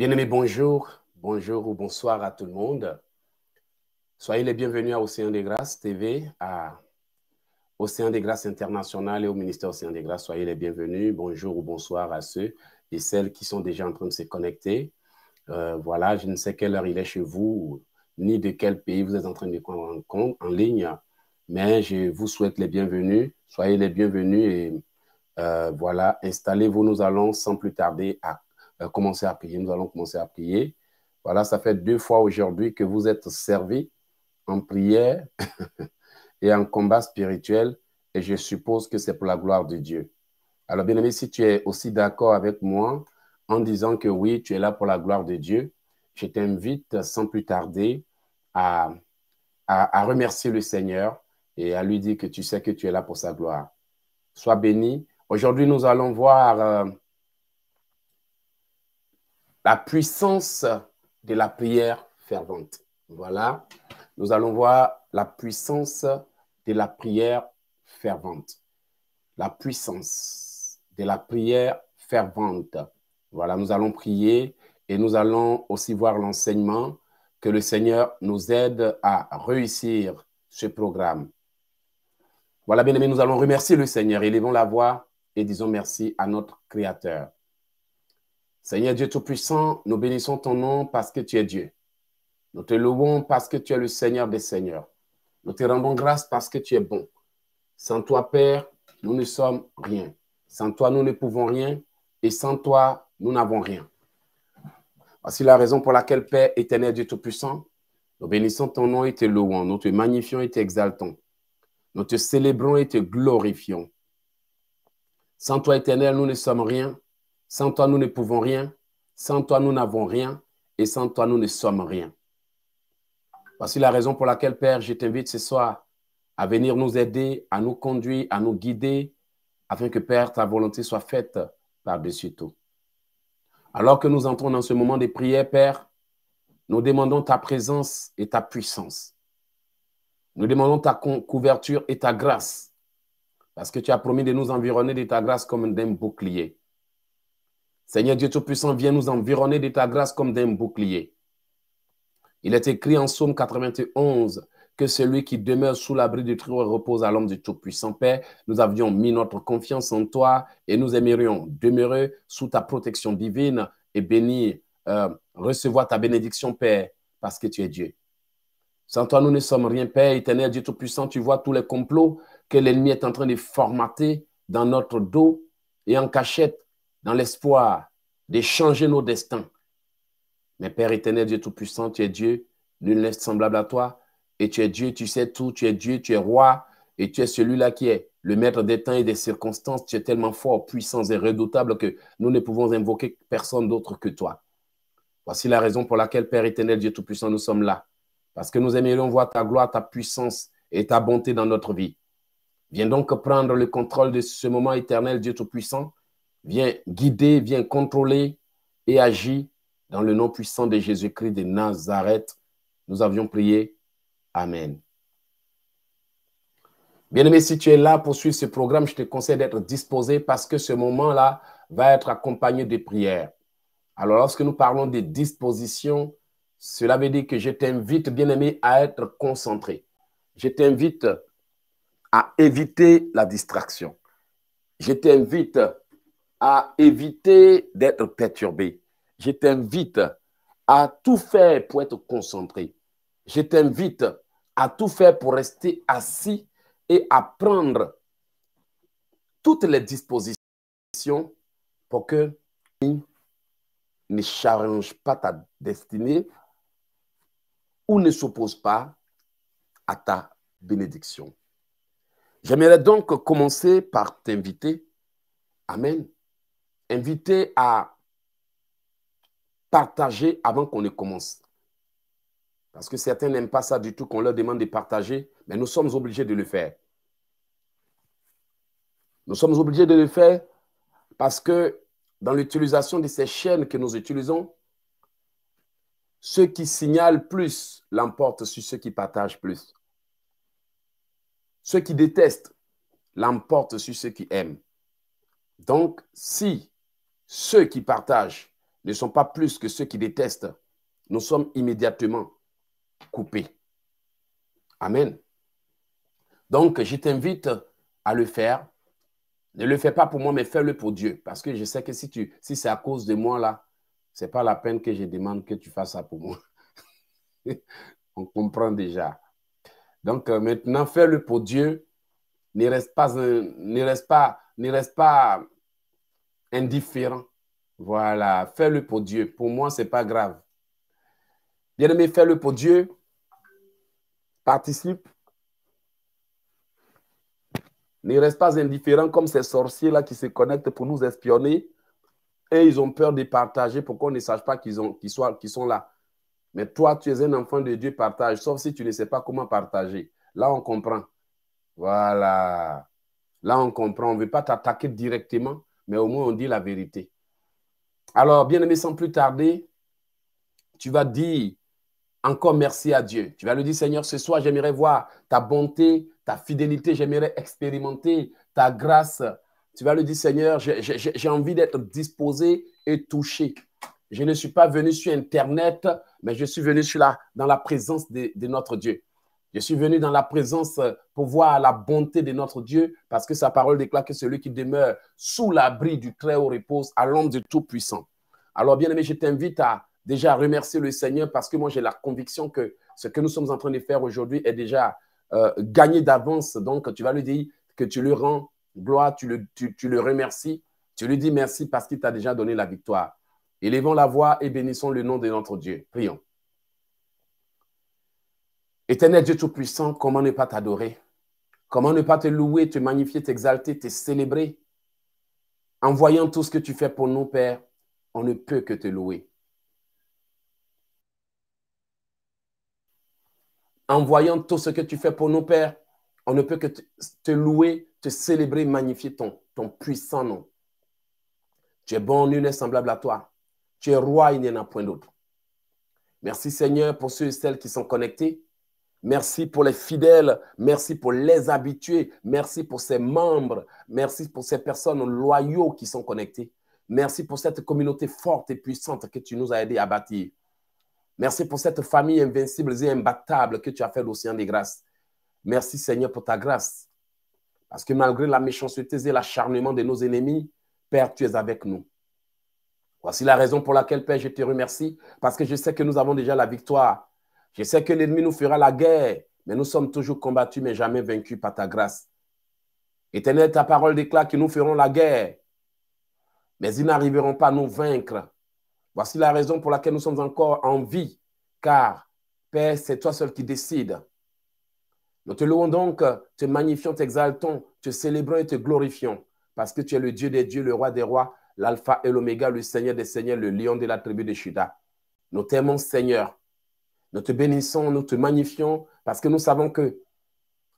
Bien-aimés, bonjour, bonjour ou bonsoir à tout le monde. Soyez les bienvenus à Océan des Grâces TV, à Océan des Grâces International et au ministère Océan des Grâces. Soyez les bienvenus, bonjour ou bonsoir à ceux et celles qui sont déjà en train de se connecter. Euh, voilà, je ne sais quelle heure il est chez vous, ni de quel pays vous êtes en train de prendre en compte en ligne, mais je vous souhaite les bienvenus. Soyez les bienvenus et euh, voilà, installez-vous. Nous allons sans plus tarder à euh, commencer à prier. Nous allons commencer à prier. Voilà, ça fait deux fois aujourd'hui que vous êtes servis en prière et en combat spirituel. Et je suppose que c'est pour la gloire de Dieu. Alors, bien aimé, si tu es aussi d'accord avec moi en disant que oui, tu es là pour la gloire de Dieu, je t'invite sans plus tarder à, à remercier le Seigneur et à lui dire que tu sais que tu es là pour sa gloire. Sois béni. Aujourd'hui, nous allons voir euh, la puissance de la prière fervente. Voilà, nous allons voir la puissance de la prière fervente. La puissance de la prière fervente. Voilà, nous allons prier et nous allons aussi voir l'enseignement que le Seigneur nous aide à réussir ce programme. Voilà, bien aimés, nous allons remercier le Seigneur, élevons la voix et disons merci à notre Créateur. Seigneur Dieu Tout-Puissant, nous bénissons ton nom parce que tu es Dieu. Nous te louons parce que tu es le Seigneur des Seigneurs. Nous te rendons grâce parce que tu es bon. Sans toi, Père, nous ne sommes rien. Sans toi, nous ne pouvons rien. Et sans toi, nous n'avons rien. Voici la raison pour laquelle, Père éternel Dieu Tout-Puissant, nous bénissons ton nom et te louons. Nous te magnifions et exaltons. Nous te célébrons et te glorifions. Sans toi, éternel, nous ne sommes rien. Sans toi, nous ne pouvons rien. Sans toi, nous n'avons rien. Et sans toi, nous ne sommes rien. Voici la raison pour laquelle, Père, je t'invite ce soir à venir nous aider, à nous conduire, à nous guider, afin que, Père, ta volonté soit faite par-dessus tout. Alors que nous entrons dans ce moment de prière, Père, nous demandons ta présence et ta puissance. Nous demandons ta couverture et ta grâce, parce que tu as promis de nous environner de ta grâce comme d'un bouclier. Seigneur Dieu Tout-Puissant, viens nous environner de ta grâce comme d'un bouclier. Il est écrit en Psaume 91 que celui qui demeure sous l'abri du trou repose à l'homme du Tout-Puissant Père. Nous avions mis notre confiance en toi et nous aimerions demeurer sous ta protection divine et bénir, euh, recevoir ta bénédiction Père, parce que tu es Dieu. Sans toi, nous ne sommes rien, Père éternel, Dieu Tout-Puissant. Tu vois tous les complots que l'ennemi est en train de formater dans notre dos et en cachette dans l'espoir de changer nos destins. Mais Père éternel, Dieu Tout-Puissant, tu es Dieu, nul n'est semblable à toi, et tu es Dieu, tu sais tout, tu es Dieu, tu es roi, et tu es celui-là qui est le maître des temps et des circonstances. Tu es tellement fort, puissant et redoutable que nous ne pouvons invoquer personne d'autre que toi. Voici la raison pour laquelle, Père éternel, Dieu Tout-Puissant, nous sommes là. Parce que nous aimerions voir ta gloire, ta puissance et ta bonté dans notre vie. Viens donc prendre le contrôle de ce moment éternel, Dieu Tout-Puissant, Viens guider, viens contrôler et agis dans le nom puissant de Jésus-Christ de Nazareth. Nous avions prié. Amen. Bien-aimé, si tu es là pour suivre ce programme, je te conseille d'être disposé parce que ce moment-là va être accompagné de prières. Alors, lorsque nous parlons de disposition, cela veut dire que je t'invite, bien-aimé, à être concentré. Je t'invite à éviter la distraction. Je t'invite à éviter d'être perturbé. Je t'invite à tout faire pour être concentré. Je t'invite à tout faire pour rester assis et à prendre toutes les dispositions pour que ne change pas ta destinée ou ne s'oppose pas à ta bénédiction. J'aimerais donc commencer par t'inviter, Amen, invité à partager avant qu'on ne commence. Parce que certains n'aiment pas ça du tout, qu'on leur demande de partager, mais nous sommes obligés de le faire. Nous sommes obligés de le faire parce que dans l'utilisation de ces chaînes que nous utilisons, ceux qui signalent plus l'emportent sur ceux qui partagent plus. Ceux qui détestent l'emportent sur ceux qui aiment. Donc, si ceux qui partagent ne sont pas plus que ceux qui détestent. Nous sommes immédiatement coupés. Amen. Donc, je t'invite à le faire. Ne le fais pas pour moi, mais fais-le pour Dieu. Parce que je sais que si, tu, si c'est à cause de moi, là, ce n'est pas la peine que je demande que tu fasses ça pour moi. On comprend déjà. Donc euh, maintenant, fais-le pour Dieu. Ne reste pas, ne reste pas, ne reste pas indifférent. Voilà, fais-le pour Dieu. Pour moi, ce n'est pas grave. Bien-aimé, fais-le pour Dieu. Participe. Ne reste pas indifférent comme ces sorciers-là qui se connectent pour nous espionner. Et ils ont peur de partager pour qu'on ne sache pas qu'ils sont là. Mais toi, tu es un enfant de Dieu, partage, sauf si tu ne sais pas comment partager. Là, on comprend. Voilà. Là, on comprend. On ne veut pas t'attaquer directement, mais au moins on dit la vérité. Alors, bien-aimé, sans plus tarder, tu vas dire encore merci à Dieu. Tu vas lui dire, Seigneur, ce soir, j'aimerais voir ta bonté, ta fidélité, j'aimerais expérimenter ta grâce. Tu vas lui dire, Seigneur, j'ai envie d'être disposé et touché. Je ne suis pas venu sur Internet, mais je suis venu sur la, dans la présence de notre Dieu. Je suis venu dans la présence euh, pour voir la bonté de notre Dieu, parce que sa parole déclare que celui qui demeure sous l'abri du clair haut repose à l'ombre du Tout-Puissant. Alors, bien aimé, je t'invite à déjà remercier le Seigneur, parce que moi, j'ai la conviction que ce que nous sommes en train de faire aujourd'hui est déjà euh, gagné d'avance. Donc, tu vas lui dire que tu lui rends gloire, tu le, tu, tu le remercies, tu lui dis merci parce qu'il t'a déjà donné la victoire. Élevons la voix et bénissons le nom de notre Dieu. Prions. Éternel Dieu Tout-Puissant, comment ne pas t'adorer? Comment ne pas te louer, te magnifier, t'exalter, te célébrer? En voyant tout ce que tu fais pour nous, Père, on ne peut que te louer. En voyant tout ce que tu fais pour nous, Père, on ne peut que te louer, te célébrer, magnifier ton, ton puissant nom. Tu es bon, nul n'est semblable à toi. Tu es roi, il n'y en a point d'autre. Merci Seigneur pour ceux et celles qui sont connectés. Merci pour les fidèles. Merci pour les habitués. Merci pour ces membres. Merci pour ces personnes loyaux qui sont connectées. Merci pour cette communauté forte et puissante que tu nous as aidés à bâtir. Merci pour cette famille invincible et imbattable que tu as fait l'océan des grâces. Merci Seigneur pour ta grâce. Parce que malgré la méchanceté et l'acharnement de nos ennemis, Père, tu es avec nous. Voici la raison pour laquelle, Père, je te remercie, parce que je sais que nous avons déjà la victoire je sais que l'ennemi nous fera la guerre, mais nous sommes toujours combattus, mais jamais vaincus par ta grâce. Éternel, ta parole déclare que nous ferons la guerre, mais ils n'arriveront pas à nous vaincre. Voici la raison pour laquelle nous sommes encore en vie, car Père, c'est toi seul qui décides. Nous te louons donc, te magnifions, t'exaltons, te célébrons et te glorifions, parce que tu es le Dieu des dieux, le roi des rois, l'alpha et l'oméga, le Seigneur des seigneurs, le lion de la tribu de Juda. Nous t'aimons, Seigneur, nous te bénissons, nous te magnifions parce que nous savons que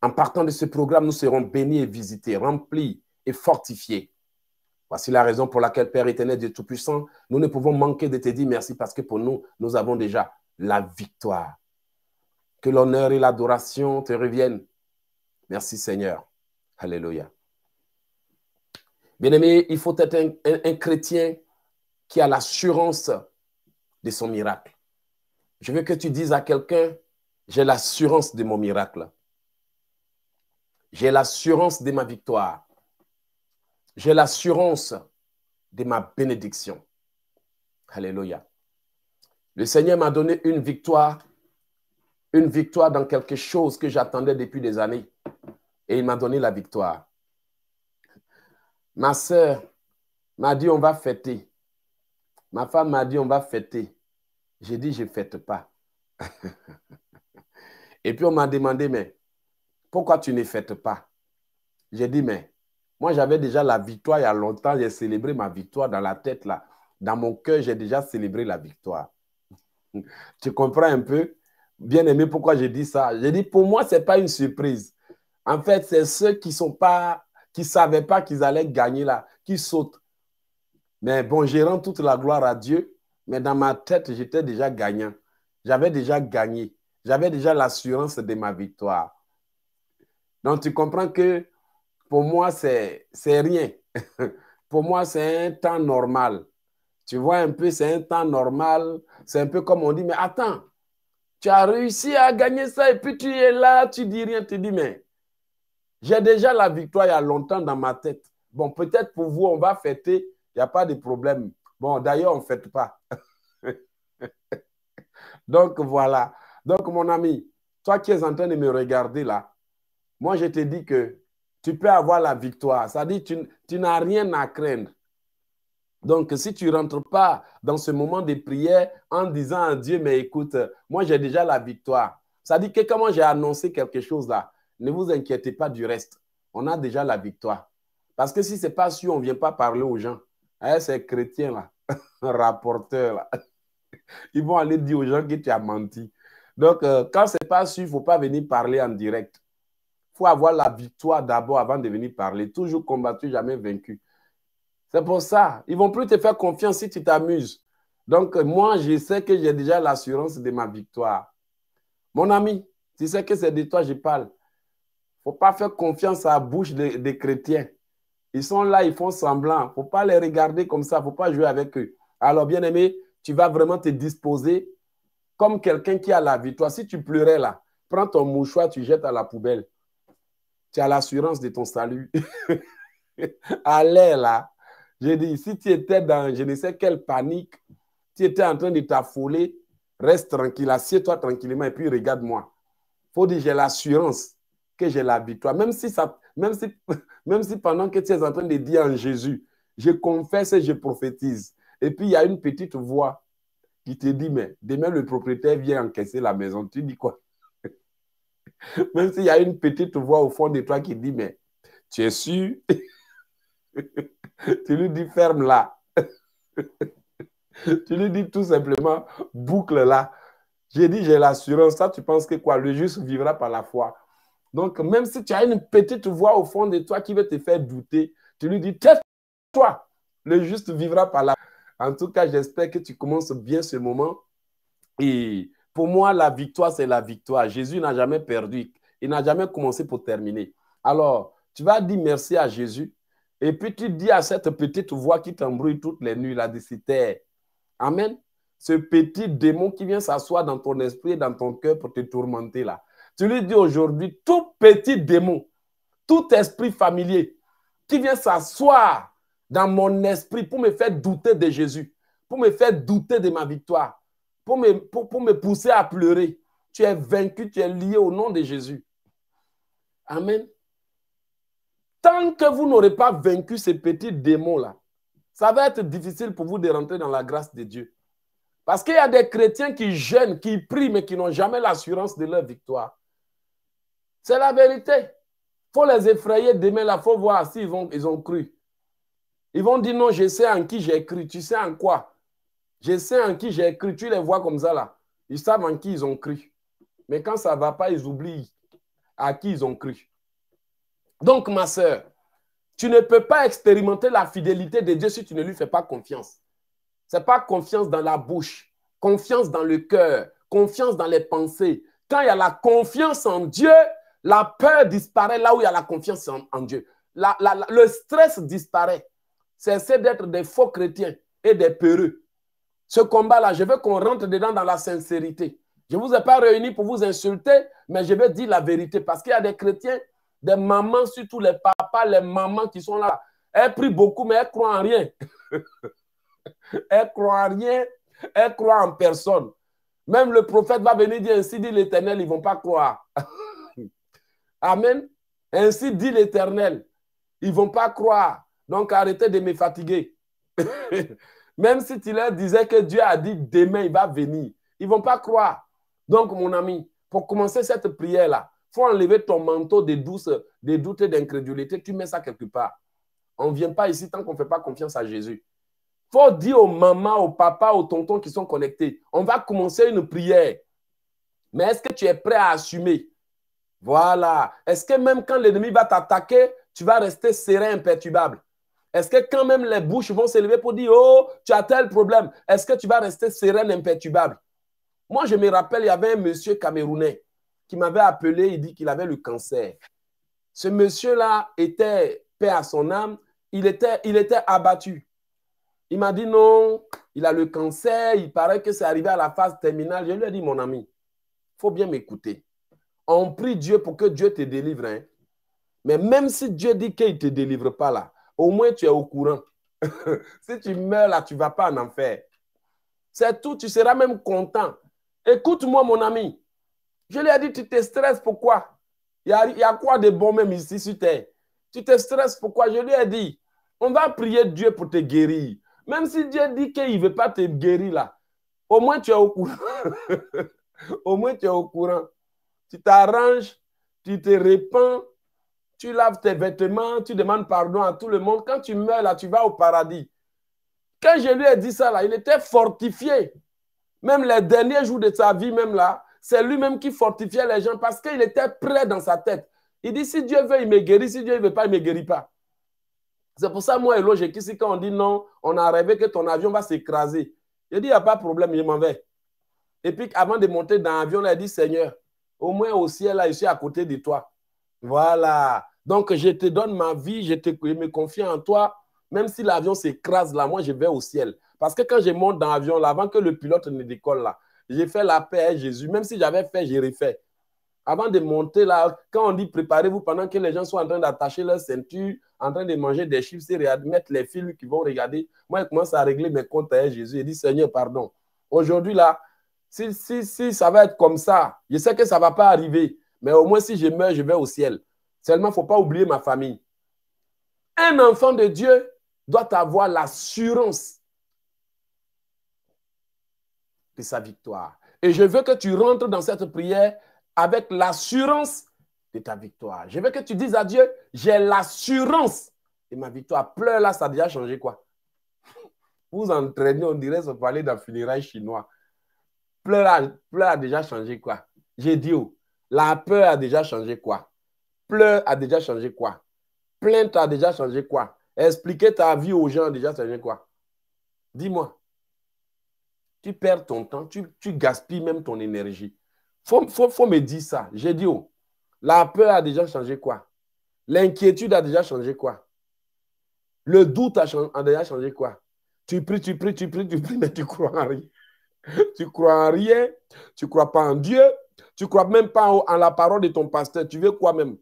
en partant de ce programme, nous serons bénis et visités, remplis et fortifiés. Voici la raison pour laquelle, Père éternel, Dieu Tout-Puissant, nous ne pouvons manquer de te dire merci parce que pour nous, nous avons déjà la victoire. Que l'honneur et l'adoration te reviennent. Merci Seigneur. Alléluia. Bien-aimé, il faut être un chrétien qui a l'assurance de son miracle. Je veux que tu dises à quelqu'un, j'ai l'assurance de mon miracle. J'ai l'assurance de ma victoire. J'ai l'assurance de ma bénédiction. Alléluia. Le Seigneur m'a donné une victoire, une victoire dans quelque chose que j'attendais depuis des années. Et il m'a donné la victoire. Ma soeur m'a dit, on va fêter. Ma femme m'a dit, on va fêter. J'ai dit, je ne fête pas. Et puis on m'a demandé, mais pourquoi tu ne fêtes pas J'ai dit, mais moi j'avais déjà la victoire il y a longtemps, j'ai célébré ma victoire dans la tête là. Dans mon cœur, j'ai déjà célébré la victoire. tu comprends un peu Bien aimé, pourquoi j'ai dit ça J'ai dit, pour moi, ce n'est pas une surprise. En fait, c'est ceux qui sont pas, qui ne savaient pas qu'ils allaient gagner là, qui sautent. Mais bon, je rends toute la gloire à Dieu mais dans ma tête, j'étais déjà gagnant. J'avais déjà gagné. J'avais déjà l'assurance de ma victoire. Donc, tu comprends que pour moi, c'est rien. pour moi, c'est un temps normal. Tu vois un peu, c'est un temps normal. C'est un peu comme on dit, mais attends, tu as réussi à gagner ça et puis tu es là, tu dis rien, tu dis, mais j'ai déjà la victoire il y a longtemps dans ma tête. Bon, peut-être pour vous, on va fêter, il n'y a pas de problème. Bon, d'ailleurs, on ne fête pas. Donc voilà. Donc mon ami, toi qui es en train de me regarder là, moi je te dis que tu peux avoir la victoire. Ça dit, tu, n'as rien à craindre. Donc, si tu ne rentres pas dans ce moment de prière en disant à Dieu, mais écoute, moi j'ai déjà la victoire. Ça dit que comment j'ai annoncé quelque chose là, ne vous inquiétez pas du reste. On a déjà la victoire. Parce que si ce n'est pas sûr, on ne vient pas parler aux gens. Ah, ces chrétiens-là, rapporteurs Ils vont aller dire aux gens que tu as menti. Donc, euh, quand ce n'est pas sûr, il ne faut pas venir parler en direct. Il faut avoir la victoire d'abord avant de venir parler. Toujours combattu, jamais vaincu. C'est pour ça. Ils ne vont plus te faire confiance si tu t'amuses. Donc, euh, moi, je sais que j'ai déjà l'assurance de ma victoire. Mon ami, tu sais que c'est de toi que je parle. Il ne faut pas faire confiance à la bouche des chrétiens. Ils sont là, ils font semblant. Il ne Faut pas les regarder comme ça, il ne faut pas jouer avec eux. Alors, bien aimé, tu vas vraiment te disposer comme quelqu'un qui a la victoire. Si tu pleurais là, prends ton mouchoir, tu jettes à la poubelle. Tu as l'assurance de ton salut. Allez là. J'ai dit, si tu étais dans je ne sais quelle panique, tu étais en train de t'affoler, reste tranquille, assieds-toi tranquillement et puis regarde-moi. Il faut dire, j'ai l'assurance que j'ai la victoire. Même si ça, même si, même si pendant que tu es en train de dire en Jésus, je confesse et je prophétise, et puis il y a une petite voix qui te dit, mais demain le propriétaire vient encaisser la maison, tu dis quoi Même s'il y a une petite voix au fond de toi qui dit, mais tu es sûr Tu lui dis, ferme là. tu lui dis tout simplement, boucle là. J'ai dit, j'ai l'assurance. Ça, tu penses que quoi Le juste vivra par la foi. Donc, même si tu as une petite voix au fond de toi qui veut te faire douter, tu lui dis, tais-toi, le juste vivra par là. En tout cas, j'espère que tu commences bien ce moment. Et pour moi, la victoire, c'est la victoire. Jésus n'a jamais perdu. Il n'a jamais commencé pour terminer. Alors, tu vas dire merci à Jésus. Et puis tu dis à cette petite voix qui t'embrouille toutes les nuits La de Amen. Ce petit démon qui vient s'asseoir dans ton esprit, et dans ton cœur pour te tourmenter là. Tu lui dis aujourd'hui, tout petit démon, tout esprit familier qui vient s'asseoir dans mon esprit pour me faire douter de Jésus, pour me faire douter de ma victoire, pour me, pour, me pousser à pleurer, tu es vaincu, tu es lié au nom de Jésus. Amen. Tant que vous n'aurez pas vaincu ces petits démons-là, ça va être difficile pour vous de rentrer dans la grâce de Dieu. Parce qu'il y a des chrétiens qui gênent, qui prient, mais qui n'ont jamais l'assurance de leur victoire. C'est la vérité. faut les effrayer demain, Il faut voir s'ils vont, ils ont cru. Ils vont dire non, je sais en qui j'ai cru. Tu sais en quoi Je sais en qui j'ai cru. Tu les vois comme ça là. Ils savent en qui ils ont cru. Mais quand ça ne va pas, ils oublient à qui ils ont cru. Donc, ma soeur, tu ne peux pas expérimenter la fidélité de Dieu si tu ne lui fais pas confiance. Ce n'est pas confiance dans la bouche, confiance dans le cœur, confiance dans les pensées. Quand il y a la confiance en Dieu, la peur disparaît là où il y a la confiance en, Dieu. le stress disparaît. Cessez d'être des faux chrétiens et des peureux. Ce combat-là, je veux qu'on rentre dedans dans la sincérité. Je ne vous ai pas réunis pour vous insulter, mais je veux dire la vérité parce qu'il y a des chrétiens, des mamans, surtout les papas, les mamans qui sont là. Elles prient beaucoup, mais elles croient en rien. elles croient en rien, elles croient en personne. Même le prophète va venir dire ainsi dit l'Éternel, ils ne vont pas croire. Amen. Ainsi dit l'Éternel. Ils ne vont pas croire. Donc arrêtez de me fatiguer. Même si tu leur disais que Dieu a dit demain, il va venir. Ils ne vont pas croire. Donc, mon ami, pour commencer cette prière-là, il faut enlever ton manteau de, douce, de doute et d'incrédulité. Tu mets ça quelque part. On ne vient pas ici tant qu'on ne fait pas confiance à Jésus. Il faut dire aux mamans, aux papas, aux tontons qui sont connectés, on va commencer une prière. Mais est-ce que tu es prêt à assumer voilà. Est-ce que même quand l'ennemi va t'attaquer, tu vas rester serein, imperturbable? Est-ce que quand même les bouches vont s'élever pour dire, oh, tu as tel problème, est-ce que tu vas rester serein, imperturbable? Moi, je me rappelle, il y avait un monsieur camerounais qui m'avait appelé, il dit qu'il avait le cancer. Ce monsieur-là était, paix à son âme, il était, il était abattu. Il m'a dit non, il a le cancer, il paraît que c'est arrivé à la phase terminale. Je lui ai dit, mon ami, il faut bien m'écouter on prie Dieu pour que Dieu te délivre. Hein. Mais même si Dieu dit qu'il ne te délivre pas là, au moins tu es au courant. si tu meurs là, tu ne vas pas en enfer. C'est tout, tu seras même content. Écoute-moi, mon ami. Je lui ai dit, tu te stresses pourquoi Il y a, quoi de bon même ici sur terre Tu te stresses pourquoi Je lui ai dit, on va prier Dieu pour te guérir. Même si Dieu dit qu'il ne veut pas te guérir là, au moins tu es au courant. au moins tu es au courant tu t'arranges, tu te répands, tu laves tes vêtements, tu demandes pardon à tout le monde. Quand tu meurs là, tu vas au paradis. Quand je lui ai dit ça là, il était fortifié. Même les derniers jours de sa vie, même là, c'est lui-même qui fortifiait les gens parce qu'il était prêt dans sa tête. Il dit si Dieu veut, il me guérit. Si Dieu ne veut pas, il ne me guérit pas. C'est pour ça, moi et l'autre, ici, quand on dit non, on a rêvé que ton avion va s'écraser. Il dit, il n'y a pas de problème, je m'en vais. Et puis, avant de monter dans l'avion, il a dit, Seigneur, au moins au ciel, là, je suis à côté de toi. Voilà. Donc, je te donne ma vie, je, te, me confie en toi. Même si l'avion s'écrase là, moi, je vais au ciel. Parce que quand je monte dans l'avion, là, avant que le pilote ne décolle là, j'ai fait la paix à Jésus. Même si j'avais fait, j'ai refait. Avant de monter là, quand on dit préparez-vous pendant que les gens sont en train d'attacher leur ceinture, en train de manger des chips et mettre les films qui vont regarder, moi, je commence à régler mes comptes à Jésus Je dis, Seigneur, pardon. Aujourd'hui là, si, si, si ça va être comme ça, je sais que ça ne va pas arriver, mais au moins si je meurs, je vais au ciel. Seulement, il ne faut pas oublier ma famille. Un enfant de Dieu doit avoir l'assurance de sa victoire. Et je veux que tu rentres dans cette prière avec l'assurance de ta victoire. Je veux que tu dises à Dieu, j'ai l'assurance de ma victoire. Pleure là, ça a déjà changé quoi Vous entraînez, on dirait, se parler d'un funérail chinois. Pleur a, déjà changé quoi J'ai dit, oh, la peur a déjà changé quoi Pleur a déjà changé quoi Plainte a déjà changé quoi Expliquer ta vie aux gens a déjà changé quoi Dis-moi. Tu perds ton temps, tu, tu gaspilles même ton énergie. faut, me dire ça. J'ai dit, oh, la peur a déjà changé quoi L'inquiétude a déjà changé quoi Le doute a, a déjà changé quoi Tu pries, tu pries, tu pries, tu pries, mais tu crois en rien. Tu crois en rien. Tu crois pas en Dieu. Tu crois même pas en, la parole de ton pasteur. Tu veux quoi même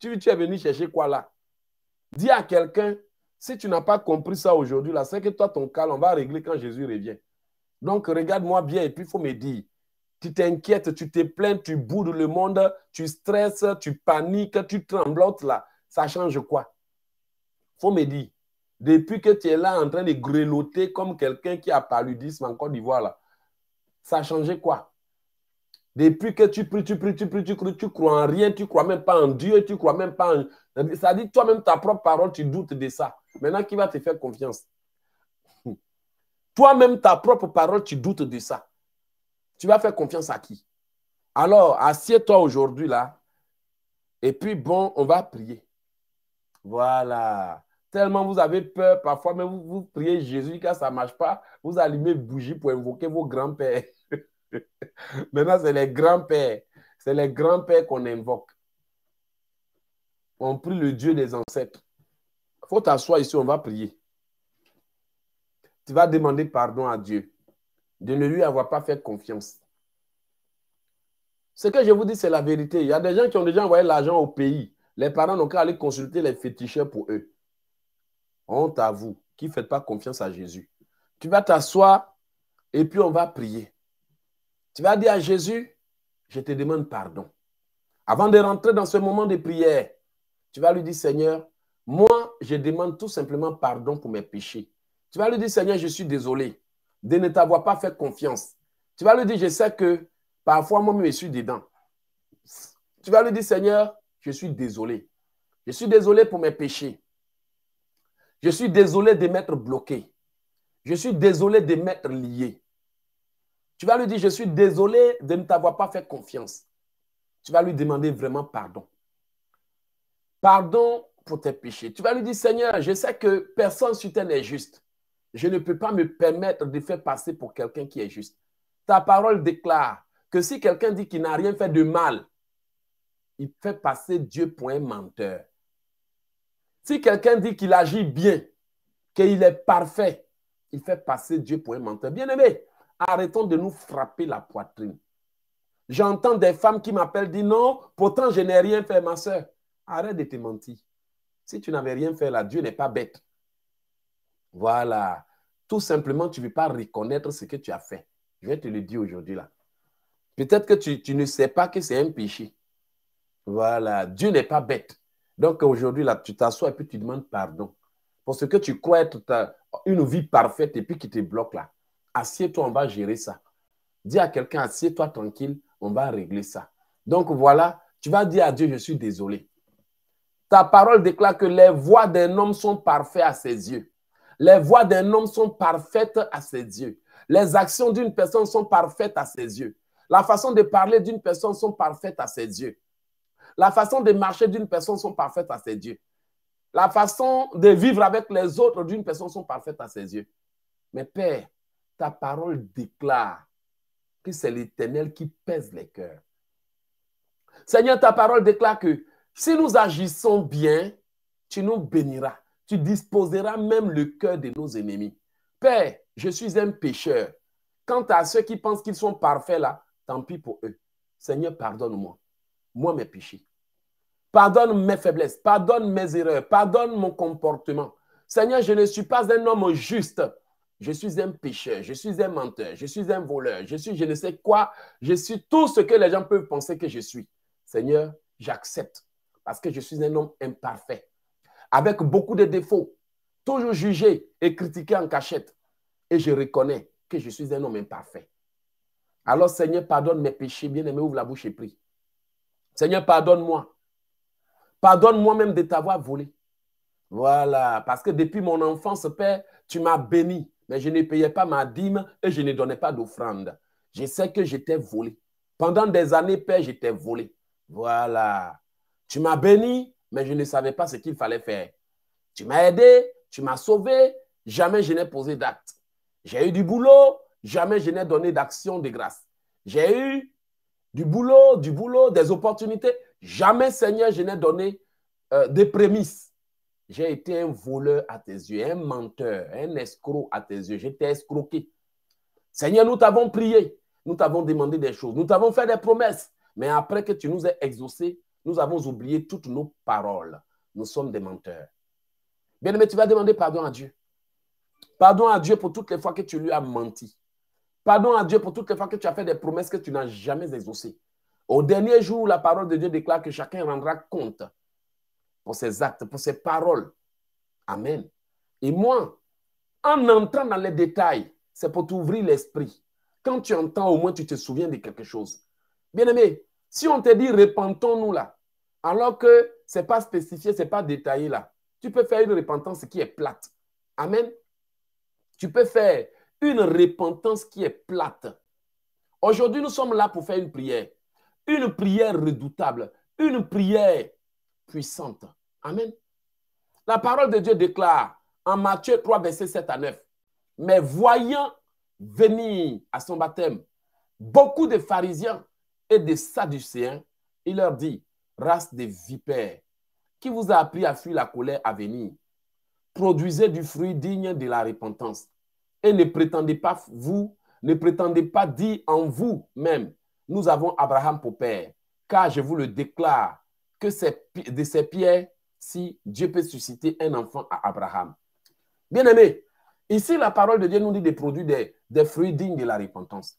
tu, es venu chercher quoi là Dis à quelqu'un, si tu n'as pas compris ça aujourd'hui, là, c'est que toi, ton calme, on va régler quand Jésus revient. Donc, regarde-moi bien et puis il faut me dire. Tu t'inquiètes, tu te plains, tu boudes le monde, tu stresses, tu paniques, tu tremblotes là. Ça change quoi faut me dire. Depuis que tu es là en train de greloter comme quelqu'un qui a paludisme en Côte d'Ivoire, là, ça a changé quoi Depuis que tu pries, tu pries, tu pries, tu crois, en rien, tu crois même pas en Dieu, tu crois même pas en... Ça dit toi-même ta propre parole, tu doutes de ça. Maintenant, qui va te faire confiance Toi-même ta propre parole, tu doutes de ça. Tu vas faire confiance à qui Alors, assieds-toi aujourd'hui là. Et puis, bon, on va prier. Voilà. Tellement vous avez peur parfois, mais vous, vous priez Jésus, quand ça ne marche pas, vous allumez bougie pour invoquer vos grands-pères. Maintenant, c'est les grands-pères. C'est les grands-pères qu'on invoque. On prie le Dieu des ancêtres. Il faut t'asseoir ici, on va prier. Tu vas demander pardon à Dieu de ne lui avoir pas fait confiance. Ce que je vous dis, c'est la vérité. Il y a des gens qui ont déjà envoyé l'argent au pays. Les parents n'ont qu'à aller consulter les féticheurs pour eux. Honte à vous qui ne faites pas confiance à Jésus. Tu vas t'asseoir et puis on va prier. Tu vas dire à Jésus, je te demande pardon. Avant de rentrer dans ce moment de prière, tu vas lui dire, Seigneur, moi, je demande tout simplement pardon pour mes péchés. Tu vas lui dire, Seigneur, je suis désolé de ne t'avoir pas fait confiance. Tu vas lui dire, je sais que parfois moi-même, je suis dedans. Tu vas lui dire, Seigneur, je suis désolé. Je suis désolé pour mes péchés. Je suis désolé de m'être bloqué. Je suis désolé de m'être lié. Tu vas lui dire, je suis désolé de ne t'avoir pas fait confiance. Tu vas lui demander vraiment pardon. Pardon pour tes péchés. Tu vas lui dire, Seigneur, je sais que personne sur terre n'est juste. Je ne peux pas me permettre de faire passer pour quelqu'un qui est juste. Ta parole déclare que si quelqu'un dit qu'il n'a rien fait de mal, il fait passer Dieu pour un menteur. Si quelqu'un dit qu'il agit bien, qu'il est parfait, il fait passer Dieu pour un menteur. Bien aimé, Arrêtons de nous frapper la poitrine. J'entends des femmes qui m'appellent, disent non, pourtant je n'ai rien fait, ma soeur. Arrête de te mentir. Si tu n'avais rien fait là, Dieu n'est pas bête. Voilà. Tout simplement, tu ne veux pas reconnaître ce que tu as fait. Je vais te le dire aujourd'hui là. Peut-être que tu, ne sais pas que c'est un péché. Voilà. Dieu n'est pas bête. Donc aujourd'hui là, tu t'assois et puis tu demandes pardon. Pour ce que tu crois être une vie parfaite et puis qui te bloque là assieds-toi, on va gérer ça. Dis à quelqu'un, assieds-toi tranquille, on va régler ça. Donc voilà, tu vas dire à Dieu, je suis désolé. Ta parole déclare que les voix d'un homme sont parfaites à ses yeux. Les voix d'un homme sont parfaites à ses yeux. Les actions d'une personne sont parfaites à ses yeux. La façon de parler d'une personne sont parfaites à ses yeux. La façon de marcher d'une personne sont parfaites à ses yeux. La façon de vivre avec les autres d'une personne sont parfaites à ses yeux. Mais Père, ta parole déclare que c'est l'Éternel qui pèse les cœurs. Seigneur, ta parole déclare que si nous agissons bien, tu nous béniras. Tu disposeras même le cœur de nos ennemis. Père, je suis un pécheur. Quant à ceux qui pensent qu'ils sont parfaits là, tant pis pour eux. Seigneur, pardonne-moi. Moi, mes péchés. Pardonne mes faiblesses. Pardonne mes erreurs. Pardonne mon comportement. Seigneur, je ne suis pas un homme juste je suis un pécheur, je suis un menteur, je suis un voleur, je suis je ne sais quoi, je suis tout ce que les gens peuvent penser que je suis. Seigneur, j'accepte parce que je suis un homme imparfait, avec beaucoup de défauts, toujours jugé et critiqué en cachette. Et je reconnais que je suis un homme imparfait. Alors Seigneur, pardonne mes péchés, bien-aimé, ouvre la bouche et prie. Seigneur, pardonne-moi. Pardonne-moi même de t'avoir volé. Voilà, parce que depuis mon enfance, Père, tu m'as béni mais je ne payais pas ma dîme et je ne donnais pas d'offrande. Je sais que j'étais volé. Pendant des années, Père, j'étais volé. Voilà. Tu m'as béni, mais je ne savais pas ce qu'il fallait faire. Tu m'as aidé, tu m'as sauvé, jamais je n'ai posé d'acte. J'ai eu du boulot, jamais je n'ai donné d'action de grâce. J'ai eu du boulot, du boulot, des opportunités. Jamais, Seigneur, je n'ai donné euh, des prémices. J'ai été un voleur à tes yeux, un menteur, un escroc à tes yeux. J'étais escroqué. Seigneur, nous t'avons prié. Nous t'avons demandé des choses. Nous t'avons fait des promesses. Mais après que tu nous aies exaucés, nous avons oublié toutes nos paroles. Nous sommes des menteurs. Bien aimé, tu vas demander pardon à Dieu. Pardon à Dieu pour toutes les fois que tu lui as menti. Pardon à Dieu pour toutes les fois que tu as fait des promesses que tu n'as jamais exaucées. Au dernier jour, la parole de Dieu déclare que chacun rendra compte pour ses actes, pour ses paroles. Amen. Et moi, en entrant dans les détails, c'est pour t'ouvrir l'esprit. Quand tu entends, au moins tu te souviens de quelque chose. Bien-aimé, si on te dit repentons-nous là, alors que ce n'est pas spécifié, ce n'est pas détaillé là, tu peux faire une repentance qui est plate. Amen. Tu peux faire une repentance qui est plate. Aujourd'hui, nous sommes là pour faire une prière. Une prière redoutable. Une prière puissante. Amen. La parole de Dieu déclare en Matthieu 3, verset 7 à 9, mais voyant venir à son baptême beaucoup de pharisiens et de sadducéens, il leur dit, race de vipères, qui vous a appris à fuir la colère à venir Produisez du fruit digne de la repentance et ne prétendez pas vous, ne prétendez pas dire en vous-même, nous avons Abraham pour père, car je vous le déclare que de ces pierres si Dieu peut susciter un enfant à Abraham. Bien-aimé, ici la parole de Dieu nous dit de produire des, fruits dignes de la repentance.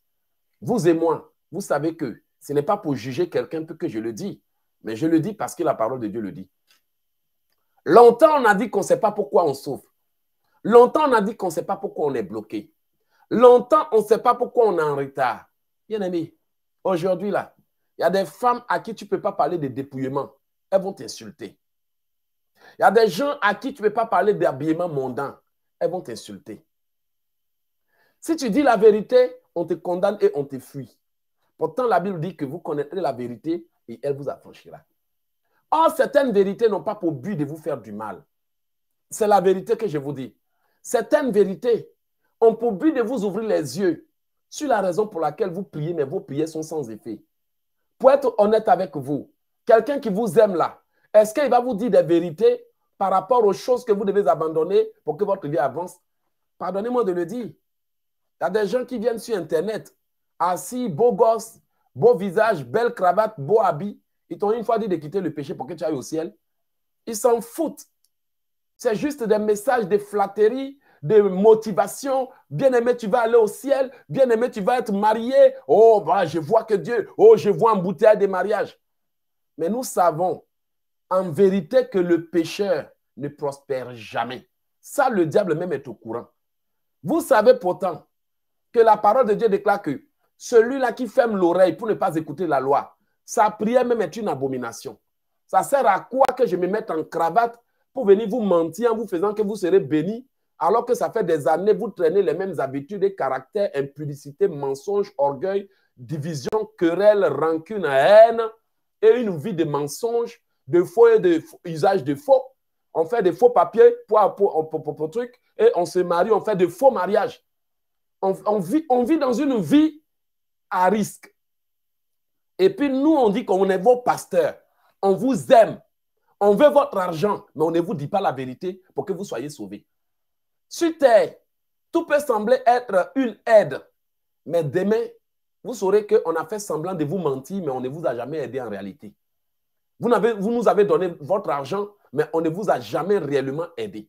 Vous et moi, vous savez que ce n'est pas pour juger quelqu'un que je le dis, mais je le dis parce que la parole de Dieu le dit. Longtemps, on a dit qu'on ne sait pas pourquoi on souffre. Longtemps, on a dit qu'on ne sait pas pourquoi on est bloqué. Longtemps, on ne sait pas pourquoi on est en retard. Bien aimé, aujourd'hui, là, il y a des femmes à qui tu ne peux pas parler de dépouillement. Elles vont t'insulter. Il y a des gens à qui tu ne peux pas parler d'habillement mondain. Elles vont t'insulter. Si tu dis la vérité, on te condamne et on te fuit. Pourtant, la Bible dit que vous connaîtrez la vérité et elle vous affranchira. Or, certaines vérités n'ont pas pour but de vous faire du mal. C'est la vérité que je vous dis. Certaines vérités ont pour but de vous ouvrir les yeux sur la raison pour laquelle vous priez, mais vos prières sont sans effet. Pour être honnête avec vous, quelqu'un qui vous aime là, est-ce qu'il va vous dire des vérités par rapport aux choses que vous devez abandonner pour que votre vie avance Pardonnez-moi de le dire. Il y a des gens qui viennent sur Internet, assis, beau gosses, beau visage, belle cravate, beau habits. Ils t'ont une fois dit de quitter le péché pour que tu ailles au ciel. Ils s'en foutent. C'est juste des messages de flatterie, de motivation. Bien-aimé, tu vas aller au ciel. Bien-aimé, tu vas être marié. Oh, bah, je vois que Dieu. Oh, je vois un bouteille de mariage. Mais nous savons en vérité que le pécheur ne prospère jamais. Ça, le diable même est au courant. Vous savez pourtant que la parole de Dieu déclare que celui-là qui ferme l'oreille pour ne pas écouter la loi, sa prière même est une abomination. Ça sert à quoi que je me mette en cravate pour venir vous mentir en vous faisant que vous serez béni, alors que ça fait des années, vous traînez les mêmes habitudes et caractères, impudicité, mensonge, orgueil, division, querelle, rancune, haine et une vie de mensonges de faux et de usage de faux. On fait des faux papiers pour, pour, pour, truc et on se marie, on fait de faux mariages. On, vit, on vit dans une vie à risque. Et puis nous, on dit qu'on est vos pasteurs. On vous aime. On veut votre argent, mais on ne vous dit pas la vérité pour que vous soyez sauvés. Sur tout peut sembler être une aide, mais demain, vous saurez qu'on a fait semblant de vous mentir, mais on ne vous a jamais aidé en réalité. Vous, nous avez donné votre argent, mais on ne vous a jamais réellement aidé.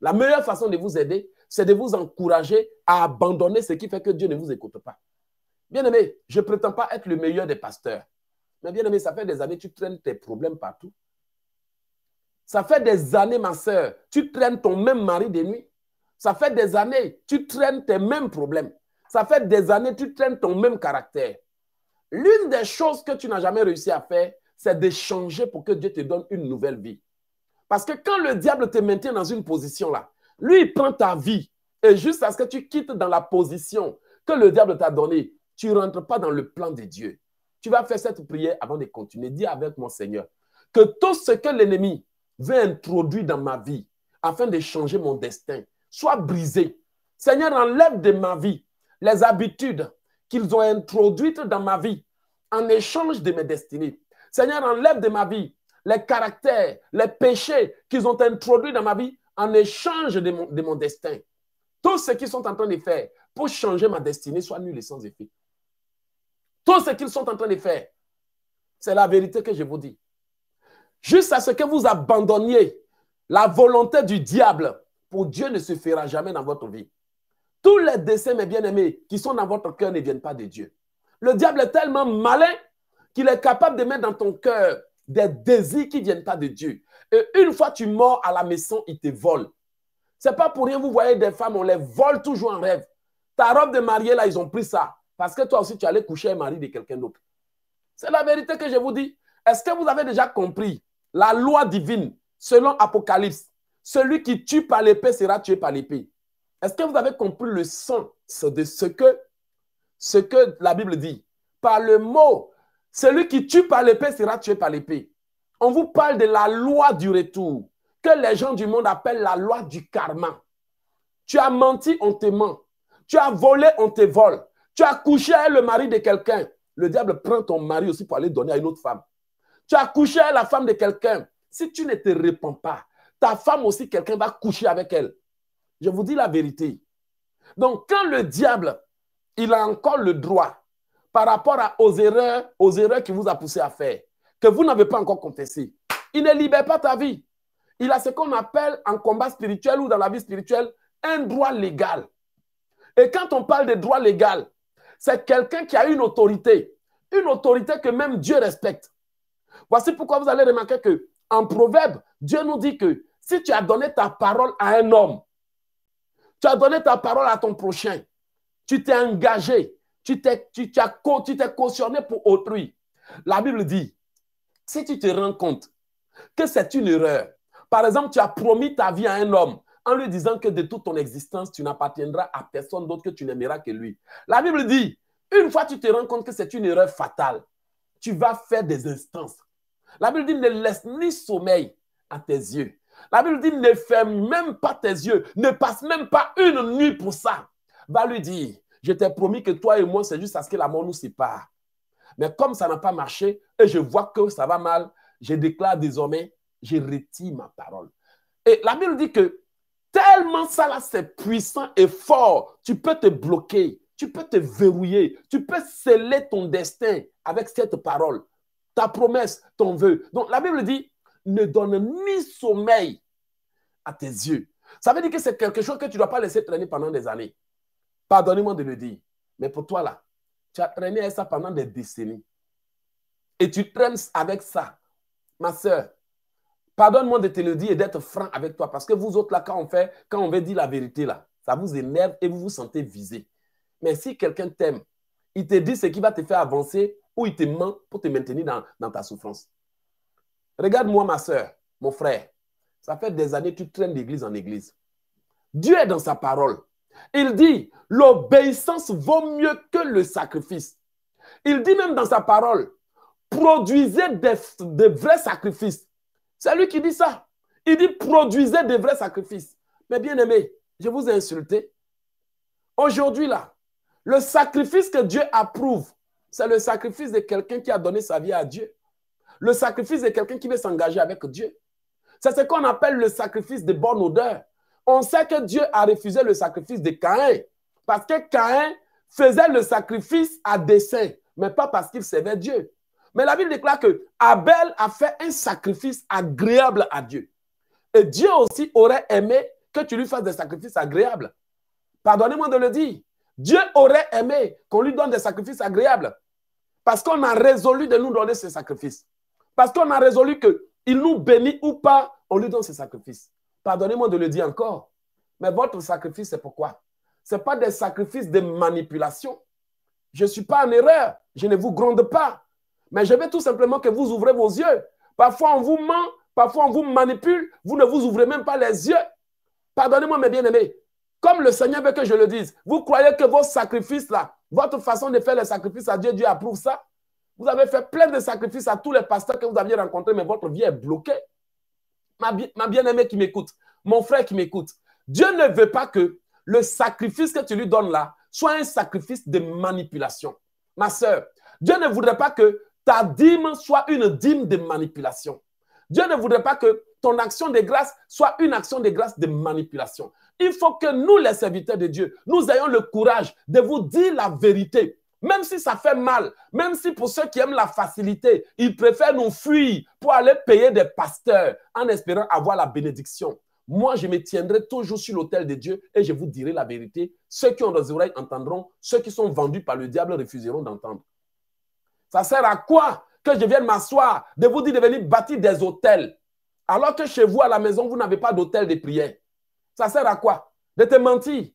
La meilleure façon de vous aider, c'est de vous encourager à abandonner ce qui fait que Dieu ne vous écoute pas. Bien-aimé, je ne prétends pas être le meilleur des pasteurs. Mais bien-aimé, ça fait des années, que tu traînes tes problèmes partout. Ça fait des années, ma soeur, tu traînes ton même mari de nuit. Ça fait des années, tu traînes tes mêmes problèmes. Ça fait des années, tu traînes ton même caractère. L'une des choses que tu n'as jamais réussi à faire, c'est d'échanger pour que Dieu te donne une nouvelle vie. Parce que quand le diable te maintient dans une position là, lui, prend ta vie. Et juste à ce que tu quittes dans la position que le diable t'a donnée, tu ne rentres pas dans le plan de Dieu. Tu vas faire cette prière avant de continuer. Dis avec mon Seigneur que tout ce que l'ennemi veut introduire dans ma vie afin de changer mon destin soit brisé. Seigneur, enlève de ma vie les habitudes qu'ils ont introduites dans ma vie en échange de mes destinées. Seigneur, enlève de ma vie les caractères, les péchés qu'ils ont introduits dans ma vie en échange de mon, destin. Tout ce qu'ils sont en train de faire pour changer ma destinée soit nul et sans effet. Tout ce qu'ils sont en train de faire, c'est la vérité que je vous dis. Juste à ce que vous abandonniez la volonté du diable, pour Dieu ne se fera jamais dans votre vie. Tous les décès, mes bien-aimés, qui sont dans votre cœur ne viennent pas de Dieu. Le diable est tellement malin qu'il est capable de mettre dans ton cœur des désirs qui ne viennent pas de Dieu. Et une fois tu mords à la maison, il te vole. C'est pas pour rien, vous voyez des femmes, on les vole toujours en rêve. Ta robe de mariée, là, ils ont pris ça. Parce que toi aussi, tu allais coucher un mari de quelqu'un d'autre. C'est la vérité que je vous dis. Est-ce que vous avez déjà compris la loi divine selon Apocalypse Celui qui tue par l'épée sera tué par l'épée. Est-ce que vous avez compris le sens de ce que, ce que la Bible dit Par le mot, celui qui tue par l'épée sera tué par l'épée. On vous parle de la loi du retour, que les gens du monde appellent la loi du karma. Tu as menti, on te ment. Tu as volé, on te vole. Tu as couché avec le mari de quelqu'un. Le diable prend ton mari aussi pour aller donner à une autre femme. Tu as couché la femme de quelqu'un. Si tu ne te réponds pas, ta femme aussi, quelqu'un va coucher avec elle. Je vous dis la vérité. Donc, quand le diable, il a encore le droit par rapport aux, erreurs, aux erreurs qui vous a poussé à faire, que vous n'avez pas encore confessé. Il ne libère pas ta vie. Il a ce qu'on appelle en combat spirituel ou dans la vie spirituelle un droit légal. Et quand on parle de droit légal, c'est quelqu'un qui a une autorité, une autorité que même Dieu respecte. Voici pourquoi vous allez remarquer que en proverbe, Dieu nous dit que si tu as donné ta parole à un homme, tu as donné ta parole à ton prochain, tu t'es engagé, tu t'es, as, cautionné pour autrui. La Bible dit, si tu te rends compte que c'est une erreur, par exemple, tu as promis ta vie à un homme en lui disant que de toute ton existence, tu n'appartiendras à personne d'autre que tu n'aimeras que lui. La Bible dit, une fois que tu te rends compte que c'est une erreur fatale, tu vas faire des instances. La Bible dit, ne laisse ni sommeil à tes yeux. La Bible dit, ne ferme même pas tes yeux, ne passe même pas une nuit pour ça. Va lui dire, je t'ai promis que toi et moi, c'est juste à ce que la mort nous sépare. Mais comme ça n'a pas marché et je vois que ça va mal, je déclare désormais, je retire ma parole. Et la Bible dit que tellement ça là, c'est puissant et fort, tu peux te bloquer, tu peux te verrouiller, tu peux sceller ton destin avec cette parole, ta promesse, ton vœu. Donc la Bible dit, ne donne ni sommeil à tes yeux. Ça veut dire que c'est quelque chose que tu ne dois pas laisser traîner pendant des années. Pardonnez-moi de le dire. Mais pour toi, là, tu as traîné avec ça pendant des décennies. Et tu traînes avec ça. Ma soeur, pardonne-moi de te le dire et d'être franc avec toi. Parce que vous autres, là, quand on fait, quand on veut dire la vérité, là, ça vous énerve et vous vous sentez visé. Mais si quelqu'un t'aime, il te dit ce qui va te faire avancer ou il te ment pour te maintenir dans, dans ta souffrance. Regarde-moi, ma soeur, mon frère. Ça fait des années que tu traînes d'église en église. Dieu est dans sa parole. Il dit, l'obéissance vaut mieux que le sacrifice. Il dit même dans sa parole, produisez des, vrais sacrifices. C'est lui qui dit ça. Il dit, produisez des vrais sacrifices. Mais bien aimé, je vous ai insulté. Aujourd'hui, là, le sacrifice que Dieu approuve, c'est le sacrifice de quelqu'un qui a donné sa vie à Dieu. Le sacrifice de quelqu'un qui veut s'engager avec Dieu. C'est ce qu'on appelle le sacrifice de bonne odeur. On sait que Dieu a refusé le sacrifice de Caïn parce que Caïn faisait le sacrifice à dessein, mais pas parce qu'il servait Dieu. Mais la Bible déclare que Abel a fait un sacrifice agréable à Dieu. Et Dieu aussi aurait aimé que tu lui fasses des sacrifices agréables. Pardonnez-moi de le dire. Dieu aurait aimé qu'on lui donne des sacrifices agréables. Parce qu'on a résolu de nous donner ces sacrifices. Parce qu'on a résolu que il nous bénit ou pas, on lui donne ces sacrifices. Pardonnez-moi de le dire encore, mais votre sacrifice, c'est pourquoi Ce n'est pas des sacrifices de manipulation. Je ne suis pas en erreur, je ne vous gronde pas, mais je veux tout simplement que vous ouvrez vos yeux. Parfois, on vous ment, parfois, on vous manipule, vous ne vous ouvrez même pas les yeux. Pardonnez-moi, mes bien-aimés, comme le Seigneur veut que je le dise, vous croyez que vos sacrifices là, votre façon de faire les sacrifices à Dieu, Dieu approuve ça Vous avez fait plein de sacrifices à tous les pasteurs que vous aviez rencontrés, mais votre vie est bloquée ma, bien-aimée qui m'écoute, mon frère qui m'écoute, Dieu ne veut pas que le sacrifice que tu lui donnes là soit un sacrifice de manipulation. Ma soeur, Dieu ne voudrait pas que ta dîme soit une dîme de manipulation. Dieu ne voudrait pas que ton action de grâce soit une action de grâce de manipulation. Il faut que nous, les serviteurs de Dieu, nous ayons le courage de vous dire la vérité même si ça fait mal, même si pour ceux qui aiment la facilité, ils préfèrent nous fuir pour aller payer des pasteurs en espérant avoir la bénédiction. Moi, je me tiendrai toujours sur l'autel de Dieu et je vous dirai la vérité. Ceux qui ont des oreilles entendront, ceux qui sont vendus par le diable refuseront d'entendre. Ça sert à quoi que je vienne m'asseoir, de vous dire de venir bâtir des hôtels, alors que chez vous, à la maison, vous n'avez pas d'hôtel de prière. Ça sert à quoi De te mentir.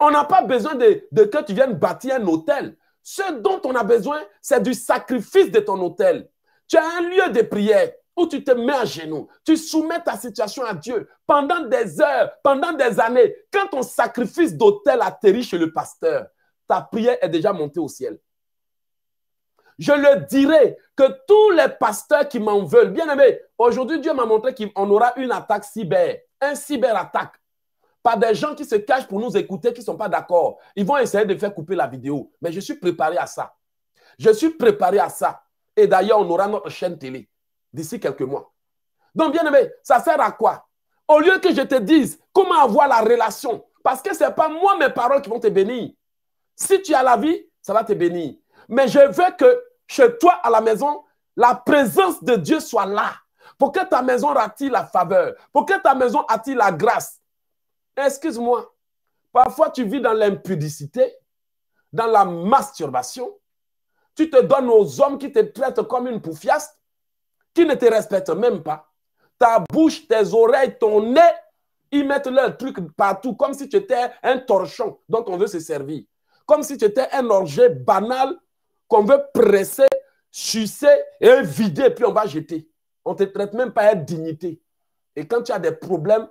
On n'a pas besoin de, que tu viennes bâtir un hôtel. Ce dont on a besoin, c'est du sacrifice de ton hôtel. Tu as un lieu de prière où tu te mets à genoux, tu soumets ta situation à Dieu pendant des heures, pendant des années. Quand ton sacrifice d'hôtel atterrit chez le pasteur, ta prière est déjà montée au ciel. Je le dirai que tous les pasteurs qui m'en veulent, bien aimé, aujourd'hui Dieu m'a montré qu'on aura une attaque cyber, un cyberattaque par des gens qui se cachent pour nous écouter, qui ne sont pas d'accord. Ils vont essayer de faire couper la vidéo. Mais je suis préparé à ça. Je suis préparé à ça. Et d'ailleurs, on aura notre chaîne télé d'ici quelques mois. Donc, bien aimé, ça sert à quoi Au lieu que je te dise comment avoir la relation, parce que ce n'est pas moi mes paroles qui vont te bénir. Si tu as la vie, ça va te bénir. Mais je veux que chez toi, à la maison, la présence de Dieu soit là. Pour que ta maison a-t-il la faveur, pour que ta maison a-t-il la grâce, Excuse-moi. Parfois, tu vis dans l'impudicité, dans la masturbation. Tu te donnes aux hommes qui te traitent comme une poufiaste, qui ne te respectent même pas. Ta bouche, tes oreilles, ton nez, ils mettent leurs trucs partout, comme si tu étais un torchon dont on veut se servir. Comme si tu étais un orger banal qu'on veut presser, sucer et vider, puis on va jeter. On ne te traite même pas avec dignité. Et quand tu as des problèmes,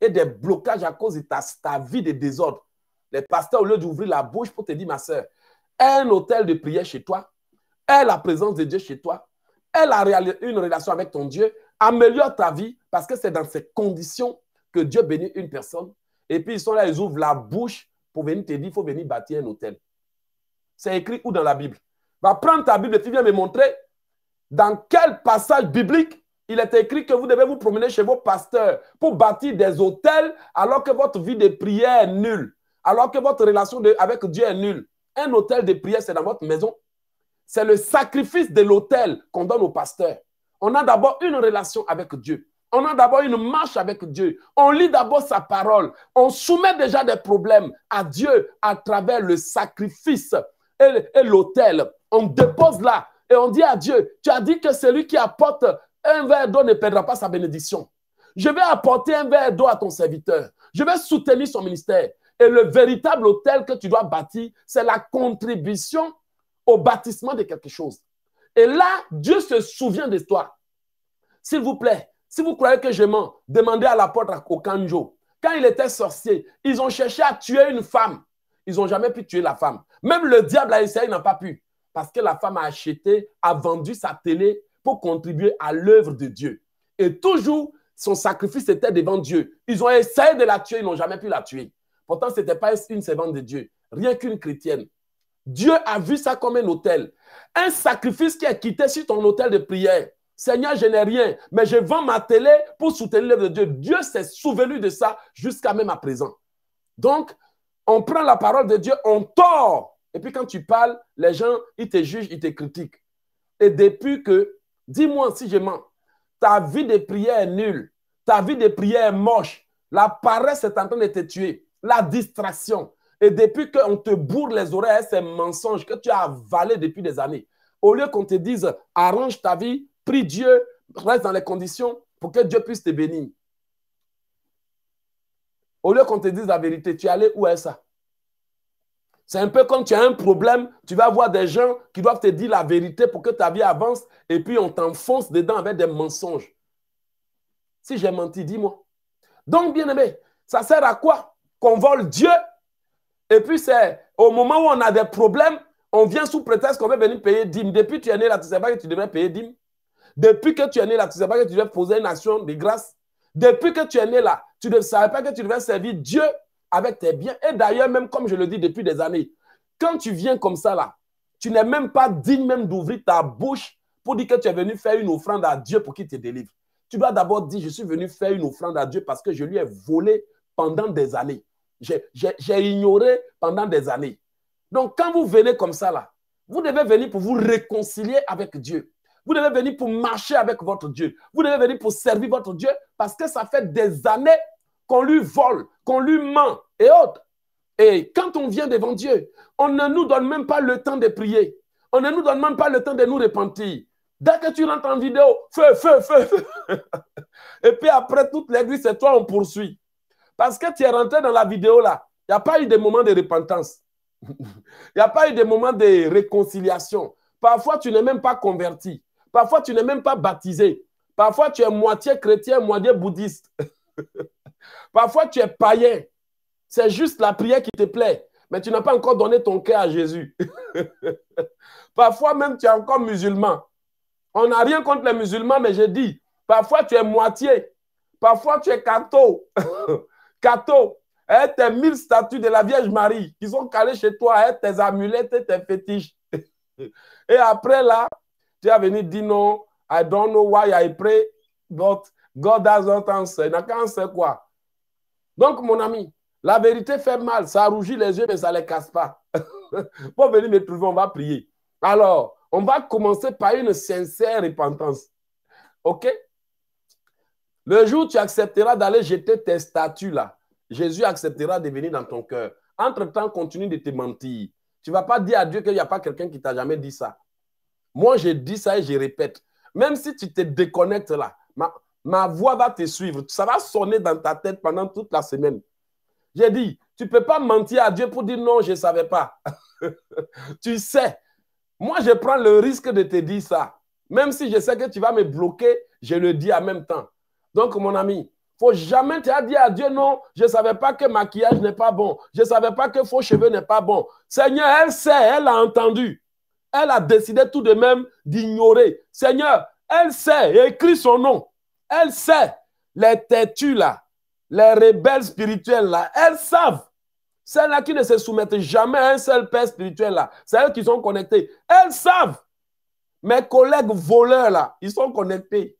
et des blocages à cause de ta, vie de désordre. Les pasteurs, au lieu d'ouvrir la bouche pour te dire, ma soeur, un hôtel de prière chez toi, aie la présence de Dieu chez toi, elle a une relation avec ton Dieu, améliore ta vie parce que c'est dans ces conditions que Dieu bénit une personne. Et puis ils sont là, ils ouvrent la bouche pour venir te dire, il faut venir bâtir un hôtel. C'est écrit où dans la Bible Va prendre ta Bible et tu viens me montrer dans quel passage biblique il est écrit que vous devez vous promener chez vos pasteurs pour bâtir des hôtels alors que votre vie de prière est nulle, alors que votre relation avec Dieu est nulle. Un hôtel de prière, c'est dans votre maison. C'est le sacrifice de l'hôtel qu'on donne aux pasteur. On a d'abord une relation avec Dieu. On a d'abord une marche avec Dieu. On lit d'abord sa parole. On soumet déjà des problèmes à Dieu à travers le sacrifice et, l'autel. On dépose là et on dit à Dieu, tu as dit que lui qui apporte un verre d'eau ne perdra pas sa bénédiction. Je vais apporter un verre d'eau à ton serviteur. Je vais soutenir son ministère. Et le véritable hôtel que tu dois bâtir, c'est la contribution au bâtissement de quelque chose. Et là, Dieu se souvient de toi. S'il vous plaît, si vous croyez que je mens, demandez à l'apôtre Okanjo. Quand il était sorcier, ils ont cherché à tuer une femme. Ils n'ont jamais pu tuer la femme. Même le diable a essayé, il n'a pas pu. Parce que la femme a acheté, a vendu sa télé pour contribuer à l'œuvre de Dieu. Et toujours, son sacrifice était devant Dieu. Ils ont essayé de la tuer, ils n'ont jamais pu la tuer. Pourtant, ce n'était pas une servante de Dieu, rien qu'une chrétienne. Dieu a vu ça comme un hôtel. Un sacrifice qui a quitté sur ton hôtel de prière. Seigneur, je n'ai rien, mais je vends ma télé pour soutenir l'œuvre de Dieu. Dieu s'est souvenu de ça jusqu'à même à présent. Donc, on prend la parole de Dieu, on tort Et puis quand tu parles, les gens, ils te jugent, ils te critiquent. Et depuis que Dis-moi si je mens. Ta vie de prière est nulle. Ta vie de prière est moche. La paresse est en train de te tuer. La distraction. Et depuis qu'on te bourre les oreilles, ces mensonges que tu as avalé depuis des années, au lieu qu'on te dise arrange ta vie, prie Dieu, reste dans les conditions pour que Dieu puisse te bénir. Au lieu qu'on te dise la vérité, tu es allé où est ça c'est un peu comme tu as un problème, tu vas voir des gens qui doivent te dire la vérité pour que ta vie avance et puis on t'enfonce dedans avec des mensonges. Si j'ai menti, dis-moi. Donc, bien aimé, ça sert à quoi qu'on vole Dieu et puis c'est au moment où on a des problèmes, on vient sous prétexte qu'on veut venir payer dîme. Depuis que tu es né là, tu ne sais pas que tu devrais payer dîme. Depuis que tu es né là, tu ne sais pas que tu devais poser une action de grâce. Depuis que tu es né là, tu ne savais pas que tu devais servir Dieu avec tes biens. Et d'ailleurs, même comme je le dis depuis des années, quand tu viens comme ça là, tu n'es même pas digne même d'ouvrir ta bouche pour dire que tu es venu faire une offrande à Dieu pour qu'il te délivre. Tu dois d'abord dire, je suis venu faire une offrande à Dieu parce que je lui ai volé pendant des années. J'ai ignoré pendant des années. Donc, quand vous venez comme ça, là, vous devez venir pour vous réconcilier avec Dieu. Vous devez venir pour marcher avec votre Dieu. Vous devez venir pour servir votre Dieu parce que ça fait des années qu'on lui vole, qu'on lui ment, et autres. Et quand on vient devant Dieu, on ne nous donne même pas le temps de prier. On ne nous donne même pas le temps de nous repentir. Dès que tu rentres en vidéo, feu, feu, feu, Et puis après, toute l'église, c'est toi, on poursuit. Parce que tu es rentré dans la vidéo là. Il n'y a pas eu de moment de repentance. Il n'y a pas eu de moment de réconciliation. Parfois, tu n'es même pas converti. Parfois, tu n'es même pas baptisé. Parfois, tu es moitié chrétien, moitié bouddhiste. Parfois, tu es païen. C'est juste la prière qui te plaît, mais tu n'as pas encore donné ton cœur à Jésus. parfois même tu es encore musulman. On n'a rien contre les musulmans, mais je dis, parfois tu es moitié, parfois tu es cato. cato, tes mille statues de la Vierge Marie qui sont calées chez toi, tes amulettes et tes fétiches. et après là, tu as venu dire non, I don't know why I pray, but God doesn't answer. Il n'a qu'à quoi. Donc, mon ami, la vérité fait mal, ça rougit les yeux, mais ça ne les casse pas. Pour venir me trouver, on va prier. Alors, on va commencer par une sincère repentance. OK Le jour où tu accepteras d'aller jeter tes statues là, Jésus acceptera de venir dans ton cœur. Entre-temps, continue de te mentir. Tu ne vas pas dire à Dieu qu'il n'y a pas quelqu'un qui t'a jamais dit ça. Moi, je dis ça et je répète. Même si tu te déconnectes là, ma voix va te suivre. Ça va sonner dans ta tête pendant toute la semaine. J'ai dit, tu ne peux pas mentir à Dieu pour dire non, je ne savais pas. tu sais. Moi, je prends le risque de te dire ça. Même si je sais que tu vas me bloquer, je le dis en même temps. Donc, mon ami, faut jamais te dire à Dieu non, je ne savais pas que maquillage n'est pas bon. Je ne savais pas que faux cheveux n'est pas bon. Seigneur, elle sait, elle a entendu. Elle a décidé tout de même d'ignorer. Seigneur, elle sait, écrit son nom. Elle sait les têtus là les rebelles spirituels là, elles savent. Celles-là qui ne se soumettent jamais à un seul père spirituel là, celles qui sont connectées, elles savent. Mes collègues voleurs là, ils sont connectés.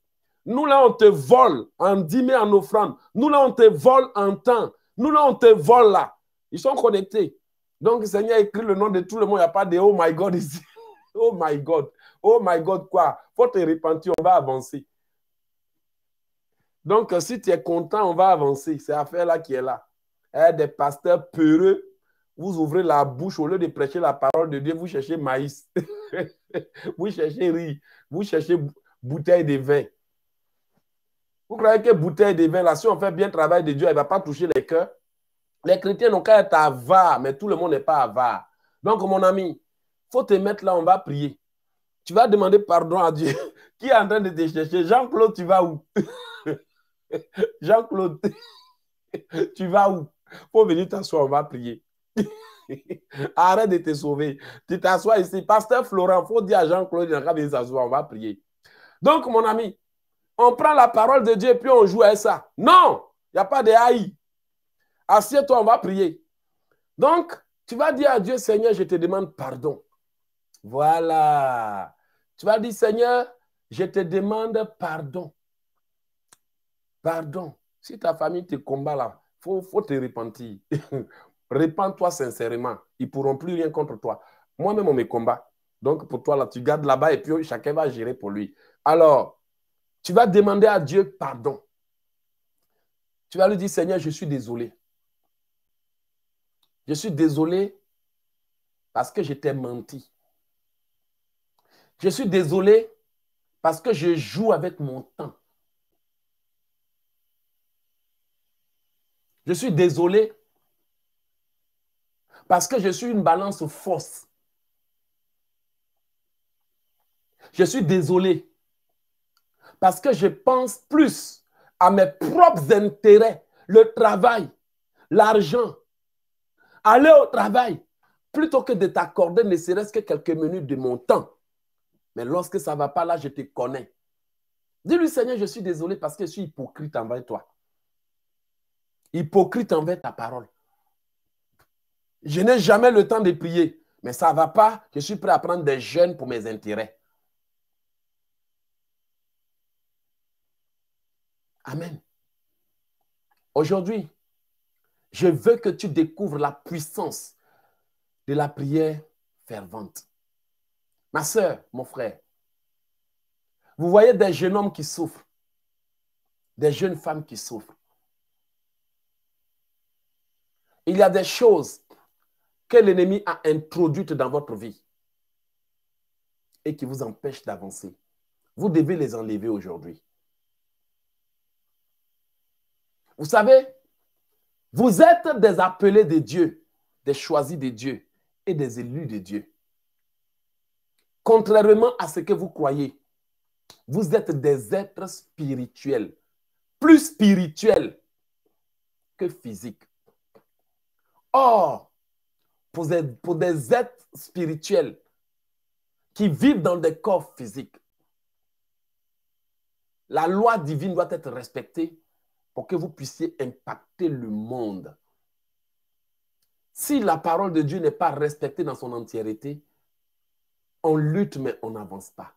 Nous là, on te vole en dîme en offrande. Nous là, on te vole en temps. Nous là, on te vole là. Ils sont connectés. Donc, Seigneur écrit le nom de tout le monde. Il n'y a pas de oh my God ici. oh my God. Oh my God, quoi. Faut te repentir, on va avancer. Donc, si tu es content, on va avancer. C'est affaire-là qui est là. Eh, des pasteurs peureux, vous ouvrez la bouche au lieu de prêcher la parole de Dieu, vous cherchez maïs, vous cherchez riz, vous cherchez bouteille de vin. Vous croyez que bouteille de vin, là, si on fait bien le travail de Dieu, elle ne va pas toucher les cœurs. Les chrétiens n'ont qu'à être avares, mais tout le monde n'est pas avare. Donc, mon ami, il faut te mettre là, on va prier. Tu vas demander pardon à Dieu. Qui est en train de te chercher Jean-Claude, tu vas où Jean-Claude, tu vas où faut venir t'asseoir, on va prier. Arrête de te sauver. Tu t'assois ici. Pasteur Florent, faut dire à Jean-Claude, il va venir s'asseoir, on va prier. Donc, mon ami, on prend la parole de Dieu et puis on joue à ça. Non, il n'y a pas de haï. Assieds-toi, on va prier. Donc, tu vas dire à Dieu, Seigneur, je te demande pardon. Voilà. Tu vas dire, Seigneur, je te demande pardon. Pardon. Si ta famille te combat là, il faut, te repentir. Répands-toi sincèrement. Ils ne pourront plus rien contre toi. Moi-même, on me combat. Donc, pour toi, là, tu gardes là-bas et puis chacun va gérer pour lui. Alors, tu vas demander à Dieu pardon. Tu vas lui dire, Seigneur, je suis désolé. Je suis désolé parce que je t'ai menti. Je suis désolé parce que je joue avec mon temps. Je suis désolé parce que je suis une balance fausse. Je suis désolé parce que je pense plus à mes propres intérêts, le travail, l'argent, aller au travail, plutôt que de t'accorder ne serait-ce que quelques minutes de mon temps. Mais lorsque ça ne va pas là, je te connais. Dis-lui, Seigneur, je suis désolé parce que je suis hypocrite envers toi hypocrite envers ta parole. Je n'ai jamais le temps de prier, mais ça ne va pas. Je suis prêt à prendre des jeunes pour mes intérêts. Amen. Aujourd'hui, je veux que tu découvres la puissance de la prière fervente. Ma soeur, mon frère, vous voyez des jeunes hommes qui souffrent, des jeunes femmes qui souffrent. Il y a des choses que l'ennemi a introduites dans votre vie et qui vous empêchent d'avancer. Vous devez les enlever aujourd'hui. Vous savez, vous êtes des appelés de Dieu, des choisis de Dieu et des élus de Dieu. Contrairement à ce que vous croyez, vous êtes des êtres spirituels, plus spirituels que physiques. Or, pour des, êtres spirituels qui vivent dans des corps physiques, la loi divine doit être respectée pour que vous puissiez impacter le monde. Si la parole de Dieu n'est pas respectée dans son entièreté, on lutte mais on n'avance pas.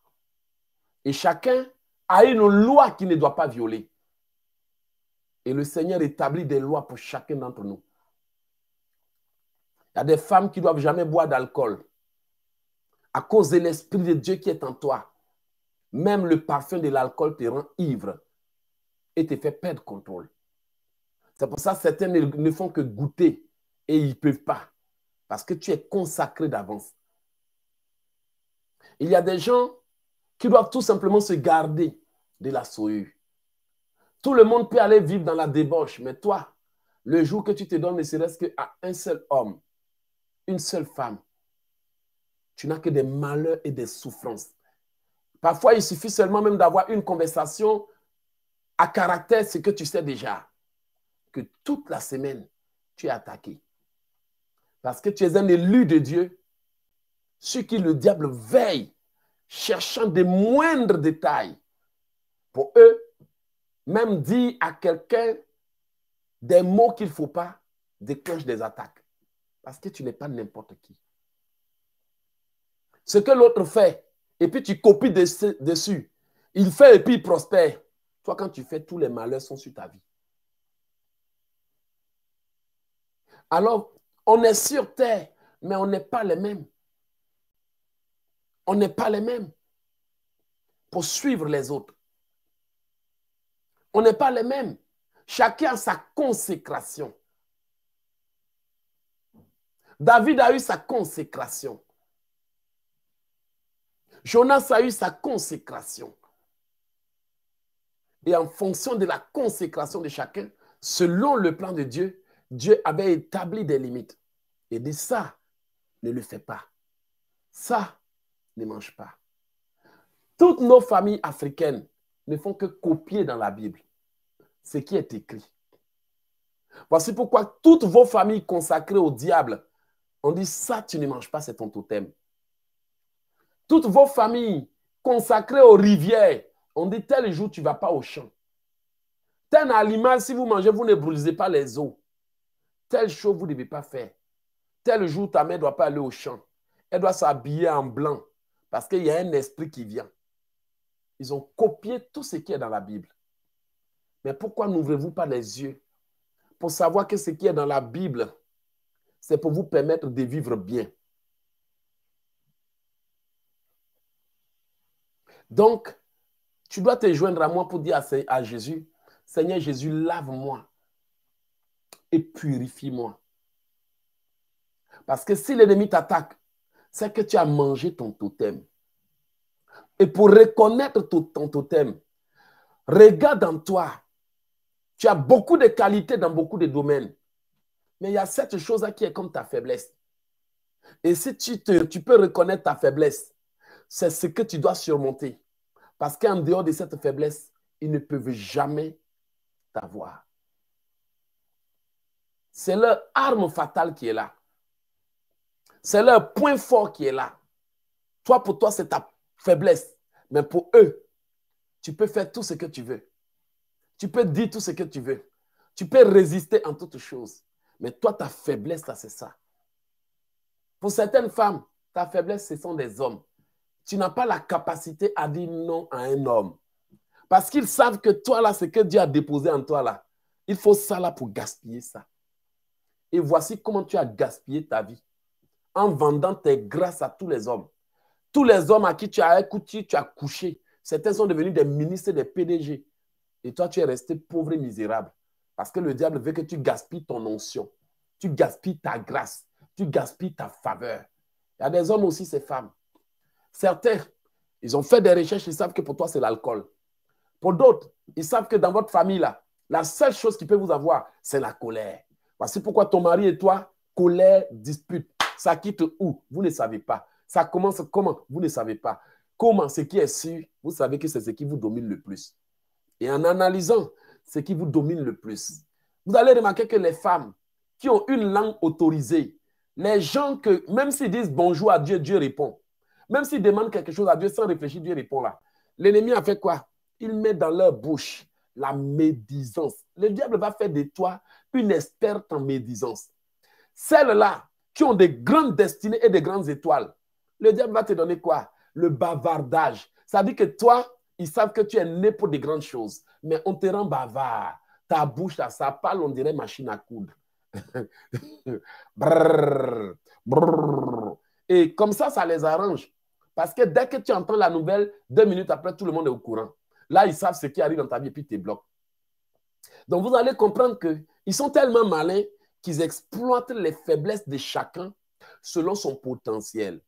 Et chacun a une loi qu'il ne doit pas violer. Et le Seigneur établit des lois pour chacun d'entre nous. Il y a des femmes qui ne doivent jamais boire d'alcool. À cause de l'Esprit de Dieu qui est en toi, même le parfum de l'alcool te rend ivre et te fait perdre contrôle. C'est pour ça que certains ne font que goûter et ils ne peuvent pas. Parce que tu es consacré d'avance. Il y a des gens qui doivent tout simplement se garder de la souillure. Tout le monde peut aller vivre dans la débauche, mais toi, le jour que tu te donnes ne serait-ce qu'à un seul homme, une seule femme, tu n'as que des malheurs et des souffrances. Parfois, il suffit seulement même d'avoir une conversation à caractère, ce que tu sais déjà, que toute la semaine, tu es attaqué. Parce que tu es un élu de Dieu, ce qui le diable veille, cherchant des moindres détails. Pour eux, même dire à quelqu'un des mots qu'il ne faut pas déclenche des attaques. Parce que tu n'es pas n'importe qui. Ce que l'autre fait, et puis tu copies dessus. Il fait et puis il prospère. Toi, quand tu fais, tous les malheurs sont sur ta vie. Alors, on est sur terre, mais on n'est pas les mêmes. On n'est pas les mêmes pour suivre les autres. On n'est pas les mêmes. Chacun a sa consécration. David a eu sa consécration. Jonas a eu sa consécration. Et en fonction de la consécration de chacun, selon le plan de Dieu, Dieu avait établi des limites. Et dit ça, ne le fait pas. Ça, ne mange pas. Toutes nos familles africaines ne font que copier dans la Bible ce qui est écrit. Voici pourquoi toutes vos familles consacrées au diable on dit ça, tu ne manges pas, c'est ton totem. Toutes vos familles consacrées aux rivières, on dit tel jour, tu ne vas pas au champ. Tel animal, si vous mangez, vous ne brûlez pas les eaux. Telle chose, vous ne devez pas faire. Tel jour, ta mère ne doit pas aller au champ. Elle doit s'habiller en blanc parce qu'il y a un esprit qui vient. Ils ont copié tout ce qui est dans la Bible. Mais pourquoi n'ouvrez-vous pas les yeux pour savoir que ce qui est dans la Bible, c'est pour vous permettre de vivre bien. Donc, tu dois te joindre à moi pour dire à, Jésus, Seigneur Jésus, lave-moi et purifie-moi. Parce que si l'ennemi t'attaque, c'est que tu as mangé ton totem. Et pour reconnaître ton totem, regarde en toi. Tu as beaucoup de qualités dans beaucoup de domaines. Mais il y a cette chose-là qui est comme ta faiblesse. Et si tu, te, tu peux reconnaître ta faiblesse, c'est ce que tu dois surmonter. Parce qu'en dehors de cette faiblesse, ils ne peuvent jamais t'avoir. C'est leur arme fatale qui est là. C'est leur point fort qui est là. Toi, pour toi, c'est ta faiblesse. Mais pour eux, tu peux faire tout ce que tu veux. Tu peux dire tout ce que tu veux. Tu peux résister en toutes choses. Mais toi, ta faiblesse, là, c'est ça. Pour certaines femmes, ta faiblesse, ce sont des hommes. Tu n'as pas la capacité à dire non à un homme. Parce qu'ils savent que toi, là, ce que Dieu a déposé en toi, là, il faut ça, là, pour gaspiller ça. Et voici comment tu as gaspillé ta vie. En vendant tes grâces à tous les hommes. Tous les hommes à qui tu as écouté, tu as couché. Certains sont devenus des ministres, des PDG. Et toi, tu es resté pauvre et misérable. Parce que le diable veut que tu gaspilles ton onction, tu gaspilles ta grâce, tu gaspilles ta faveur. Il y a des hommes aussi, ces femmes. Certains, ils ont fait des recherches, ils savent que pour toi, c'est l'alcool. Pour d'autres, ils savent que dans votre famille, là, la seule chose qui peut vous avoir, c'est la colère. Voici pourquoi ton mari et toi, colère, dispute. Ça quitte où Vous ne savez pas. Ça commence comment Vous ne savez pas. Comment Ce qui est sûr, vous savez que c'est ce qui vous domine le plus. Et en analysant ce qui vous domine le plus. Vous allez remarquer que les femmes qui ont une langue autorisée, les gens que, même s'ils disent bonjour à Dieu, Dieu répond. Même s'ils demandent quelque chose à Dieu sans réfléchir, Dieu répond là. L'ennemi a fait quoi Il met dans leur bouche la médisance. Le diable va faire de toi une experte en médisance. Celles-là qui ont des grandes destinées et des grandes étoiles, le diable va te donner quoi Le bavardage. Ça dit que toi, ils savent que tu es né pour des grandes choses mais on te rend bavard. Ta bouche, là, ça parle, on dirait machine à coudre. Et comme ça, ça les arrange. Parce que dès que tu entends la nouvelle, deux minutes après, tout le monde est au courant. Là, ils savent ce qui arrive dans ta vie et puis tu te Donc, vous allez comprendre qu'ils sont tellement malins qu'ils exploitent les faiblesses de chacun selon son potentiel.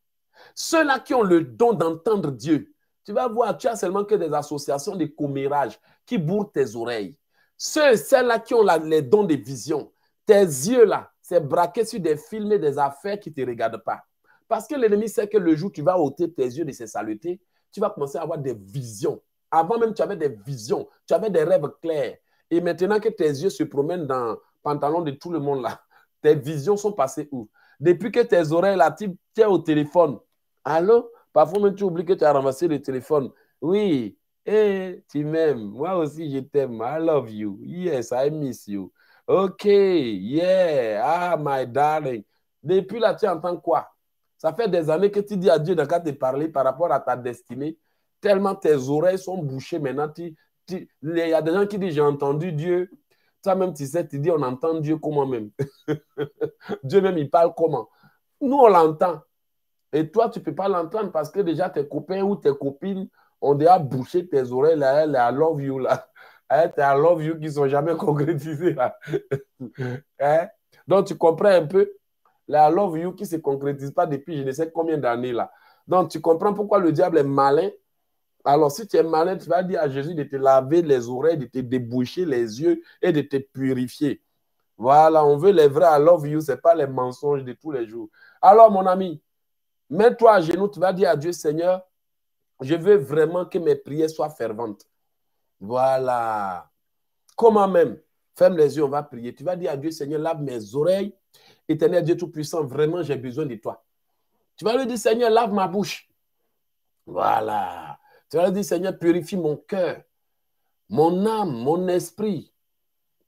Ceux-là qui ont le don d'entendre Dieu, tu vas voir, tu as seulement que des associations de commérages qui bourrent tes oreilles. Ceux, celles-là qui ont les dons des visions. tes yeux-là, c'est braqué sur des films et des affaires qui ne te regardent pas. Parce que l'ennemi sait que le jour où tu vas ôter tes yeux de ces saletés, tu vas commencer à avoir des visions. Avant même, tu avais des visions, tu avais des rêves clairs. Et maintenant que tes yeux se promènent dans le pantalon de tout le monde là, tes visions sont passées où Depuis que tes oreilles là, tu es au téléphone. Allô Parfois, même, tu oublies que tu as ramassé le téléphone. Oui, hey, eh, tu m'aimes. Moi aussi, je t'aime. I love you. Yes, I miss you. OK, yeah. Ah, my darling. Depuis là, tu entends quoi? Ça fait des années que tu dis à Dieu dans de parler par rapport à ta destinée. Tellement tes oreilles sont bouchées maintenant. il y a des gens qui disent J'ai entendu Dieu. Toi-même, tu sais, tu dis On entend Dieu comment même Dieu même, il parle comment Nous, on l'entend. Et toi, tu ne peux pas l'entendre parce que déjà tes copains ou tes copines ont déjà bouché tes oreilles là, là, I love you là. Hein, tes I love you qui ne sont jamais concrétisés hein? Donc tu comprends un peu la I love you qui ne se concrétise pas depuis je ne sais combien d'années là. Donc tu comprends pourquoi le diable est malin. Alors si tu es malin, tu vas dire à Jésus de te laver les oreilles, de te déboucher les yeux et de te purifier. Voilà, on veut les vrais I love you, ce n'est pas les mensonges de tous les jours. Alors mon ami, Mets-toi à genoux, tu vas dire à Dieu, Seigneur, je veux vraiment que mes prières soient ferventes. Voilà. Comment même Ferme les yeux, on va prier. Tu vas dire à Dieu, Seigneur, lave mes oreilles. Éternel Dieu Tout-Puissant, vraiment, j'ai besoin de toi. Tu vas lui dire, Seigneur, lave ma bouche. Voilà. Tu vas lui dire, Seigneur, purifie mon cœur, mon âme, mon esprit.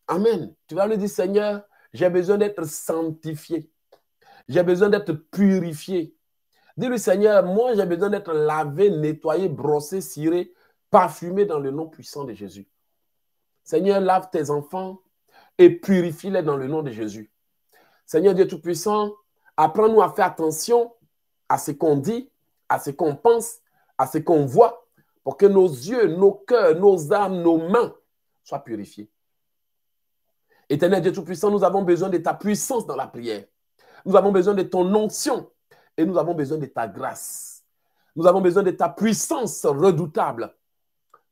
Amen. Tu vas lui dire, Seigneur, j'ai besoin d'être sanctifié. J'ai besoin d'être purifié. Dis-le, Seigneur, moi j'ai besoin d'être lavé, nettoyé, brossé, ciré, parfumé dans le nom puissant de Jésus. Seigneur, lave tes enfants et purifie-les dans le nom de Jésus. Seigneur Dieu Tout-Puissant, apprends-nous à faire attention à ce qu'on dit, à ce qu'on pense, à ce qu'on voit, pour que nos yeux, nos cœurs, nos âmes, nos mains soient purifiés. Éternel Dieu Tout-Puissant, nous avons besoin de ta puissance dans la prière. Nous avons besoin de ton onction et nous avons besoin de ta grâce. Nous avons besoin de ta puissance redoutable.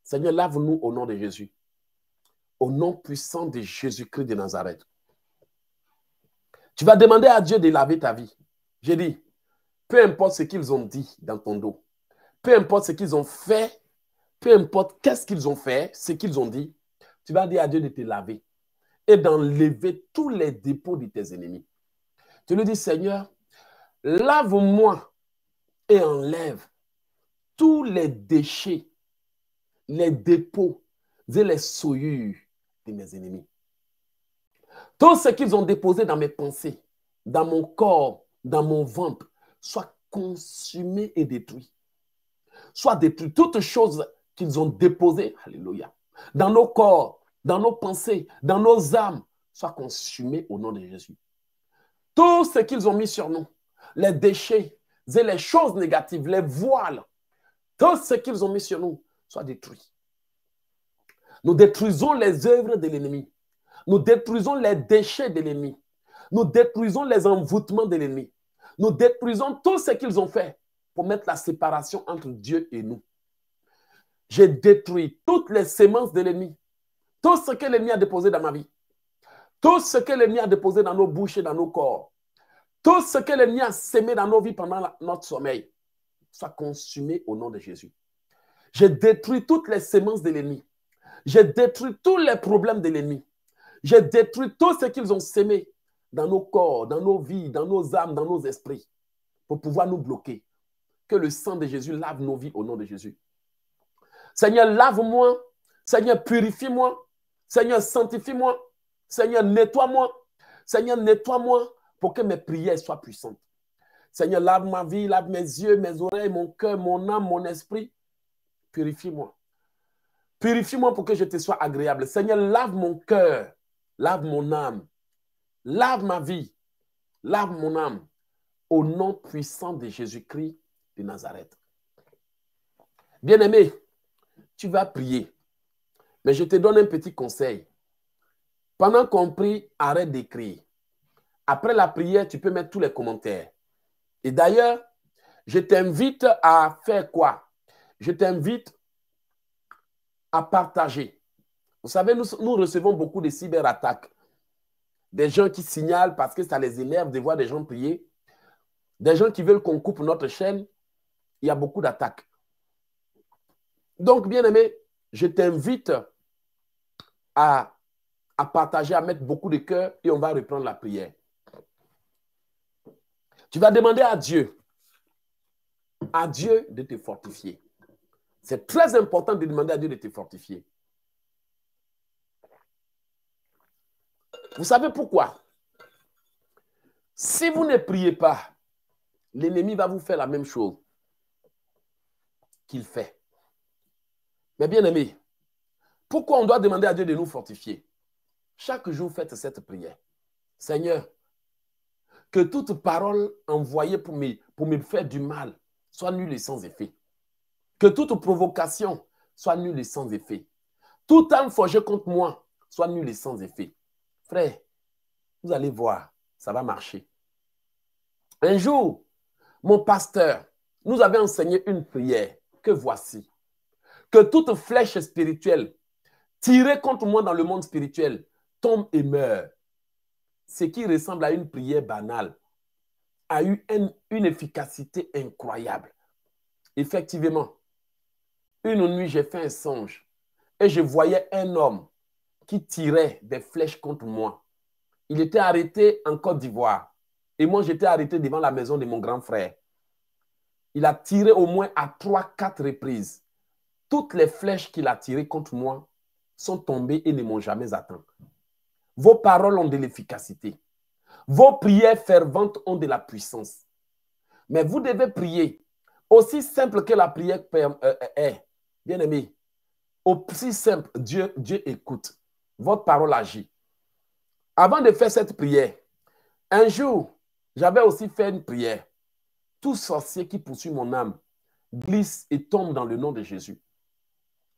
Seigneur, lave-nous au nom de Jésus. Au nom puissant de Jésus-Christ de Nazareth. Tu vas demander à Dieu de laver ta vie. J'ai dit, peu importe ce qu'ils ont dit dans ton dos, peu importe ce qu'ils ont fait, peu importe qu'est-ce qu'ils ont fait, ce qu'ils ont dit, tu vas dire à Dieu de te laver et d'enlever tous les dépôts de tes ennemis. Tu lui dis, Seigneur, Lave-moi et enlève tous les déchets, les dépôts et les souillures de mes ennemis. Tout ce qu'ils ont déposé dans mes pensées, dans mon corps, dans mon ventre, soit consumé et détruit. Soit détruit. Toutes choses qu'ils ont déposées, alléluia, dans nos corps, dans nos pensées, dans nos âmes, soit consumées au nom de Jésus. Tout ce qu'ils ont mis sur nous, les déchets et les choses négatives, les voiles, tout ce qu'ils ont mis sur nous soit détruit. Nous détruisons les œuvres de l'ennemi. Nous détruisons les déchets de l'ennemi. Nous détruisons les envoûtements de l'ennemi. Nous détruisons tout ce qu'ils ont fait pour mettre la séparation entre Dieu et nous. J'ai détruit toutes les semences de l'ennemi, tout ce que l'ennemi a déposé dans ma vie, tout ce que l'ennemi a déposé dans nos bouches et dans nos corps, tout ce que l'ennemi a semé dans nos vies pendant notre sommeil soit consumé au nom de Jésus. J'ai détruit toutes les semences de l'ennemi. J'ai détruit tous les problèmes de l'ennemi. J'ai détruit tout ce qu'ils ont semé dans nos corps, dans nos vies, dans nos âmes, dans nos esprits, pour pouvoir nous bloquer. Que le sang de Jésus lave nos vies au nom de Jésus. Seigneur, lave-moi. Seigneur, purifie-moi. Seigneur, sanctifie-moi. Seigneur, nettoie-moi. Seigneur, nettoie-moi pour que mes prières soient puissantes. Seigneur, lave ma vie, lave mes yeux, mes oreilles, mon cœur, mon âme, mon esprit. Purifie-moi. Purifie-moi pour que je te sois agréable. Seigneur, lave mon cœur, lave mon âme, lave ma vie, lave mon âme. Au nom puissant de Jésus-Christ de Nazareth. Bien-aimé, tu vas prier. Mais je te donne un petit conseil. Pendant qu'on prie, arrête d'écrire. Après la prière, tu peux mettre tous les commentaires. Et d'ailleurs, je t'invite à faire quoi Je t'invite à partager. Vous savez, nous, recevons beaucoup de cyberattaques. Des gens qui signalent parce que ça les énerve de voir des gens prier. Des gens qui veulent qu'on coupe notre chaîne. Il y a beaucoup d'attaques. Donc, bien aimé, je t'invite à, à partager, à mettre beaucoup de cœur et on va reprendre la prière. Tu vas demander à Dieu, à Dieu de te fortifier. C'est très important de demander à Dieu de te fortifier. Vous savez pourquoi Si vous ne priez pas, l'ennemi va vous faire la même chose qu'il fait. Mais bien aimé, pourquoi on doit demander à Dieu de nous fortifier Chaque jour, faites cette prière. Seigneur, que toute parole envoyée pour me, faire du mal soit nulle et sans effet. Que toute provocation soit nulle et sans effet. Tout âme forgée contre moi soit nulle et sans effet. Frère, vous allez voir, ça va marcher. Un jour, mon pasteur nous avait enseigné une prière que voici. Que toute flèche spirituelle tirée contre moi dans le monde spirituel tombe et meurt ce qui ressemble à une prière banale a eu une, efficacité incroyable. Effectivement, une nuit, j'ai fait un songe et je voyais un homme qui tirait des flèches contre moi. Il était arrêté en Côte d'Ivoire et moi, j'étais arrêté devant la maison de mon grand frère. Il a tiré au moins à trois, quatre reprises. Toutes les flèches qu'il a tirées contre moi sont tombées et ne m'ont jamais atteint. Vos paroles ont de l'efficacité. Vos prières ferventes ont de la puissance. Mais vous devez prier aussi simple que la prière euh, euh, euh, est. Bien aimé, aussi simple, Dieu, Dieu écoute. Votre parole agit. Avant de faire cette prière, un jour, j'avais aussi fait une prière. Tout sorcier qui poursuit mon âme glisse et tombe dans le nom de Jésus.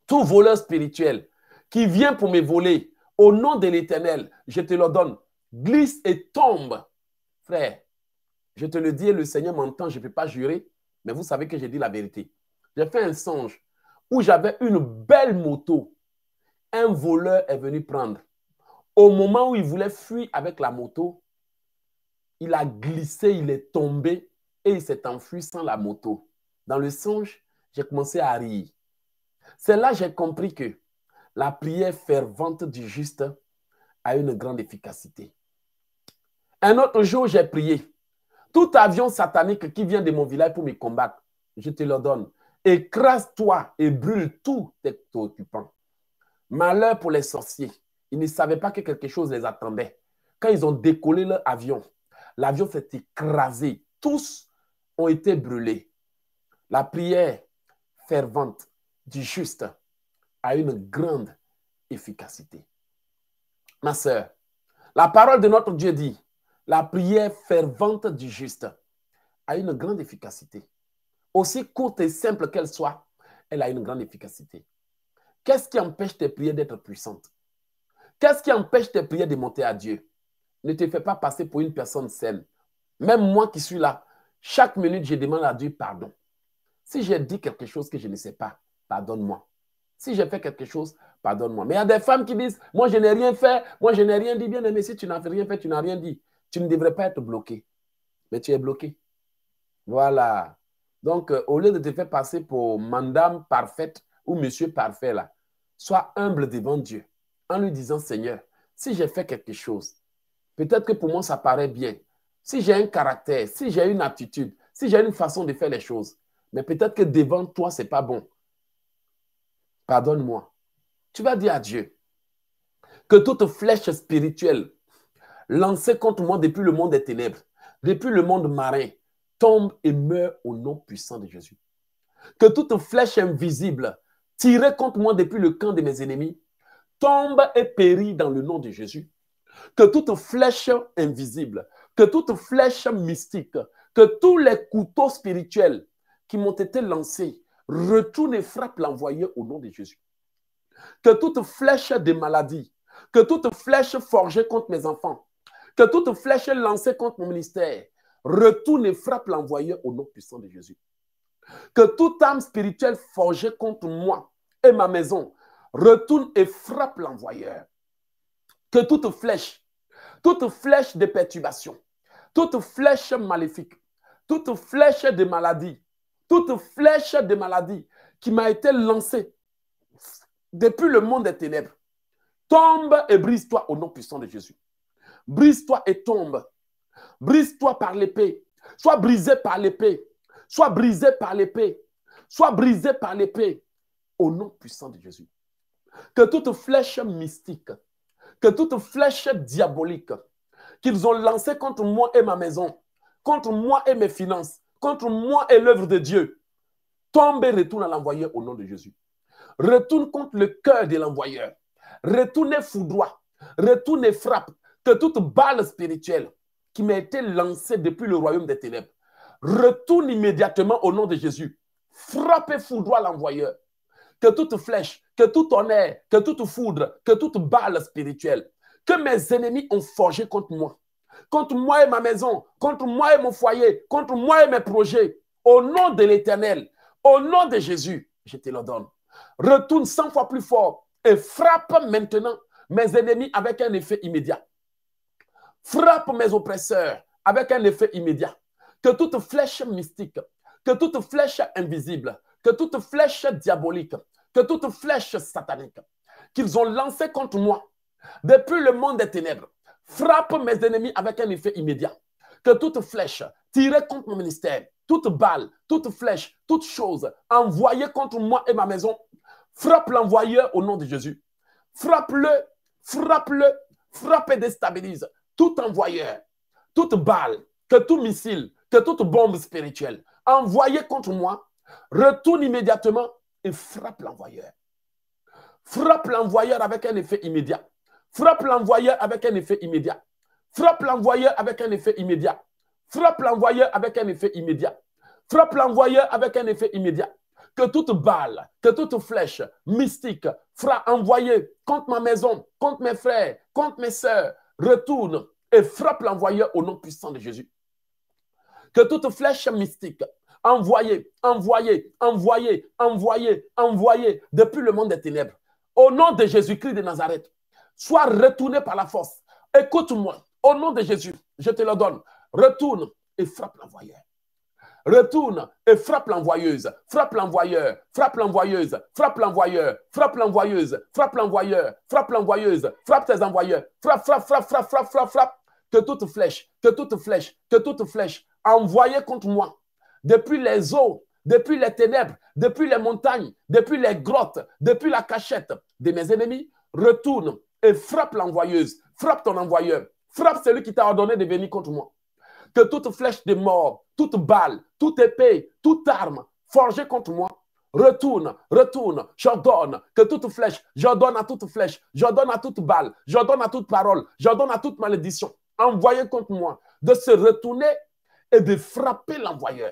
Tout voleur spirituel qui vient pour me voler, au nom de l'Éternel, je te donne. Glisse et tombe. Frère, je te le dis, le Seigneur m'entend, je ne peux pas jurer, mais vous savez que j'ai dit la vérité. J'ai fait un songe où j'avais une belle moto. Un voleur est venu prendre. Au moment où il voulait fuir avec la moto, il a glissé, il est tombé et il s'est enfui sans la moto. Dans le songe, j'ai commencé à rire. C'est là que j'ai compris que la prière fervente du juste a une grande efficacité. Un autre jour, j'ai prié. Tout avion satanique qui vient de mon village pour me combattre, je te donne. Écrase-toi et brûle tous tes occupants. Malheur pour les sorciers. Ils ne savaient pas que quelque chose les attendait. Quand ils ont décollé leur avion, l'avion s'est écrasé. Tous ont été brûlés. La prière fervente du juste a une grande efficacité. Ma sœur, la parole de notre Dieu dit, la prière fervente du juste a une grande efficacité. Aussi courte et simple qu'elle soit, elle a une grande efficacité. Qu'est-ce qui empêche tes prières d'être puissantes? Qu'est-ce qui empêche tes prières de monter à Dieu? Ne te fais pas passer pour une personne saine. Même moi qui suis là, chaque minute, je demande à Dieu pardon. Si j'ai dit quelque chose que je ne sais pas, pardonne-moi. Si j'ai fait quelque chose, pardonne-moi. Mais il y a des femmes qui disent, moi je n'ai rien fait, moi je n'ai rien dit, bien aimé, si tu n'as rien fait, tu n'as rien dit. Tu ne devrais pas être bloqué. Mais tu es bloqué. Voilà. Donc, euh, au lieu de te faire passer pour madame parfaite ou monsieur parfait, là, sois humble devant Dieu en lui disant, Seigneur, si j'ai fait quelque chose, peut-être que pour moi ça paraît bien. Si j'ai un caractère, si j'ai une attitude, si j'ai une façon de faire les choses, mais peut-être que devant toi, ce n'est pas bon pardonne-moi. Tu vas dire à Dieu que toute flèche spirituelle lancée contre moi depuis le monde des ténèbres, depuis le monde marin, tombe et meurt au nom puissant de Jésus. Que toute flèche invisible tirée contre moi depuis le camp de mes ennemis tombe et périt dans le nom de Jésus. Que toute flèche invisible, que toute flèche mystique, que tous les couteaux spirituels qui m'ont été lancés retourne et frappe l'envoyeur au nom de Jésus. Que toute flèche des maladies, que toute flèche forgée contre mes enfants, que toute flèche lancée contre mon ministère, retourne et frappe l'envoyeur au nom puissant de Jésus. Que toute âme spirituelle forgée contre moi et ma maison, retourne et frappe l'envoyeur. Que toute flèche, toute flèche de perturbation, toute flèche maléfique, toute flèche de maladie, toute flèche de maladie qui m'a été lancée depuis le monde des ténèbres, tombe et brise-toi au nom puissant de Jésus. Brise-toi et tombe. Brise-toi par l'épée. Sois brisé par l'épée. Sois brisé par l'épée. Sois brisé par l'épée au nom puissant de Jésus. Que toute flèche mystique, que toute flèche diabolique qu'ils ont lancée contre moi et ma maison, contre moi et mes finances, contre moi et l'œuvre de Dieu. Tombe et retourne à l'envoyeur au nom de Jésus. Retourne contre le cœur de l'envoyeur. Retourne et foudroie. Retourne et frappe. Que toute balle spirituelle qui m'a été lancée depuis le royaume des ténèbres retourne immédiatement au nom de Jésus. Frappe et foudroie l'envoyeur. Que toute flèche, que tout honneur, que toute foudre, que toute balle spirituelle que mes ennemis ont forgée contre moi contre moi et ma maison, contre moi et mon foyer, contre moi et mes projets. Au nom de l'Éternel, au nom de Jésus, je te donne, Retourne 100 fois plus fort et frappe maintenant mes ennemis avec un effet immédiat. Frappe mes oppresseurs avec un effet immédiat. Que toute flèche mystique, que toute flèche invisible, que toute flèche diabolique, que toute flèche satanique qu'ils ont lancée contre moi depuis le monde des ténèbres, frappe mes ennemis avec un effet immédiat. Que toute flèche tirée contre mon ministère, toute balle, toute flèche, toute chose envoyée contre moi et ma maison, frappe l'envoyeur au nom de Jésus. Frappe-le, frappe-le, frappe et déstabilise tout envoyeur, toute balle, que tout missile, que toute bombe spirituelle envoyée contre moi retourne immédiatement et frappe l'envoyeur. Frappe l'envoyeur avec un effet immédiat. Frappe l'envoyeur avec un effet immédiat. Frappe l'envoyeur avec un effet immédiat. Frappe l'envoyeur avec un effet immédiat. Frappe l'envoyeur avec un effet immédiat. Que toute balle, que toute flèche mystique frappe envoyée contre ma maison, contre mes frères, contre mes sœurs, retourne et frappe l'envoyeur au nom puissant de Jésus. Que toute flèche mystique envoyée, envoyée, envoyée, envoyée, envoyée depuis le monde des ténèbres, au nom de Jésus-Christ de Nazareth, sois retourné par la force. Écoute-moi, au nom de Jésus, je te le donne. Retourne et frappe l'envoyeur. Retourne et frappe l'envoyeuse, frappe l'envoyeur, frappe l'envoyeuse, frappe l'envoyeur, frappe l'envoyeuse, frappe l'envoyeur, frappe l'envoyeuse, frappe tes envoyeurs, frappe, frappe, frappe, frappe, frappe, frappe, frappe. Que toute flèche, que toute flèche, que toute flèche envoyée contre moi, depuis les eaux, depuis les ténèbres, depuis les montagnes, depuis les grottes, depuis la cachette de mes ennemis, retourne et frappe l'envoyeuse, frappe ton envoyeur, frappe celui qui t'a ordonné de venir contre moi. Que toute flèche de mort, toute balle, toute épée, toute arme forgée contre moi Retourne, retourne, j'ordonne que toute flèche, j'ordonne à toute flèche, j'ordonne à toute balle, j'ordonne à toute parole, j'ordonne à toute malédiction envoyée contre moi de se retourner et de frapper l'envoyeur.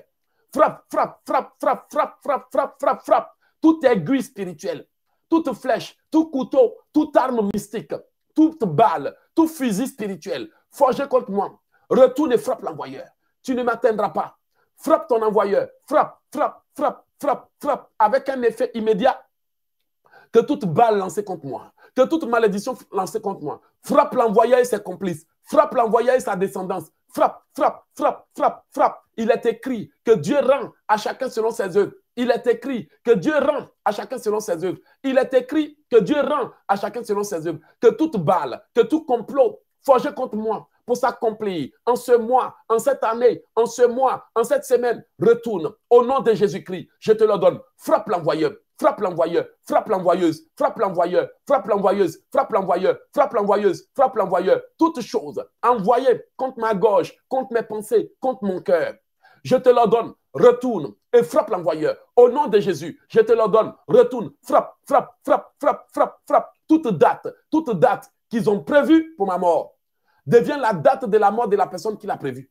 Frappe, frappe, frappe, frappe, frappe, frappe, frappe, frappe, frappe, toute aiguille spirituelle, toute flèche, tout couteau, toute arme mystique, toute balle, tout fusil spirituel forgé contre moi, retourne et frappe l'envoyeur. Tu ne m'atteindras pas. Frappe ton envoyeur. Frappe, frappe, frappe, frappe, frappe, avec un effet immédiat. Que toute balle lancée contre moi, que toute malédiction lancée contre moi, frappe l'envoyeur et ses complices, frappe l'envoyeur et sa descendance, frappe, frappe, frappe, frappe, frappe. Il est écrit que Dieu rend à chacun selon ses œuvres. Il est écrit que Dieu rend à chacun selon ses œuvres. Il est écrit que Dieu rend à chacun selon ses œuvres. Que toute balle, que tout complot forgé contre moi pour s'accomplir en ce mois, en cette année, en ce mois, en cette semaine, retourne au nom de Jésus-Christ. Je te le donne. Frappe l'envoyeur, frappe l'envoyeur, frappe l'envoyeuse, frappe l'envoyeur, frappe l'envoyeuse, frappe l'envoyeur, frappe l'envoyeuse, frappe l'envoyeur. Toutes choses envoyées contre ma gorge, contre mes pensées, contre mon cœur. Je te le donne retourne et frappe l'envoyeur. Au nom de Jésus, je te l'ordonne, retourne, frappe, frappe, frappe, frappe, frappe, frappe. Toute date, toute date qu'ils ont prévue pour ma mort devient la date de la mort de la personne qui l'a prévue.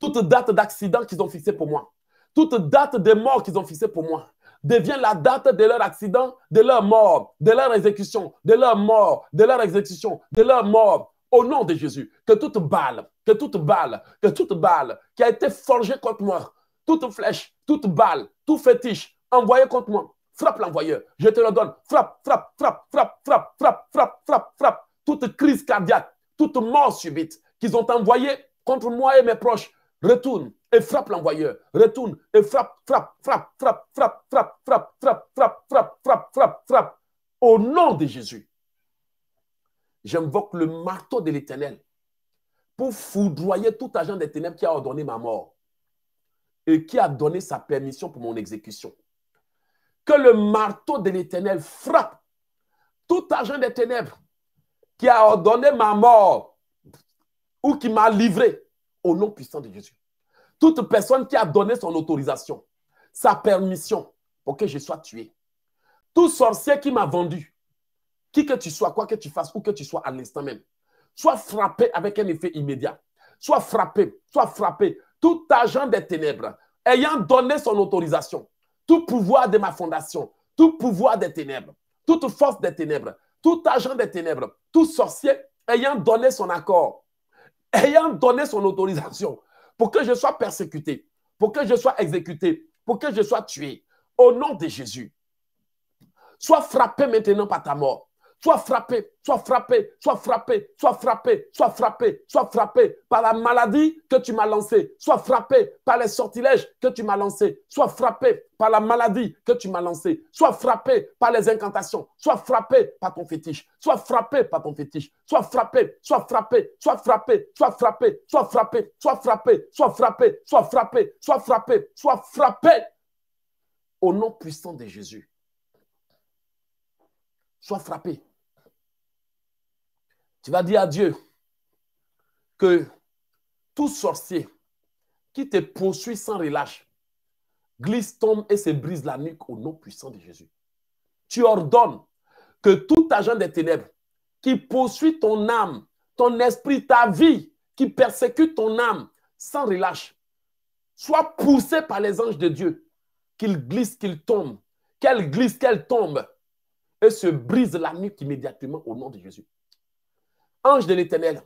Toute date d'accident qu'ils ont fixée pour moi, toute date de mort qu'ils ont fixée pour moi devient la date de leur accident, de leur mort, de leur exécution, de leur mort, de leur exécution, de leur mort, au nom de Jésus, que toute balle, que toute balle, que toute balle qui a été forgée contre moi, toute flèche, toute balle, tout fétiche envoyé contre moi, frappe l'envoyeur. Je te le donne. Frappe, frappe, frappe, frappe, frappe, frappe, frappe, frappe, frappe. Toute crise cardiaque, toute mort subite qu'ils ont envoyée contre moi et mes proches, retourne et frappe l'envoyeur. Retourne et frappe, frappe, frappe, frappe, frappe, frappe, frappe, frappe, frappe, frappe, frappe, frappe, frappe. Au nom de Jésus. J'invoque le marteau de l'Éternel pour foudroyer tout agent des ténèbres qui a ordonné ma mort et qui a donné sa permission pour mon exécution. Que le marteau de l'Éternel frappe tout agent des ténèbres qui a ordonné ma mort ou qui m'a livré au nom puissant de Jésus. Toute personne qui a donné son autorisation, sa permission pour que je sois tué. Tout sorcier qui m'a vendu, qui que tu sois, quoi que tu fasses, où que tu sois à l'instant même, sois frappé avec un effet immédiat. Sois frappé, sois frappé. Tout agent des ténèbres ayant donné son autorisation, tout pouvoir de ma fondation, tout pouvoir des ténèbres, toute force des ténèbres, tout agent des ténèbres, tout sorcier ayant donné son accord, ayant donné son autorisation pour que je sois persécuté, pour que je sois exécuté, pour que je sois tué, au nom de Jésus. Sois frappé maintenant par ta mort. Sois frappé, sois frappé, sois frappé, sois frappé, sois frappé, sois frappé par la maladie que tu m'as lancée. Sois frappé par les sortilèges que tu m'as lancés. Sois frappé par la maladie que tu m'as lancée. Sois frappé par les incantations. Sois frappé par ton fétiche. Sois frappé par ton fétiche. Sois frappé, sois frappé, sois frappé, sois frappé, sois frappé, sois frappé, sois frappé, sois frappé, sois frappé, sois frappé. Au nom puissant de Jésus sois frappé. Tu vas dire à Dieu que tout sorcier qui te poursuit sans relâche glisse, tombe et se brise la nuque au nom puissant de Jésus. Tu ordonnes que tout agent des ténèbres qui poursuit ton âme, ton esprit, ta vie, qui persécute ton âme sans relâche, soit poussé par les anges de Dieu, qu'il glisse, qu'il tombe, qu'elle glisse, qu'elle tombe se brise la nuque immédiatement au nom de Jésus. Ange de l'Éternel,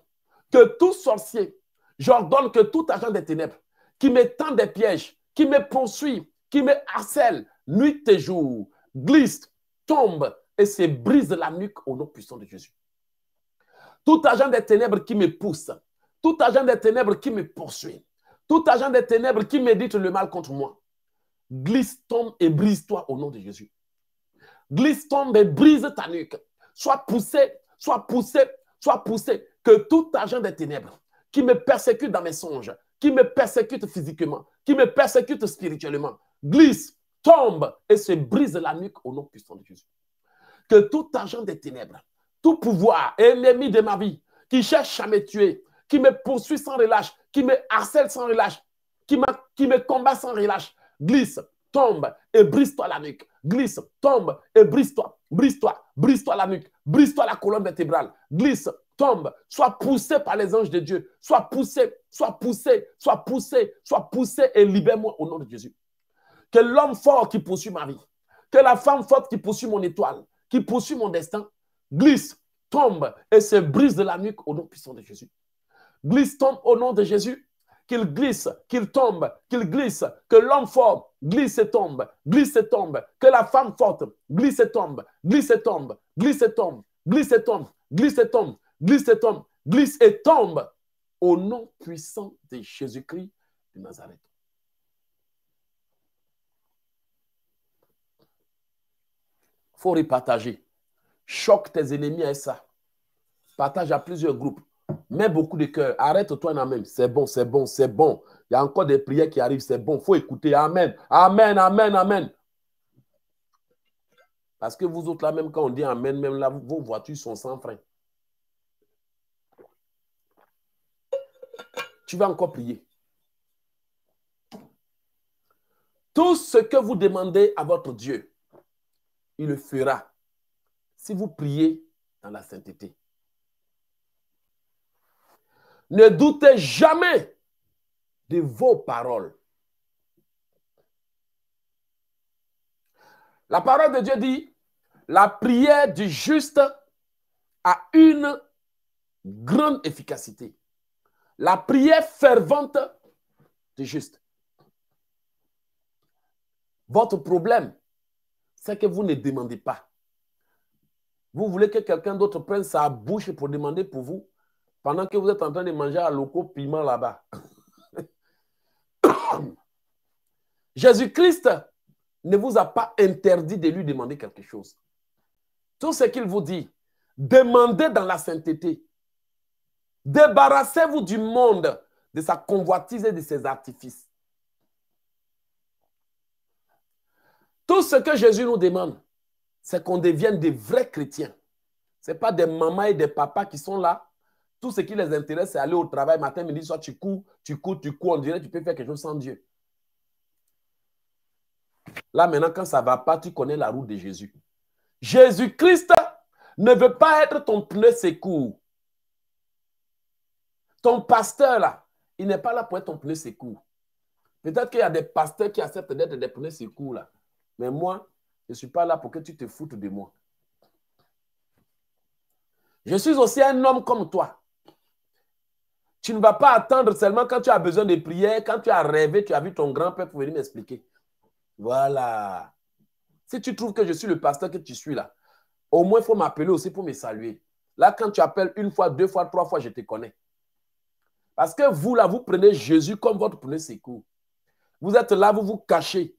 que tout sorcier, j'ordonne que tout agent des ténèbres qui me tend des pièges, qui me poursuit, qui me harcèle nuit et jour, glisse, tombe et se brise la nuque au nom puissant de Jésus. Tout agent des ténèbres qui me pousse, tout agent des ténèbres qui me poursuit, tout agent des ténèbres qui médite le mal contre moi, glisse, tombe et brise-toi au nom de Jésus glisse, tombe et brise ta nuque. Sois poussé, sois poussé, sois poussé. Que tout agent des ténèbres qui me persécute dans mes songes, qui me persécute physiquement, qui me persécute spirituellement, glisse, tombe et se brise la nuque au nom puissant de Jésus. Que tout agent des ténèbres, tout pouvoir, ennemi de ma vie, qui cherche à me tuer, qui me poursuit sans relâche, qui me harcèle sans relâche, qui me combat sans relâche, glisse, tombe et brise-toi la nuque. Glisse, tombe et brise-toi, brise-toi, brise-toi la nuque, brise-toi la colonne vertébrale. Glisse, tombe, sois poussé par les anges de Dieu. Sois poussé, sois poussé, sois poussé, sois poussé et libère-moi au nom de Jésus. Que l'homme fort qui poursuit ma vie, que la femme forte qui poursuit mon étoile, qui poursuit mon destin, glisse, tombe et se brise de la nuque au nom puissant de Jésus. Glisse, tombe au nom de Jésus. Qu'il glisse, qu'il tombe, qu'il glisse, que l'homme fort glisse et tombe, glisse et tombe. Que la femme forte glisse et tombe, glisse et tombe, glisse et tombe, glisse et tombe, glisse et tombe, glisse et tombe, glisse et tombe. Au nom puissant de Jésus-Christ de Nazareth. faut repartager. Choque tes ennemis à ça. Partage à plusieurs groupes. Mets beaucoup de cœur. Arrête-toi en même C'est bon, c'est bon, c'est bon. Il y a encore des prières qui arrivent. C'est bon. Il faut écouter. Amen. Amen, amen, amen. Parce que vous autres, là, même quand on dit Amen, même là, vos voitures sont sans frein. Tu vas encore prier. Tout ce que vous demandez à votre Dieu, il le fera si vous priez dans la sainteté. Ne doutez jamais de vos paroles. La parole de Dieu dit, la prière du juste a une grande efficacité. La prière fervente du juste. Votre problème, c'est que vous ne demandez pas. Vous voulez que quelqu'un d'autre prenne sa bouche pour demander pour vous pendant que vous êtes en train de manger à locaux piment là-bas. Jésus-Christ ne vous a pas interdit de lui demander quelque chose. Tout ce qu'il vous dit, demandez dans la sainteté. Débarrassez-vous du monde, de sa convoitise et de ses artifices. Tout ce que Jésus nous demande, c'est qu'on devienne des vrais chrétiens. Ce n'est pas des mamans et des papas qui sont là tout ce qui les intéresse, c'est aller au travail matin, midi, soir, tu cours, tu cours, tu cours. On dirait que tu peux faire quelque chose sans Dieu. Là, maintenant, quand ça ne va pas, tu connais la route de Jésus. Jésus-Christ ne veut pas être ton pneu secours. Ton pasteur, là, il n'est pas là pour être ton pneu secours. Peut-être qu'il y a des pasteurs qui acceptent d'être des pneus secours, là. Mais moi, je ne suis pas là pour que tu te foutes de moi. Je suis aussi un homme comme toi. Tu ne vas pas attendre seulement quand tu as besoin de prière, quand tu as rêvé, tu as vu ton grand-père pour venir m'expliquer. Voilà. Si tu trouves que je suis le pasteur que tu suis là, au moins il faut m'appeler aussi pour me saluer. Là, quand tu appelles une fois, deux fois, trois fois, je te connais. Parce que vous, là, vous prenez Jésus comme votre premier secours. Vous êtes là, vous vous cachez.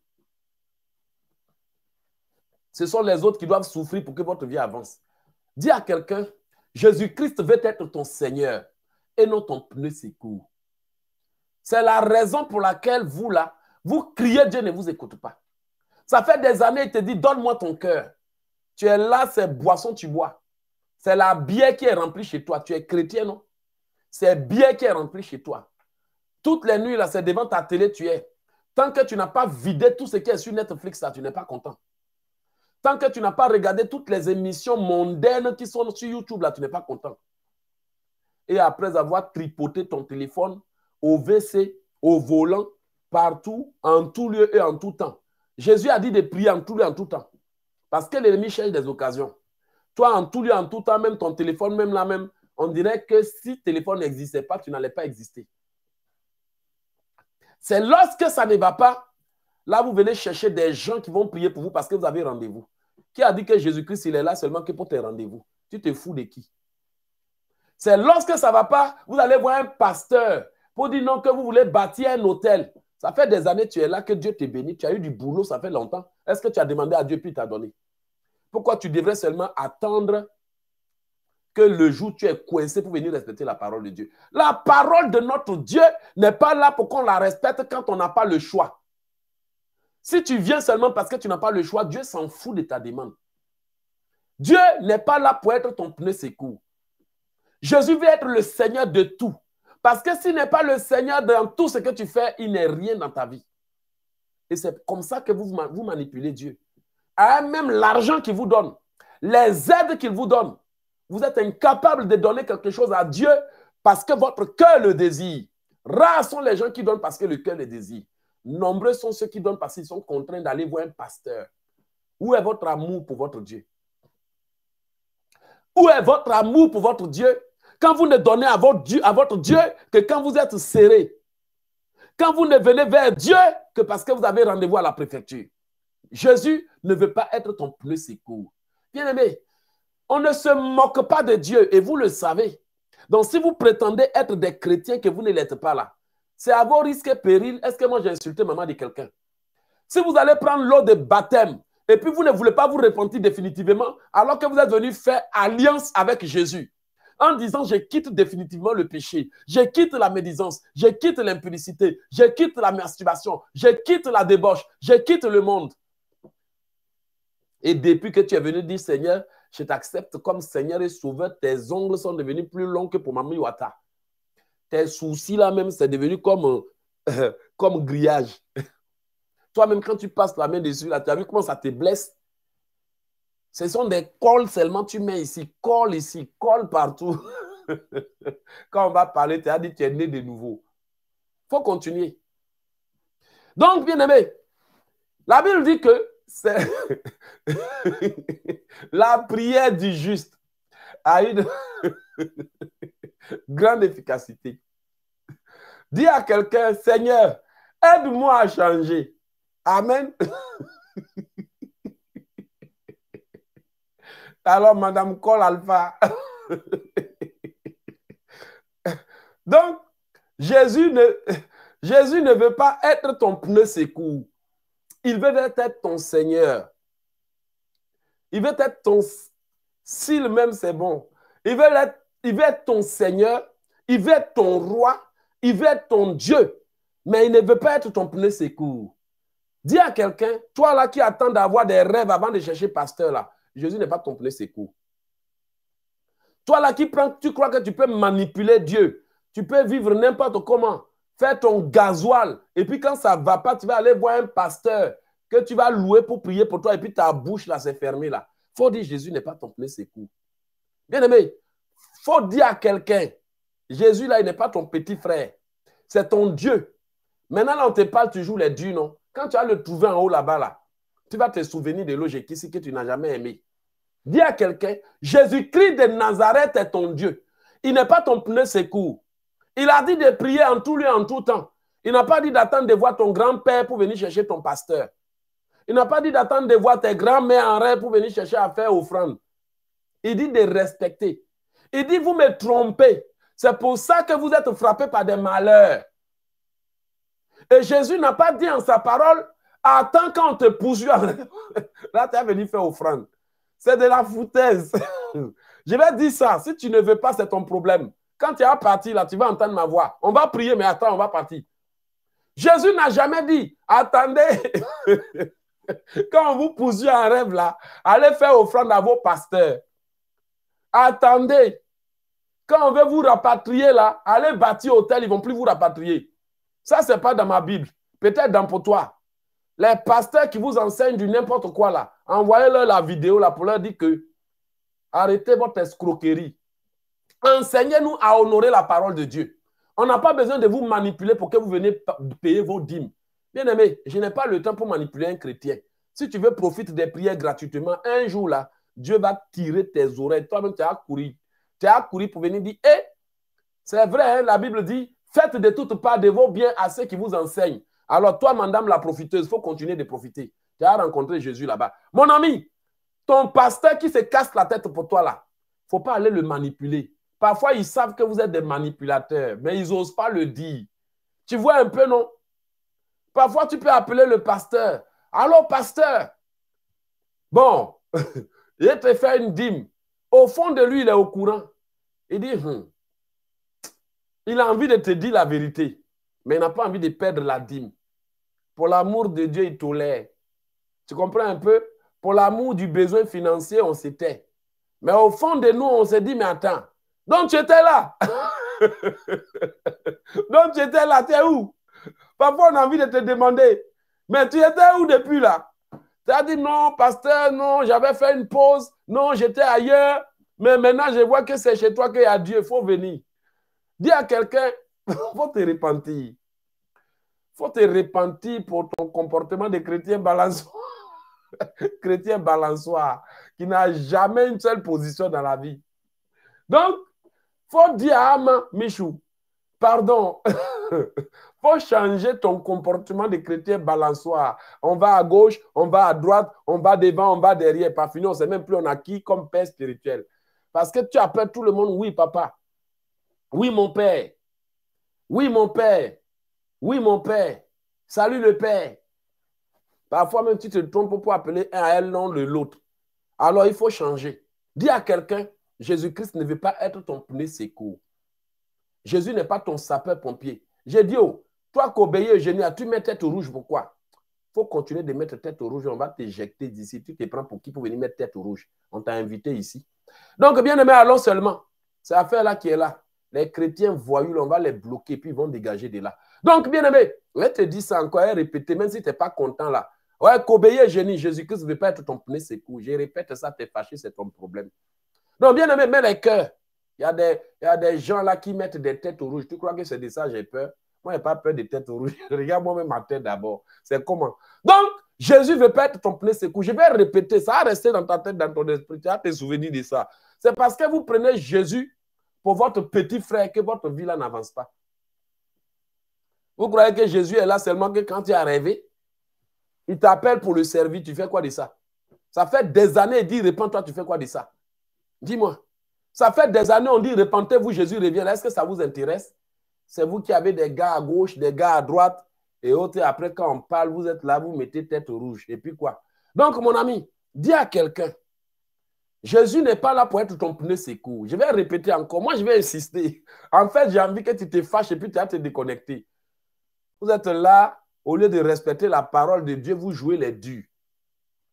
Ce sont les autres qui doivent souffrir pour que votre vie avance. Dis à quelqu'un, Jésus-Christ veut être ton Seigneur et non ton pneu secours. C'est la raison pour laquelle vous, là, vous criez, Dieu ne vous écoute pas. Ça fait des années, il te dit, donne-moi ton cœur. Tu es là, c'est boisson, tu bois. C'est la bière qui est remplie chez toi. Tu es chrétien, non? C'est bière qui est remplie chez toi. Toutes les nuits, là, c'est devant ta télé, tu es. Tant que tu n'as pas vidé tout ce qui est sur Netflix, là, tu n'es pas content. Tant que tu n'as pas regardé toutes les émissions mondaines qui sont sur YouTube, là, tu n'es pas content et après avoir tripoté ton téléphone au WC, au volant, partout, en tout lieu et en tout temps. Jésus a dit de prier en tout lieu, en tout temps. Parce que l'ennemi cherche des occasions. Toi, en tout lieu, en tout temps, même ton téléphone, même là même, on dirait que si téléphone n'existait pas, tu n'allais pas exister. C'est lorsque ça ne va pas, là, vous venez chercher des gens qui vont prier pour vous parce que vous avez rendez-vous. Qui a dit que Jésus-Christ, il est là seulement que pour tes rendez-vous Tu te fous de qui c'est lorsque ça ne va pas, vous allez voir un pasteur pour dire non que vous voulez bâtir un hôtel. Ça fait des années que tu es là, que Dieu t'est béni, tu as eu du boulot, ça fait longtemps. Est-ce que tu as demandé à Dieu puis t'a donné Pourquoi tu devrais seulement attendre que le jour tu es coincé pour venir respecter la parole de Dieu La parole de notre Dieu n'est pas là pour qu'on la respecte quand on n'a pas le choix. Si tu viens seulement parce que tu n'as pas le choix, Dieu s'en fout de ta demande. Dieu n'est pas là pour être ton pneu secours. Jésus veut être le Seigneur de tout. Parce que s'il n'est pas le Seigneur dans tout ce que tu fais, il n'est rien dans ta vie. Et c'est comme ça que vous, vous manipulez Dieu. même l'argent qu'il vous donne, les aides qu'il vous donne, vous êtes incapable de donner quelque chose à Dieu parce que votre cœur le désire. Rares sont les gens qui donnent parce que le cœur le désire. Nombreux sont ceux qui donnent parce qu'ils sont contraints d'aller voir un pasteur. Où est votre amour pour votre Dieu? Où est votre amour pour votre Dieu quand vous ne donnez à votre Dieu, que quand vous êtes serré. Quand vous ne venez vers Dieu que parce que vous avez rendez-vous à la préfecture. Jésus ne veut pas être ton plus secours. Bien-aimé, on ne se moque pas de Dieu et vous le savez. Donc si vous prétendez être des chrétiens que vous ne l'êtes pas là, c'est à vos risques et périls. Est-ce que moi j'ai insulté maman de quelqu'un Si vous allez prendre l'eau de baptême et puis vous ne voulez pas vous repentir définitivement alors que vous êtes venu faire alliance avec Jésus, en disant je quitte définitivement le péché, je quitte la médisance, je quitte l'impunicité, je quitte la masturbation, je quitte la débauche, je quitte le monde. Et depuis que tu es venu dire Seigneur, je t'accepte comme Seigneur et Sauveur, tes ongles sont devenus plus longs que pour Mamie Wata. Tes soucis là même, c'est devenu comme, euh, comme grillage. Toi-même, quand tu passes la main dessus, là, tu as vu comment ça te blesse. Ce sont des cols seulement, tu mets ici, cols ici, colle partout. Quand on va parler, tu as dit tu es né de nouveau. Il faut continuer. Donc, bien aimé, la Bible dit que c'est la prière du juste a une grande efficacité. Dis à quelqu'un, Seigneur, aide-moi à changer. Amen. Alors, Madame Cole Alpha. Donc, Jésus ne, Jésus ne veut pas être ton pneu secours. Il veut être ton Seigneur. Il veut être ton... S'il même, c'est bon. Il veut, être, il veut être ton Seigneur. Il veut être ton roi. Il veut être ton Dieu. Mais il ne veut pas être ton pneu secours. Dis à quelqu'un, toi là qui attends d'avoir des rêves avant de chercher pasteur là, Jésus n'est pas ton ses secours. Toi là qui prends, tu crois que tu peux manipuler Dieu. Tu peux vivre n'importe comment. Faire ton gasoil. Et puis quand ça ne va pas, tu vas aller voir un pasteur que tu vas louer pour prier pour toi. Et puis ta bouche là s'est fermée là. faut dire Jésus n'est pas ton ses secours. Bien aimé, faut dire à quelqu'un, Jésus là, il n'est pas ton petit frère. C'est ton Dieu. Maintenant là, on te parle toujours les dieux, non? Quand tu vas le trouver en haut là-bas là, tu vas te souvenir de ici que tu n'as jamais aimé. Dis à quelqu'un, Jésus-Christ de Nazareth est ton Dieu. Il n'est pas ton pneu secours. Il a dit de prier en tout lieu, en tout temps. Il n'a pas dit d'attendre de voir ton grand-père pour venir chercher ton pasteur. Il n'a pas dit d'attendre de voir tes grands-mères en rêve pour venir chercher à faire offrande. Il dit de respecter. Il dit, vous me trompez. C'est pour ça que vous êtes frappés par des malheurs. Et Jésus n'a pas dit en sa parole, Attends quand on te pousse Là, tu es venu faire offrande. C'est de la foutaise. Je vais dire ça. Si tu ne veux pas, c'est ton problème. Quand tu vas partir là, tu vas entendre ma voix. On va prier, mais attends, on va partir. Jésus n'a jamais dit, attendez, quand on vous poursuit en rêve, là, allez faire offrande à vos pasteurs. Attendez, quand on veut vous rapatrier, là, allez bâtir hôtel, ils ne vont plus vous rapatrier. Ça, ce n'est pas dans ma Bible. Peut-être dans pour toi. Les pasteurs qui vous enseignent du n'importe quoi là, envoyez-leur la vidéo là pour leur dire que arrêtez votre escroquerie. Enseignez-nous à honorer la parole de Dieu. On n'a pas besoin de vous manipuler pour que vous venez payer vos dîmes. Bien aimé, je n'ai pas le temps pour manipuler un chrétien. Si tu veux profiter des prières gratuitement, un jour là, Dieu va tirer tes oreilles. Toi-même, tu as couru. Tu as couru pour venir dire, hé, eh, c'est vrai, hein, la Bible dit, faites de toutes parts de vos biens à ceux qui vous enseignent alors toi, madame la profiteuse, il faut continuer de profiter. Tu as rencontré Jésus là-bas. Mon ami, ton pasteur qui se casse la tête pour toi là, il ne faut pas aller le manipuler. Parfois, ils savent que vous êtes des manipulateurs, mais ils n'osent pas le dire. Tu vois un peu, non Parfois, tu peux appeler le pasteur. Allô, pasteur Bon, il te fait une dîme. Au fond de lui, il est au courant. Il dit, hmm, il a envie de te dire la vérité, mais il n'a pas envie de perdre la dîme. Pour l'amour de Dieu, il tolère. Tu comprends un peu Pour l'amour du besoin financier, on s'était. Mais au fond de nous, on s'est dit, mais attends, donc tu étais là. donc tu étais là, es où Parfois, on a envie de te demander, mais tu étais où depuis là Tu as dit, non, pasteur, non, j'avais fait une pause, non, j'étais ailleurs, mais maintenant je vois que c'est chez toi qu'il y a Dieu, il faut venir. Dis à quelqu'un, il faut te repentir faut te repentir pour ton comportement de chrétien balançoire. chrétien balançoire qui n'a jamais une seule position dans la vie. Donc, faut dire à Michou, pardon, faut changer ton comportement de chrétien balançoire. On va à gauche, on va à droite, on va devant, on va derrière. Pas fini, on ne sait même plus on a qui comme père spirituel. Parce que tu appelles tout le monde, oui, papa. Oui, mon père. Oui, mon père. Oui, mon père. Salut le père. Parfois même tu te trompes pour appeler un à non, de l'autre. Alors il faut changer. Dis à quelqu'un, Jésus-Christ ne veut pas être ton pneu secours. Jésus n'est pas ton sapeur-pompier. J'ai dit, oh, toi je Eugénie, tu mets tête rouge, pourquoi Il faut continuer de mettre tête rouge, on va t'éjecter d'ici. Tu te prends pour qui pour venir mettre tête rouge On t'a invité ici. Donc, bien aimé, allons seulement. C'est affaire-là qui est là. Les chrétiens voyous, on va les bloquer, puis ils vont dégager de là. Donc, bien aimé, je te dire ça encore et répéter, même si tu n'es pas content là. Ouais, qu'obéir, génie, Jésus-Christ ne veut pas être ton pneu secours. Je répète ça, t'es fâché, c'est ton problème. Donc, bien aimé, mets les cœurs. Il y, a des, y a des gens là qui mettent des têtes rouges. Tu crois que c'est de ça j'ai peur? Moi, je n'ai pas peur des têtes rouges. Regarde moi-même ma tête d'abord. C'est comment? Donc, Jésus ne veut pas être ton pneu secours. Je vais répéter ça, rester dans ta tête, dans ton esprit. Tu as tes souvenirs de ça. C'est parce que vous prenez Jésus pour votre petit frère que votre vie là n'avance pas. Vous croyez que Jésus est là seulement que quand tu as rêvé Il t'appelle pour le servir, tu fais quoi de ça Ça fait des années, il dit, repends-toi, tu fais quoi de ça Dis-moi. Ça fait des années, on dit, repentez-vous, Jésus revient. Est-ce que ça vous intéresse C'est vous qui avez des gars à gauche, des gars à droite et autres. après, quand on parle, vous êtes là, vous mettez tête rouge. Et puis quoi Donc, mon ami, dis à quelqu'un, Jésus n'est pas là pour être ton pneu secours. Je vais répéter encore. Moi, je vais insister. En fait, j'ai envie que tu te fâches et puis tu vas te déconnecter. Vous êtes là, au lieu de respecter la parole de Dieu, vous jouez les durs.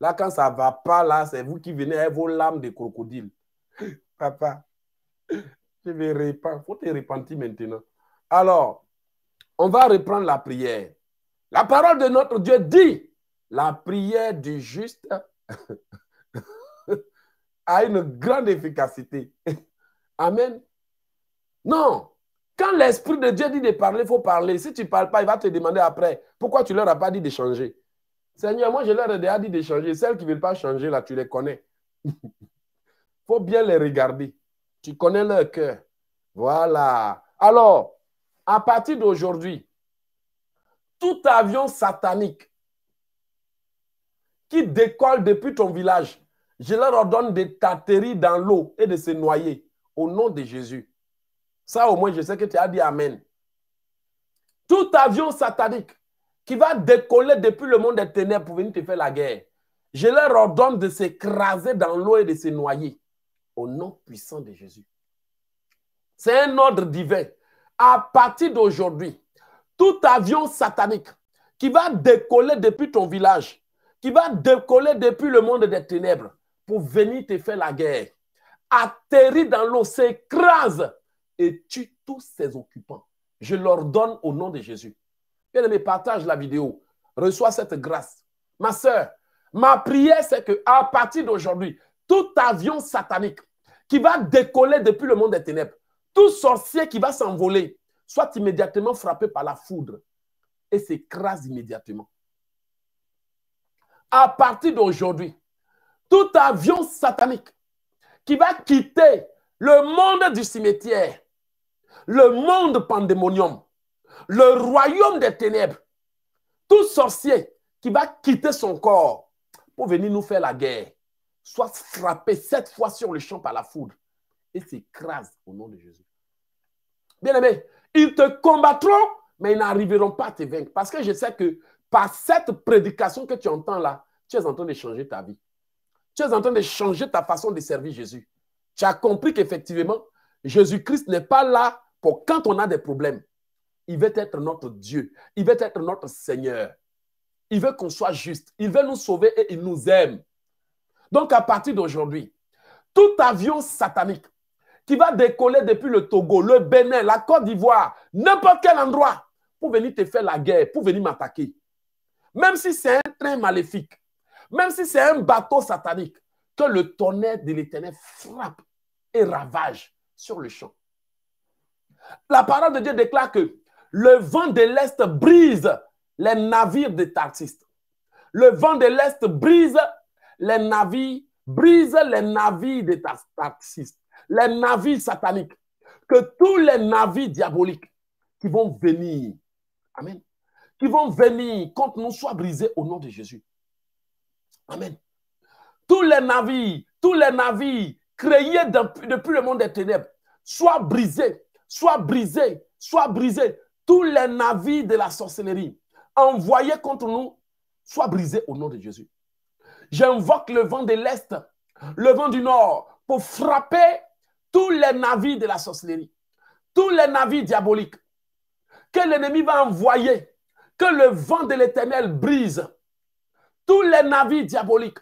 Là, quand ça ne va pas, là, c'est vous qui venez avec vos lames de crocodile. Papa, je vais pas. faut te repentir maintenant. Alors, on va reprendre la prière. La parole de notre Dieu dit, la prière du juste a une grande efficacité. Amen. Non, quand l'Esprit de Dieu dit de parler, il faut parler. Si tu ne parles pas, il va te demander après pourquoi tu ne leur as pas dit de changer. Seigneur, moi, je leur ai déjà dit de changer. Celles qui ne veulent pas changer, là, tu les connais. Il faut bien les regarder. Tu connais leur cœur. Voilà. Alors, à partir d'aujourd'hui, tout avion satanique qui décolle depuis ton village, je leur ordonne de t'atterrir dans l'eau et de se noyer au nom de Jésus. Ça, au moins, je sais que tu as dit Amen. Tout avion satanique qui va décoller depuis le monde des ténèbres pour venir te faire la guerre, je leur ordonne de s'écraser dans l'eau et de se noyer. Au nom puissant de Jésus. C'est un ordre divin. À partir d'aujourd'hui, tout avion satanique qui va décoller depuis ton village, qui va décoller depuis le monde des ténèbres pour venir te faire la guerre, atterrit dans l'eau, s'écrase et tue tous ses occupants. Je l'ordonne au nom de Jésus. Bien-aimé, partage la vidéo. Reçois cette grâce. Ma sœur, ma prière, c'est que à partir d'aujourd'hui, tout avion satanique qui va décoller depuis le monde des ténèbres, tout sorcier qui va s'envoler, soit immédiatement frappé par la foudre et s'écrase immédiatement. À partir d'aujourd'hui, tout avion satanique qui va quitter le monde du cimetière le monde pandémonium, le royaume des ténèbres, tout sorcier qui va quitter son corps pour venir nous faire la guerre, soit frappé sept fois sur le champ par la foudre et s'écrase au nom de Jésus. Bien-aimé, ils te combattront, mais ils n'arriveront pas à te vaincre. Parce que je sais que par cette prédication que tu entends là, tu es en train de changer ta vie. Tu es en train de changer ta façon de servir Jésus. Tu as compris qu'effectivement, Jésus-Christ n'est pas là quand on a des problèmes, il veut être notre Dieu, il veut être notre Seigneur. Il veut qu'on soit juste, il veut nous sauver et il nous aime. Donc à partir d'aujourd'hui, tout avion satanique qui va décoller depuis le Togo, le Bénin, la Côte d'Ivoire, n'importe quel endroit, pour venir te faire la guerre, pour venir m'attaquer. Même si c'est un train maléfique, même si c'est un bateau satanique, que le tonnerre de l'Éternel frappe et ravage sur le champ. La parole de Dieu déclare que le vent de l'Est brise les navires des Tarsis. Le vent de l'Est brise les navires, brise les navires des les navires sataniques, que tous les navires diaboliques qui vont venir, Amen, qui vont venir contre nous soient brisés au nom de Jésus. Amen. Tous les navires, tous les navires créés depuis le monde des ténèbres soient brisés soit brisé, soit brisé. Tous les navires de la sorcellerie envoyés contre nous, Soit brisé au nom de Jésus. J'invoque le vent de l'Est, le vent du Nord, pour frapper tous les navires de la sorcellerie, tous les navires diaboliques que l'ennemi va envoyer, que le vent de l'Éternel brise. Tous les navires diaboliques,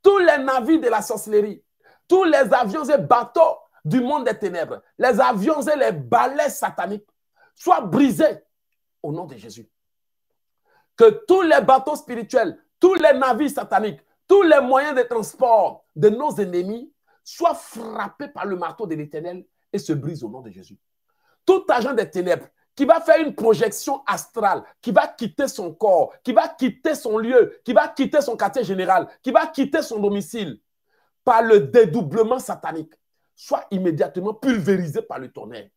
tous les navires de la sorcellerie, tous les avions et bateaux du monde des ténèbres, les avions et les balais sataniques soient brisés au nom de Jésus. Que tous les bateaux spirituels, tous les navires sataniques, tous les moyens de transport de nos ennemis soient frappés par le marteau de l'Éternel et se brisent au nom de Jésus. Tout agent des ténèbres qui va faire une projection astrale, qui va quitter son corps, qui va quitter son lieu, qui va quitter son quartier général, qui va quitter son domicile par le dédoublement satanique, soit immédiatement pulvérisé par le tonnerre.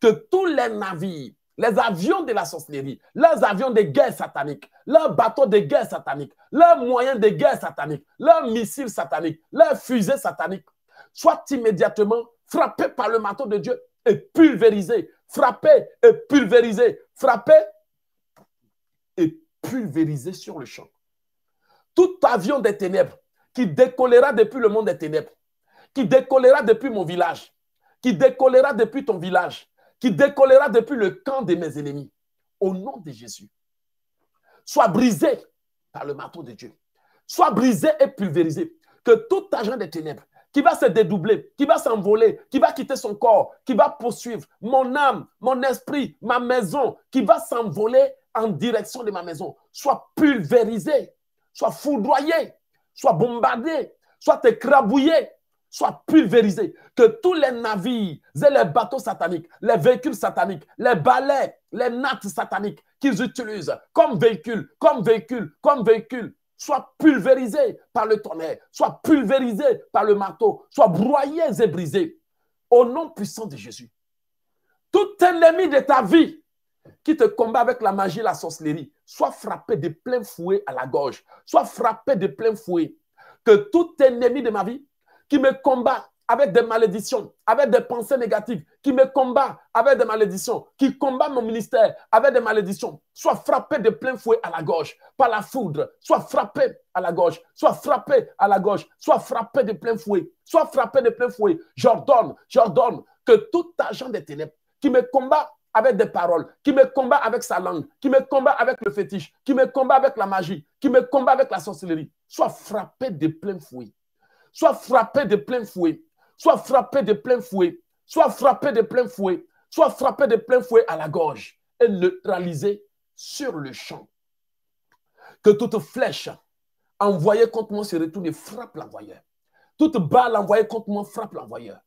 Que tous les navires, les avions de la sorcellerie, les avions de guerre satanique, leurs bateaux de guerre satanique, leurs moyens de guerre satanique, leurs missiles sataniques, leurs fusées sataniques, soient immédiatement frappés par le marteau de Dieu et pulvérisés, frappés et pulvérisés, frappés et pulvérisés sur le champ. Tout avion des ténèbres qui décollera depuis le monde des ténèbres, qui décollera depuis mon village, qui décollera depuis ton village, qui décollera depuis le camp de mes ennemis. Au nom de Jésus. Sois brisé par le marteau de Dieu. Sois brisé et pulvérisé. Que tout agent des ténèbres qui va se dédoubler, qui va s'envoler, qui va quitter son corps, qui va poursuivre mon âme, mon esprit, ma maison, qui va s'envoler en direction de ma maison, soit pulvérisé, soit foudroyé, soit bombardé, soit écrabouillé, soit pulvérisé, que tous les navires et les bateaux sataniques, les véhicules sataniques, les balais, les nattes sataniques qu'ils utilisent comme véhicules, comme véhicules, comme véhicules, soient pulvérisés par le tonnerre, soient pulvérisés par le marteau, soient broyés et brisés. Au nom puissant de Jésus. Tout ennemi de ta vie qui te combat avec la magie et la sorcellerie, soit frappé de plein fouet à la gorge, soit frappé de plein fouet. Que tout ennemi de ma vie qui me combat avec des malédictions, avec des pensées négatives, qui me combat avec des malédictions, qui combat mon ministère avec des malédictions, soit frappé de plein fouet à la gauche, par la foudre, soit frappé à la gauche, soit frappé à la gauche, soit frappé de plein fouet, soit frappé de plein fouet. J'ordonne, j'ordonne que tout agent des ténèbres qui me combat avec des paroles, qui me combat avec sa langue, qui me combat avec le fétiche, qui me combat avec la magie, qui me combat avec la sorcellerie, soit frappé de plein fouet Soit frappé de plein fouet. soit frappé de plein fouet. soit frappé de plein fouet. soit frappé de plein fouet à la gorge et neutralisé sur le champ. Que toute flèche envoyée contre moi se retourne et frappe l'envoyeur. Toute balle envoyée contre moi frappe l'envoyeur.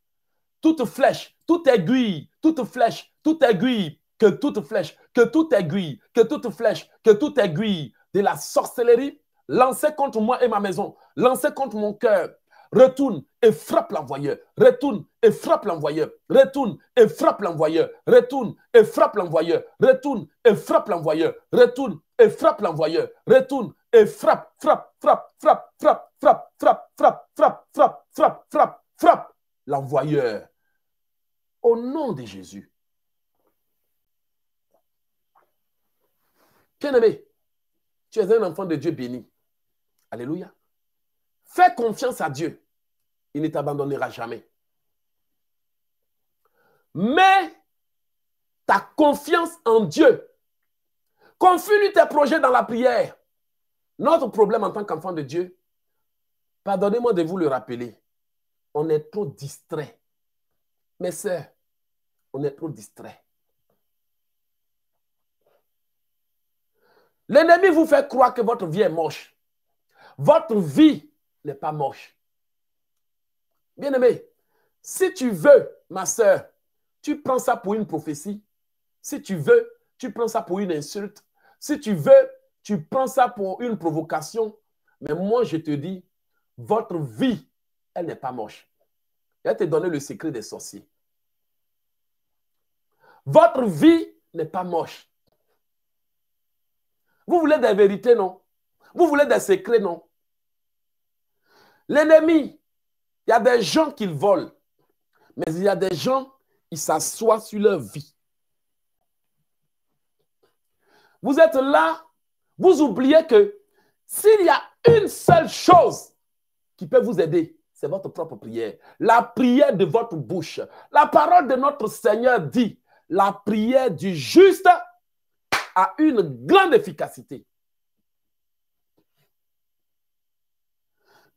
Toute flèche, toute aiguille, toute flèche, toute aiguille, que toute flèche, que toute aiguille, que toute flèche, que toute aiguille de la sorcellerie lancée contre moi et ma maison, lancée contre mon cœur, retourne et frappe l'envoyeur, retourne et frappe l'envoyeur, retourne et frappe l'envoyeur, retourne et frappe l'envoyeur, retourne et frappe l'envoyeur, retourne et frappe l'envoyeur, retourne et frappe, frappe, frappe, frappe, frappe, frappe, frappe, frappe, frappe, frappe, frappe, frappe, frappe l'envoyeur. Au nom de Jésus. Bien-aimé, tu es un enfant de Dieu béni. Alléluia. Fais confiance à Dieu. Il ne t'abandonnera jamais. Mais ta confiance en Dieu. Confie-lui tes projets dans la prière. Notre problème en tant qu'enfant de Dieu, pardonnez-moi de vous le rappeler, on est trop distrait. Mes soeurs, on est trop distrait. L'ennemi vous fait croire que votre vie est moche. Votre vie n'est pas moche. Bien-aimé, si tu veux, ma soeur, tu prends ça pour une prophétie. Si tu veux, tu prends ça pour une insulte. Si tu veux, tu prends ça pour une provocation. Mais moi, je te dis, votre vie, elle n'est pas moche. Je vais te donner le secret des sorciers. Votre vie n'est pas moche. Vous voulez des vérités, non? Vous voulez des secrets, non? L'ennemi, il y a des gens qui volent, mais il y a des gens qui s'assoient sur leur vie. Vous êtes là, vous oubliez que s'il y a une seule chose qui peut vous aider, c'est votre propre prière. La prière de votre bouche. La parole de notre Seigneur dit, la prière du juste a une grande efficacité.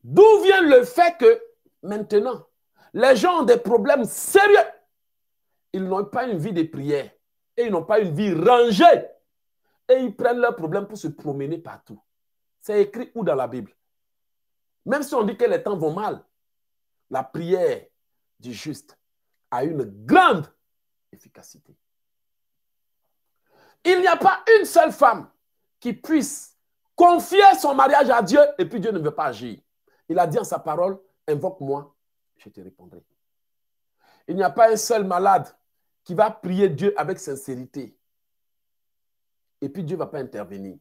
D'où vient le fait que maintenant, les gens ont des problèmes sérieux. Ils n'ont pas une vie de prière et ils n'ont pas une vie rangée. Et ils prennent leurs problèmes pour se promener partout. C'est écrit où dans la Bible Même si on dit que les temps vont mal, la prière du juste a une grande efficacité. Il n'y a pas une seule femme qui puisse confier son mariage à Dieu et puis Dieu ne veut pas agir. Il a dit en sa parole, invoque-moi, je te répondrai. Il n'y a pas un seul malade qui va prier Dieu avec sincérité. Et puis Dieu ne va pas intervenir.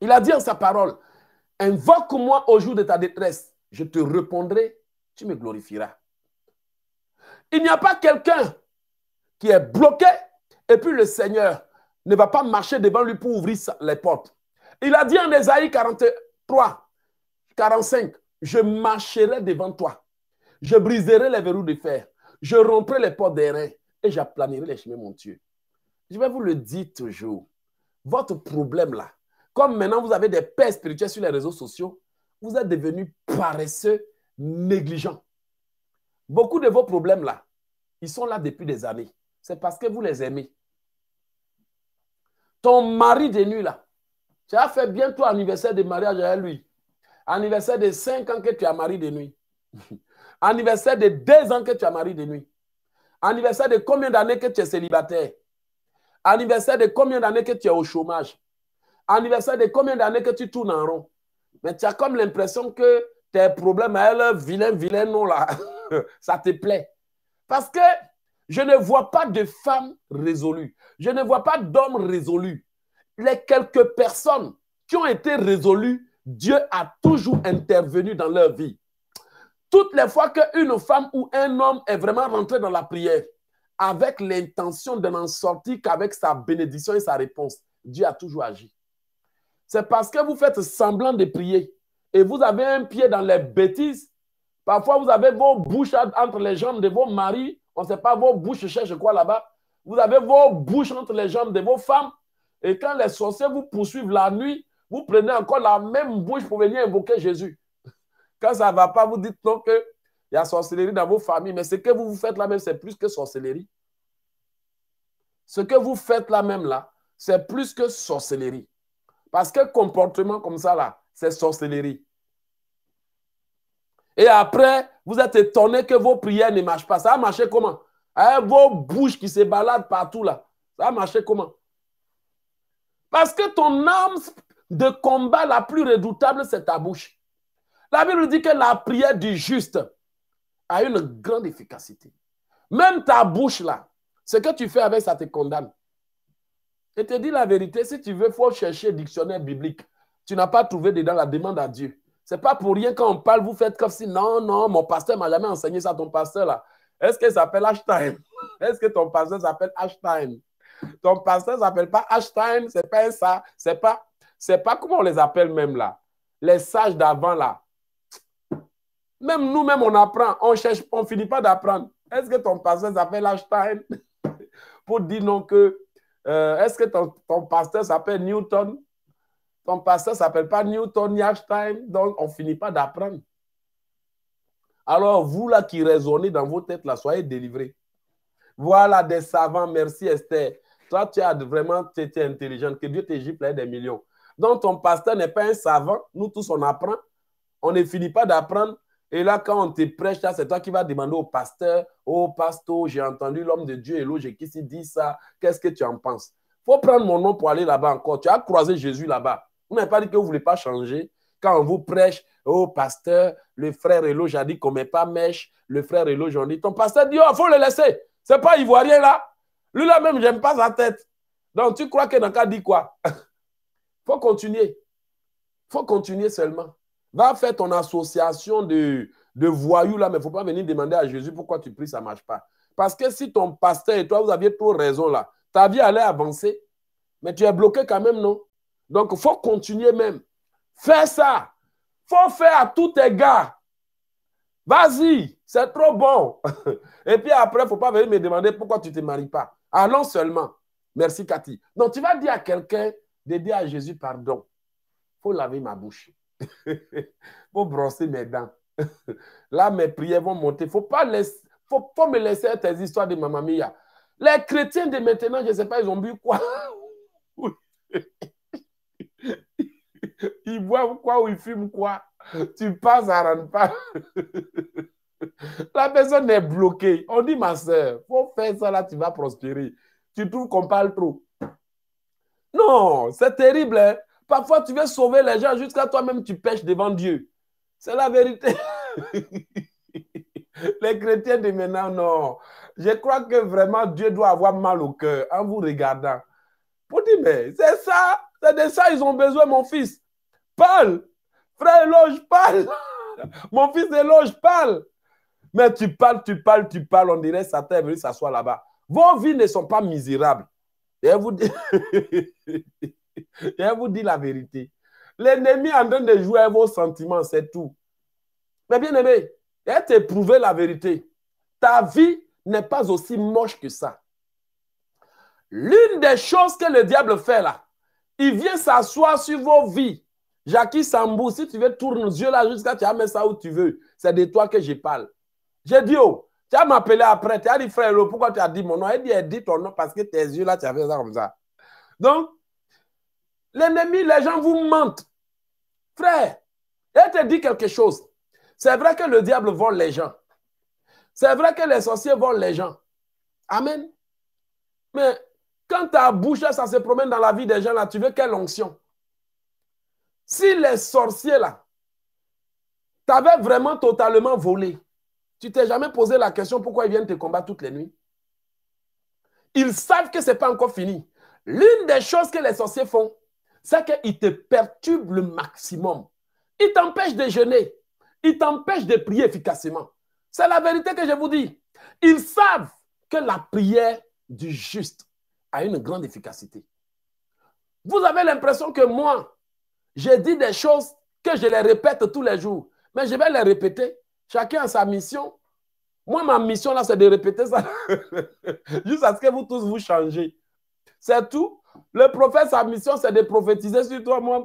Il a dit en sa parole, invoque-moi au jour de ta détresse, je te répondrai, tu me glorifieras. Il n'y a pas quelqu'un qui est bloqué et puis le Seigneur ne va pas marcher devant lui pour ouvrir les portes. Il a dit en Ésaïe 43, 45, je marcherai devant toi. Je briserai les verrous de fer. Je romprai les portes des reins et j'aplanirai les chemins mon Dieu. Je vais vous le dire toujours. Votre problème là, comme maintenant vous avez des pères spirituels sur les réseaux sociaux, vous êtes devenus paresseux, négligents. Beaucoup de vos problèmes là, ils sont là depuis des années. C'est parce que vous les aimez. Ton mari de nuit là, tu as fait bientôt anniversaire de mariage avec lui. Anniversaire de 5 ans que tu as marié de nuit. Anniversaire de 2 ans que tu as marié de nuit. Anniversaire de combien d'années que tu es célibataire. Anniversaire de combien d'années que tu es au chômage. Anniversaire de combien d'années que tu tournes en rond. Mais tu as comme l'impression que tes problèmes elle, vilain, vilain non là, ça te plaît. Parce que je ne vois pas de femmes résolues. Je ne vois pas d'hommes résolus. Les quelques personnes qui ont été résolues Dieu a toujours intervenu dans leur vie. Toutes les fois qu'une femme ou un homme est vraiment rentré dans la prière avec l'intention de n'en sortir qu'avec sa bénédiction et sa réponse, Dieu a toujours agi. C'est parce que vous faites semblant de prier et vous avez un pied dans les bêtises. Parfois, vous avez vos bouches entre les jambes de vos maris. On ne sait pas, vos bouches cherchent quoi là-bas. Vous avez vos bouches entre les jambes de vos femmes. Et quand les sorciers vous poursuivent la nuit, vous prenez encore la même bouche pour venir invoquer Jésus. Quand ça ne va pas, vous dites non qu'il y a sorcellerie dans vos familles. Mais ce que vous vous faites là-même, c'est plus que sorcellerie. Ce que vous faites là-même là, c'est plus que sorcellerie. Parce que comportement comme ça là, c'est sorcellerie. Et après, vous êtes étonné que vos prières ne marchent pas. Ça a marché comment Avec hein, Vos bouches qui se baladent partout là, ça a marché comment Parce que ton âme de combat la plus redoutable, c'est ta bouche. La Bible dit que la prière du juste a une grande efficacité. Même ta bouche là, ce que tu fais avec ça te condamne. Et te dis la vérité, si tu veux, il faut chercher dictionnaire biblique. Tu n'as pas trouvé dedans la demande à Dieu. Ce n'est pas pour rien quand on parle, vous faites comme si non, non, mon pasteur m'a jamais enseigné ça, ton pasteur là. Est-ce qu'il s'appelle Einstein? Est-ce que ton pasteur s'appelle Einstein? Ton pasteur ne s'appelle pas Einstein. Ce n'est pas ça, Ce n'est pas c'est pas comment on les appelle même là. Les sages d'avant là. Même nous-mêmes, on apprend. On cherche, on finit pas d'apprendre. Est-ce que ton pasteur s'appelle Einstein pour dire non que. Euh, est-ce que ton, pasteur s'appelle Newton Ton pasteur s'appelle pas Newton, ni Einstein. Donc, on finit pas d'apprendre. Alors, vous là qui raisonnez dans vos têtes là, soyez délivrés. Voilà des savants. Merci Esther. Toi, tu as vraiment été intelligente. Que Dieu plein des millions. Donc, ton pasteur n'est pas un savant. Nous tous, on apprend. On ne finit pas d'apprendre. Et là, quand on te prêche, c'est toi qui vas demander au pasteur, Oh, pasteur, j'ai entendu l'homme de Dieu, quest qui s'y dit ça. Qu'est-ce que tu en penses? faut prendre mon nom pour aller là-bas encore. Tu as croisé Jésus là-bas. Vous n'avez pas dit que vous ne voulez pas changer. Quand on vous prêche, oh pasteur, le frère Elo, j'ai dit qu'on ne met pas mèche. Le frère Elo j'ai dit, ton pasteur dit, oh, il faut le laisser. C'est pas ivoirien là. Lui là même, j'aime pas sa tête. Donc tu crois que Naka dit quoi faut continuer. faut continuer seulement. Va faire ton association de, voyous là, mais il ne faut pas venir demander à Jésus pourquoi tu pries, ça ne marche pas. Parce que si ton pasteur et toi, vous aviez trop raison là, ta vie allait avancer, mais tu es bloqué quand même, non? Donc, il faut continuer même. Fais ça. faut faire à tous tes gars. Vas-y, c'est trop bon. et puis après, il ne faut pas venir me demander pourquoi tu ne te maries pas. Allons seulement. Merci, Cathy. Donc, tu vas dire à quelqu'un, d'aider à Jésus, pardon, il faut laver ma bouche, il faut brosser mes dents. Là, mes prières vont monter. Il faut pas laisser, faut, me laisser tes histoires de Mamma Mia. Les chrétiens de maintenant, je ne sais pas, ils ont bu quoi Ils boivent quoi ou ils fument quoi Tu passes, à ne pas. La personne est bloquée. On dit, ma soeur, faut faire ça là, tu vas prospérer. Tu trouves qu'on parle trop. Non, c'est terrible. Hein. Parfois, tu veux sauver les gens jusqu'à toi-même, tu pêches devant Dieu. C'est la vérité. les chrétiens de maintenant, non. Je crois que vraiment Dieu doit avoir mal au cœur en vous regardant. Pour dire, mais c'est ça, c'est de ça ils ont besoin, mon fils. Parle, frère Éloge, parle. Mon fils Loge, parle. Mais tu parles, tu parles, tu parles, on dirait Satan est venu s'asseoir là-bas. Vos vies ne sont pas misérables. Je vous, dit... vous dire la vérité. L'ennemi est en train de jouer avec vos sentiments, c'est tout. Mais bien aimé, elle t'a la vérité. Ta vie n'est pas aussi moche que ça. L'une des choses que le diable fait là, il vient s'asseoir sur vos vies. Jackie Sambou, si tu veux, tourne nos yeux là jusqu'à tu amènes ça où tu veux. C'est de toi que je parle. J'ai dit, oh, tu as m'appelé après, tu as dit frère, pourquoi tu as dit mon nom Elle dit, elle dit ton nom parce que tes yeux là, tu as fait ça comme ça. Donc, l'ennemi, les gens vous mentent. Frère, elle te dit quelque chose. C'est vrai que le diable vole les gens. C'est vrai que les sorciers volent les gens. Amen. Mais quand ta bouche, ça se promène dans la vie des gens, là, tu veux quelle onction Si les sorciers, là, t'avaient vraiment totalement volé, tu t'es jamais posé la question pourquoi ils viennent te combattre toutes les nuits Ils savent que ce n'est pas encore fini. L'une des choses que les sorciers font, c'est qu'ils te perturbent le maximum. Ils t'empêchent de jeûner. Ils t'empêchent de prier efficacement. C'est la vérité que je vous dis. Ils savent que la prière du juste a une grande efficacité. Vous avez l'impression que moi, j'ai dit des choses que je les répète tous les jours, mais je vais les répéter Chacun a sa mission. Moi, ma mission, là, c'est de répéter ça. Juste à ce que vous tous vous changez. C'est tout. Le prophète, sa mission, c'est de prophétiser sur toi. Moi,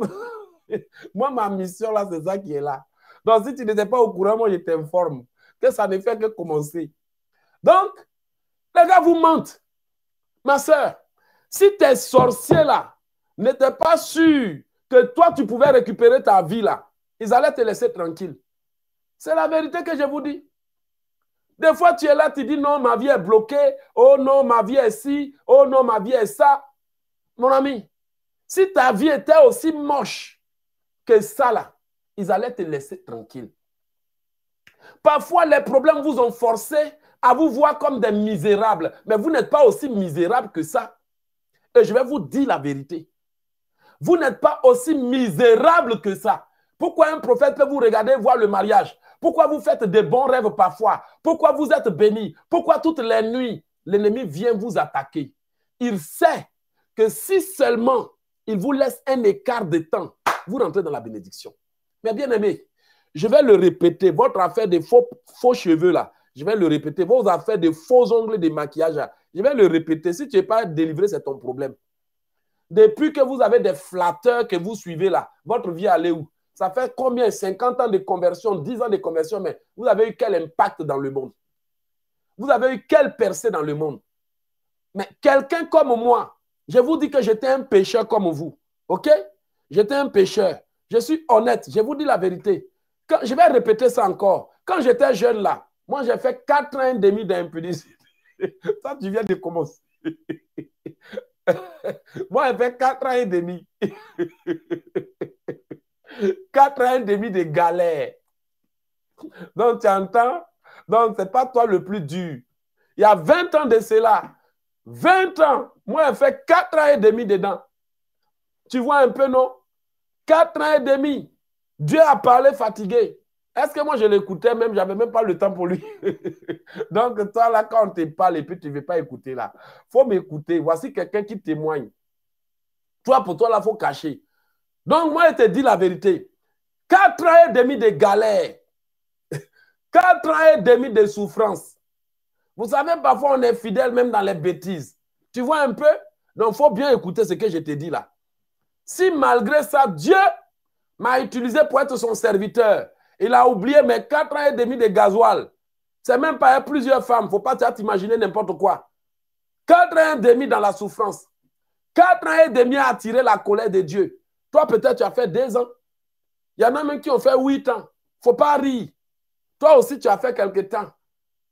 moi ma mission, là, c'est ça qui est là. Donc, si tu n'étais pas au courant, moi, je t'informe que ça ne fait que commencer. Donc, les gars vous mentent. Ma soeur, si tes sorciers, là, n'étaient pas sûrs que toi, tu pouvais récupérer ta vie, là, ils allaient te laisser tranquille. C'est la vérité que je vous dis. Des fois, tu es là, tu dis non, ma vie est bloquée. Oh non, ma vie est ci. Oh non, ma vie est ça. Mon ami, si ta vie était aussi moche que ça, là, ils allaient te laisser tranquille. Parfois, les problèmes vous ont forcé à vous voir comme des misérables, mais vous n'êtes pas aussi misérable que ça. Et je vais vous dire la vérité. Vous n'êtes pas aussi misérable que ça. Pourquoi un prophète peut vous regarder voir le mariage pourquoi vous faites des bons rêves parfois Pourquoi vous êtes béni Pourquoi toutes les nuits, l'ennemi vient vous attaquer Il sait que si seulement il vous laisse un écart de temps, vous rentrez dans la bénédiction. Mais bien aimé, je vais le répéter, votre affaire des faux, cheveux là, je vais le répéter, vos affaires de faux ongles de maquillage là, je vais le répéter, si tu n'es pas délivré, c'est ton problème. Depuis que vous avez des flatteurs que vous suivez là, votre vie allait où ça fait combien 50 ans de conversion, 10 ans de conversion, mais vous avez eu quel impact dans le monde Vous avez eu quelle percée dans le monde Mais quelqu'un comme moi, je vous dis que j'étais un pécheur comme vous. OK J'étais un pécheur. Je suis honnête. Je vous dis la vérité. je vais répéter ça encore. Quand j'étais jeune là, moi j'ai fait 4 ans et demi d'impudicité. Ça, tu viens de commencer. moi, j'ai fait 4 ans et demi. 4 ans et demi de galère. Donc, tu entends? Donc, ce n'est pas toi le plus dur. Il y a 20 ans de cela. 20 ans. Moi, j'ai fait 4 ans et demi dedans. Tu vois un peu, non? 4 ans et demi. Dieu a parlé fatigué. Est-ce que moi je l'écoutais même, j'avais même pas le temps pour lui. Donc toi là, quand on te parle et puis tu ne veux pas écouter là, faut m'écouter. Voici quelqu'un qui témoigne. Toi, pour toi là, faut cacher. Donc, moi, je te dis la vérité. Quatre ans et demi de galère. Quatre ans et demi de souffrance. Vous savez, parfois, on est fidèle même dans les bêtises. Tu vois un peu Donc, il faut bien écouter ce que je te dis là. Si malgré ça, Dieu m'a utilisé pour être son serviteur, il a oublié mes quatre ans et demi de gasoil. C'est même pas plusieurs femmes. Il ne faut pas t'imaginer n'importe quoi. Quatre ans et demi dans la souffrance. Quatre ans et demi à attirer la colère de Dieu. Toi, peut-être, tu as fait deux ans. Il y en a même qui ont fait huit ans. Il ne faut pas rire. Toi aussi, tu as fait quelques temps.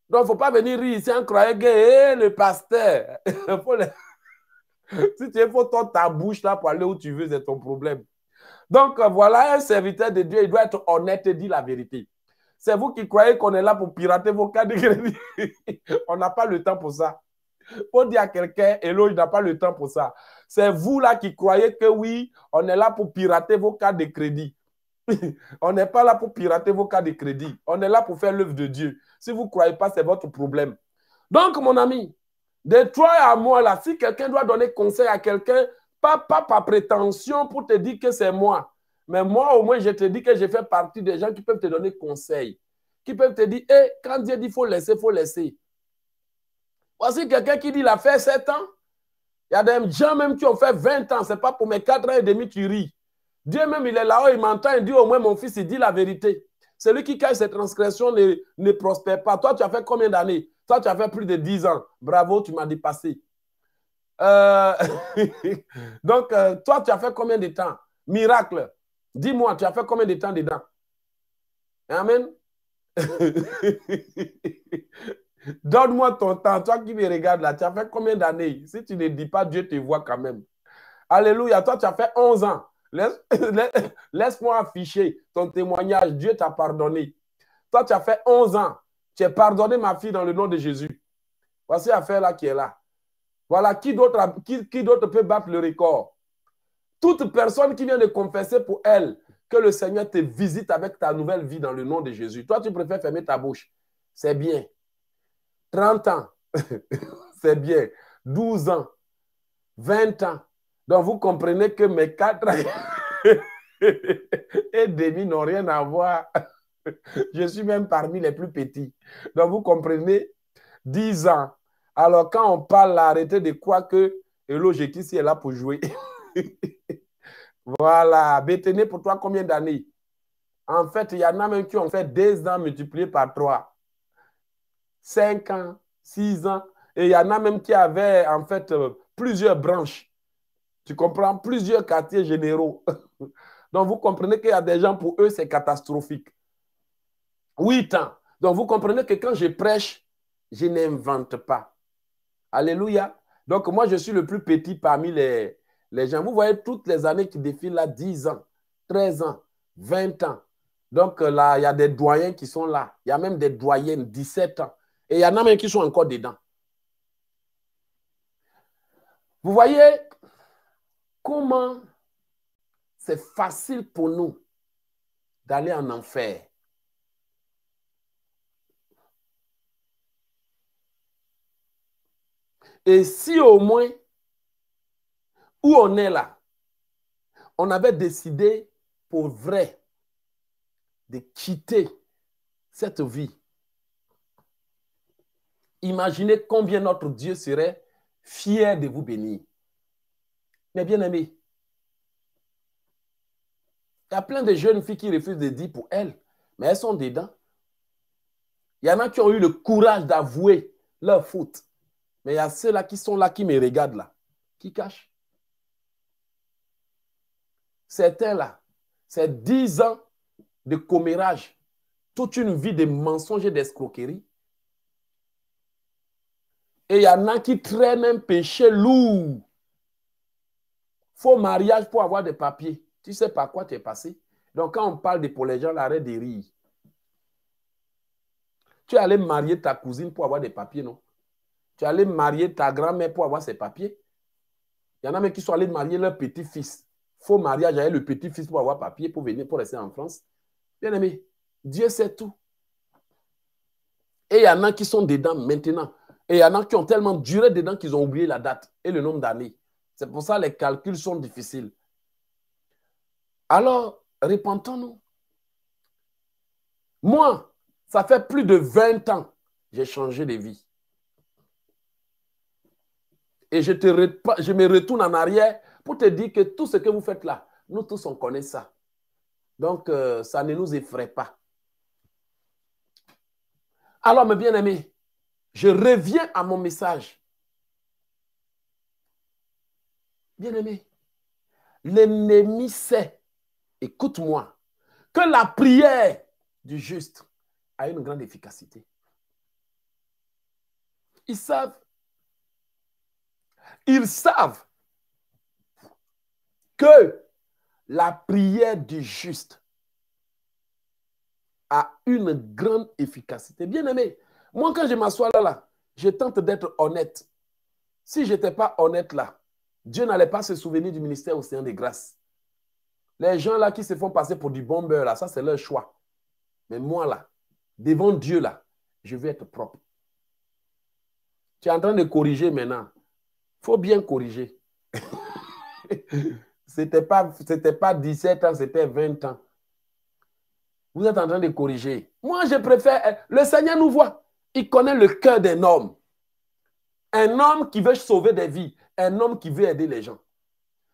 Donc, il ne faut pas venir rire ici en croyant que le pasteur. si tu es faut ta bouche là pour aller où tu veux, c'est ton problème. Donc, euh, voilà un serviteur de Dieu. Il doit être honnête et dire la vérité. C'est vous qui croyez qu'on est là pour pirater vos cas de crédit. On n'a pas le temps pour ça. On dire à quelqu'un, Hello, il n'a pas le temps pour ça. C'est vous là qui croyez que oui, on est là pour pirater vos cas de crédit. on n'est pas là pour pirater vos cas de crédit. On est là pour faire l'œuvre de Dieu. Si vous ne croyez pas, c'est votre problème. Donc, mon ami, de toi à moi, là, si quelqu'un doit donner conseil à quelqu'un, pas, pas par prétention pour te dire que c'est moi. Mais moi, au moins, je te dis que je fais partie des gens qui peuvent te donner conseil, qui peuvent te dire, hé, eh, quand Dieu dit faut laisser, faut laisser. Voici quelqu'un qui dit, il a fait 7 ans, il y a des gens même qui ont fait 20 ans, ce n'est pas pour mes 4 ans et demi, tu ris. Dieu même, il est là-haut, il m'entend, il dit au moins mon fils, il dit la vérité. Celui qui cache ses transgressions ne, prospère pas. Toi, tu as fait combien d'années Toi, tu as fait plus de 10 ans. Bravo, tu m'as dépassé. Euh, donc, euh, toi, tu as fait combien de temps Miracle. Dis-moi, tu as fait combien de temps dedans Amen. Donne-moi ton temps. Toi qui me regardes là, tu as fait combien d'années Si tu ne dis pas, Dieu te voit quand même. Alléluia. Toi, tu as fait 11 ans. Laisse-moi afficher ton témoignage. Dieu t'a pardonné. Toi, tu as fait 11 ans. Tu as pardonné ma fille dans le nom de Jésus. Voici l'affaire là qui est là. Voilà, qui d'autre qui, peut battre le record Toute personne qui vient de confesser pour elle que le Seigneur te visite avec ta nouvelle vie dans le nom de Jésus. Toi, tu préfères fermer ta bouche. C'est bien. 30 ans, c'est bien. 12 ans, 20 ans. Donc, vous comprenez que mes 4 ans et demi n'ont rien à voir. Je suis même parmi les plus petits. Donc, vous comprenez, 10 ans. Alors, quand on parle, arrêtez de quoi que l'objectif c'est est là pour jouer. voilà. Béthéné, pour toi, combien d'années En fait, il y en a même qui ont fait 2 ans multipliés par 3. 5 ans, 6 ans. Et il y en a même qui avaient en fait euh, plusieurs branches. Tu comprends Plusieurs quartiers généraux. Donc vous comprenez qu'il y a des gens, pour eux, c'est catastrophique. 8 ans. Donc vous comprenez que quand je prêche, je n'invente pas. Alléluia. Donc moi, je suis le plus petit parmi les, les gens. Vous voyez toutes les années qui défilent là, 10 ans, 13 ans, 20 ans. Donc euh, là, il y a des doyens qui sont là. Il y a même des doyennes, 17 ans. Et il y en a même qui sont encore dedans. Vous voyez comment c'est facile pour nous d'aller en enfer. Et si au moins, où on est là, on avait décidé pour vrai de quitter cette vie Imaginez combien notre Dieu serait fier de vous bénir. Mais bien aimé, il y a plein de jeunes filles qui refusent de dire pour elles, mais elles sont dedans. Il y en a qui ont eu le courage d'avouer leur faute. Mais il y a ceux-là qui sont là, qui me regardent là, qui cachent. Certains là, c'est dix ans de commérage, toute une vie de mensonges et d'escroqueries. Et il y en a qui traînent un péché lourd. Faux mariage pour avoir des papiers. Tu sais par quoi tu es passé. Donc quand on parle de pour les gens, l'arrêt de rire. Tu es allé marier ta cousine pour avoir des papiers, non Tu es allé marier ta grand-mère pour avoir ses papiers. Il y en a même qui sont allés marier leur petit-fils. Faux mariage avec le petit-fils pour avoir papiers, pour venir, pour rester en France. Bien aimé, Dieu sait tout. Et il y en a qui sont dedans maintenant. Et il y en a qui ont tellement duré dedans qu'ils ont oublié la date et le nombre d'années. C'est pour ça que les calculs sont difficiles. Alors, répentons-nous. Moi, ça fait plus de 20 ans, que j'ai changé de vie. Et je, te je me retourne en arrière pour te dire que tout ce que vous faites là, nous tous, on connaît ça. Donc, euh, ça ne nous effraie pas. Alors, mes bien-aimés, je reviens à mon message. Bien-aimé, l'ennemi sait, écoute-moi, que la prière du juste a une grande efficacité. Ils savent. Ils savent que la prière du juste a une grande efficacité. Bien aimé, moi, quand je m'assois là, là, je tente d'être honnête. Si je n'étais pas honnête là, Dieu n'allait pas se souvenir du ministère au Océan des Grâces. Les gens là qui se font passer pour du bon là, ça c'est leur choix. Mais moi là, devant Dieu là, je veux être propre. Tu es en train de corriger maintenant. Il faut bien corriger. c'était pas, pas 17 ans, c'était 20 ans. Vous êtes en train de corriger. Moi, je préfère. Le Seigneur nous voit. Il connaît le cœur d'un homme. Un homme qui veut sauver des vies, un homme qui veut aider les gens.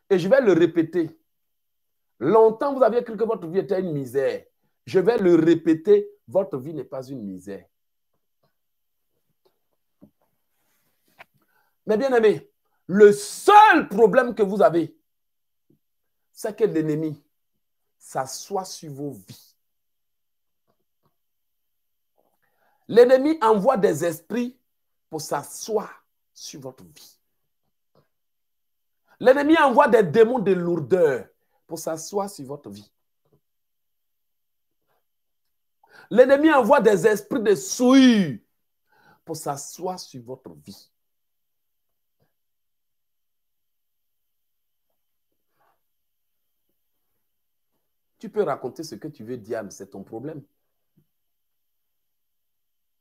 Et je vais le répéter. Longtemps, vous avez cru que votre vie était une misère. Je vais le répéter, votre vie n'est pas une misère. Mais bien aimé, le seul problème que vous avez, c'est que l'ennemi s'assoit sur vos vies. L'ennemi envoie des esprits pour s'asseoir sur votre vie. L'ennemi envoie des démons de lourdeur pour s'asseoir sur votre vie. L'ennemi envoie des esprits de souillure pour s'asseoir sur votre vie. Tu peux raconter ce que tu veux, Diane, c'est ton problème.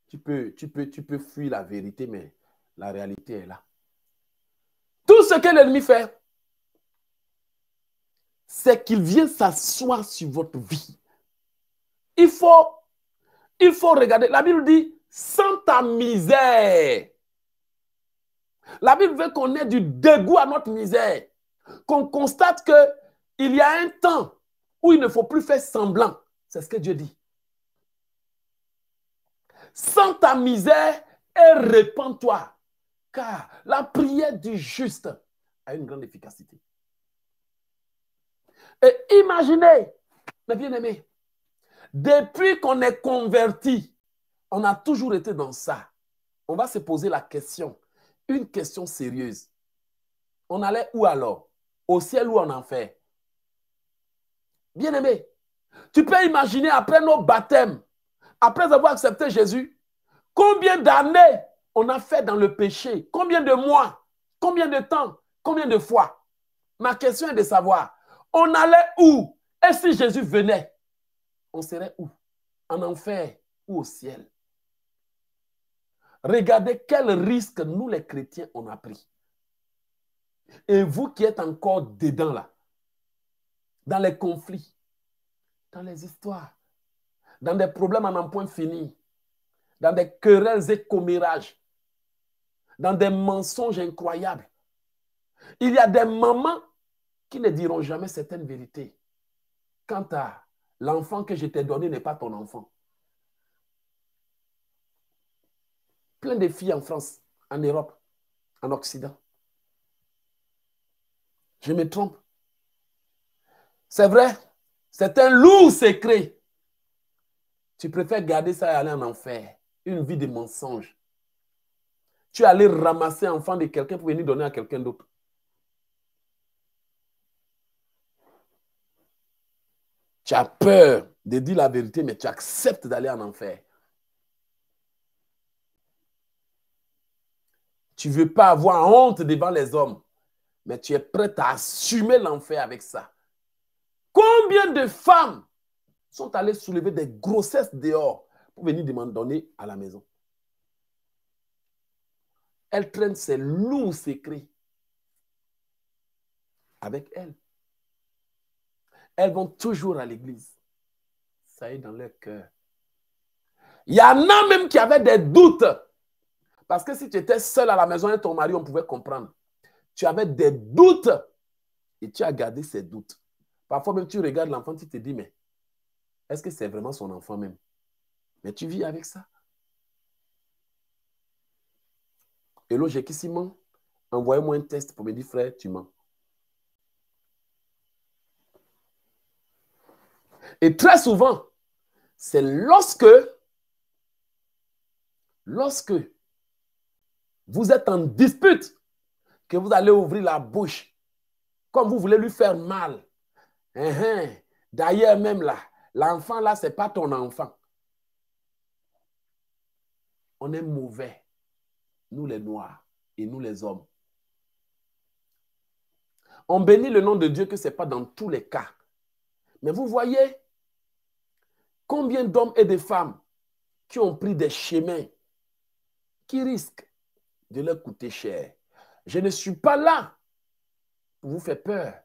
Tu peux, tu, peux, tu peux fuir la vérité, mais la réalité est là. Tout ce que l'ennemi fait, c'est qu'il vient s'asseoir sur votre vie. Il faut, il faut regarder. La Bible dit, sans ta misère. La Bible veut qu'on ait du dégoût à notre misère. Qu'on constate qu'il y a un temps où il ne faut plus faire semblant. C'est ce que Dieu dit sans ta misère et répands-toi. Car la prière du juste a une grande efficacité. Et imaginez, mes bien-aimés, depuis qu'on est converti, on a toujours été dans ça. On va se poser la question, une question sérieuse. On allait où alors Au ciel ou en enfer Bien-aimé, tu peux imaginer après nos baptêmes, après avoir accepté Jésus, combien d'années on a fait dans le péché, combien de mois, combien de temps, combien de fois. Ma question est de savoir, on allait où Et si Jésus venait, on serait où En enfer ou au ciel Regardez quel risque nous les chrétiens on a pris. Et vous qui êtes encore dedans là, dans les conflits, dans les histoires, dans des problèmes à un point fini, dans des querelles et commérages, dans des mensonges incroyables. Il y a des mamans qui ne diront jamais certaines vérités. Quant à l'enfant que je t'ai donné n'est pas ton enfant. Plein de filles en France, en Europe, en Occident. Je me trompe. C'est vrai, c'est un lourd secret tu préfères garder ça et aller en enfer. Une vie de mensonges. Tu es allé ramasser enfant de quelqu'un pour venir donner à quelqu'un d'autre. Tu as peur de dire la vérité, mais tu acceptes d'aller en enfer. Tu ne veux pas avoir honte devant les hommes, mais tu es prêt à assumer l'enfer avec ça. Combien de femmes sont allés soulever des grossesses dehors pour venir demander à la maison. Elles traînent ces lourds secrets avec elles. Elles vont toujours à l'église. Ça est dans leur cœur. Il y en a même qui avaient des doutes. Parce que si tu étais seul à la maison et ton mari, on pouvait comprendre. Tu avais des doutes et tu as gardé ces doutes. Parfois même tu regardes l'enfant, tu te dis, mais est-ce que c'est vraiment son enfant même Mais tu vis avec ça. Et j'ai qui s'y ment Envoyez-moi un test pour me dire, frère, tu mens. Et très souvent, c'est lorsque, lorsque vous êtes en dispute, que vous allez ouvrir la bouche, comme vous voulez lui faire mal. Hein, hein. D'ailleurs, même là, L'enfant là, ce n'est pas ton enfant. On est mauvais, nous les Noirs et nous les hommes. On bénit le nom de Dieu que ce n'est pas dans tous les cas. Mais vous voyez combien d'hommes et de femmes qui ont pris des chemins qui risquent de leur coûter cher. Je ne suis pas là pour vous faire peur,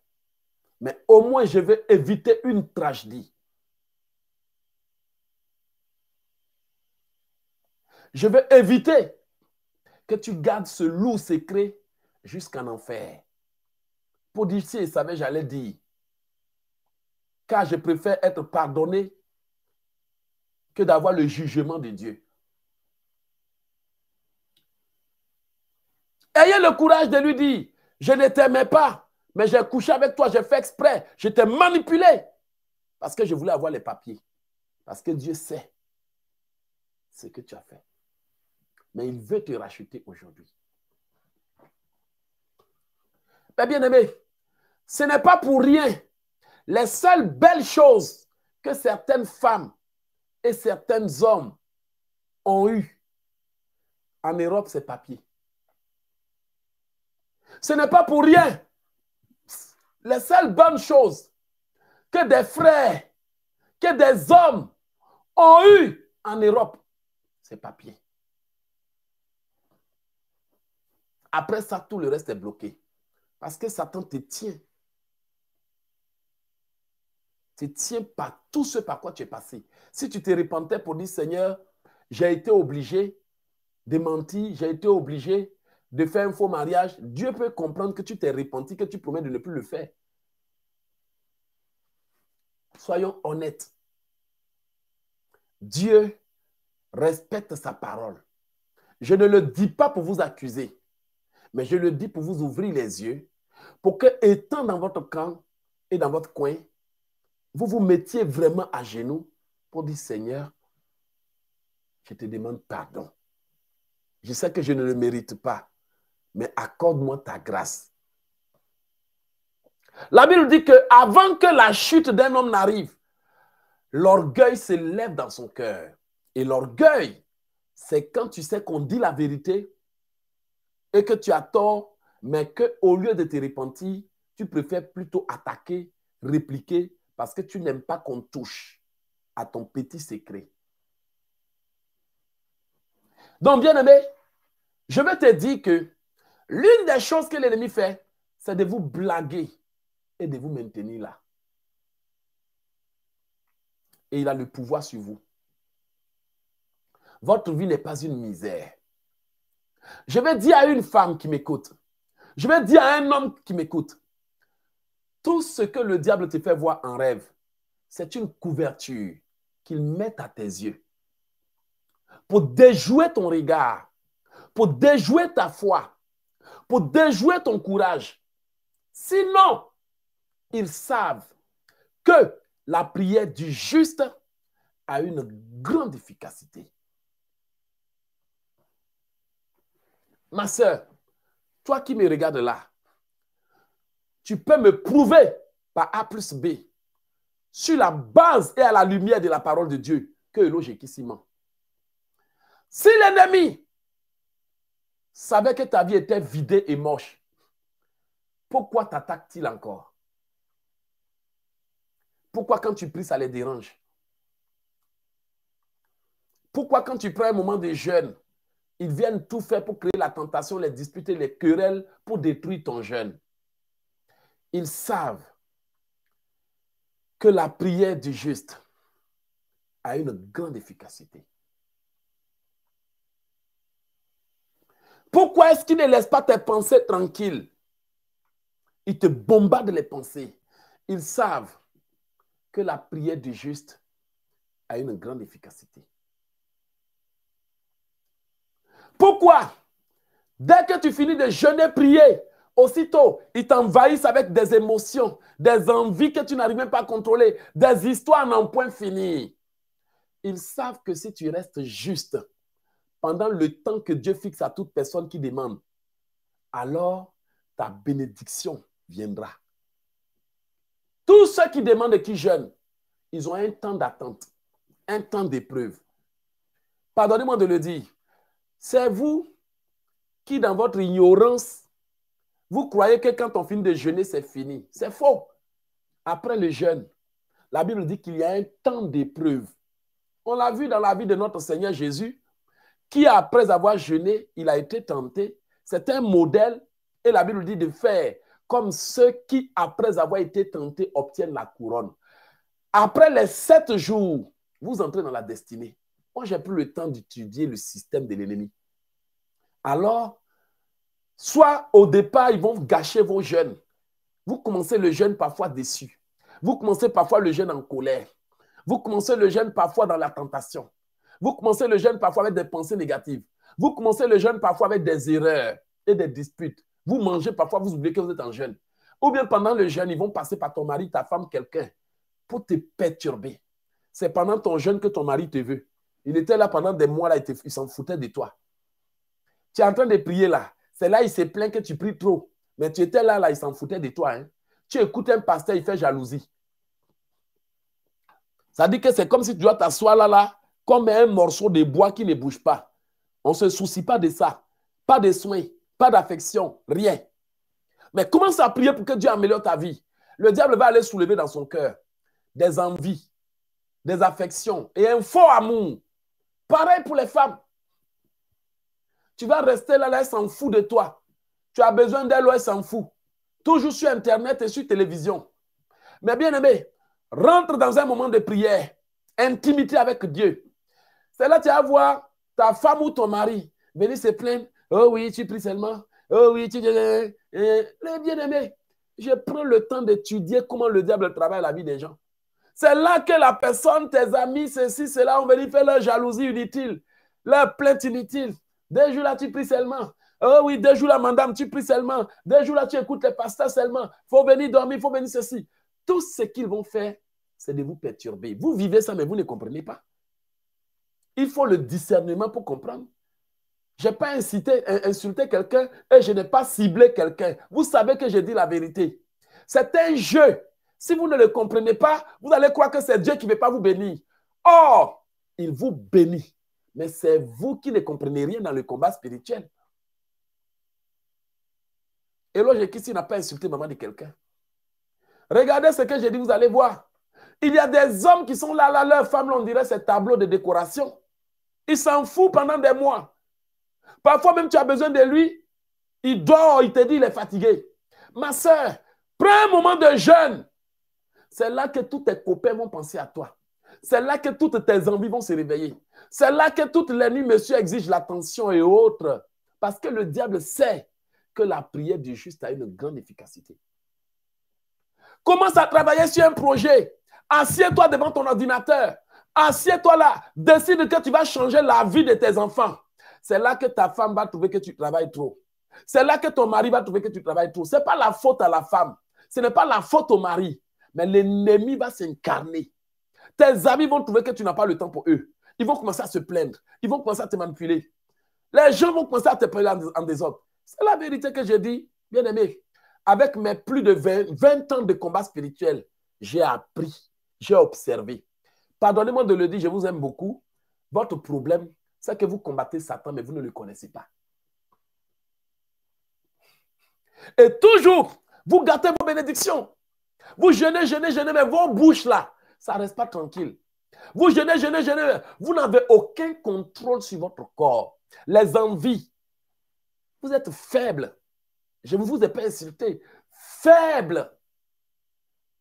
mais au moins je vais éviter une tragédie. Je veux éviter que tu gardes ce loup secret jusqu'en enfer. Pour dire il savait, j'allais dire, car je préfère être pardonné que d'avoir le jugement de Dieu. Ayez le courage de lui dire, je ne t'aimais pas, mais j'ai couché avec toi, j'ai fait exprès, je t'ai manipulé parce que je voulais avoir les papiers, parce que Dieu sait ce que tu as fait mais il veut te racheter aujourd'hui. Mais bien aimé, ce n'est pas pour rien. Les seules belles choses que certaines femmes et certains hommes ont eues en Europe, c'est papier. Ce n'est pas pour rien. Les seules bonnes choses que des frères, que des hommes ont eues en Europe, c'est papier. Après ça, tout le reste est bloqué. Parce que Satan te tient. Te tient par tout ce par quoi tu es passé. Si tu te repentais pour dire, Seigneur, j'ai été obligé de mentir, j'ai été obligé de faire un faux mariage, Dieu peut comprendre que tu t'es repenti, que tu promets de ne plus le faire. Soyons honnêtes. Dieu respecte sa parole. Je ne le dis pas pour vous accuser. Mais je le dis pour vous ouvrir les yeux, pour que, étant dans votre camp et dans votre coin, vous vous mettiez vraiment à genoux pour dire Seigneur, je te demande pardon. Je sais que je ne le mérite pas, mais accorde-moi ta grâce. La Bible dit que avant que la chute d'un homme n'arrive, l'orgueil se lève dans son cœur. Et l'orgueil, c'est quand tu sais qu'on dit la vérité, et que tu as tort, mais qu'au lieu de te repentir, tu préfères plutôt attaquer, répliquer, parce que tu n'aimes pas qu'on touche à ton petit secret. Donc, bien-aimé, je vais te dire que l'une des choses que l'ennemi fait, c'est de vous blaguer et de vous maintenir là. Et il a le pouvoir sur vous. Votre vie n'est pas une misère. Je vais dire à une femme qui m'écoute. Je vais dire à un homme qui m'écoute. Tout ce que le diable te fait voir en rêve, c'est une couverture qu'il met à tes yeux pour déjouer ton regard, pour déjouer ta foi, pour déjouer ton courage. Sinon, ils savent que la prière du juste a une grande efficacité. ma soeur, toi qui me regardes là, tu peux me prouver par A plus B, sur la base et à la lumière de la parole de Dieu, que s'y ment. Si l'ennemi savait que ta vie était vidée et moche, pourquoi t'attaque-t-il encore Pourquoi quand tu pries, ça les dérange Pourquoi quand tu prends un moment de jeûne, ils viennent tout faire pour créer la tentation, les disputes, les querelles, pour détruire ton jeûne. Ils savent que la prière du juste a une grande efficacité. Pourquoi est-ce qu'ils ne laissent pas tes pensées tranquilles Ils te bombardent les pensées. Ils savent que la prière du juste a une grande efficacité. Pourquoi Dès que tu finis de jeûner, prier, aussitôt, ils t'envahissent avec des émotions, des envies que tu n'arrives même pas à contrôler, des histoires n'en point finies. Ils savent que si tu restes juste pendant le temps que Dieu fixe à toute personne qui demande, alors ta bénédiction viendra. Tous ceux qui demandent et qui jeûnent, ils ont un temps d'attente, un temps d'épreuve. Pardonnez-moi de le dire, c'est vous qui, dans votre ignorance, vous croyez que quand on finit de jeûner, c'est fini. C'est faux. Après le jeûne, la Bible dit qu'il y a un temps d'épreuve. On l'a vu dans la vie de notre Seigneur Jésus, qui après avoir jeûné, il a été tenté. C'est un modèle, et la Bible dit de faire comme ceux qui, après avoir été tentés, obtiennent la couronne. Après les sept jours, vous entrez dans la destinée. Moi, oh, j'ai plus le temps d'étudier le système de l'ennemi. Alors, soit au départ, ils vont gâcher vos jeunes. Vous commencez le jeûne parfois déçu. Vous commencez parfois le jeûne en colère. Vous commencez le jeûne parfois dans la tentation. Vous commencez le jeûne parfois avec des pensées négatives. Vous commencez le jeûne parfois avec des erreurs et des disputes. Vous mangez parfois, vous oubliez que vous êtes en jeûne. Ou bien pendant le jeûne, ils vont passer par ton mari, ta femme, quelqu'un pour te perturber. C'est pendant ton jeûne que ton mari te veut. Il était là pendant des mois, là, il, s'en foutait de toi. Tu es en train de prier là. C'est là, il se plaint que tu pries trop. Mais tu étais là, là, il s'en foutait de toi. Hein. Tu écoutes un pasteur, il fait jalousie. Ça dit que c'est comme si tu dois t'asseoir là, là, comme un morceau de bois qui ne bouge pas. On ne se soucie pas de ça. Pas de soins, pas d'affection, rien. Mais commence à prier pour que Dieu améliore ta vie. Le diable va aller soulever dans son cœur des envies, des affections et un faux amour Pareil pour les femmes. Tu vas rester là, là, elles s'en fout de toi. Tu as besoin d'elles, elles s'en fout. Toujours sur Internet et sur télévision. Mais bien aimé, rentre dans un moment de prière, intimité avec Dieu. C'est là que tu vas voir ta femme ou ton mari venir se plaindre. Oh oui, tu pries seulement. Oh oui, tu. mais eh, eh. bien aimé, je prends le temps d'étudier comment le diable travaille la vie des gens. C'est là que la personne, tes amis, ceci, cela, on venu faire leur jalousie inutile, leur plainte inutile. Deux jours là, tu pries seulement. Oh oui, deux jours là, madame, tu pries seulement. Deux jours là, tu écoutes les pasteurs seulement. faut venir dormir, faut venir ceci. Tout ce qu'ils vont faire, c'est de vous perturber. Vous vivez ça, mais vous ne comprenez pas. Il faut le discernement pour comprendre. Je n'ai pas incité, insulté quelqu'un et je n'ai pas ciblé quelqu'un. Vous savez que j'ai dit la vérité. C'est un jeu. Si vous ne le comprenez pas, vous allez croire que c'est Dieu qui ne veut pas vous bénir. Or, il vous bénit. Mais c'est vous qui ne comprenez rien dans le combat spirituel. Et Éloge s'il n'a pas insulté maman de quelqu'un. Regardez ce que j'ai dit, vous allez voir. Il y a des hommes qui sont là, là, leurs femmes, on dirait ces tableaux de décoration. Ils s'en foutent pendant des mois. Parfois même tu as besoin de lui, il dort, il te dit il est fatigué. Ma soeur, prends un moment de jeûne. C'est là que tous tes copains vont penser à toi. C'est là que toutes tes envies vont se réveiller. C'est là que toutes les nuits, monsieur exige l'attention et autres. Parce que le diable sait que la prière du juste a une grande efficacité. Commence à travailler sur un projet. Assieds-toi devant ton ordinateur. Assieds-toi là. Décide que tu vas changer la vie de tes enfants. C'est là que ta femme va trouver que tu travailles trop. C'est là que ton mari va trouver que tu travailles trop. Ce n'est pas la faute à la femme. Ce n'est pas la faute au mari. Mais l'ennemi va s'incarner. Tes amis vont trouver que tu n'as pas le temps pour eux. Ils vont commencer à se plaindre. Ils vont commencer à te manipuler. Les gens vont commencer à te prendre en, désordre. C'est la vérité que j'ai dit, bien aimé. Avec mes plus de 20, 20 ans de combat spirituel, j'ai appris, j'ai observé. Pardonnez-moi de le dire, je vous aime beaucoup. Votre problème, c'est que vous combattez Satan, mais vous ne le connaissez pas. Et toujours, vous gâtez vos bénédictions. Vous jeûnez, jeûnez, jeûnez, mais vos bouches là, ça ne reste pas tranquille. Vous jeûnez, jeûnez, jeûnez, vous n'avez aucun contrôle sur votre corps. Les envies, vous êtes faible. Je ne vous ai pas insulté. Faible.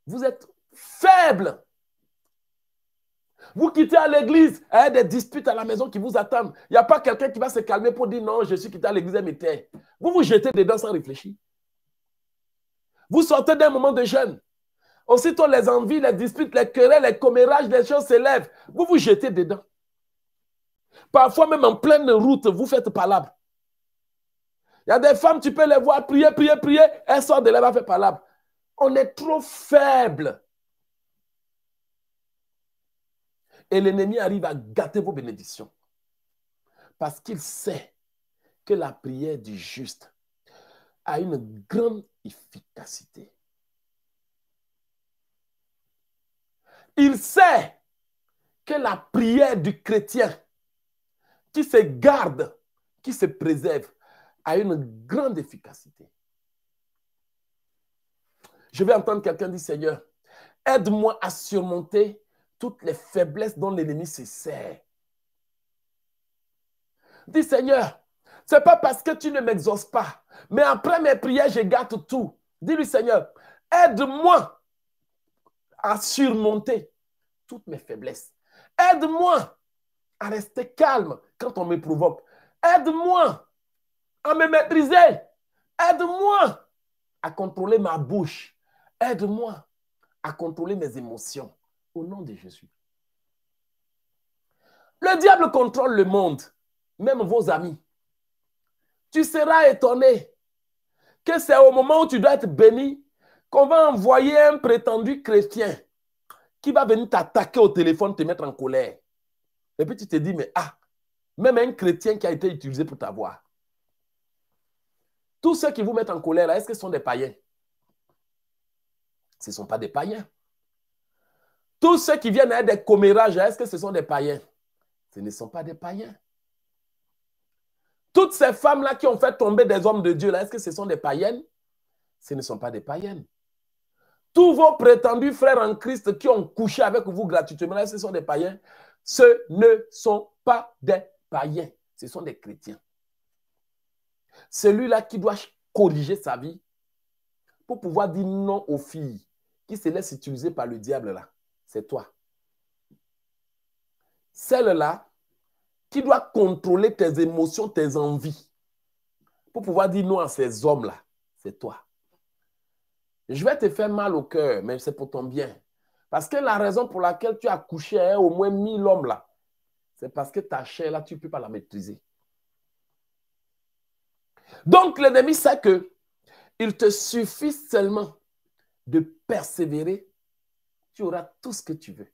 Vous êtes faible. Vous quittez à l'église, il y a des disputes à la maison qui vous attendent. Il n'y a pas quelqu'un qui va se calmer pour dire non, je suis quitté à l'église et m'étais. Vous vous jetez dedans sans réfléchir. Vous sortez d'un moment de jeûne. Aussitôt les envies, les disputes, les querelles, les commérages, les choses s'élèvent. Vous vous jetez dedans. Parfois même en pleine route, vous faites palabre. Il y a des femmes, tu peux les voir prier, prier, prier. Elles sortent de là, elles faire palabre. On est trop faible. Et l'ennemi arrive à gâter vos bénédictions. Parce qu'il sait que la prière du juste a une grande efficacité. Il sait que la prière du chrétien qui se garde, qui se préserve, a une grande efficacité. Je vais entendre quelqu'un dire, Seigneur, aide-moi à surmonter toutes les faiblesses dont l'ennemi se sert. Dis, Seigneur, c'est pas parce que tu ne m'exhaustes pas, mais après mes prières, je gâte tout. Dis-lui, Seigneur, aide-moi à surmonter toutes mes faiblesses. Aide-moi à rester calme quand on me provoque. Aide-moi à me maîtriser. Aide-moi à contrôler ma bouche. Aide-moi à contrôler mes émotions. Au nom de Jésus. Le diable contrôle le monde, même vos amis. Tu seras étonné que c'est au moment où tu dois être béni qu'on va envoyer un prétendu chrétien qui va venir t'attaquer au téléphone, te mettre en colère. Et puis tu te dis, mais ah, même un chrétien qui a été utilisé pour ta voix. Tous ceux qui vous mettent en colère, est-ce que ce sont des païens Ce ne sont pas des païens. Tous ceux qui viennent à des commérages, est-ce que ce sont des païens Ce ne sont pas des païens. Toutes ces femmes-là qui ont fait tomber des hommes de Dieu, est-ce que ce sont des païennes Ce ne sont pas des païennes. Tous vos prétendus frères en Christ qui ont couché avec vous gratuitement, là, ce sont des païens. Ce ne sont pas des païens, ce sont des chrétiens. Celui-là qui doit corriger sa vie pour pouvoir dire non aux filles qui se laissent utiliser par le diable, là, c'est toi. Celle-là qui doit contrôler tes émotions, tes envies pour pouvoir dire non à ces hommes-là, c'est toi je vais te faire mal au cœur, mais c'est pour ton bien. Parce que la raison pour laquelle tu as couché à au moins mille hommes là, c'est parce que ta chair là, tu ne peux pas la maîtriser. Donc l'ennemi sait que il te suffit seulement de persévérer, tu auras tout ce que tu veux.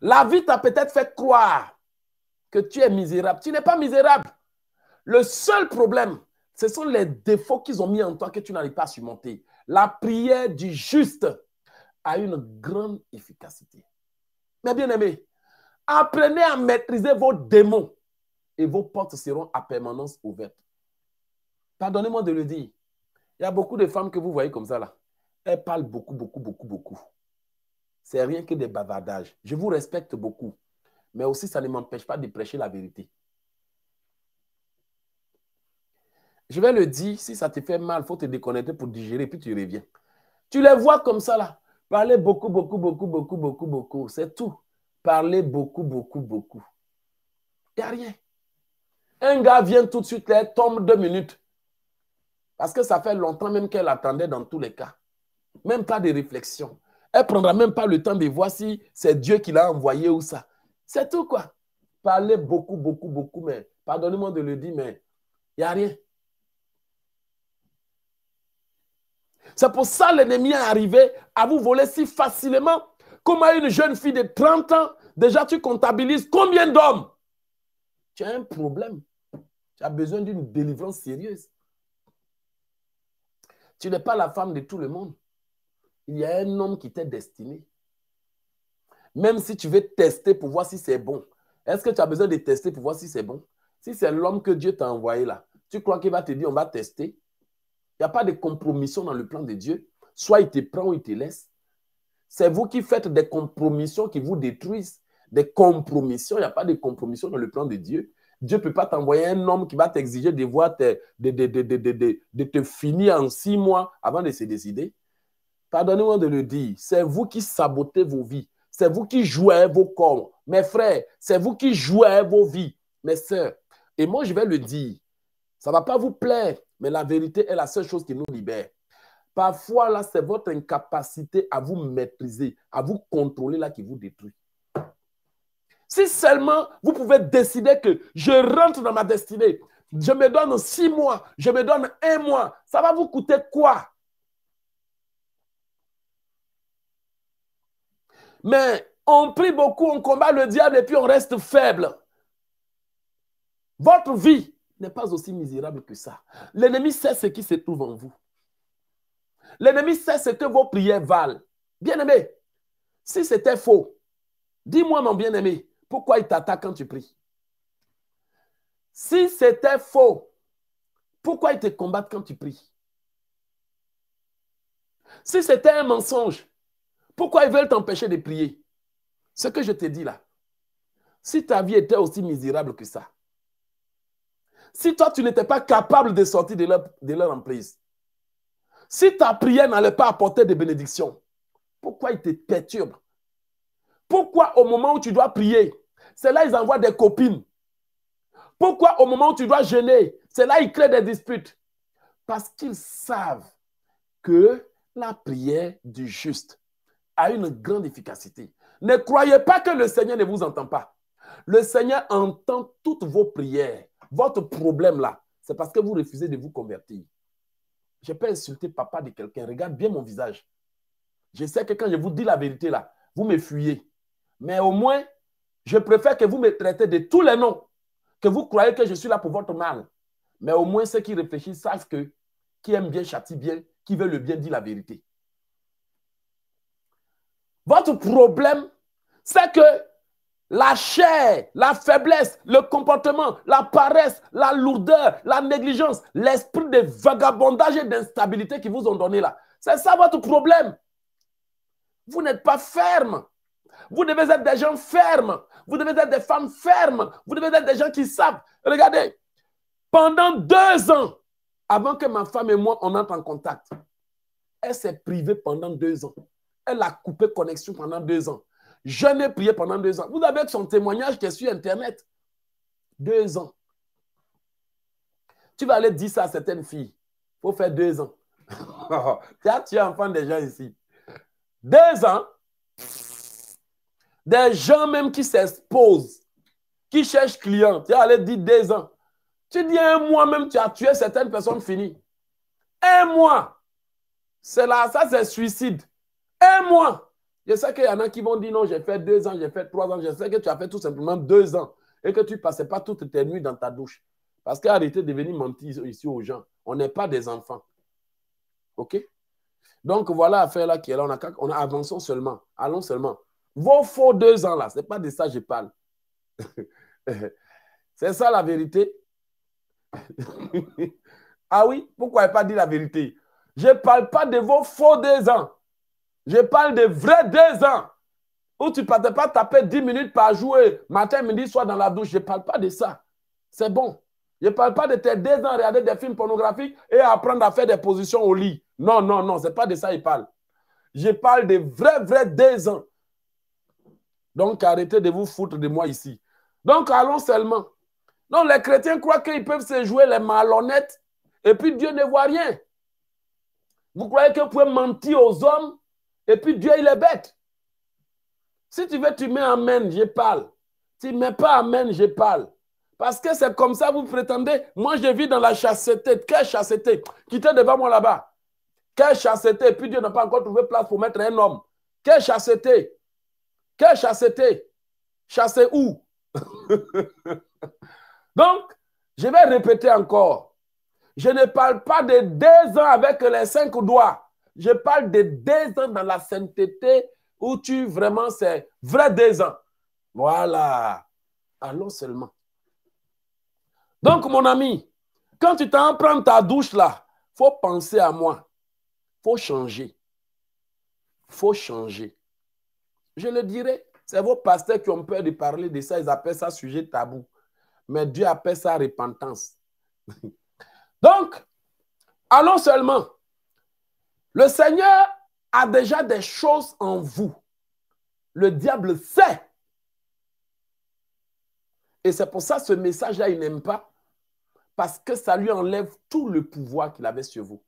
La vie t'a peut-être fait croire que tu es misérable. Tu n'es pas misérable. Le seul problème, ce sont les défauts qu'ils ont mis en toi que tu n'arrives pas à surmonter. La prière du juste a une grande efficacité. Mais bien aimé, apprenez à maîtriser vos démons et vos portes seront à permanence ouvertes. Pardonnez-moi de le dire. Il y a beaucoup de femmes que vous voyez comme ça là. Elles parlent beaucoup, beaucoup, beaucoup, beaucoup. C'est rien que des bavardages. Je vous respecte beaucoup. Mais aussi, ça ne m'empêche pas de prêcher la vérité. Je vais le dire, si ça te fait mal, faut te déconnecter pour digérer, puis tu reviens. Tu les vois comme ça là. Parler beaucoup, beaucoup, beaucoup, beaucoup, beaucoup, beaucoup. C'est tout. Parler beaucoup, beaucoup, beaucoup. Il n'y a rien. Un gars vient tout de suite, là, tombe deux minutes. Parce que ça fait longtemps même qu'elle attendait dans tous les cas. Même pas de réflexion. Elle ne prendra même pas le temps de voir si c'est Dieu qui l'a envoyé ou ça. C'est tout quoi. Parler beaucoup, beaucoup, beaucoup, mais pardonnez-moi de le dire, mais il n'y a rien. C'est pour ça l'ennemi est arrivé à vous voler si facilement. Comme à une jeune fille de 30 ans, déjà tu comptabilises combien d'hommes Tu as un problème. Tu as besoin d'une délivrance sérieuse. Tu n'es pas la femme de tout le monde. Il y a un homme qui t'est destiné. Même si tu veux tester pour voir si c'est bon, est-ce que tu as besoin de tester pour voir si c'est bon Si c'est l'homme que Dieu t'a envoyé là, tu crois qu'il va te dire on va tester il n'y a pas de compromission dans le plan de Dieu. Soit il te prend ou il te laisse. C'est vous qui faites des compromissions qui vous détruisent. Des compromissions, il n'y a pas de compromission dans le plan de Dieu. Dieu ne peut pas t'envoyer un homme qui va t'exiger de, voir te, de, te finir en six mois avant de se décider. Pardonnez-moi de le dire, c'est vous qui sabotez vos vies. C'est vous qui jouez vos corps. Mes frères, c'est vous qui jouez vos vies. Mes soeurs. Et moi, je vais le dire, ça ne va pas vous plaire. Mais la vérité est la seule chose qui nous libère. Parfois, là, c'est votre incapacité à vous maîtriser, à vous contrôler, là, qui vous détruit. Si seulement vous pouvez décider que je rentre dans ma destinée, je me donne six mois, je me donne un mois, ça va vous coûter quoi Mais on prie beaucoup, on combat le diable et puis on reste faible. Votre vie, n'est pas aussi misérable que ça. L'ennemi sait ce qui se trouve en vous. L'ennemi sait ce que vos prières valent. Bien-aimé, si c'était faux, dis-moi mon bien-aimé, pourquoi il t'attaque quand tu pries Si c'était faux, pourquoi il te combat quand tu pries Si c'était un mensonge, pourquoi ils veulent t'empêcher de prier Ce que je te dis là, si ta vie était aussi misérable que ça, si toi, tu n'étais pas capable de sortir de leur, emprise, si ta prière n'allait pas apporter des bénédictions, pourquoi ils te perturbent Pourquoi au moment où tu dois prier, c'est là ils envoient des copines Pourquoi au moment où tu dois jeûner, c'est là ils créent des disputes Parce qu'ils savent que la prière du juste a une grande efficacité. Ne croyez pas que le Seigneur ne vous entend pas. Le Seigneur entend toutes vos prières. Votre problème là, c'est parce que vous refusez de vous convertir. Je peux insulter papa de quelqu'un. Regarde bien mon visage. Je sais que quand je vous dis la vérité là, vous me fuyez. Mais au moins, je préfère que vous me traitez de tous les noms, que vous croyez que je suis là pour votre mal. Mais au moins, ceux qui réfléchissent savent que qui aime bien châtie bien, qui veut le bien dit la vérité. Votre problème, c'est que la chair, la faiblesse, le comportement, la paresse, la lourdeur, la négligence, l'esprit de vagabondage et d'instabilité qui vous ont donné là. C'est ça votre problème. Vous n'êtes pas ferme. Vous devez être des gens fermes. Vous devez être des femmes fermes. Vous devez être des gens qui savent. Regardez, pendant deux ans, avant que ma femme et moi, on entre en contact, elle s'est privée pendant deux ans. Elle a coupé connexion pendant deux ans. Je n'ai prié pendant deux ans. Vous avez son témoignage qui est sur Internet. Deux ans. Tu vas aller dire ça à certaines filles. Il faut faire deux ans. tu as tué enfant des gens ici. Deux ans. Des gens même qui s'exposent, qui cherchent clients. Tu vas aller dire deux ans. Tu dis un mois même, tu as tué certaines personnes finies. Un mois. C'est là, ça c'est suicide. Un mois. Je sais qu'il y en a qui vont dire non, j'ai fait deux ans, j'ai fait trois ans. Je sais que tu as fait tout simplement deux ans et que tu ne passais pas toutes tes nuits dans ta douche. Parce qu'arrêtez de venir mentir ici aux gens. On n'est pas des enfants. OK Donc voilà l'affaire là qui est là. On a, on avançons seulement. Allons seulement. Vos faux deux ans là, ce n'est pas de ça que je parle. C'est ça la vérité. ah oui, pourquoi pas dit la vérité Je ne parle pas de vos faux deux ans. Je parle de vrais deux ans où tu ne peux pas taper 10 minutes par jour, euh, matin, midi, soir dans la douche. Je ne parle pas de ça. C'est bon. Je ne parle pas de tes deux ans regarder des films pornographiques et apprendre à faire des positions au lit. Non, non, non, ce n'est pas de ça qu'il parle. Je parle de vrais, vrais deux ans. Donc, arrêtez de vous foutre de moi ici. Donc, allons seulement. Non, les chrétiens croient qu'ils peuvent se jouer les malhonnêtes et puis Dieu ne voit rien. Vous croyez que vous pouvez mentir aux hommes et puis Dieu, il est bête. Si tu veux, tu mets Amen, je parle. Tu ne mets pas Amen, je parle. Parce que c'est comme ça, vous prétendez, moi je vis dans la chasseté. Quelle chasseté Quittez devant moi là-bas. Quelle chasseté Puis Dieu n'a pas encore trouvé place pour mettre un homme. Quelle chasseté Quelle chasseté Chasser où Donc, je vais répéter encore. Je ne parle pas de deux ans avec les cinq doigts. Je parle de deux ans dans la sainteté où tu vraiment, c'est vrai deux ans. Voilà. Allons seulement. Donc, mon ami, quand tu t'en prends ta douche là, faut penser à moi. faut changer. faut changer. Je le dirai. C'est vos pasteurs qui ont peur de parler de ça. Ils appellent ça sujet tabou. Mais Dieu appelle ça repentance. Donc, allons seulement. Le Seigneur a déjà des choses en vous. Le diable sait. Et c'est pour ça que ce message-là, il n'aime pas. Parce que ça lui enlève tout le pouvoir qu'il avait sur vous.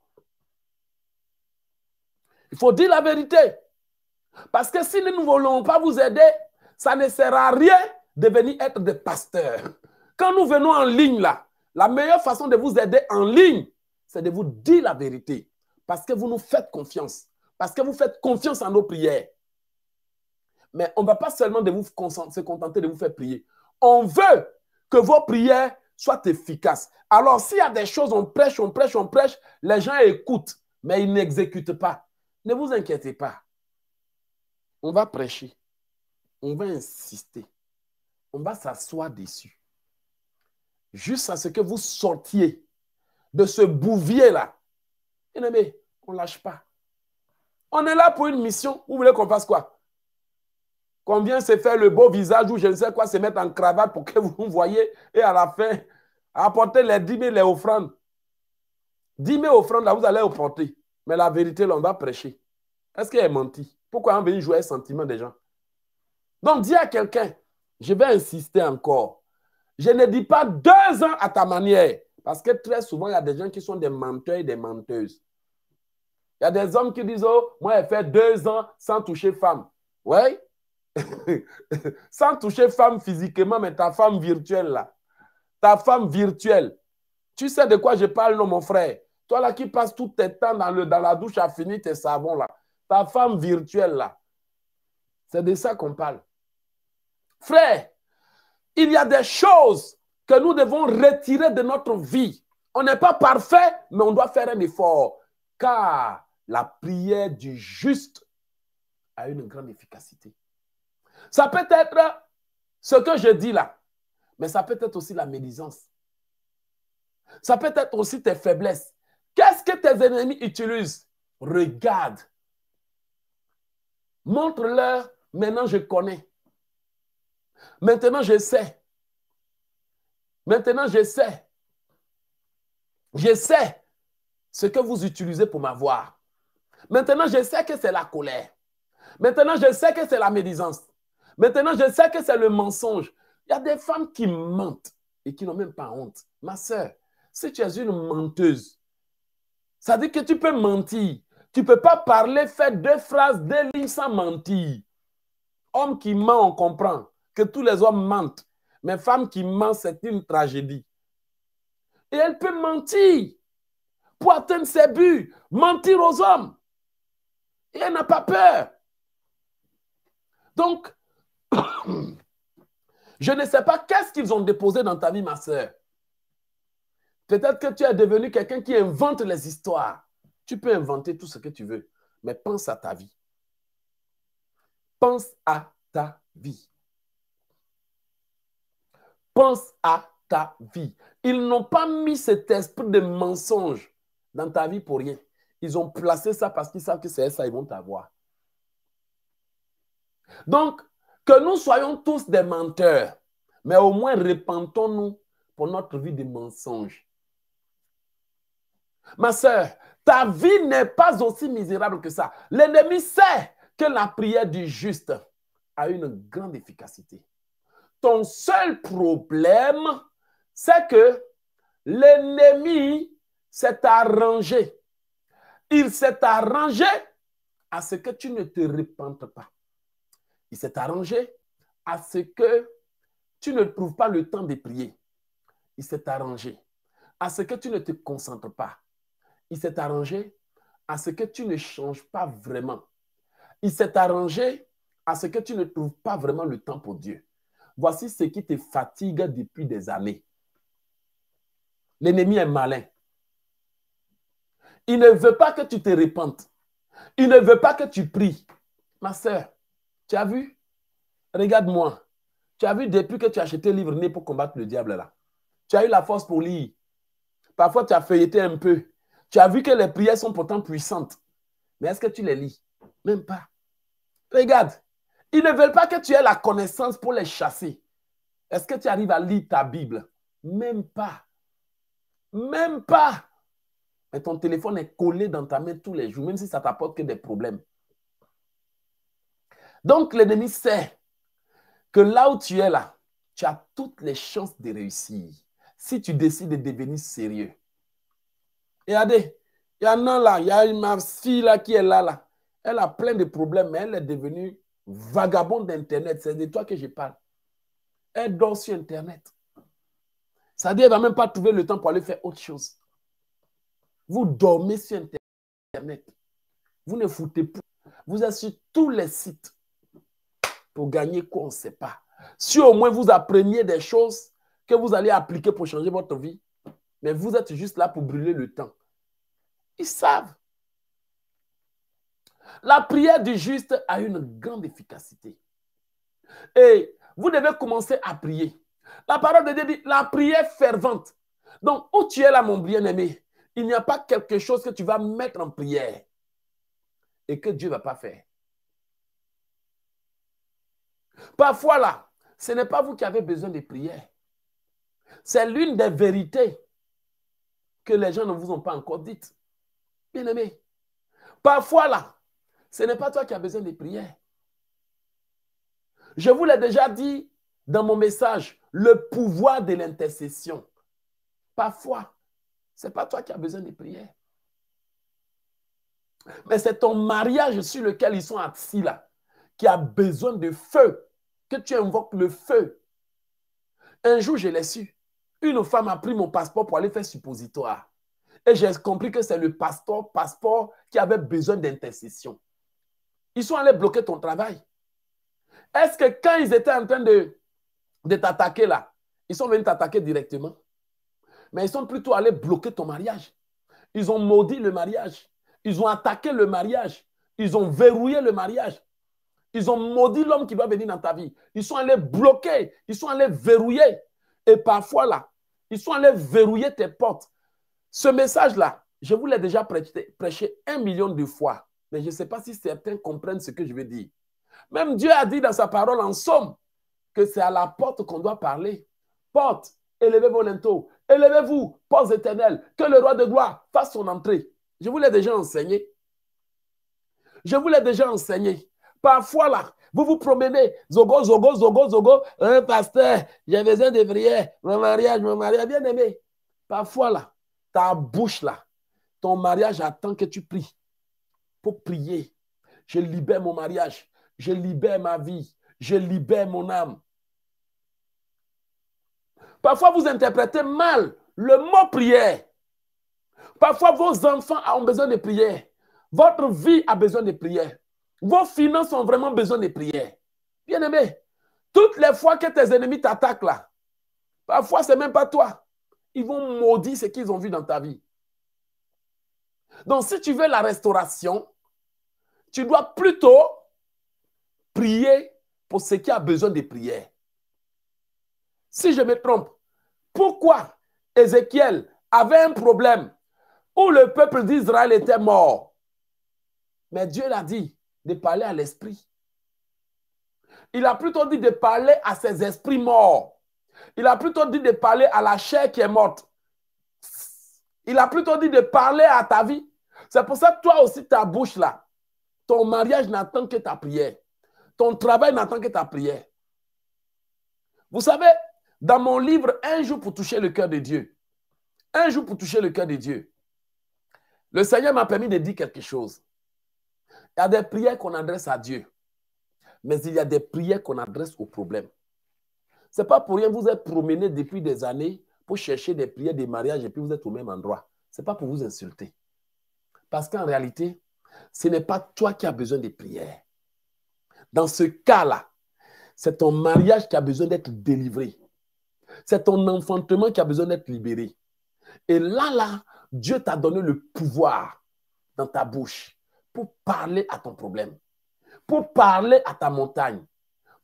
Il faut dire la vérité. Parce que si nous ne voulons pas vous aider, ça ne sert à rien de venir être des pasteurs. Quand nous venons en ligne là, la meilleure façon de vous aider en ligne, c'est de vous dire la vérité. Parce que vous nous faites confiance. Parce que vous faites confiance à nos prières. Mais on ne va pas seulement se contenter de vous faire prier. On veut que vos prières soient efficaces. Alors, s'il y a des choses, on prêche, on prêche, on prêche, les gens écoutent, mais ils n'exécutent pas. Ne vous inquiétez pas. On va prêcher. On va insister. On va s'asseoir dessus. Juste à ce que vous sortiez de ce bouvier-là Bien-aimé, on ne lâche pas. On est là pour une mission. Vous voulez qu'on fasse quoi Qu'on vienne se faire le beau visage ou je ne sais quoi, se mettre en cravate pour que vous voyez et à la fin, apporter les dîmes 000 les offrandes. Dîmes et offrandes, là, vous allez apporter. Mais la vérité, là, on va prêcher. Est-ce qu'elle est menti? Pourquoi on veut jouer les sentiment des gens Donc, dis à quelqu'un, je vais insister encore. Je ne dis pas deux ans à ta manière. Parce que très souvent, il y a des gens qui sont des menteurs et des menteuses. Il y a des hommes qui disent Oh, moi, j'ai fait deux ans sans toucher femme. Oui. sans toucher femme physiquement, mais ta femme virtuelle là. Ta femme virtuelle. Tu sais de quoi je parle, non, mon frère. Toi là qui passes tout tes temps dans, le, dans la douche à finir tes savons là. Ta femme virtuelle là. C'est de ça qu'on parle. Frère, il y a des choses que nous devons retirer de notre vie. On n'est pas parfait, mais on doit faire un effort. Car la prière du juste a une grande efficacité. Ça peut être ce que je dis là, mais ça peut être aussi la médisance. Ça peut être aussi tes faiblesses. Qu'est-ce que tes ennemis utilisent Regarde. Montre-leur, maintenant je connais. Maintenant je sais. Maintenant je sais. Je sais ce que vous utilisez pour m'avoir. Maintenant, je sais que c'est la colère. Maintenant, je sais que c'est la médisance. Maintenant, je sais que c'est le mensonge. Il y a des femmes qui mentent et qui n'ont même pas honte. Ma sœur, si tu es une menteuse, ça veut dire que tu peux mentir. Tu ne peux pas parler, faire deux phrases, deux lignes sans mentir. Homme qui ment, on comprend que tous les hommes mentent. Mais femme qui ment, c'est une tragédie. Et elle peut mentir pour atteindre ses buts, mentir aux hommes. Et elle n'a pas peur. Donc, je ne sais pas qu'est-ce qu'ils ont déposé dans ta vie, ma soeur. Peut-être que tu es devenu quelqu'un qui invente les histoires. Tu peux inventer tout ce que tu veux, mais pense à ta vie. Pense à ta vie. Pense à ta vie. Ils n'ont pas mis cet esprit de mensonge dans ta vie pour rien. Ils ont placé ça parce qu'ils savent que c'est ça, ils vont avoir. Donc, que nous soyons tous des menteurs, mais au moins repentons-nous pour notre vie de mensonge. Ma soeur, ta vie n'est pas aussi misérable que ça. L'ennemi sait que la prière du juste a une grande efficacité. Ton seul problème, c'est que l'ennemi s'est arrangé il s'est arrangé à ce que tu ne te repentes pas. Il s'est arrangé à ce que tu ne trouves pas le temps de prier. Il s'est arrangé à ce que tu ne te concentres pas. Il s'est arrangé à ce que tu ne changes pas vraiment. Il s'est arrangé à ce que tu ne trouves pas vraiment le temps pour Dieu. Voici ce qui te fatigue depuis des années. L'ennemi est malin. Il ne veut pas que tu te répandes. Il ne veut pas que tu pries. Ma sœur, tu as vu Regarde-moi. Tu as vu depuis que tu as acheté le livre né pour combattre le diable là. Tu as eu la force pour lire. Parfois, tu as feuilleté un peu. Tu as vu que les prières sont pourtant puissantes. Mais est-ce que tu les lis Même pas. Regarde, ils ne veulent pas que tu aies la connaissance pour les chasser. Est-ce que tu arrives à lire ta Bible Même pas. Même pas. Mais ton téléphone est collé dans ta main tous les jours, même si ça t'apporte que des problèmes. Donc l'ennemi sait que là où tu es là, tu as toutes les chances de réussir si tu décides de devenir sérieux. regardez, il y en a là, il y a ma fille qui est là, là. Elle a plein de problèmes, mais elle est devenue vagabonde d'Internet. C'est de toi que je parle. Elle dort sur Internet. Ça veut dire qu'elle ne va même pas trouver le temps pour aller faire autre chose. Vous dormez sur Internet. Vous ne foutez plus. Vous êtes sur tous les sites pour gagner quoi, on ne sait pas. Si au moins vous appreniez des choses que vous allez appliquer pour changer votre vie, mais vous êtes juste là pour brûler le temps. Ils savent. La prière du juste a une grande efficacité. Et vous devez commencer à prier. La parole de Dieu dit la prière fervente. Donc, où tu es là, mon bien aimé il n'y a pas quelque chose que tu vas mettre en prière et que Dieu ne va pas faire. Parfois là, ce n'est pas vous qui avez besoin de prières. C'est l'une des vérités que les gens ne vous ont pas encore dites. Bien-aimé, parfois là, ce n'est pas toi qui as besoin de prières. Je vous l'ai déjà dit dans mon message, le pouvoir de l'intercession. Parfois, n'est pas toi qui as besoin de prière. Mais c'est ton mariage sur lequel ils sont assis là qui a besoin de feu, que tu invoques le feu. Un jour, je l'ai su. Une femme a pris mon passeport pour aller faire suppositoire. Et j'ai compris que c'est le pasteur, passeport qui avait besoin d'intercession. Ils sont allés bloquer ton travail. Est-ce que quand ils étaient en train de, de t'attaquer là, ils sont venus t'attaquer directement? mais ils sont plutôt allés bloquer ton mariage. Ils ont maudit le mariage. Ils ont attaqué le mariage. Ils ont verrouillé le mariage. Ils ont maudit l'homme qui doit venir dans ta vie. Ils sont allés bloquer. Ils sont allés verrouiller. Et parfois, là, ils sont allés verrouiller tes portes. Ce message-là, je vous l'ai déjà prêché, un million de fois. Mais je ne sais pas si certains comprennent ce que je veux dire. Même Dieu a dit dans sa parole en somme que c'est à la porte qu'on doit parler. Porte, élevez vos lenteaux. Élevez-vous, poste éternel, que le roi de gloire fasse son entrée. Je vous l'ai déjà enseigné. Je vous l'ai déjà enseigné. Parfois, là, vous vous promenez, zogo, zogo, zogo, zogo, un hein, pasteur, j'ai besoin de mon mariage, mon mariage, bien aimé. Parfois, là, ta bouche, là, ton mariage attend que tu pries pour prier. Je libère mon mariage, je libère ma vie, je libère mon âme. Parfois, vous interprétez mal le mot prière. Parfois, vos enfants ont besoin de prière. Votre vie a besoin de prière. Vos finances ont vraiment besoin de prière. Bien-aimé, toutes les fois que tes ennemis t'attaquent là, parfois, ce n'est même pas toi. Ils vont maudire ce qu'ils ont vu dans ta vie. Donc, si tu veux la restauration, tu dois plutôt prier pour ce qui a besoin de prière si je me trompe, pourquoi Ézéchiel avait un problème où le peuple d'Israël était mort. Mais Dieu l'a dit de parler à l'esprit. Il a plutôt dit de parler à ses esprits morts. Il a plutôt dit de parler à la chair qui est morte. Il a plutôt dit de parler à ta vie. C'est pour ça que toi aussi, ta bouche là, ton mariage n'attend que ta prière. Ton travail n'attend que ta prière. Vous savez, dans mon livre Un jour pour toucher le cœur de Dieu. Un jour pour toucher le cœur de Dieu. Le Seigneur m'a permis de dire quelque chose. Il y a des prières qu'on adresse à Dieu, mais il y a des prières qu'on adresse au problème. Ce n'est pas pour rien, vous êtes promené depuis des années pour chercher des prières des mariages, et puis vous êtes au même endroit. Ce n'est pas pour vous insulter. Parce qu'en réalité, ce n'est pas toi qui as besoin des prières. Dans ce cas-là, c'est ton mariage qui a besoin d'être délivré. C'est ton enfantement qui a besoin d'être libéré. Et là, là, Dieu t'a donné le pouvoir dans ta bouche pour parler à ton problème, pour parler à ta montagne,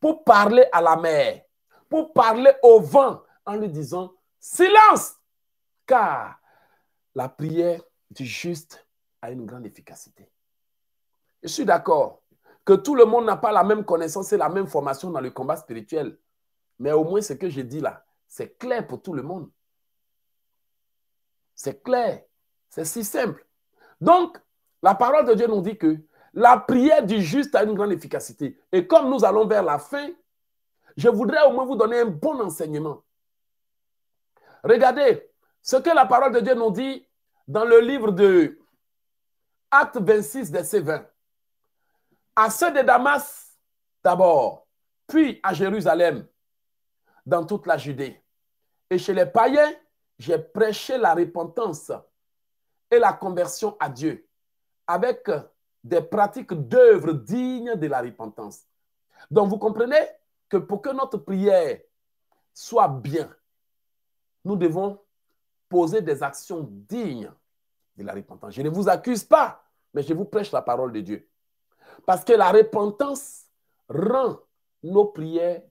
pour parler à la mer, pour parler au vent en lui disant silence, car la prière du juste a une grande efficacité. Je suis d'accord que tout le monde n'a pas la même connaissance et la même formation dans le combat spirituel, mais au moins ce que j'ai dit là, c'est clair pour tout le monde. C'est clair. C'est si simple. Donc, la parole de Dieu nous dit que la prière du juste a une grande efficacité. Et comme nous allons vers la fin, je voudrais au moins vous donner un bon enseignement. Regardez ce que la parole de Dieu nous dit dans le livre de Actes 26, verset 20. À ceux de Damas d'abord, puis à Jérusalem, dans toute la Judée, et chez les païens, j'ai prêché la repentance et la conversion à Dieu avec des pratiques d'œuvres dignes de la repentance. Donc vous comprenez que pour que notre prière soit bien, nous devons poser des actions dignes de la repentance. Je ne vous accuse pas, mais je vous prêche la parole de Dieu. Parce que la repentance rend nos prières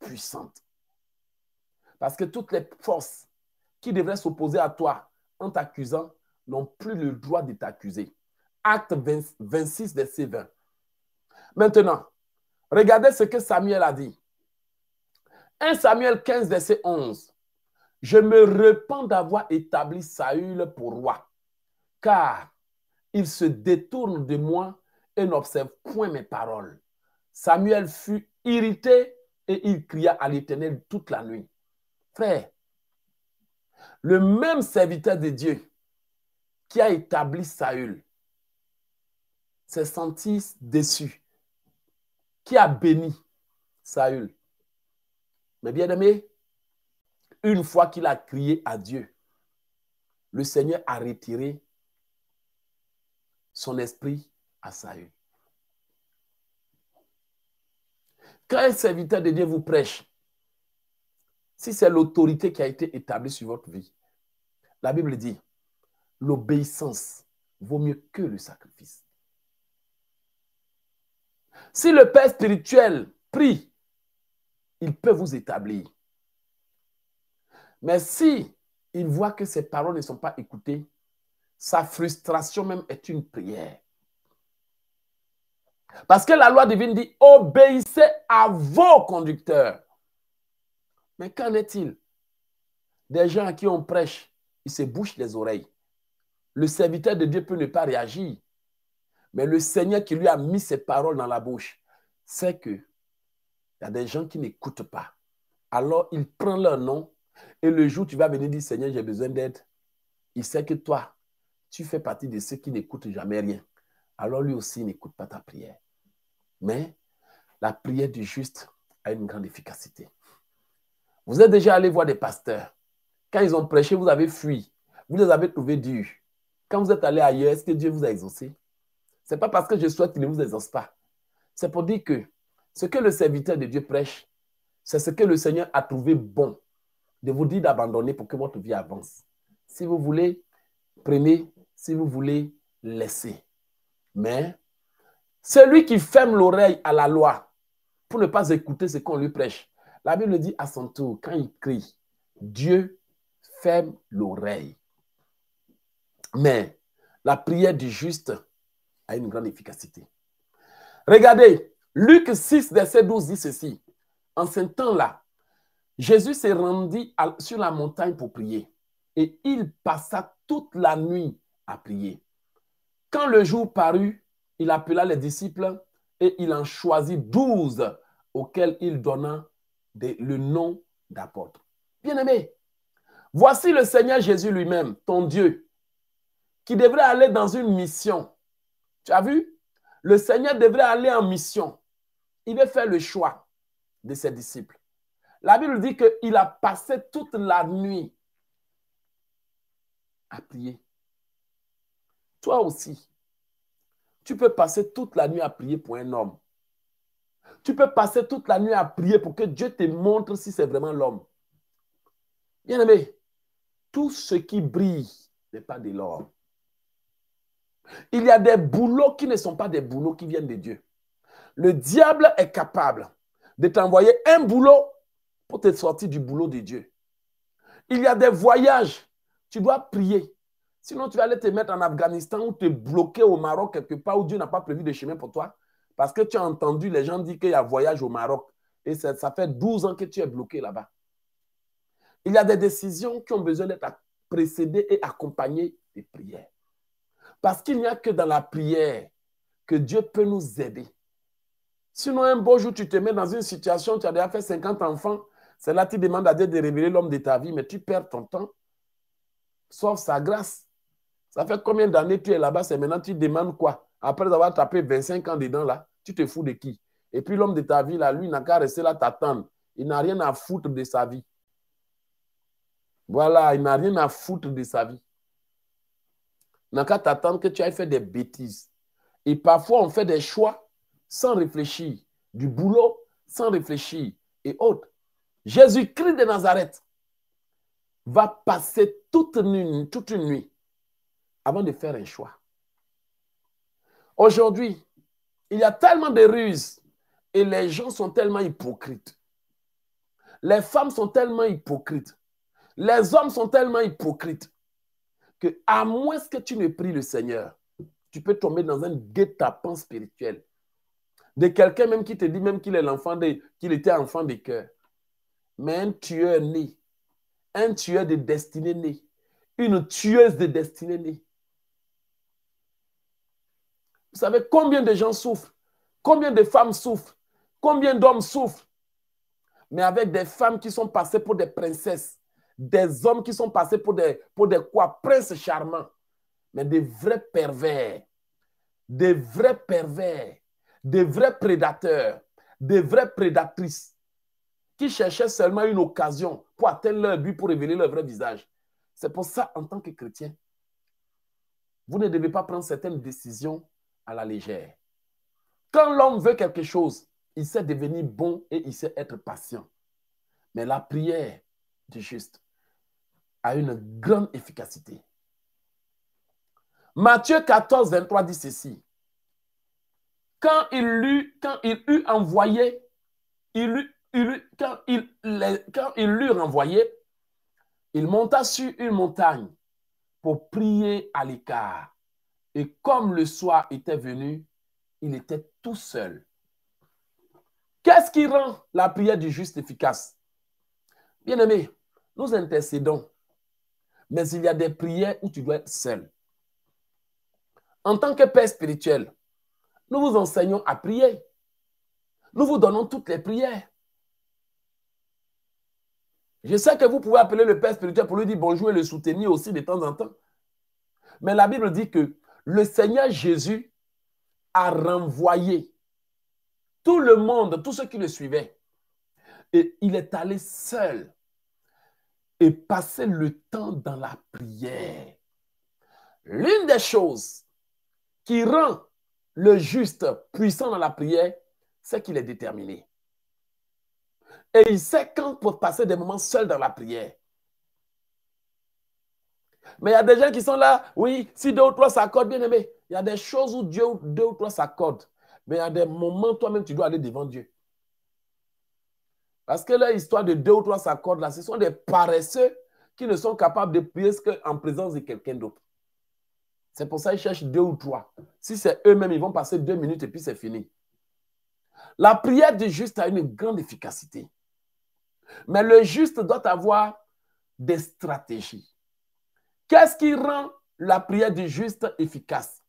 puissantes. Parce que toutes les forces qui devraient s'opposer à toi en t'accusant n'ont plus le droit de t'accuser. Acte 26, verset 20. Maintenant, regardez ce que Samuel a dit. 1 Samuel 15, verset 11. Je me repens d'avoir établi Saül pour roi, car il se détourne de moi et n'observe point mes paroles. Samuel fut irrité et il cria à l'Éternel toute la nuit le même serviteur de Dieu qui a établi Saül s'est senti déçu, qui a béni Saül. Mais bien aimé, une fois qu'il a crié à Dieu, le Seigneur a retiré son esprit à Saül. Quand un serviteur de Dieu vous prêche, si c'est l'autorité qui a été établie sur votre vie, la Bible dit, l'obéissance vaut mieux que le sacrifice. Si le Père spirituel prie, il peut vous établir. Mais si il voit que ses paroles ne sont pas écoutées, sa frustration même est une prière. Parce que la loi divine dit, obéissez à vos conducteurs mais qu'en est-il Des gens à qui on prêche, ils se bouchent les oreilles. Le serviteur de Dieu peut ne pas réagir. Mais le Seigneur qui lui a mis ses paroles dans la bouche, sait que y a des gens qui n'écoutent pas. Alors, il prend leur nom et le jour où tu vas venir dire Seigneur, j'ai besoin d'aide, il sait que toi, tu fais partie de ceux qui n'écoutent jamais rien. Alors, lui aussi n'écoute pas ta prière. Mais la prière du juste a une grande efficacité. Vous êtes déjà allé voir des pasteurs. Quand ils ont prêché, vous avez fui. Vous les avez trouvés durs. Quand vous êtes allé ailleurs, est-ce que Dieu vous a exaucé Ce n'est pas parce que je souhaite qu'il ne vous exauce pas. C'est pour dire que ce que le serviteur de Dieu prêche, c'est ce que le Seigneur a trouvé bon de vous dire d'abandonner pour que votre vie avance. Si vous voulez, prenez. Si vous voulez, laisser. Mais celui qui ferme l'oreille à la loi pour ne pas écouter ce qu'on lui prêche, la Bible dit à son tour, quand il crie, Dieu ferme l'oreille. Mais la prière du juste a une grande efficacité. Regardez, Luc 6, verset 12 dit ceci. En ce temps-là, Jésus s'est rendu sur la montagne pour prier et il passa toute la nuit à prier. Quand le jour parut, il appela les disciples et il en choisit douze auxquels il donna le nom d'apôtre. Bien-aimé, voici le Seigneur Jésus lui-même, ton Dieu, qui devrait aller dans une mission. Tu as vu Le Seigneur devrait aller en mission. Il veut faire le choix de ses disciples. La Bible dit qu'il a passé toute la nuit à prier. Toi aussi, tu peux passer toute la nuit à prier pour un homme tu peux passer toute la nuit à prier pour que Dieu te montre si c'est vraiment l'homme. Bien aimé, tout ce qui brille n'est pas de l'or. Il y a des boulots qui ne sont pas des boulots qui viennent de Dieu. Le diable est capable de t'envoyer un boulot pour te sortir du boulot de Dieu. Il y a des voyages. Tu dois prier. Sinon, tu vas aller te mettre en Afghanistan ou te bloquer au Maroc quelque part où Dieu n'a pas prévu de chemin pour toi. Parce que tu as entendu les gens dire qu'il y a voyage au Maroc. Et ça, fait 12 ans que tu es bloqué là-bas. Il y a des décisions qui ont besoin d'être précédées et accompagnées des prières. Parce qu'il n'y a que dans la prière que Dieu peut nous aider. Sinon, un beau jour, tu te mets dans une situation, tu as déjà fait 50 enfants, c'est là que tu demandes à Dieu de révéler l'homme de ta vie, mais tu perds ton temps, sauf sa grâce. Ça fait combien d'années tu es là-bas, c'est maintenant tu demandes quoi après avoir tapé 25 ans dedans, là, tu te fous de qui Et puis l'homme de ta vie, là, lui, n'a qu'à rester là t'attendre. Il n'a rien à foutre de sa vie. Voilà, il n'a rien à foutre de sa vie. Il n'a qu'à t'attendre que tu ailles faire des bêtises. Et parfois, on fait des choix sans réfléchir. Du boulot sans réfléchir et autres. Jésus-Christ de Nazareth va passer toute une, toute une nuit avant de faire un choix. Aujourd'hui, il y a tellement de ruses et les gens sont tellement hypocrites. Les femmes sont tellement hypocrites. Les hommes sont tellement hypocrites que, à moins que tu ne pries le Seigneur, tu peux tomber dans un guet-apens spirituel. De quelqu'un même qui te dit même qu'il est l'enfant de, qu'il était enfant de cœur. Mais un tueur né, un tueur de destinée né, une tueuse de destinée née, vous savez combien de gens souffrent, combien de femmes souffrent, combien d'hommes souffrent, mais avec des femmes qui sont passées pour des princesses, des hommes qui sont passés pour des, pour des quoi, princes charmants, mais des vrais pervers, des vrais pervers, des vrais prédateurs, des vrais prédatrices qui cherchaient seulement une occasion pour atteindre leur but, pour révéler leur vrai visage. C'est pour ça, en tant que chrétien, vous ne devez pas prendre certaines décisions à la légère. Quand l'homme veut quelque chose, il sait devenir bon et il sait être patient. Mais la prière du juste a une grande efficacité. Matthieu 14, 23 dit ceci. Quand il, eut, quand il eut envoyé, il il quand, il, quand il renvoyé, il monta sur une montagne pour prier à l'écart. Et comme le soir était venu, il était tout seul. Qu'est-ce qui rend la prière du juste efficace bien aimés nous intercédons, mais il y a des prières où tu dois être seul. En tant que Père spirituel, nous vous enseignons à prier. Nous vous donnons toutes les prières. Je sais que vous pouvez appeler le Père spirituel pour lui dire bonjour et le soutenir aussi de temps en temps. Mais la Bible dit que le Seigneur Jésus a renvoyé tout le monde, tous ceux qui le suivaient. Et il est allé seul et passer le temps dans la prière. L'une des choses qui rend le juste puissant dans la prière, c'est qu'il est déterminé. Et il sait quand pour passer des moments seul dans la prière. Mais il y a des gens qui sont là, oui, si deux ou trois s'accordent, bien aimé. Il y a des choses où Dieu, deux ou trois s'accordent. Mais il y a des moments, toi-même, tu dois aller devant Dieu. Parce que leur histoire de deux ou trois s'accordent, là, ce sont des paresseux qui ne sont capables de prier qu'en présence de quelqu'un d'autre. C'est pour ça qu'ils cherchent deux ou trois. Si c'est eux-mêmes, ils vont passer deux minutes et puis c'est fini. La prière du juste a une grande efficacité. Mais le juste doit avoir des stratégies. Qu'est-ce qui rend la prière du juste efficace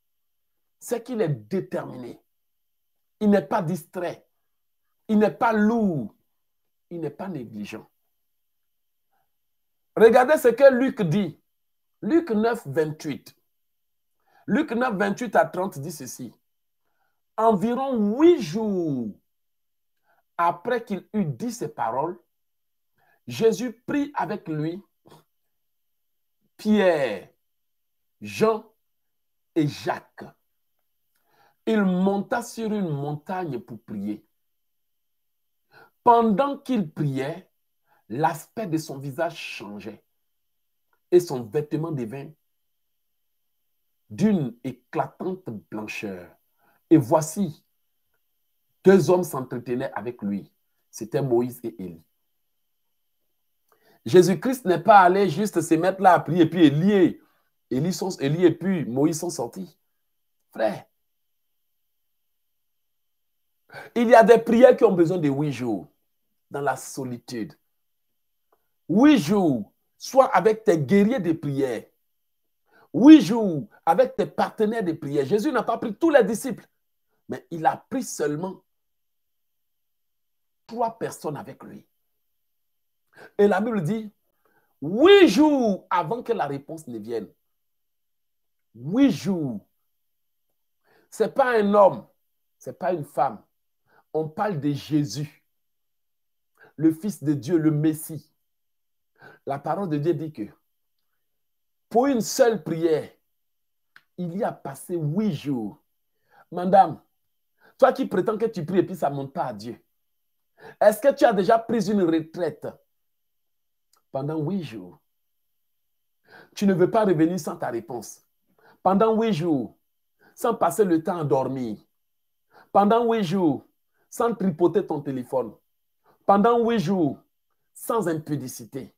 C'est qu'il est déterminé. Il n'est pas distrait. Il n'est pas lourd. Il n'est pas négligent. Regardez ce que Luc dit. Luc 9, 28. Luc 9, 28 à 30 dit ceci. Environ huit jours après qu'il eut dit ces paroles, Jésus prit avec lui Pierre, Jean et Jacques. Il monta sur une montagne pour prier. Pendant qu'il priait, l'aspect de son visage changeait et son vêtement devint d'une éclatante blancheur. Et voici, deux hommes s'entretenaient avec lui. C'était Moïse et Élie. Jésus-Christ n'est pas allé juste se mettre là à prier, et puis Élie, Élie, Élie et puis Moïse sont sortis. Frère, il y a des prières qui ont besoin de huit jours dans la solitude. Huit jours, soit avec tes guerriers de prière. Huit jours, avec tes partenaires de prière. Jésus n'a pas pris tous les disciples, mais il a pris seulement trois personnes avec lui. Et la Bible dit, huit jours avant que la réponse ne vienne. Huit jours. Ce n'est pas un homme, ce n'est pas une femme. On parle de Jésus, le Fils de Dieu, le Messie. La parole de Dieu dit que pour une seule prière, il y a passé huit jours. Madame, toi qui prétends que tu pries et puis ça ne monte pas à Dieu, est-ce que tu as déjà pris une retraite pendant huit jours. Tu ne veux pas revenir sans ta réponse. Pendant huit jours, sans passer le temps à dormir. Pendant huit jours, sans tripoter ton téléphone. Pendant huit jours, sans impudicité.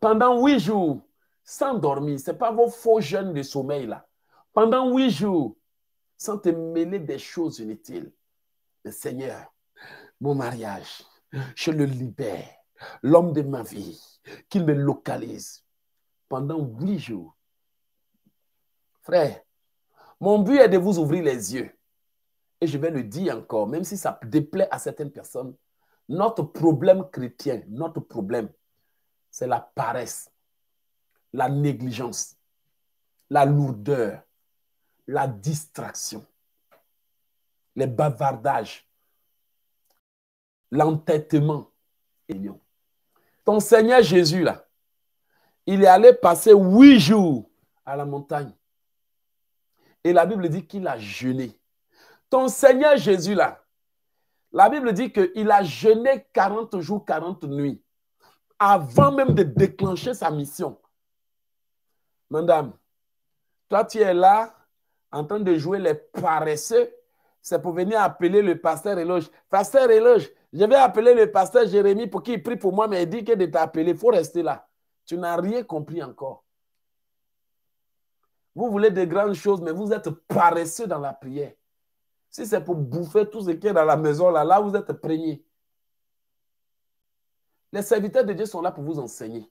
Pendant huit jours, sans dormir. Ce n'est pas vos faux jeûnes de sommeil là. Pendant huit jours, sans te mêler des choses inutiles. Le Seigneur, mon mariage, je le libère l'homme de ma vie, qu'il me localise pendant huit jours. Frère, mon but est de vous ouvrir les yeux. Et je vais le dire encore, même si ça déplaît à certaines personnes, notre problème chrétien, notre problème, c'est la paresse, la négligence, la lourdeur, la distraction, les bavardages, l'entêtement et ton Seigneur Jésus, là, il est allé passer huit jours à la montagne. Et la Bible dit qu'il a jeûné. Ton Seigneur Jésus, là, la Bible dit qu'il a jeûné 40 jours, 40 nuits, avant même de déclencher sa mission. Madame, toi, tu es là en train de jouer les paresseux c'est pour venir appeler le pasteur Éloge. Pasteur Éloge, je vais appeler le pasteur Jérémie pour qu'il prie pour moi, mais il dit que de t'appeler, il faut rester là. Tu n'as rien compris encore. Vous voulez des grandes choses, mais vous êtes paresseux dans la prière. Si c'est pour bouffer tout ce qui est dans la maison, là, là, vous êtes prégné. Les serviteurs de Dieu sont là pour vous enseigner.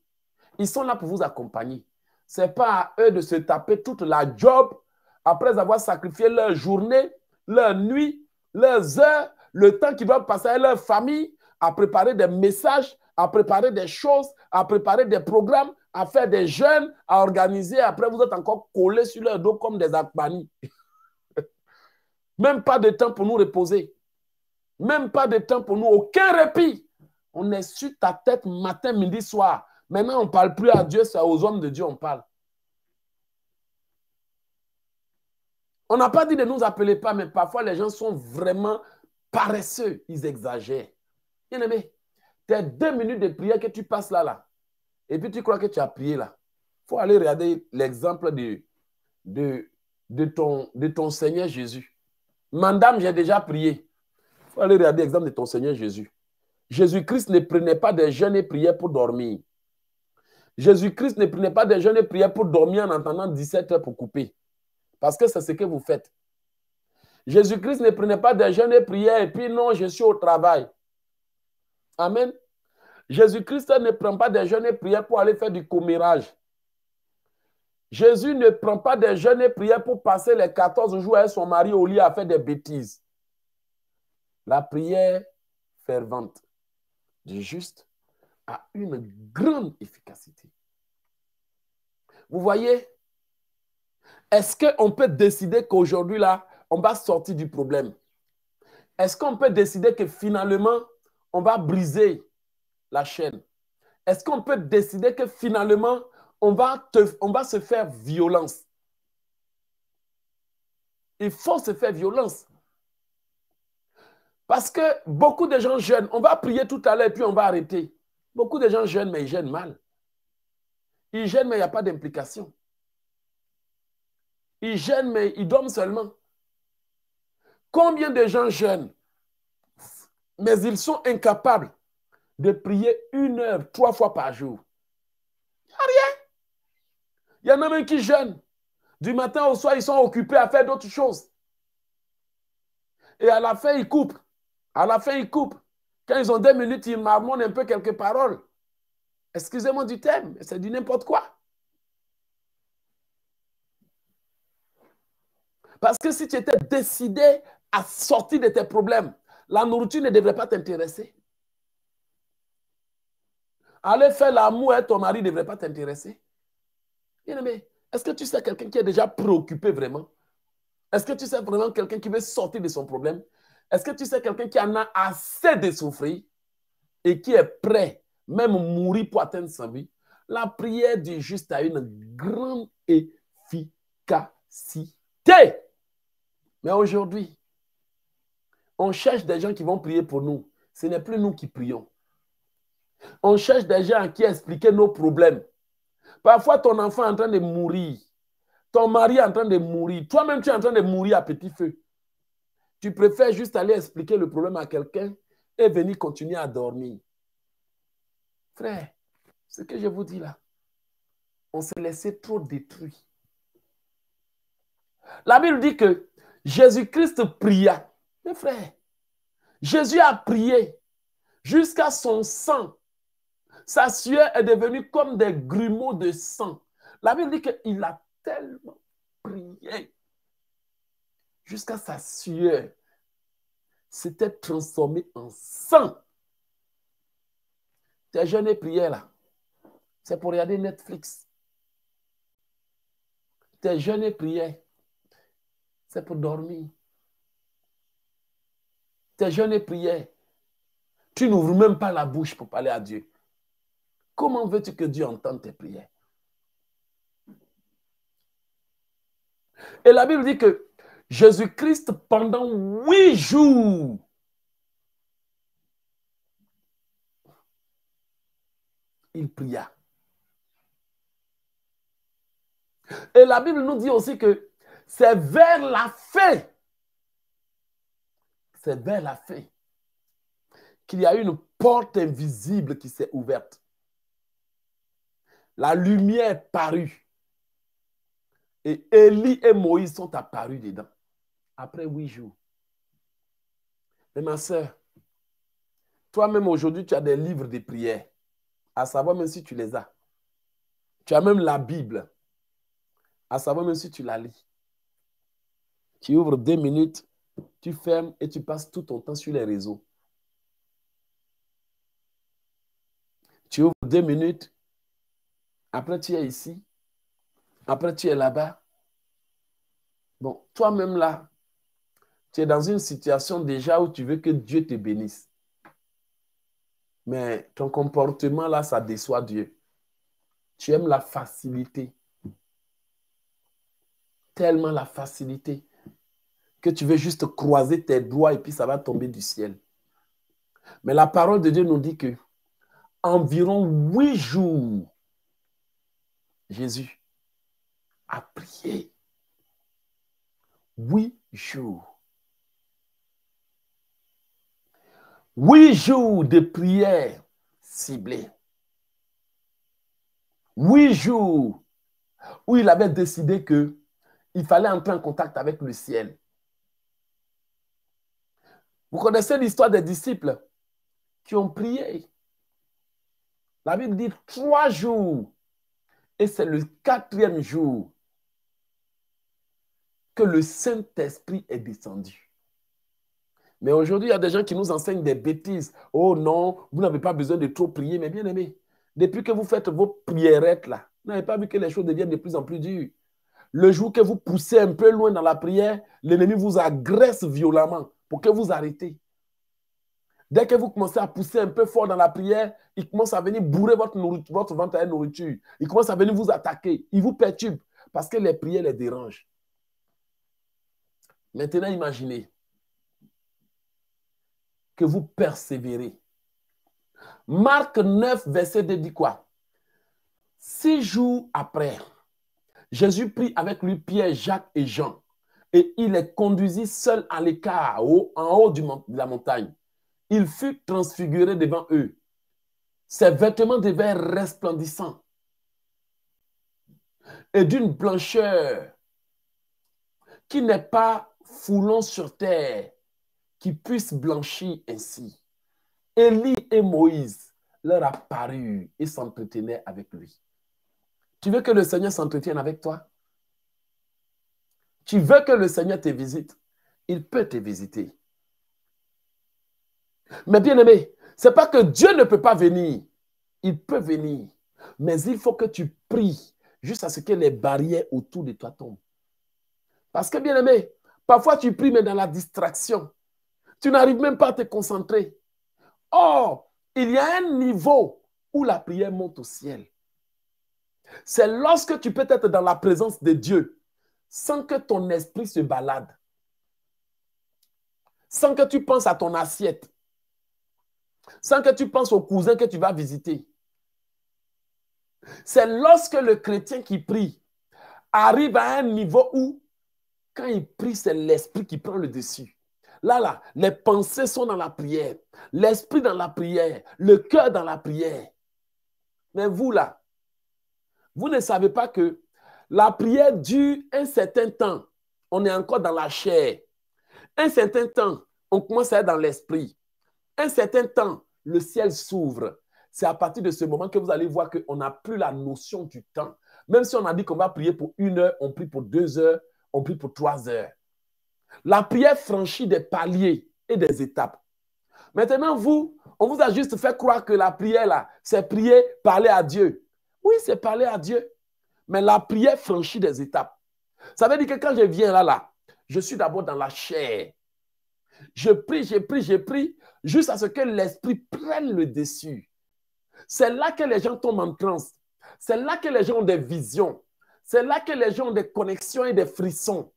Ils sont là pour vous accompagner. Ce n'est pas à eux de se taper toute la job après avoir sacrifié leur journée leurs nuit, leurs heures, le temps qu'ils doivent passer avec leur famille, à préparer des messages, à préparer des choses, à préparer des programmes, à faire des jeunes, à organiser. Après, vous êtes encore collés sur leur dos comme des akbanis. Même pas de temps pour nous reposer. Même pas de temps pour nous. Aucun répit. On est sur ta tête matin, midi, soir. Maintenant, on ne parle plus à Dieu, c'est aux hommes de Dieu on parle. On n'a pas dit de nous appeler pas, mais parfois les gens sont vraiment paresseux. Ils exagèrent. Bien aimé, tes deux minutes de prière que tu passes là, là, et puis tu crois que tu as prié là. Il faut aller regarder l'exemple de, de, de, ton, de ton Seigneur Jésus. Madame, j'ai déjà prié. Il faut aller regarder l'exemple de ton Seigneur Jésus. Jésus-Christ ne prenait pas des jeunes et prières pour dormir. Jésus-Christ ne prenait pas des jeunes et prières pour dormir en attendant 17 heures pour couper. Parce que c'est ce que vous faites. Jésus-Christ ne prenait pas des jeunes et prières et puis non, je suis au travail. Amen. Jésus-Christ ne prend pas des jeunes et prières pour aller faire du commérage. Jésus ne prend pas des jeunes et prières pour passer les 14 jours avec son mari au lit à faire des bêtises. La prière fervente du juste a une grande efficacité. Vous voyez, est-ce qu'on peut décider qu'aujourd'hui, là, on va sortir du problème Est-ce qu'on peut décider que finalement, on va briser la chaîne Est-ce qu'on peut décider que finalement, on va, on va se faire violence Il faut se faire violence. Parce que beaucoup de gens jeûnent. on va prier tout à l'heure et puis on va arrêter. Beaucoup de gens jeûnent, mais ils gênent mal. Ils gênent, mais il n'y a pas d'implication. Ils jeûnent, mais ils dorment seulement. Combien de gens jeûnent, mais ils sont incapables de prier une heure, trois fois par jour. Il n'y a rien. Il y en a même qui jeûnent. Du matin au soir, ils sont occupés à faire d'autres choses. Et à la fin, ils coupent. À la fin, ils coupent. Quand ils ont deux minutes, ils marmonnent un peu quelques paroles. Excusez-moi du thème, c'est du n'importe quoi. Parce que si tu étais décidé à sortir de tes problèmes, la nourriture ne devrait pas t'intéresser. Aller faire l'amour et ton mari ne devrait pas t'intéresser. Bien-aimé, est-ce que tu sais quelqu'un qui est déjà préoccupé vraiment? Est-ce que tu sais vraiment quelqu'un qui veut sortir de son problème? Est-ce que tu sais quelqu'un qui en a assez de souffrir et qui est prêt même mourir pour atteindre sa vie? La prière du juste a une grande efficacité. Mais aujourd'hui, on cherche des gens qui vont prier pour nous. Ce n'est plus nous qui prions. On cherche des gens à qui expliquer nos problèmes. Parfois, ton enfant est en train de mourir. Ton mari est en train de mourir. Toi-même, tu es en train de mourir à petit feu. Tu préfères juste aller expliquer le problème à quelqu'un et venir continuer à dormir. Frère, ce que je vous dis là, on s'est laissé trop détruire. La Bible dit que Jésus-Christ pria. Mes frères, Jésus a prié jusqu'à son sang. Sa sueur est devenue comme des grumeaux de sang. La Bible dit qu'il a tellement prié jusqu'à sa sueur s'était transformée en sang. Tes jeunes là, c'est pour regarder Netflix. Tes jeunes c'est pour dormir. Tes jeunes et prières, tu n'ouvres même pas la bouche pour parler à Dieu. Comment veux-tu que Dieu entende tes prières Et la Bible dit que Jésus-Christ, pendant huit jours, il pria. Et la Bible nous dit aussi que c'est vers la fin. C'est vers la fin qu'il y a une porte invisible qui s'est ouverte. La lumière parut. Et Élie et Moïse sont apparus dedans. Après huit jours. Mais ma soeur, toi-même aujourd'hui, tu as des livres de prière. À savoir même si tu les as. Tu as même la Bible. À savoir même si tu la lis. Tu ouvres deux minutes, tu fermes et tu passes tout ton temps sur les réseaux. Tu ouvres deux minutes, après tu es ici, après tu es là-bas. Bon, toi-même là, tu es dans une situation déjà où tu veux que Dieu te bénisse. Mais ton comportement là, ça déçoit Dieu. Tu aimes la facilité. Tellement la facilité que tu veux juste croiser tes doigts et puis ça va tomber du ciel. Mais la parole de Dieu nous dit que environ huit jours, Jésus a prié. Huit jours. Huit jours de prière ciblée. Huit jours où il avait décidé que il fallait entrer en contact avec le ciel. Vous connaissez l'histoire des disciples qui ont prié. La Bible dit trois jours. Et c'est le quatrième jour que le Saint-Esprit est descendu. Mais aujourd'hui, il y a des gens qui nous enseignent des bêtises. Oh non, vous n'avez pas besoin de trop prier, mais bien aimé, depuis que vous faites vos priérettes là, vous n'avez pas vu que les choses deviennent de plus en plus dures. Le jour que vous poussez un peu loin dans la prière, l'ennemi vous agresse violemment pour que vous arrêtez. Dès que vous commencez à pousser un peu fort dans la prière, il commence à venir bourrer votre, votre ventre à la nourriture. Il commence à venir vous attaquer. Il vous perturbe parce que les prières les dérangent. Maintenant, imaginez que vous persévérez. Marc 9, verset 2 dit quoi Six jours après, Jésus prie avec lui Pierre, Jacques et Jean et il les conduisit seul à l'écart, en haut de la montagne. Il fut transfiguré devant eux. Ses vêtements devinrent resplendissants et d'une blancheur qui n'est pas foulant sur terre, qui puisse blanchir ainsi. Élie et Moïse leur apparurent et s'entretenaient avec lui. Tu veux que le Seigneur s'entretienne avec toi? Tu veux que le Seigneur te visite, il peut te visiter. Mais bien aimé, ce n'est pas que Dieu ne peut pas venir. Il peut venir. Mais il faut que tu pries juste à ce que les barrières autour de toi tombent. Parce que bien aimé, parfois tu pries mais dans la distraction. Tu n'arrives même pas à te concentrer. Or, il y a un niveau où la prière monte au ciel. C'est lorsque tu peux être dans la présence de Dieu sans que ton esprit se balade, sans que tu penses à ton assiette, sans que tu penses au cousin que tu vas visiter. C'est lorsque le chrétien qui prie arrive à un niveau où, quand il prie, c'est l'esprit qui prend le dessus. Là, là, les pensées sont dans la prière, l'esprit dans la prière, le cœur dans la prière. Mais vous, là, vous ne savez pas que la prière dure un certain temps. On est encore dans la chair. Un certain temps, on commence à être dans l'esprit. Un certain temps, le ciel s'ouvre. C'est à partir de ce moment que vous allez voir qu'on n'a plus la notion du temps. Même si on a dit qu'on va prier pour une heure, on prie pour deux heures, on prie pour trois heures. La prière franchit des paliers et des étapes. Maintenant, vous, on vous a juste fait croire que la prière, là, c'est prier, parler à Dieu. Oui, c'est parler à Dieu. Mais la prière franchit des étapes. Ça veut dire que quand je viens là, là, je suis d'abord dans la chair. Je prie, je prie, je prie, juste à ce que l'esprit prenne le dessus. C'est là que les gens tombent en transe. C'est là que les gens ont des visions. C'est là que les gens ont des connexions et des frissons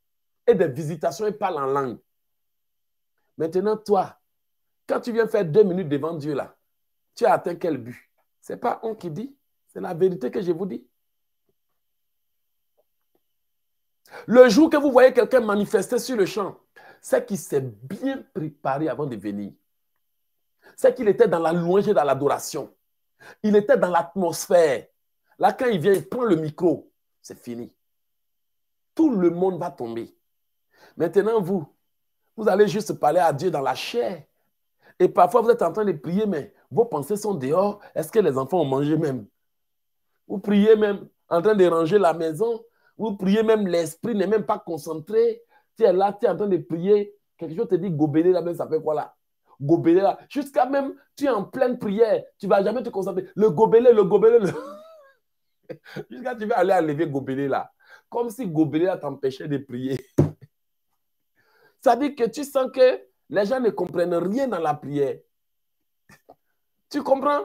et des visitations et parlent en langue. Maintenant, toi, quand tu viens faire deux minutes devant Dieu là, tu as atteint quel but? Ce n'est pas on qui dit, c'est la vérité que je vous dis. Le jour que vous voyez quelqu'un manifester sur le champ, c'est qu'il s'est bien préparé avant de venir. C'est qu'il était dans la louange et dans l'adoration. Il était dans l'atmosphère. Là, quand il vient, il prend le micro. C'est fini. Tout le monde va tomber. Maintenant, vous, vous allez juste parler à Dieu dans la chair. Et parfois, vous êtes en train de prier, mais vos pensées sont dehors. Est-ce que les enfants ont mangé même? Vous priez même en train de ranger la maison. Vous priez même, l'esprit n'est même pas concentré. Tu es là, tu es en train de prier. Quelque chose te dit gobelé là, même ça fait quoi là Gobelé là. Jusqu'à même, tu es en pleine prière. Tu ne vas jamais te concentrer. Le gobelé, le gobelé, le... Jusqu'à tu vas aller enlever gobelé là. Comme si gobelé là t'empêchait de prier. ça veut dire que tu sens que les gens ne comprennent rien dans la prière. Tu comprends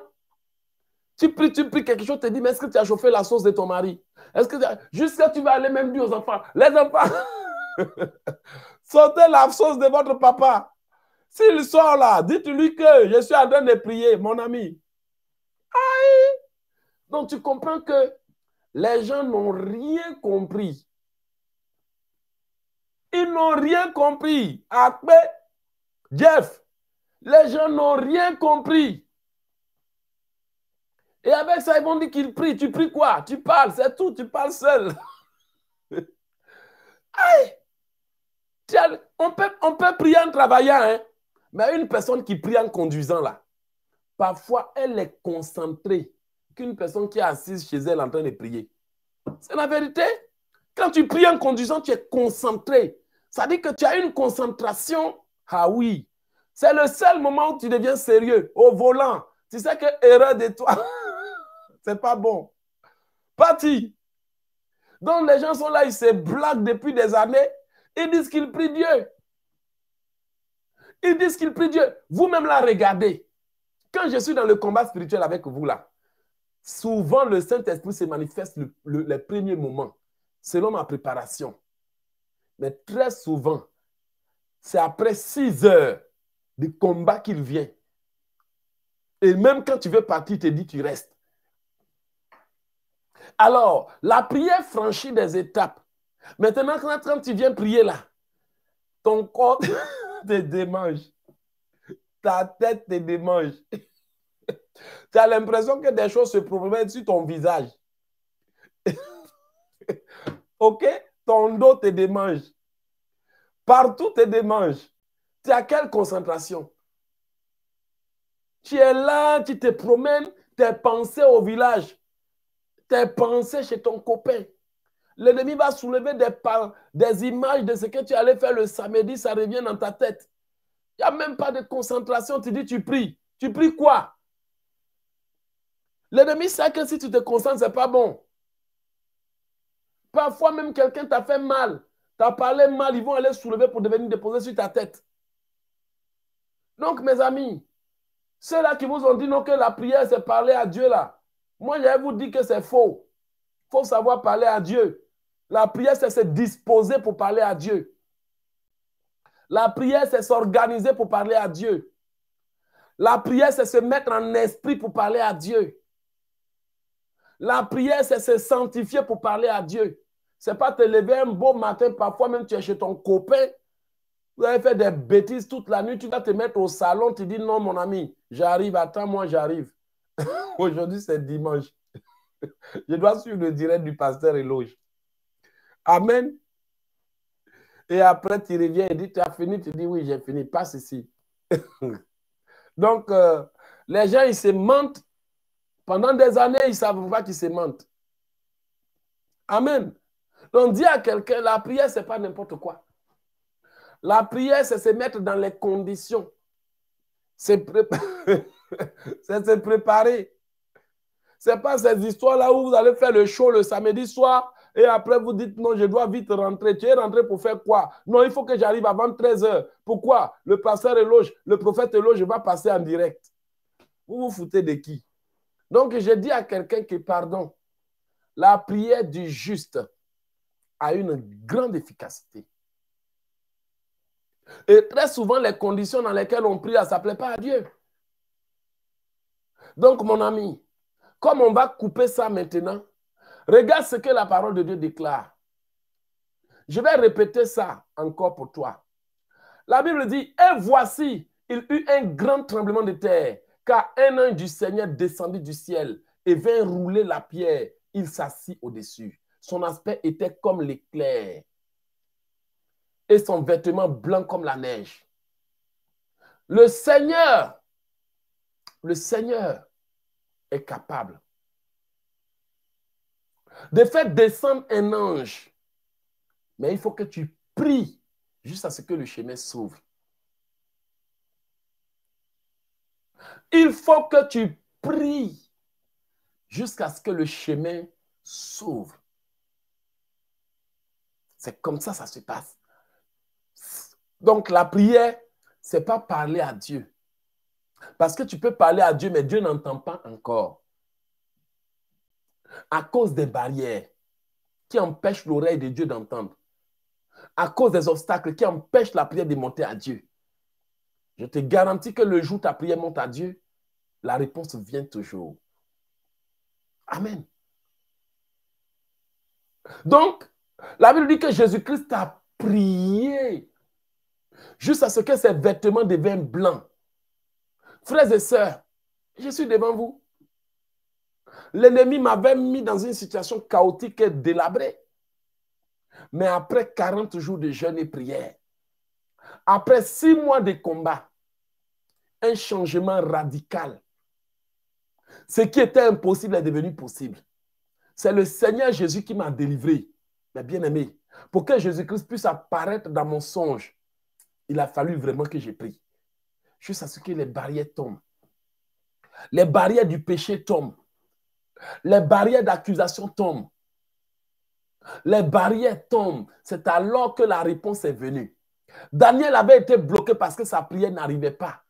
tu pries, tu pries, quelque chose te dis, mais est-ce que tu as chauffé la sauce de ton mari Est-ce que tu Jusqu'à tu vas aller même dire aux enfants, les enfants, sortez la sauce de votre papa. S'il sort là, dites-lui que je suis en train de prier, mon ami. Aïe Donc tu comprends que les gens n'ont rien compris. Ils n'ont rien compris. Après, Jeff, les gens n'ont rien compris. Et avec ça, ils m'ont dit qu'ils prient. Tu pries quoi Tu parles, c'est tout. Tu parles seul. on peut, on peut prier en travaillant, hein? mais une personne qui prie en conduisant, là, parfois, elle est concentrée qu'une personne qui est assise chez elle en train de prier. C'est la vérité. Quand tu pries en conduisant, tu es concentré. Ça dit que tu as une concentration. Ah oui. C'est le seul moment où tu deviens sérieux. Au volant. Tu sais que erreur de toi. C'est pas bon. Parti. Donc les gens sont là, ils se blaguent depuis des années. Ils disent qu'ils prient Dieu. Ils disent qu'ils prient Dieu. Vous-même là, regardez. Quand je suis dans le combat spirituel avec vous là, souvent le Saint-Esprit se manifeste le, les premiers moments, selon ma préparation. Mais très souvent, c'est après six heures de combat qu'il vient. Et même quand tu veux partir, il te dit tu restes. Alors, la prière franchit des étapes. Maintenant, quand tu viens prier là, ton corps te démange. Ta tête te démange. tu as l'impression que des choses se promènent sur ton visage. ok? Ton dos te démange. Partout te démange. Tu as quelle concentration? Tu es là, tu te promènes, tes pensées au village tes pensées chez ton copain. L'ennemi va soulever des, images de ce que tu allais faire le samedi, ça revient dans ta tête. Il n'y a même pas de concentration. Tu dis, tu pries. Tu pries quoi L'ennemi sait que si tu te concentres, ce n'est pas bon. Parfois, même quelqu'un t'a fait mal, t'a parlé mal, ils vont aller soulever pour devenir déposer sur ta tête. Donc, mes amis, ceux-là qui vous ont dit non, que la prière, c'est parler à Dieu là. Moi, je vous dire que c'est faux. Il faut savoir parler à Dieu. La prière, c'est se disposer pour parler à Dieu. La prière, c'est s'organiser pour parler à Dieu. La prière, c'est se mettre en esprit pour parler à Dieu. La prière, c'est se sanctifier pour parler à Dieu. C'est pas te lever un beau matin, parfois même tu es chez ton copain, vous avez fait des bêtises toute la nuit, tu dois te mettre au salon, tu dis non mon ami, j'arrive, attends-moi, j'arrive. Aujourd'hui, c'est dimanche. Je dois suivre le direct du pasteur Éloge. Amen. Et après, tu reviens et dis, tu as fini, tu dis, oui, j'ai fini, passe ici. Donc, euh, les gens, ils se mentent. Pendant des années, ils savent pas qu'ils se mentent. Amen. Donc, dis à quelqu'un, la prière, ce n'est pas n'importe quoi. La prière, c'est se mettre dans les conditions. C'est préparer. c'est se préparer. C'est pas ces histoires-là où vous allez faire le show le samedi soir et après vous dites non, je dois vite rentrer. Tu es rentré pour faire quoi Non, il faut que j'arrive avant 13 h Pourquoi Le pasteur éloge, le prophète éloge va passer en direct. Vous vous foutez de qui Donc, je dis à quelqu'un que, pardon, la prière du juste a une grande efficacité. Et très souvent, les conditions dans lesquelles on prie, ça ne plaît pas à Dieu. Donc, mon ami, comme on va couper ça maintenant, regarde ce que la parole de Dieu déclare. Je vais répéter ça encore pour toi. La Bible dit, et voici, il eut un grand tremblement de terre, car un ange du Seigneur descendit du ciel et vint rouler la pierre. Il s'assit au-dessus. Son aspect était comme l'éclair et son vêtement blanc comme la neige. Le Seigneur, le Seigneur est capable de faire descendre un ange. Mais il faut que tu pries jusqu'à ce que le chemin s'ouvre. Il faut que tu pries jusqu'à ce que le chemin s'ouvre. C'est comme ça, ça se passe. Donc la prière, c'est pas parler à Dieu. Parce que tu peux parler à Dieu, mais Dieu n'entend pas encore. À cause des barrières qui empêchent l'oreille de Dieu d'entendre. À cause des obstacles qui empêchent la prière de monter à Dieu. Je te garantis que le jour où ta prière monte à Dieu, la réponse vient toujours. Amen. Donc, la Bible dit que Jésus-Christ a prié jusqu'à ce que ses vêtements deviennent blancs. Frères et sœurs, je suis devant vous. L'ennemi m'avait mis dans une situation chaotique et délabrée. Mais après 40 jours de jeûne et prière, après six mois de combat, un changement radical. Ce qui était impossible est devenu possible. C'est le Seigneur Jésus qui m'a délivré, mes bien-aimés. Pour que Jésus-Christ puisse apparaître dans mon songe, il a fallu vraiment que j'ai prié à ce que les barrières tombent. Les barrières du péché tombent. Les barrières d'accusation tombent. Les barrières tombent. C'est alors que la réponse est venue. Daniel avait été bloqué parce que sa prière n'arrivait pas.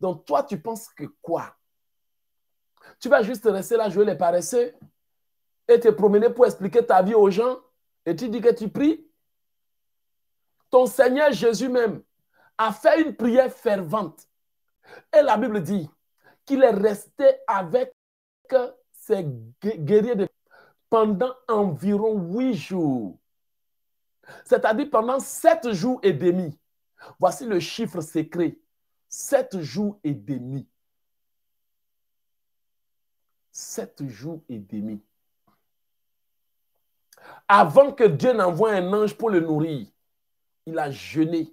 Donc toi, tu penses que quoi Tu vas juste rester là, jouer les paresseux et te promener pour expliquer ta vie aux gens et tu dis que tu pries Ton Seigneur Jésus même, a fait une prière fervente. Et la Bible dit qu'il est resté avec ses guerriers pendant environ huit jours. C'est-à-dire pendant sept jours et demi. Voici le chiffre secret. Sept jours et demi. Sept jours et demi. Avant que Dieu n'envoie un ange pour le nourrir, il a jeûné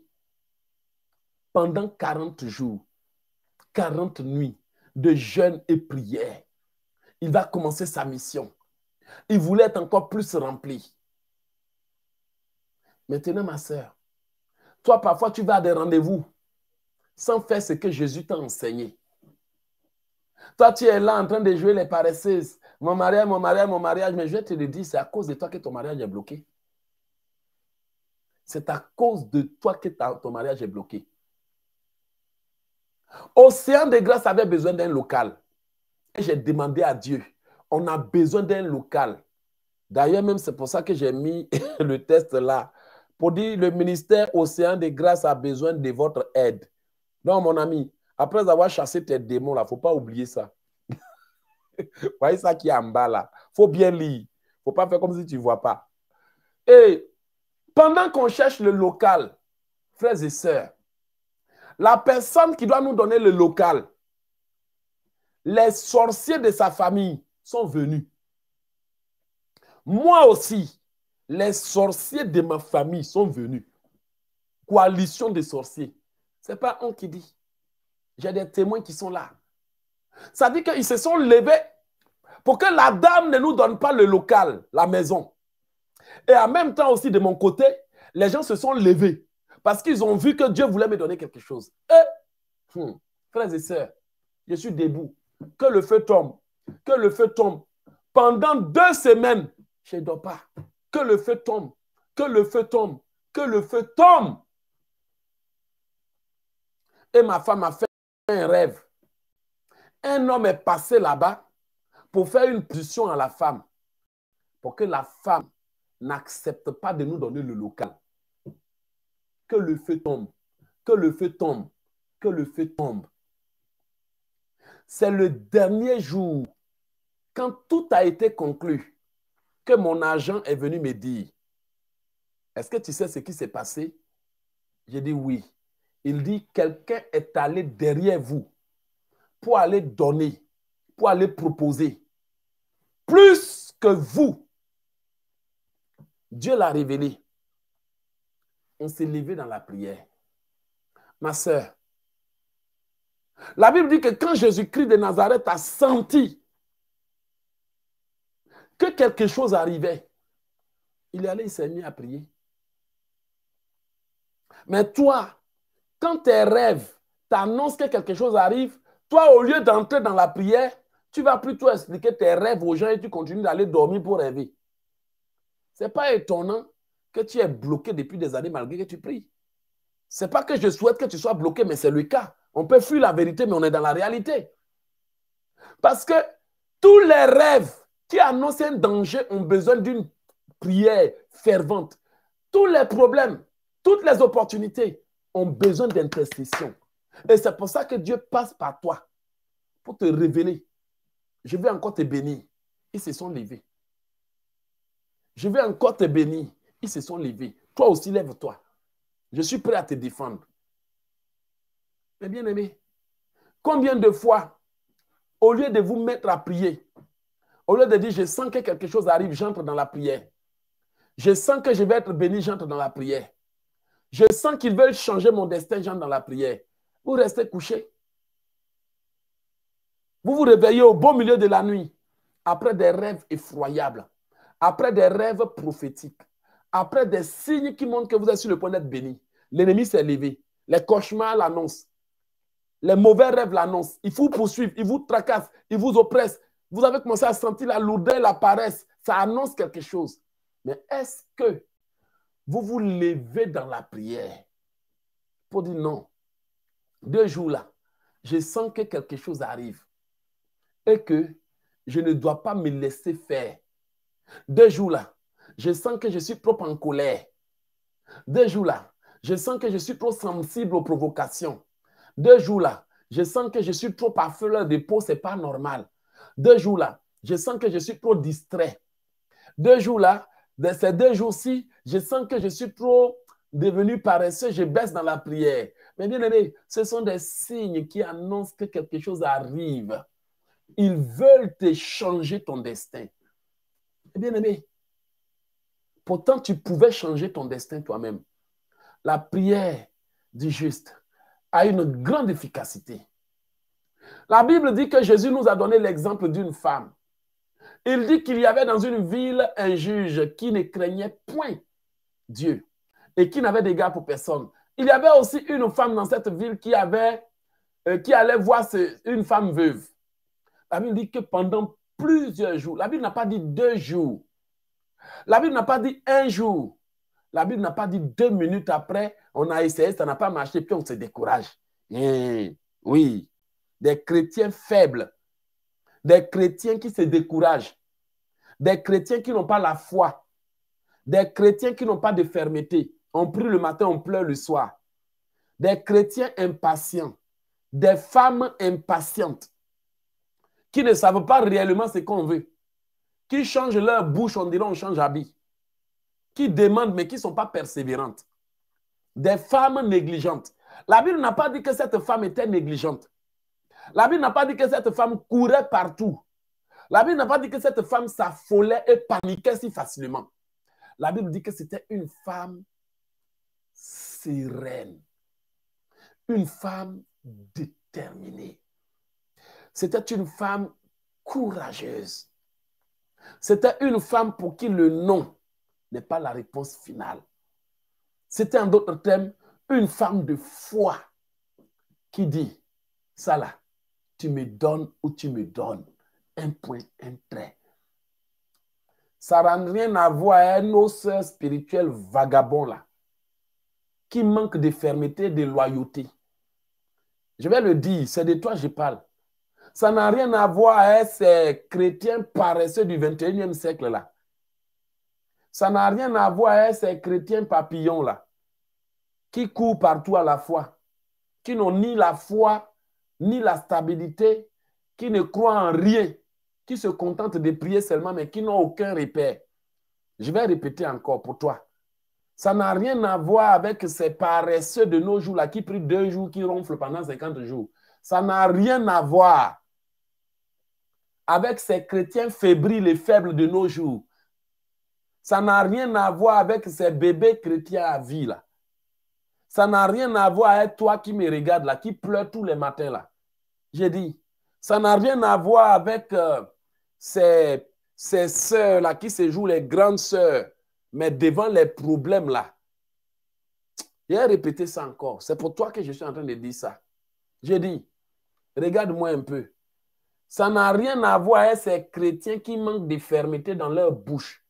pendant 40 jours, 40 nuits de jeûne et prière. Il va commencer sa mission. Il voulait être encore plus rempli. Maintenant, ma soeur, toi, parfois, tu vas à des rendez-vous sans faire ce que Jésus t'a enseigné. Toi, tu es là en train de jouer les paresseuses. Mon mariage, mon mariage, mon mariage. Mais je vais te le dire, c'est à cause de toi que ton mariage est bloqué. C'est à cause de toi que ton mariage est bloqué. Océan des grâce avait besoin d'un local. Et j'ai demandé à Dieu, on a besoin d'un local. D'ailleurs, même c'est pour ça que j'ai mis le test là. Pour dire, le ministère Océan des grâce a besoin de votre aide. Non, mon ami, après avoir chassé tes démons, là, faut pas oublier ça. Vous voyez ça qui est en bas là. faut bien lire. faut pas faire comme si tu ne vois pas. Et pendant qu'on cherche le local, frères et sœurs, la personne qui doit nous donner le local, les sorciers de sa famille sont venus. Moi aussi, les sorciers de ma famille sont venus. Coalition des sorciers. Ce n'est pas un qui dit. J'ai des témoins qui sont là. Ça dit qu'ils se sont levés pour que la dame ne nous donne pas le local, la maison. Et en même temps aussi, de mon côté, les gens se sont levés parce qu'ils ont vu que Dieu voulait me donner quelque chose. Et, hmm, frères et sœurs, je suis debout. Que le feu tombe, que le feu tombe. Pendant deux semaines, je ne dors pas. Que le feu tombe, que le feu tombe, que le feu tombe. Et ma femme a fait un rêve. Un homme est passé là-bas pour faire une position à la femme, pour que la femme n'accepte pas de nous donner le local que le feu tombe, que le feu tombe, que le feu tombe. C'est le dernier jour, quand tout a été conclu, que mon agent est venu me dire, est-ce que tu sais ce qui s'est passé J'ai dit oui. Il dit, quelqu'un est allé derrière vous pour aller donner, pour aller proposer. Plus que vous, Dieu l'a révélé on s'est dans la prière. Ma sœur, la Bible dit que quand Jésus-Christ de Nazareth a senti que quelque chose arrivait, il est allé, il s'est mis à prier. Mais toi, quand tes rêves t'annoncent que quelque chose arrive, toi, au lieu d'entrer dans la prière, tu vas plutôt expliquer tes rêves aux gens et tu continues d'aller dormir pour rêver. Ce n'est pas étonnant que tu es bloqué depuis des années malgré que tu pries. Ce n'est pas que je souhaite que tu sois bloqué, mais c'est le cas. On peut fuir la vérité, mais on est dans la réalité. Parce que tous les rêves qui annoncent un danger ont besoin d'une prière fervente. Tous les problèmes, toutes les opportunités ont besoin d'intercession. Et c'est pour ça que Dieu passe par toi pour te révéler. Je vais encore te bénir. Ils se sont levés. Je vais encore te bénir se sont levés. Toi aussi, lève-toi. Je suis prêt à te défendre. Mais bien aimé, combien de fois, au lieu de vous mettre à prier, au lieu de dire, je sens que quelque chose arrive, j'entre dans la prière. Je sens que je vais être béni, j'entre dans la prière. Je sens qu'ils veulent changer mon destin, j'entre dans la prière. Vous restez couché. Vous vous réveillez au beau milieu de la nuit, après des rêves effroyables, après des rêves prophétiques, après des signes qui montrent que vous êtes sur le point d'être béni. L'ennemi s'est levé. Les cauchemars l'annoncent. Les mauvais rêves l'annoncent. Il vous poursuivre, ils vous tracassent, ils vous oppressent. Vous avez commencé à sentir la lourdeur, la paresse. Ça annonce quelque chose. Mais est-ce que vous vous levez dans la prière pour dire non Deux jours là, je sens que quelque chose arrive et que je ne dois pas me laisser faire. Deux jours là, je sens que je suis trop en colère. Deux jours là, je sens que je suis trop sensible aux provocations. Deux jours là, je sens que je suis trop à fleur de peau, c'est pas normal. Deux jours là, je sens que je suis trop distrait. Deux jours là, de ces deux jours-ci, je sens que je suis trop devenu paresseux, je baisse dans la prière. Mais bien aimé, ce sont des signes qui annoncent que quelque chose arrive. Ils veulent te changer ton destin. Bien aimé, Pourtant, tu pouvais changer ton destin toi-même. La prière du juste a une grande efficacité. La Bible dit que Jésus nous a donné l'exemple d'une femme. Il dit qu'il y avait dans une ville un juge qui ne craignait point Dieu et qui n'avait d'égard pour personne. Il y avait aussi une femme dans cette ville qui, avait, euh, qui allait voir une femme veuve. La Bible dit que pendant plusieurs jours, la Bible n'a pas dit deux jours, la Bible n'a pas dit un jour. La Bible n'a pas dit deux minutes après, on a essayé, ça n'a pas marché, puis on se décourage. Eh, oui, des chrétiens faibles, des chrétiens qui se découragent, des chrétiens qui n'ont pas la foi, des chrétiens qui n'ont pas de fermeté. On prie le matin, on pleure le soir. Des chrétiens impatients, des femmes impatientes qui ne savent pas réellement ce qu'on veut qui changent leur bouche, on dirait on change habit, qui demandent mais qui ne sont pas persévérantes. Des femmes négligentes. La Bible n'a pas dit que cette femme était négligente. La Bible n'a pas dit que cette femme courait partout. La Bible n'a pas dit que cette femme s'affolait et paniquait si facilement. La Bible dit que c'était une femme sereine, une femme déterminée. C'était une femme courageuse. C'était une femme pour qui le nom n'est pas la réponse finale. C'était un d'autres termes une femme de foi qui dit, là, tu me donnes ou tu me donnes. Un point, un trait. Ça n'a rien à voir à nos sœurs spirituelles vagabonds là, qui manque de fermeté, de loyauté. Je vais le dire, c'est de toi que je parle. Ça n'a rien à voir avec ces chrétiens paresseux du 21e siècle là. Ça n'a rien à voir avec ces chrétiens papillons là, qui courent partout à la fois, qui n'ont ni la foi, ni la stabilité, qui ne croient en rien, qui se contentent de prier seulement, mais qui n'ont aucun repère. Je vais répéter encore pour toi. Ça n'a rien à voir avec ces paresseux de nos jours-là qui prient deux jours, qui ronflent pendant 50 jours. Ça n'a rien à voir avec ces chrétiens fébriles et faibles de nos jours. Ça n'a rien à voir avec ces bébés chrétiens à vie là. Ça n'a rien à voir avec toi qui me regardes là, qui pleure tous les matins là. J'ai dit, ça n'a rien à voir avec euh, ces, ces sœurs là qui se jouent les grandes sœurs, mais devant les problèmes là. J'ai répété ça encore. C'est pour toi que je suis en train de dire ça. J'ai dit, regarde-moi un peu. Ça n'a rien à voir avec ces chrétiens qui manquent de fermeté dans leur bouche.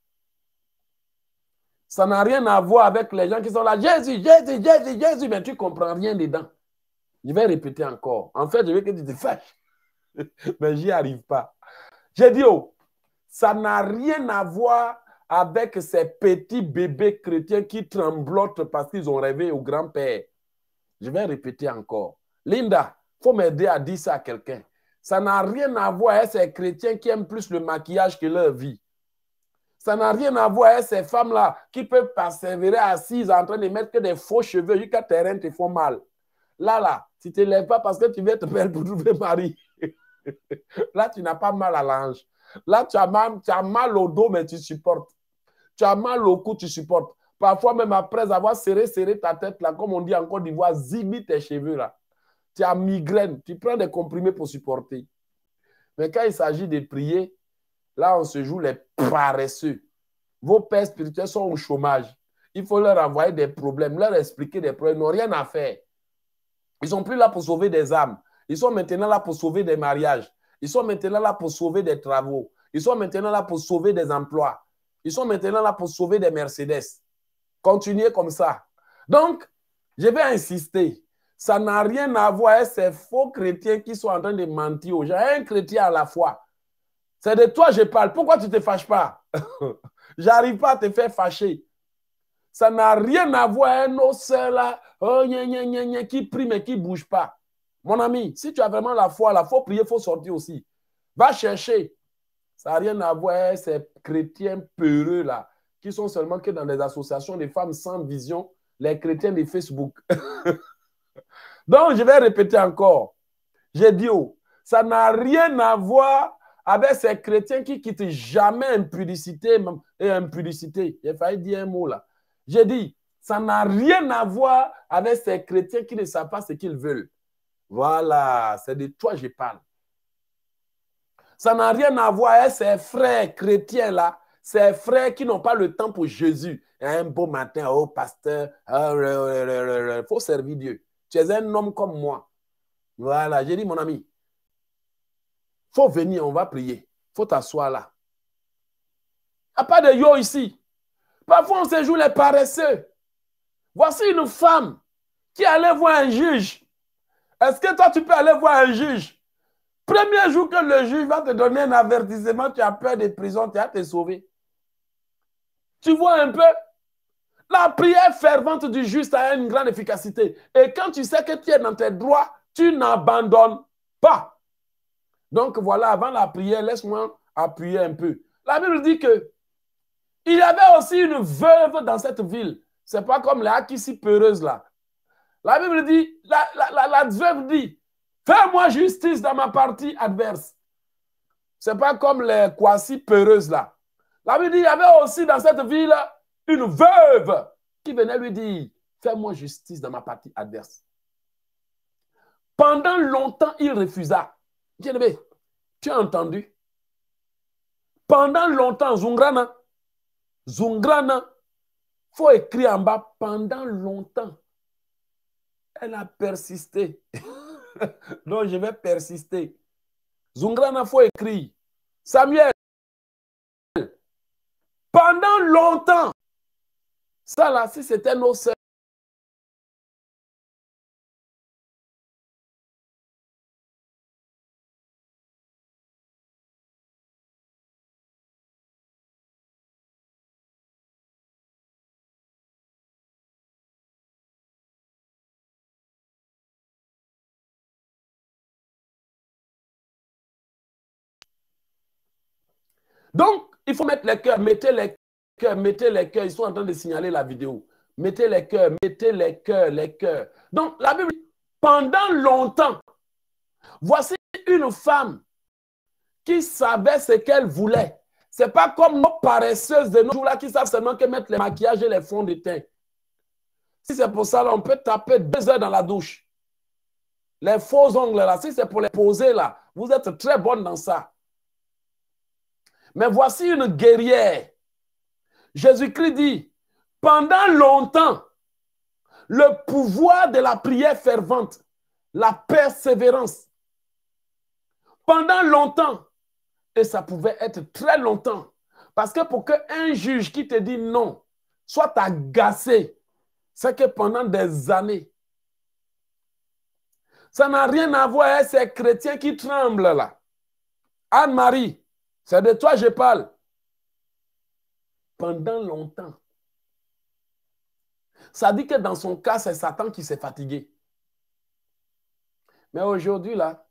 Ça n'a rien à voir avec les gens qui sont là, Jésus, Jésus, Jésus, Jésus, mais tu ne comprends rien dedans. Je vais répéter encore. En fait, je veux que tu te fâches. mais j'y arrive pas. J'ai dit, oh, ça n'a rien à voir avec ces petits bébés chrétiens qui tremblotent parce qu'ils ont rêvé au grand-père. Je vais répéter encore. Linda, il faut m'aider à dire ça à quelqu'un. Ça n'a rien à voir avec ces chrétiens qui aiment plus le maquillage que leur vie. Ça n'a rien à voir avec ces femmes-là qui peuvent persévérer assises en train de mettre que des faux cheveux jusqu'à tes reins te font mal. Là, là, tu ne te lèves pas parce que tu veux te belle pour trouver mari. là, tu n'as pas mal à l'ange. Là, tu as, mal, tu as mal au dos, mais tu supportes. Tu as mal au cou, tu supportes. Parfois, même après avoir serré, serré ta tête, là, comme on dit en Côte d'Ivoire, zibi tes cheveux, là tu as migraine, tu prends des comprimés pour supporter. Mais quand il s'agit de prier, là, on se joue les paresseux. Vos pères spirituels sont au chômage. Il faut leur envoyer des problèmes, leur expliquer des problèmes. Ils n'ont rien à faire. Ils sont plus là pour sauver des âmes. Ils sont maintenant là pour sauver des mariages. Ils sont maintenant là pour sauver des travaux. Ils sont maintenant là pour sauver des emplois. Ils sont maintenant là pour sauver des Mercedes. Continuez comme ça. Donc, je vais insister. Ça n'a rien à voir avec eh, ces faux chrétiens qui sont en train de mentir aux eh, Un chrétien à la fois. C'est de toi que je parle. Pourquoi tu ne te fâches pas J'arrive pas à te faire fâcher. Ça n'a rien à voir avec eh, nos soeurs là, oh, qui prient mais qui ne bougent pas. Mon ami, si tu as vraiment la foi, il faut prier, il faut sortir aussi. Va chercher. Ça n'a rien à voir avec ces chrétiens peureux là, qui sont seulement que dans les associations des femmes sans vision, les chrétiens de Facebook. Donc, je vais répéter encore. J'ai dit, oh, ça n'a rien à voir avec ces chrétiens qui quittent jamais impudicité et impudicité. J'ai failli dire un mot là. J'ai dit, ça n'a rien à voir avec ces chrétiens qui ne savent pas ce qu'ils veulent. Voilà, c'est de toi que je parle. Ça n'a rien à voir avec ces frères chrétiens là ces frères qui n'ont pas le temps pour Jésus. Un beau matin, oh pasteur, il oh, faut servir Dieu. Tu es un homme comme moi. Voilà, j'ai dit, mon ami, faut venir, on va prier. faut t'asseoir là. Il a pas de yo ici. Parfois, on se joue les paresseux. Voici une femme qui allait voir un juge. Est-ce que toi, tu peux aller voir un juge Premier jour que le juge va te donner un avertissement, tu as peur de prison, tu as te sauver. Tu vois un peu la prière fervente du juste a une grande efficacité. Et quand tu sais que tu es dans tes droits, tu n'abandonnes pas. Donc voilà, avant la prière, laisse-moi appuyer un peu. La Bible dit que il y avait aussi une veuve dans cette ville. C'est pas comme les si peureuses là. La Bible dit, la, veuve dit, fais-moi justice dans ma partie adverse. C'est pas comme les si peureuses là. La Bible dit, il y avait aussi dans cette ville une veuve qui venait lui dire, fais-moi justice dans ma partie adverse. Pendant longtemps, il refusa. Bien-aimé, tu as entendu Pendant longtemps, Zungrana, Zungrana, faut écrire en bas, pendant longtemps, elle a persisté. Non, je vais persister. Zungrana, faut écrire. Samuel, pendant longtemps, ça, là, si c'était nos seuls. Donc, il faut mettre les cœurs, mettez les mettez les cœurs. Ils sont en train de signaler la vidéo. Mettez les cœurs, mettez les cœurs, les cœurs. Donc, la Bible dit, pendant longtemps, voici une femme qui savait ce qu'elle voulait. C'est pas comme nos paresseuses de nos jours-là qui savent seulement que mettre les maquillages et les fonds de teint. Si c'est pour ça, là, on peut taper deux heures dans la douche. Les faux ongles, là, si c'est pour les poser, là, vous êtes très bonne dans ça. Mais voici une guerrière Jésus-Christ dit, pendant longtemps, le pouvoir de la prière fervente, la persévérance, pendant longtemps, et ça pouvait être très longtemps, parce que pour qu'un juge qui te dit non soit agacé, c'est que pendant des années, ça n'a rien à voir avec ces chrétiens qui tremblent là. Anne-Marie, c'est de toi que je parle pendant longtemps. Ça dit que dans son cas, c'est Satan qui s'est fatigué. Mais aujourd'hui, là,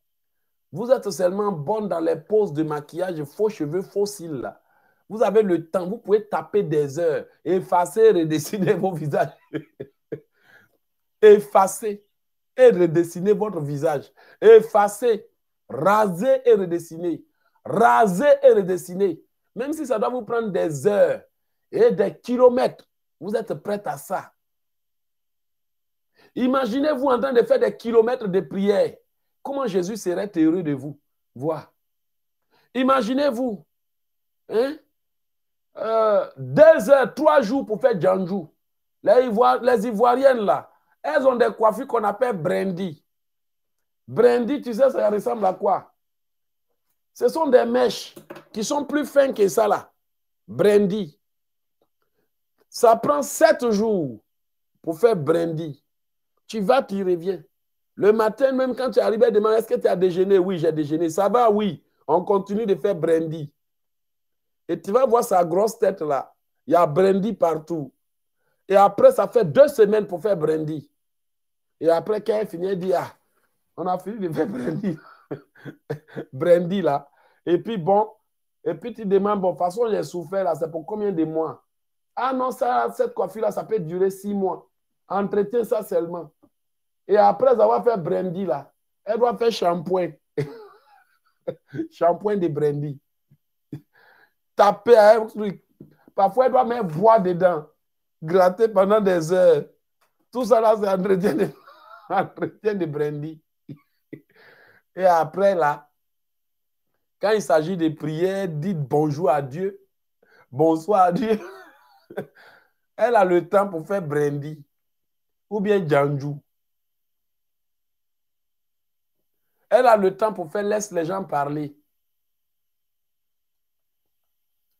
vous êtes seulement bon dans les poses de maquillage, faux cheveux, faux cils, là. Vous avez le temps, vous pouvez taper des heures, effacer, redessiner vos visages. effacer et redessiner votre visage. Effacer, raser et redessiner. Raser et redessiner. Même si ça doit vous prendre des heures, et des kilomètres. Vous êtes prêts à ça. Imaginez-vous en train de faire des kilomètres de prière. Comment Jésus serait heureux de vous voir. Imaginez-vous hein? euh, deux heures, trois jours pour faire Djanjou. Les, les Ivoiriennes, là, elles ont des coiffures qu'on appelle brandy. Brandy, tu sais, ça ressemble à quoi Ce sont des mèches qui sont plus fines que ça, là. Brandy. Ça prend sept jours pour faire brandy. Tu vas, tu reviens. Le matin, même quand tu arrives, elle demande est-ce que tu as déjeuné Oui, j'ai déjeuné. Ça va, oui. On continue de faire brandy. Et tu vas voir sa grosse tête là. Il y a brandy partout. Et après, ça fait deux semaines pour faire brandy. Et après, quand elle finit, elle dit Ah, on a fini de faire brandy. brandy là. Et puis bon, et puis tu demandes Bon, de toute façon, j'ai souffert là, c'est pour combien de mois ah non, ça, cette coiffure-là, ça peut durer six mois. Entretiens ça seulement. Et après avoir fait brandy, là, elle doit faire shampoing. shampoing de brandy. Taper à un truc. Parfois, elle doit mettre bois dedans. Gratter pendant des heures. Tout ça, là, c'est entretien de, entretien brandy. Et après, là, quand il s'agit de prières, dites bonjour à Dieu. Bonsoir à Dieu. Elle a le temps pour faire Brandy ou bien Janju. Elle a le temps pour faire laisse les gens parler.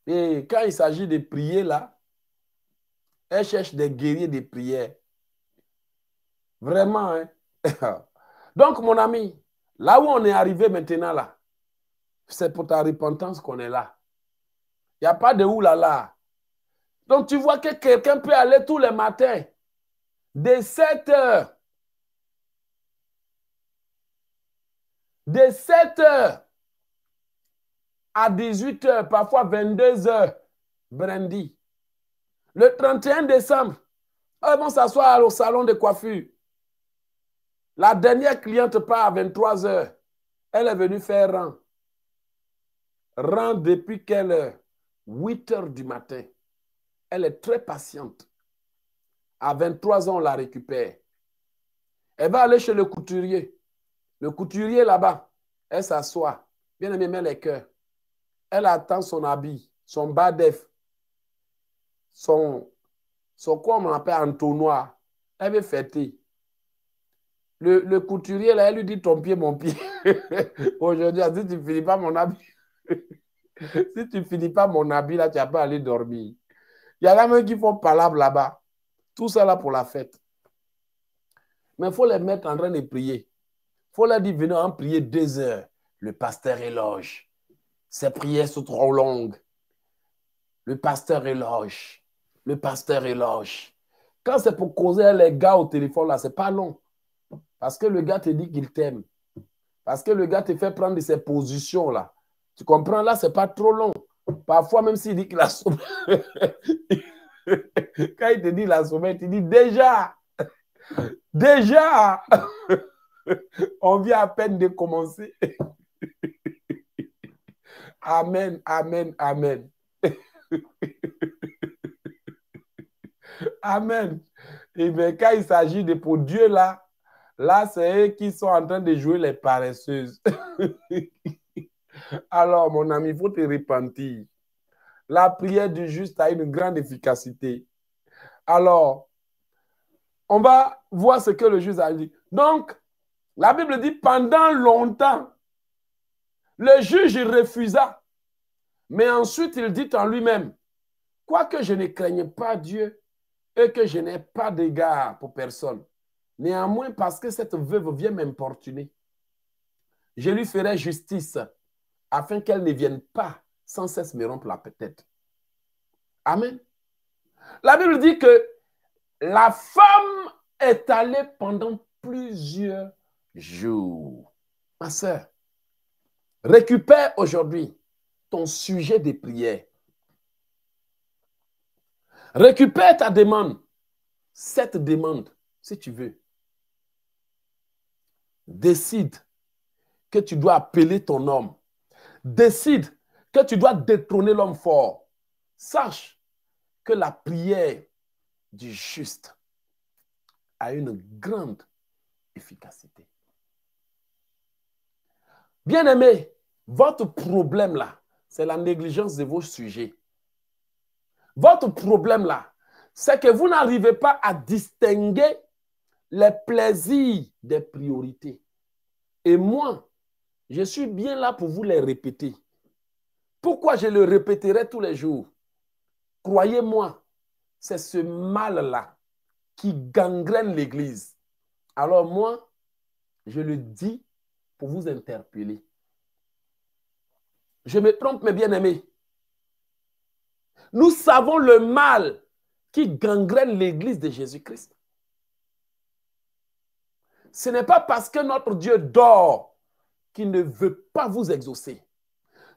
Et quand il s'agit de prier là, elle cherche des guerriers de prière. Vraiment. Hein. Donc mon ami, là où on est arrivé maintenant là, c'est pour ta repentance qu'on est là. Il n'y a pas de oulala. Donc tu vois que quelqu'un peut aller tous les matins, de 7 h de 7 à 18 h parfois 22 h brandy. Le 31 décembre, elles vont s'asseoir au salon de coiffure. La dernière cliente part à 23 h Elle est venue faire rang. Rang depuis quelle heure 8 h du matin. Elle est très patiente. À 23 ans, on la récupère. Elle va aller chez le couturier. Le couturier là-bas, elle s'assoit. Bien aimé, mets les cœurs. Elle attend son habit, son badef, son, son quoi on appelle entonnoir. Elle veut fêter. Le, couturier, là, elle lui dit ton pied, mon pied. Aujourd'hui, si tu ne finis pas mon habit, si tu finis pas mon habit, là, tu n'as pas à aller dormir. Il y en a même qui font palabre là-bas. Tout ça là pour la fête. Mais il faut les mettre en train de prier. Il faut leur dire, venez en prier deux heures. Le pasteur éloge. Ses prières sont trop longues. Le pasteur éloge. Le pasteur éloge. Quand c'est pour causer les gars au téléphone, là, c'est pas long. Parce que le gars te dit qu'il t'aime. Parce que le gars te fait prendre de ses positions, là. Tu comprends? Là, c'est pas trop long. Parfois, même s'il dit que la sommeil, quand il te dit la sommeil, tu dit déjà, déjà, on vient à peine de commencer. Amen, amen, amen. Amen. Et eh bien, quand il s'agit de pour Dieu, là, là, c'est eux qui sont en train de jouer les paresseuses. Alors, mon ami, il faut te repentir. La prière du juste a une grande efficacité. Alors, on va voir ce que le juge a dit. Donc, la Bible dit pendant longtemps, le juge refusa. Mais ensuite, il dit en lui-même, quoique je ne craigne pas Dieu et que je n'ai pas d'égard pour personne, néanmoins parce que cette veuve vient m'importuner, je lui ferai justice afin qu'elle ne vienne pas sans cesse me rompre la tête. Amen. La Bible dit que la femme est allée pendant plusieurs jours. Ma soeur, récupère aujourd'hui ton sujet de prière. Récupère ta demande, cette demande, si tu veux. Décide que tu dois appeler ton homme. Décide que tu dois détrôner l'homme fort, sache que la prière du juste a une grande efficacité. Bien-aimé, votre problème là, c'est la négligence de vos sujets. Votre problème là, c'est que vous n'arrivez pas à distinguer les plaisirs des priorités. Et moi, je suis bien là pour vous les répéter. Pourquoi je le répéterai tous les jours Croyez-moi, c'est ce mal-là qui gangrène l'Église. Alors moi, je le dis pour vous interpeller. Je me trompe, mes bien-aimés. Nous savons le mal qui gangrène l'Église de Jésus-Christ. Ce n'est pas parce que notre Dieu dort qu'il ne veut pas vous exaucer.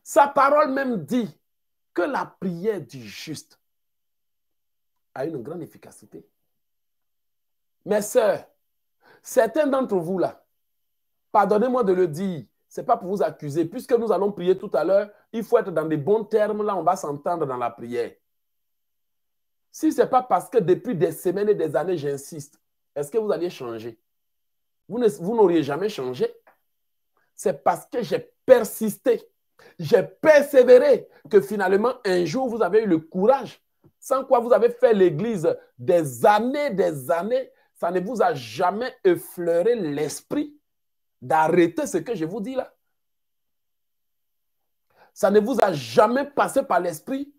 Sa parole même dit que la prière du juste a une grande efficacité. Mes sœurs, certains d'entre vous là, pardonnez-moi de le dire, ce n'est pas pour vous accuser. Puisque nous allons prier tout à l'heure, il faut être dans des bons termes. Là, on va s'entendre dans la prière. Si ce n'est pas parce que depuis des semaines et des années, j'insiste, est-ce que vous alliez changer Vous n'auriez jamais changé. C'est parce que j'ai persisté j'ai persévéré que finalement, un jour, vous avez eu le courage, sans quoi vous avez fait l'Église des années, des années. Ça ne vous a jamais effleuré l'esprit d'arrêter ce que je vous dis là. Ça ne vous a jamais passé par l'esprit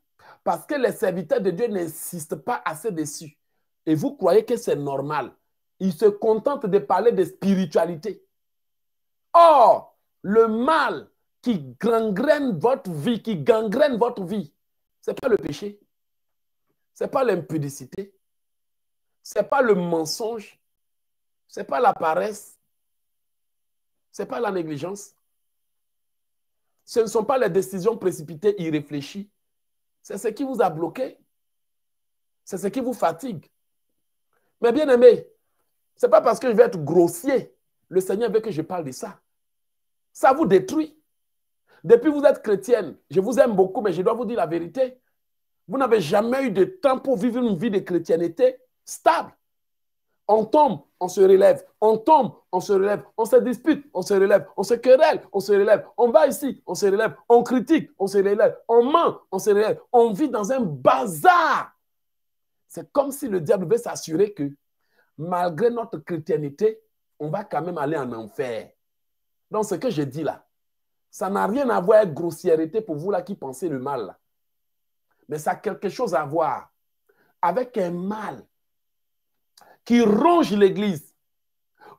parce que les serviteurs de Dieu n'insistent pas assez dessus. Et vous croyez que c'est normal. Ils se contentent de parler de spiritualité. Or, le mal qui gangrène votre vie, qui gangrène votre vie, ce n'est pas le péché. Ce n'est pas l'impudicité. Ce n'est pas le mensonge. Ce n'est pas la paresse. Ce n'est pas la négligence. Ce ne sont pas les décisions précipitées, irréfléchies. C'est ce qui vous a bloqué. C'est ce qui vous fatigue. Mais bien aimé, ce n'est pas parce que je vais être grossier. Le Seigneur veut que je parle de ça. Ça vous détruit. Depuis que vous êtes chrétienne, je vous aime beaucoup, mais je dois vous dire la vérité. Vous n'avez jamais eu de temps pour vivre une vie de chrétienté stable. On tombe, on se relève. On tombe, on se relève. On se dispute, on se relève. On se querelle, on se relève. On va ici, on se relève. On critique, on se relève. On ment, on se relève. On vit dans un bazar. C'est comme si le diable veut s'assurer que malgré notre chrétienté, on va quand même aller en enfer. Donc ce que je dis là, ça n'a rien à voir avec grossièreté pour vous là qui pensez le mal. Mais ça a quelque chose à voir avec un mal qui ronge l'Église.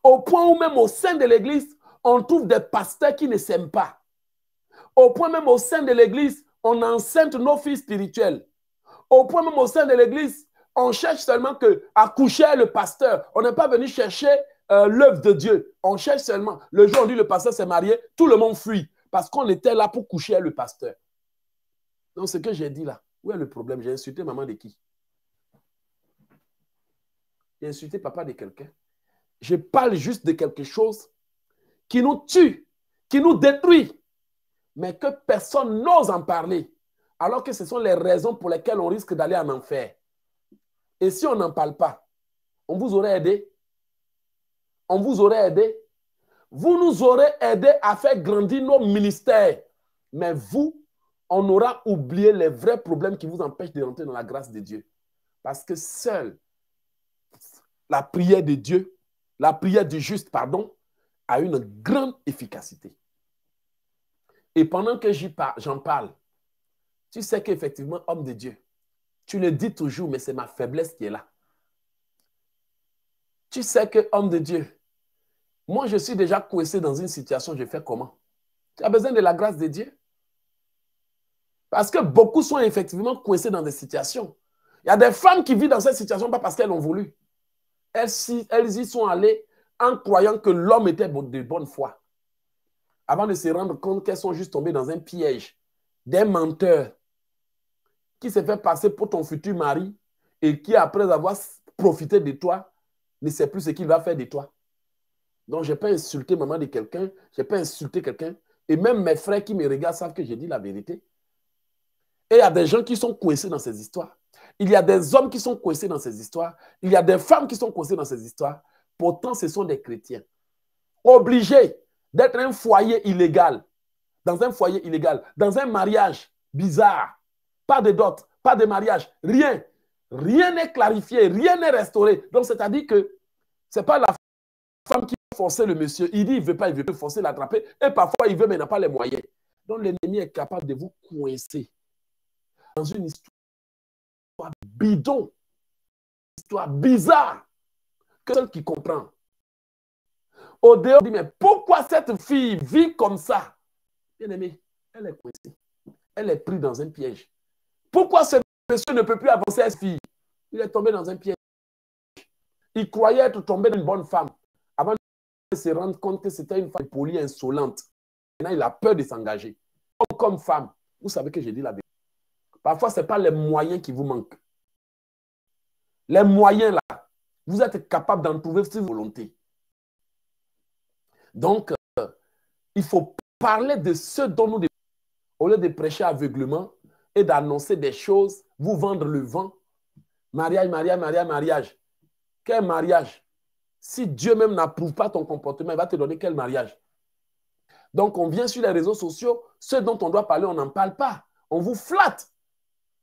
Au point où même au sein de l'Église, on trouve des pasteurs qui ne s'aiment pas. Au point même au sein de l'Église, on enceinte nos fils spirituelles. Au point même au sein de l'Église, on cherche seulement que à coucher le pasteur. On n'est pas venu chercher euh, l'œuvre de Dieu. On cherche seulement. Le jour où le pasteur s'est marié, tout le monde fuit. Parce qu'on était là pour coucher le pasteur. Donc, ce que j'ai dit là, où est le problème J'ai insulté maman de qui J'ai insulté papa de quelqu'un. Je parle juste de quelque chose qui nous tue, qui nous détruit, mais que personne n'ose en parler, alors que ce sont les raisons pour lesquelles on risque d'aller en enfer. Et si on n'en parle pas, on vous aurait aidé. On vous aurait aidé. Vous nous aurez aidé à faire grandir nos ministères. Mais vous, on aura oublié les vrais problèmes qui vous empêchent de rentrer dans la grâce de Dieu. Parce que seule la prière de Dieu, la prière du juste, pardon, a une grande efficacité. Et pendant que j'en parle, tu sais qu'effectivement, homme de Dieu, tu le dis toujours, mais c'est ma faiblesse qui est là. Tu sais que, homme de Dieu, moi, je suis déjà coincé dans une situation, je fais comment Tu as besoin de la grâce de Dieu Parce que beaucoup sont effectivement coincés dans des situations. Il y a des femmes qui vivent dans cette situation pas parce qu'elles l'ont voulu. Elles, elles y sont allées en croyant que l'homme était de bonne foi. Avant de se rendre compte qu'elles sont juste tombées dans un piège d'un menteur qui se fait passer pour ton futur mari et qui, après avoir profité de toi, ne sait plus ce qu'il va faire de toi. Donc, je n'ai pas insulté maman de quelqu'un, je n'ai pas insulté quelqu'un. Et même mes frères qui me regardent savent que j'ai dit la vérité. Et il y a des gens qui sont coincés dans ces histoires. Il y a des hommes qui sont coincés dans ces histoires. Il y a des femmes qui sont coincées dans ces histoires. Pourtant, ce sont des chrétiens. Obligés d'être un foyer illégal. Dans un foyer illégal. Dans un mariage bizarre. Pas de dot, pas de mariage, rien. Rien n'est clarifié, rien n'est restauré. Donc, c'est-à-dire que ce n'est pas la femme qui forcer le monsieur. Il dit, il ne veut pas, il veut forcer, l'attraper. Et parfois, il veut, mais il n'a pas les moyens. Donc, l'ennemi est capable de vous coincer dans une histoire bidon, une histoire bizarre, que seul qui comprend. Au dehors, dit, mais pourquoi cette fille vit comme ça Bien-aimé, elle est coincée. Elle est prise dans un piège. Pourquoi ce monsieur ne peut plus avancer à cette fille Il est tombé dans un piège. Il croyait être tombé d'une bonne femme se rendre compte que c'était une femme polie, insolente. Maintenant, il a peur de s'engager. Donc comme femme, vous savez que j'ai dit la vérité. Parfois, ce n'est pas les moyens qui vous manquent. Les moyens, là, vous êtes capable d'en trouver si volonté. Donc, euh, il faut parler de ce dont nous devons. Au lieu de prêcher aveuglement et d'annoncer des choses, vous vendre le vent. Mariage, mariage, mariage, mariage. Quel mariage si Dieu même n'approuve pas ton comportement, il va te donner quel mariage Donc on vient sur les réseaux sociaux, ce dont on doit parler, on n'en parle pas. On vous flatte.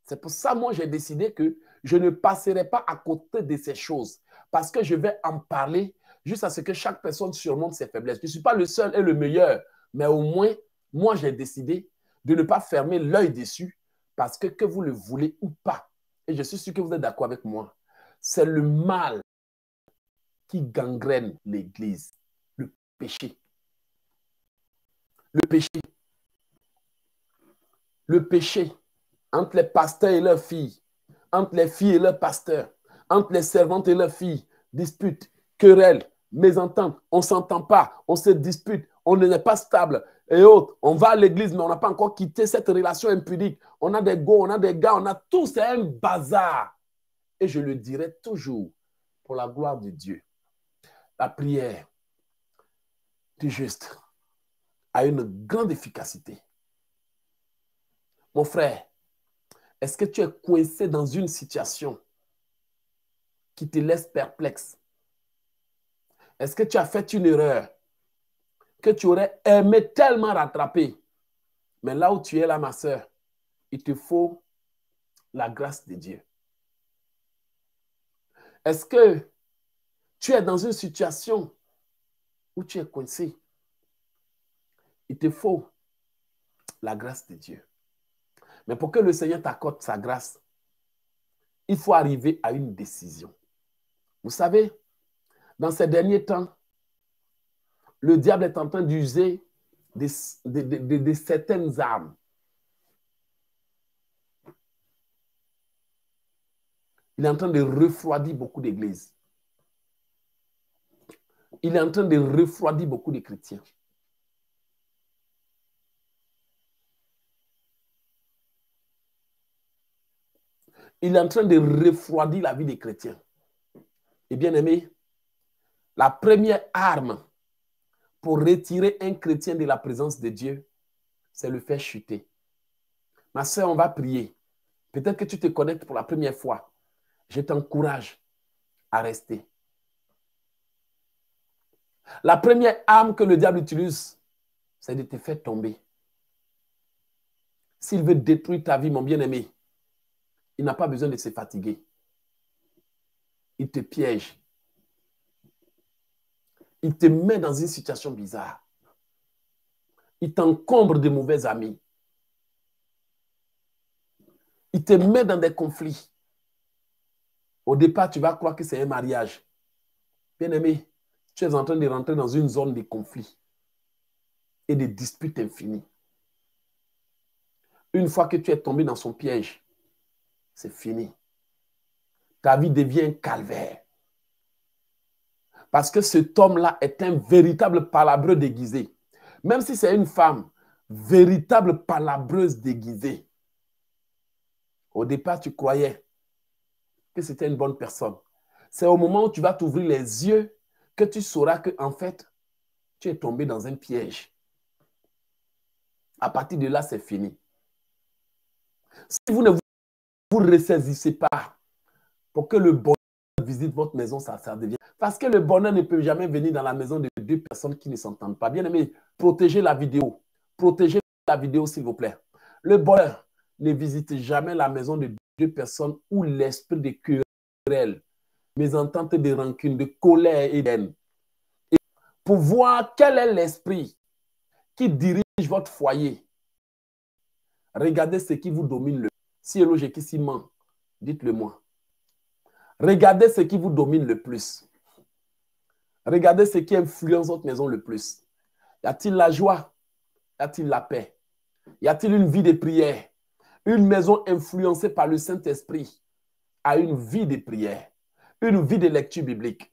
C'est pour ça, moi, j'ai décidé que je ne passerai pas à côté de ces choses parce que je vais en parler juste à ce que chaque personne surmonte ses faiblesses. Je ne suis pas le seul et le meilleur, mais au moins, moi, j'ai décidé de ne pas fermer l'œil dessus parce que que vous le voulez ou pas, et je suis sûr que vous êtes d'accord avec moi, c'est le mal qui gangrène l'Église, le péché. Le péché. Le péché entre les pasteurs et leurs filles, entre les filles et leurs pasteurs, entre les servantes et leurs filles, disputes, querelles, mésententes, on ne s'entend pas, on se dispute, on n'est pas stable et autres. On va à l'église, mais on n'a pas encore quitté cette relation impudique. On a des go, on a des gars, on a tout, c'est un bazar. Et je le dirai toujours pour la gloire de Dieu la prière du juste a une grande efficacité. Mon frère, est-ce que tu es coincé dans une situation qui te laisse perplexe? Est-ce que tu as fait une erreur que tu aurais aimé tellement rattraper? Mais là où tu es là, ma soeur, il te faut la grâce de Dieu. Est-ce que tu es dans une situation où tu es coincé. Il te faut la grâce de Dieu. Mais pour que le Seigneur t'accorde sa grâce, il faut arriver à une décision. Vous savez, dans ces derniers temps, le diable est en train d'user de, certaines armes. Il est en train de refroidir beaucoup d'églises il est en train de refroidir beaucoup de chrétiens. Il est en train de refroidir la vie des chrétiens. Et bien aimé, la première arme pour retirer un chrétien de la présence de Dieu, c'est le faire chuter. Ma soeur, on va prier. Peut-être que tu te connectes pour la première fois. Je t'encourage à rester. La première arme que le diable utilise, c'est de te faire tomber. S'il veut détruire ta vie, mon bien-aimé, il n'a pas besoin de se fatiguer. Il te piège. Il te met dans une situation bizarre. Il t'encombre de mauvais amis. Il te met dans des conflits. Au départ, tu vas croire que c'est un mariage. Bien-aimé, tu es en train de rentrer dans une zone de conflit et de disputes infinies. Une fois que tu es tombé dans son piège, c'est fini. Ta vie devient calvaire. Parce que cet homme-là est un véritable palabreux déguisé. Même si c'est une femme, véritable palabreuse déguisée. Au départ, tu croyais que c'était une bonne personne. C'est au moment où tu vas t'ouvrir les yeux que tu sauras que en fait, tu es tombé dans un piège. À partir de là, c'est fini. Si vous ne vous, ressaisissez pas pour que le bonheur visite votre maison, ça, ça devient. Parce que le bonheur ne peut jamais venir dans la maison de deux personnes qui ne s'entendent pas. Bien aimé, protégez la vidéo. Protégez la vidéo, s'il vous plaît. Le bonheur ne visite jamais la maison de deux personnes où l'esprit de querelle ententes de rancune, de colère et d'haine. Et pour voir quel est l'esprit qui dirige votre foyer. Regardez ce qui vous domine le plus. Si Elohim qui s'y ment, dites-le moi. Regardez ce qui vous domine le plus. Regardez ce qui influence votre maison le plus. Y a-t-il la joie? Y a-t-il la paix? Y a-t-il une vie de prière? Une maison influencée par le Saint-Esprit a une vie de prière une vie de lecture biblique,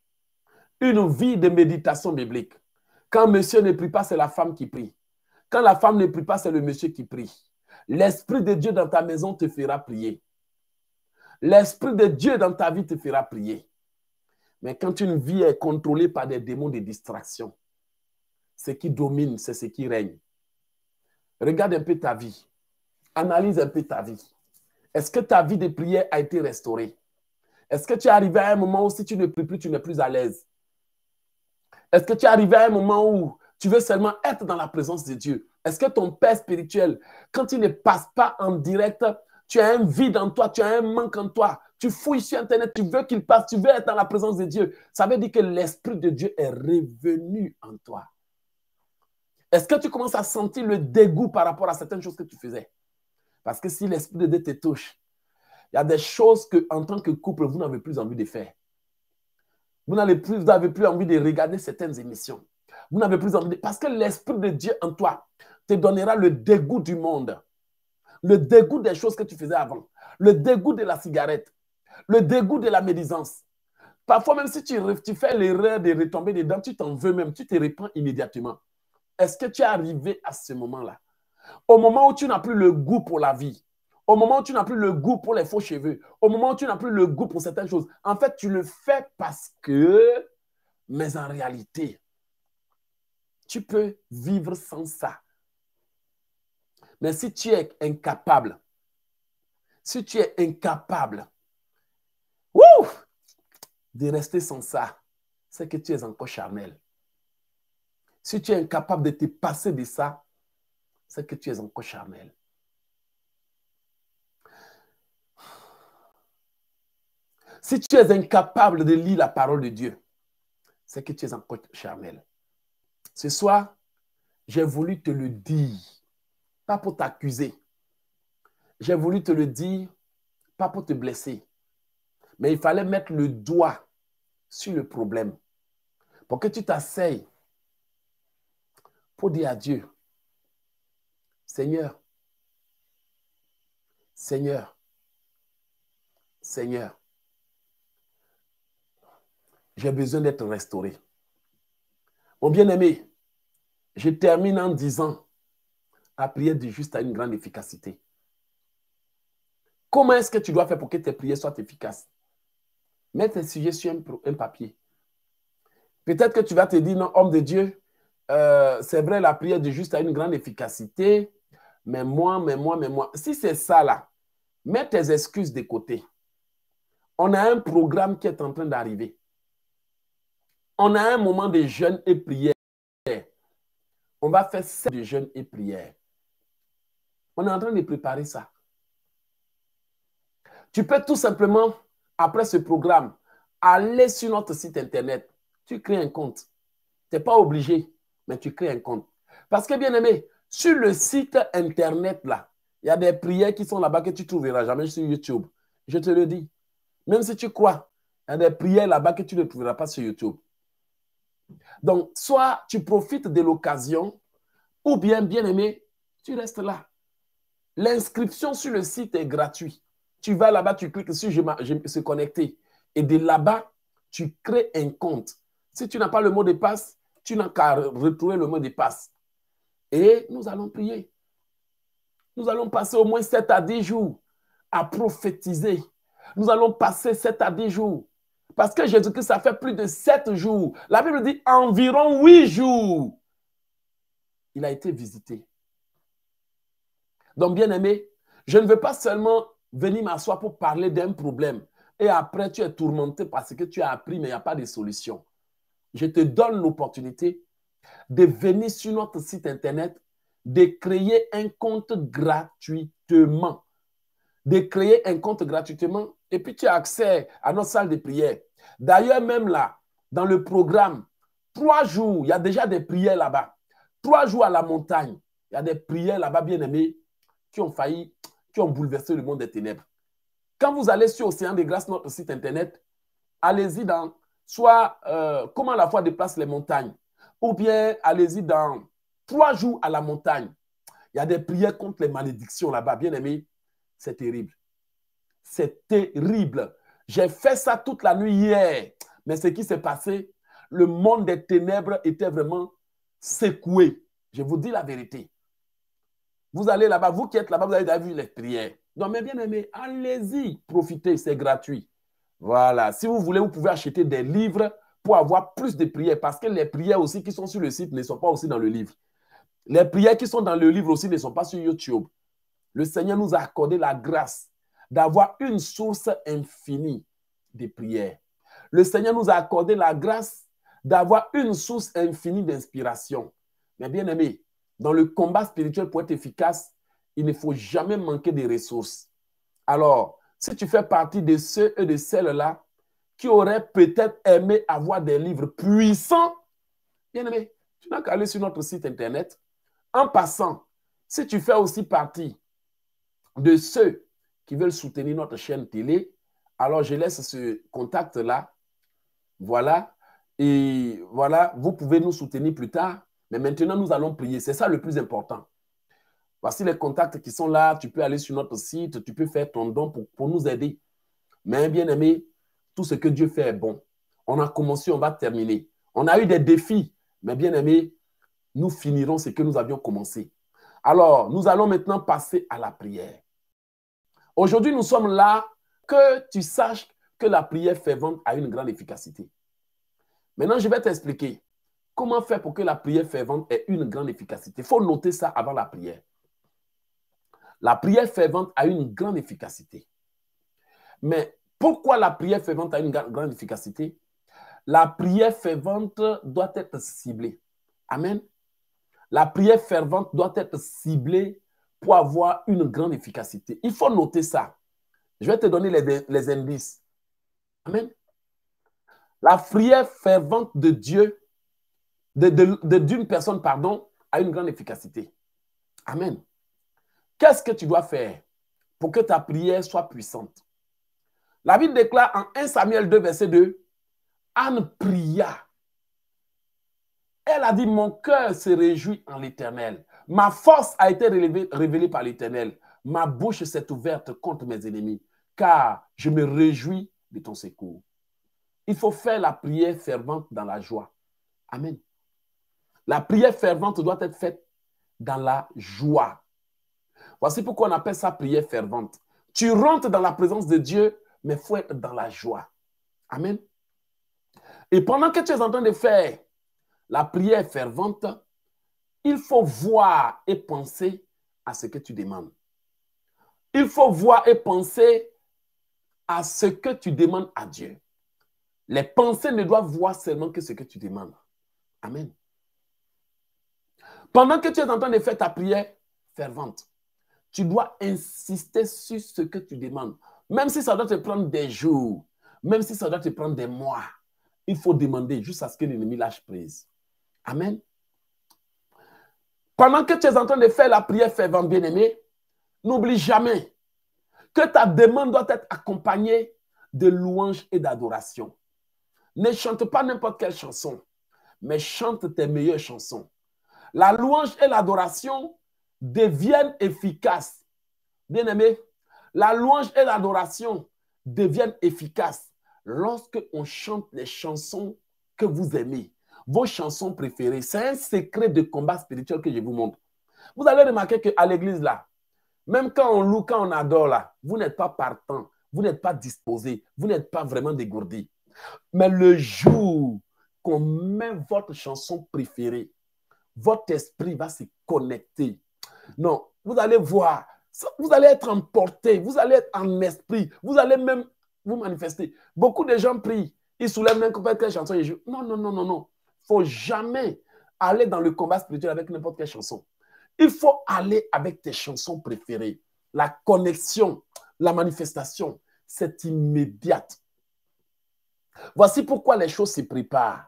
une vie de méditation biblique. Quand monsieur ne prie pas, c'est la femme qui prie. Quand la femme ne prie pas, c'est le monsieur qui prie. L'Esprit de Dieu dans ta maison te fera prier. L'Esprit de Dieu dans ta vie te fera prier. Mais quand une vie est contrôlée par des démons de distraction, ce qui domine, c'est ce qui règne. Regarde un peu ta vie. Analyse un peu ta vie. Est-ce que ta vie de prière a été restaurée? Est-ce que tu es arrivé à un moment où si tu ne pries plus, tu n'es plus à l'aise? Est-ce que tu es arrivé à un moment où tu veux seulement être dans la présence de Dieu? Est-ce que ton Père spirituel, quand il ne passe pas en direct, tu as un vide en toi, tu as un manque en toi, tu fouilles sur Internet, tu veux qu'il passe, tu veux être dans la présence de Dieu. Ça veut dire que l'Esprit de Dieu est revenu en toi. Est-ce que tu commences à sentir le dégoût par rapport à certaines choses que tu faisais? Parce que si l'Esprit de Dieu te touche, il y a des choses que, en tant que couple, vous n'avez plus envie de faire. Vous n'avez plus, vous avez plus envie de regarder certaines émissions. Vous n'avez plus envie de... Parce que l'Esprit de Dieu en toi te donnera le dégoût du monde, le dégoût des choses que tu faisais avant, le dégoût de la cigarette, le dégoût de la médisance. Parfois, même si tu, tu fais l'erreur de retomber dedans, tu t'en veux même, tu te répands immédiatement. Est-ce que tu es arrivé à ce moment-là? Au moment où tu n'as plus le goût pour la vie, au moment où tu n'as plus le goût pour les faux cheveux, au moment où tu n'as plus le goût pour certaines choses, en fait, tu le fais parce que, mais en réalité, tu peux vivre sans ça. Mais si tu es incapable, si tu es incapable ouf, de rester sans ça, c'est que tu es encore charnel. Si tu es incapable de te passer de ça, c'est que tu es encore charnel. Si tu es incapable de lire la parole de Dieu, c'est que tu es côte charnel. Ce soir, j'ai voulu te le dire, pas pour t'accuser. J'ai voulu te le dire, pas pour te blesser. Mais il fallait mettre le doigt sur le problème pour que tu t'asseyes pour dire à Dieu, Seigneur, Seigneur, Seigneur, j'ai besoin d'être restauré. Mon bien-aimé, je termine en disant, la prière du juste a une grande efficacité. Comment est-ce que tu dois faire pour que tes prières soient efficaces Mets tes sujets sur un, papier. Peut-être que tu vas te dire, non, homme de Dieu, euh, c'est vrai, la prière du juste a une grande efficacité, mais moi, mais moi, mais moi. Si c'est ça là, mets tes excuses de côté. On a un programme qui est en train d'arriver. On a un moment de jeûne et prière. On va faire ça de jeûne et prière. On est en train de préparer ça. Tu peux tout simplement, après ce programme, aller sur notre site internet. Tu crées un compte. Tu n'es pas obligé, mais tu crées un compte. Parce que, bien aimé, sur le site internet, là, il y a des prières qui sont là-bas que tu ne trouveras jamais sur YouTube. Je te le dis. Même si tu crois, il y a des prières là-bas que tu ne trouveras pas sur YouTube. Donc, soit tu profites de l'occasion, ou bien, bien aimé, tu restes là. L'inscription sur le site est gratuite. Tu vas là-bas, tu cliques sur je, se connecter. Et de là-bas, tu crées un compte. Si tu n'as pas le mot de passe, tu n'as qu'à retrouver le mot de passe. Et nous allons prier. Nous allons passer au moins 7 à 10 jours à prophétiser. Nous allons passer 7 à 10 jours parce que Jésus-Christ, ça fait plus de sept jours. La Bible dit environ huit jours. Il a été visité. Donc, bien aimé, je ne veux pas seulement venir m'asseoir pour parler d'un problème et après tu es tourmenté parce que tu as appris mais il n'y a pas de solution. Je te donne l'opportunité de venir sur notre site internet, de créer un compte gratuitement. De créer un compte gratuitement et puis tu as accès à notre salle de prière. D'ailleurs, même là, dans le programme, trois jours, il y a déjà des prières là-bas. Trois jours à la montagne, il y a des prières là-bas, bien-aimés, qui ont failli, qui ont bouleversé le monde des ténèbres. Quand vous allez sur Océan des Grâce, notre site internet, allez-y dans soit euh, comment la foi déplace les montagnes, ou bien allez-y dans trois jours à la montagne. Il y a des prières contre les malédictions là-bas, bien aimés. c'est terrible. C'est terrible. J'ai fait ça toute la nuit hier. Mais ce qui s'est passé, le monde des ténèbres était vraiment secoué. Je vous dis la vérité. Vous allez là-bas, vous qui êtes là-bas, vous avez déjà vu les prières. Non, mais bien aimé, allez-y, profitez, c'est gratuit. Voilà. Si vous voulez, vous pouvez acheter des livres pour avoir plus de prières, parce que les prières aussi qui sont sur le site ne sont pas aussi dans le livre. Les prières qui sont dans le livre aussi ne sont pas sur YouTube. Le Seigneur nous a accordé la grâce d'avoir une source infinie de prières. Le Seigneur nous a accordé la grâce d'avoir une source infinie d'inspiration. Mais bien aimé, dans le combat spirituel pour être efficace, il ne faut jamais manquer de ressources. Alors, si tu fais partie de ceux et de celles-là qui auraient peut-être aimé avoir des livres puissants, bien aimé, tu n'as qu'à aller sur notre site internet. En passant, si tu fais aussi partie de ceux qui veulent soutenir notre chaîne télé. Alors, je laisse ce contact-là. Voilà. Et voilà, vous pouvez nous soutenir plus tard. Mais maintenant, nous allons prier. C'est ça le plus important. Voici les contacts qui sont là. Tu peux aller sur notre site. Tu peux faire ton don pour, nous aider. Mais bien aimé, tout ce que Dieu fait est bon. On a commencé, on va terminer. On a eu des défis. Mais bien aimé, nous finirons ce que nous avions commencé. Alors, nous allons maintenant passer à la prière. Aujourd'hui, nous sommes là que tu saches que la prière fervente a une grande efficacité. Maintenant, je vais t'expliquer comment faire pour que la prière fervente ait une grande efficacité. Il faut noter ça avant la prière. La prière fervente a une grande efficacité. Mais pourquoi la prière fervente a une grande efficacité La prière fervente doit être ciblée. Amen. La prière fervente doit être ciblée pour avoir une grande efficacité. Il faut noter ça. Je vais te donner les, indices. Amen. La prière fervente de Dieu, d'une de, personne, pardon, a une grande efficacité. Amen. Qu'est-ce que tu dois faire pour que ta prière soit puissante? La Bible déclare en 1 Samuel 2, verset 2, Anne pria. Elle a dit, mon cœur se réjouit en l'éternel. Ma force a été révélée, par l'Éternel. Ma bouche s'est ouverte contre mes ennemis, car je me réjouis de ton secours. Il faut faire la prière fervente dans la joie. Amen. La prière fervente doit être faite dans la joie. Voici pourquoi on appelle ça prière fervente. Tu rentres dans la présence de Dieu, mais il faut être dans la joie. Amen. Et pendant que tu es en train de faire la prière fervente, il faut voir et penser à ce que tu demandes. Il faut voir et penser à ce que tu demandes à Dieu. Les pensées ne doivent voir seulement que ce que tu demandes. Amen. Pendant que tu es en train de faire ta prière fervente, tu dois insister sur ce que tu demandes. Même si ça doit te prendre des jours, même si ça doit te prendre des mois, il faut demander juste à ce que l'ennemi lâche prise. Amen. Pendant que tu es en train de faire la prière fervente, bien-aimé, n'oublie jamais que ta demande doit être accompagnée de louanges et d'adoration. Ne chante pas n'importe quelle chanson, mais chante tes meilleures chansons. La louange et l'adoration deviennent efficaces. Bien-aimé, la louange et l'adoration deviennent efficaces lorsque on chante les chansons que vous aimez vos chansons préférées. C'est un secret de combat spirituel que je vous montre. Vous allez remarquer qu'à l'église, là, même quand on loue, quand on adore, là, vous n'êtes pas partant, vous n'êtes pas disposé, vous n'êtes pas vraiment dégourdi. Mais le jour qu'on met votre chanson préférée, votre esprit va se connecter. Non, vous allez voir, vous allez être emporté, vous allez être en esprit, vous allez même vous manifester. Beaucoup de gens prient, ils soulèvent fait quelle chanson, ils jouent. Non, non, non, non, non faut jamais aller dans le combat spirituel avec n'importe quelle chanson. Il faut aller avec tes chansons préférées. La connexion, la manifestation, c'est immédiate. Voici pourquoi les choses se préparent.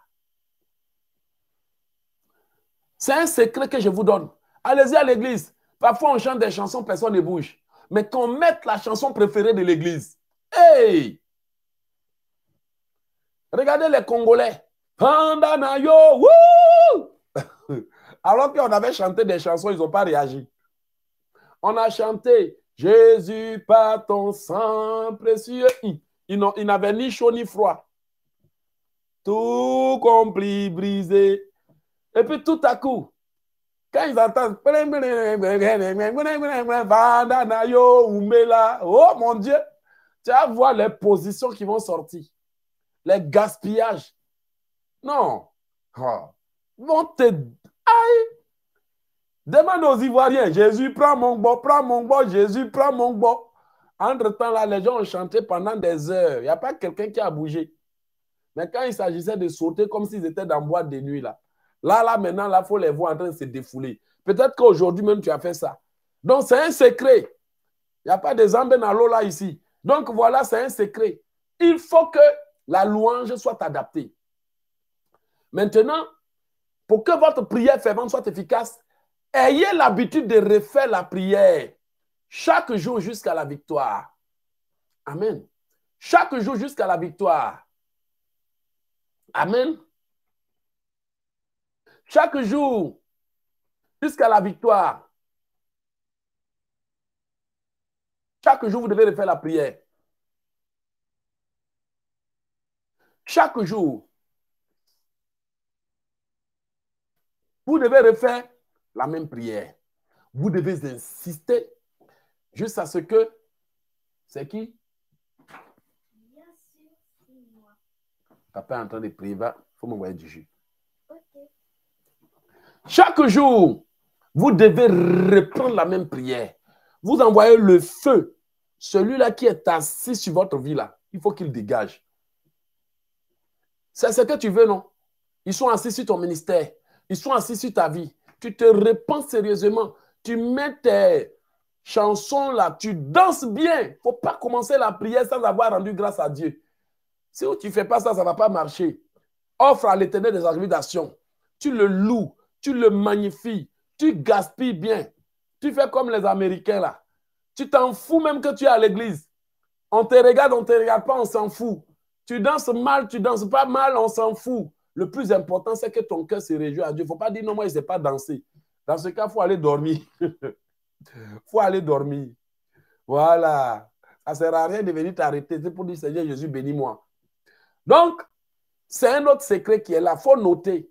C'est un secret que je vous donne. Allez-y à l'église. Parfois, on chante des chansons, personne ne bouge. Mais qu'on mette la chanson préférée de l'église. Hey! Regardez les Congolais. Pandanayo, wouh! Alors qu'on avait chanté des chansons, ils n'ont pas réagi. On a chanté Jésus par ton sang précieux. Ils n'avaient ni chaud ni froid. Tout compris, brisé. Et puis tout à coup, quand ils entendent oh mon Dieu, tu vas voir les positions qui vont sortir, les gaspillages. Non. Aïe. Demande aux Ivoiriens, Jésus, prends mon bois. prends mon bois. Jésus, prends mon bois. Entre-temps, là, les gens ont chanté pendant des heures. Il n'y a pas quelqu'un qui a bougé. Mais quand il s'agissait de sauter comme s'ils étaient dans boîte de nuit, là, là, là, maintenant, là, il faut les voir en train de se défouler. Peut-être qu'aujourd'hui même, tu as fait ça. Donc, c'est un secret. Il n'y a pas de l'eau là, ici. Donc, voilà, c'est un secret. Il faut que la louange soit adaptée. Maintenant, pour que votre prière fervente soit efficace, ayez l'habitude de refaire la prière chaque jour jusqu'à la victoire. Amen. Chaque jour jusqu'à la victoire. Amen. Chaque jour jusqu'à la victoire. Chaque jour, vous devez refaire la prière. Chaque jour, Vous devez refaire la même prière. Vous devez insister juste à ce que... C'est qui Papa est en train de prier, il faut m'envoyer du jus. Chaque jour, vous devez reprendre la même prière. Vous envoyez le feu. Celui-là qui est assis sur votre vie, là, il faut qu'il dégage. C'est ce que tu veux, non? Ils sont assis sur ton ministère ils sont assis sur ta vie. Tu te répands sérieusement. Tu mets tes chansons là, tu danses bien. Il ne faut pas commencer la prière sans avoir rendu grâce à Dieu. Si tu ne fais pas ça, ça ne va pas marcher. Offre à l'éternel des accusations. Tu le loues, tu le magnifies, tu gaspilles bien. Tu fais comme les Américains là. Tu t'en fous même que tu es à l'église. On te regarde, on ne te regarde pas, on s'en fout. Tu danses mal, tu danses pas mal, on s'en fout. Le plus important, c'est que ton cœur se réjouit à Dieu. Il ne faut pas dire non, moi, je ne sais pas danser. Dans ce cas, il faut aller dormir. Il faut aller dormir. Voilà. Ça ne sert à rien de venir t'arrêter. C'est pour dire Seigneur Jésus, bénis-moi. Donc, c'est un autre secret qui est là. Il faut noter.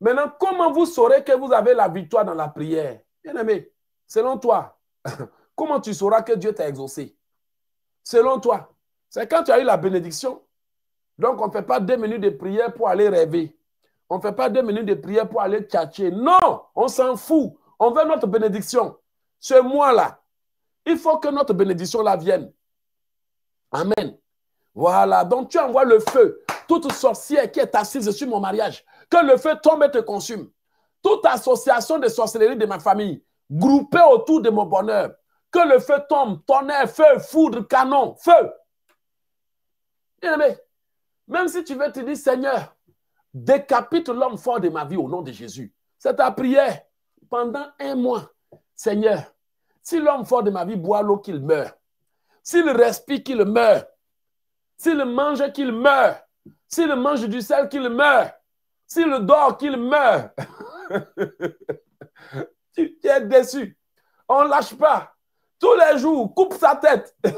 Maintenant, comment vous saurez que vous avez la victoire dans la prière Bien-aimé, selon toi, comment tu sauras que Dieu t'a exaucé Selon toi, c'est quand tu as eu la bénédiction donc, on ne fait pas deux minutes de prière pour aller rêver. On ne fait pas deux minutes de prière pour aller tchatcher. Non, on s'en fout. On veut notre bénédiction. Ce mois-là, il faut que notre bénédiction là, vienne. Amen. Voilà. Donc, tu envoies le feu. Toute sorcière qui est assise sur mon mariage, que le feu tombe et te consume. Toute association de sorcellerie de ma famille, groupée autour de mon bonheur, que le feu tombe, tonnerre, feu, foudre, canon, feu. Bien aimé, même si tu veux te dire, Seigneur, décapite l'homme fort de ma vie au nom de Jésus. C'est ta prière pendant un mois. Seigneur, si l'homme fort de ma vie boit l'eau, qu'il meurt. S'il respire, qu'il meurt. S'il mange, qu'il meurt. S'il mange du sel, qu'il meurt. S'il dort, qu'il meurt. tu, tu es déçu. On ne lâche pas. Tous les jours, coupe sa tête.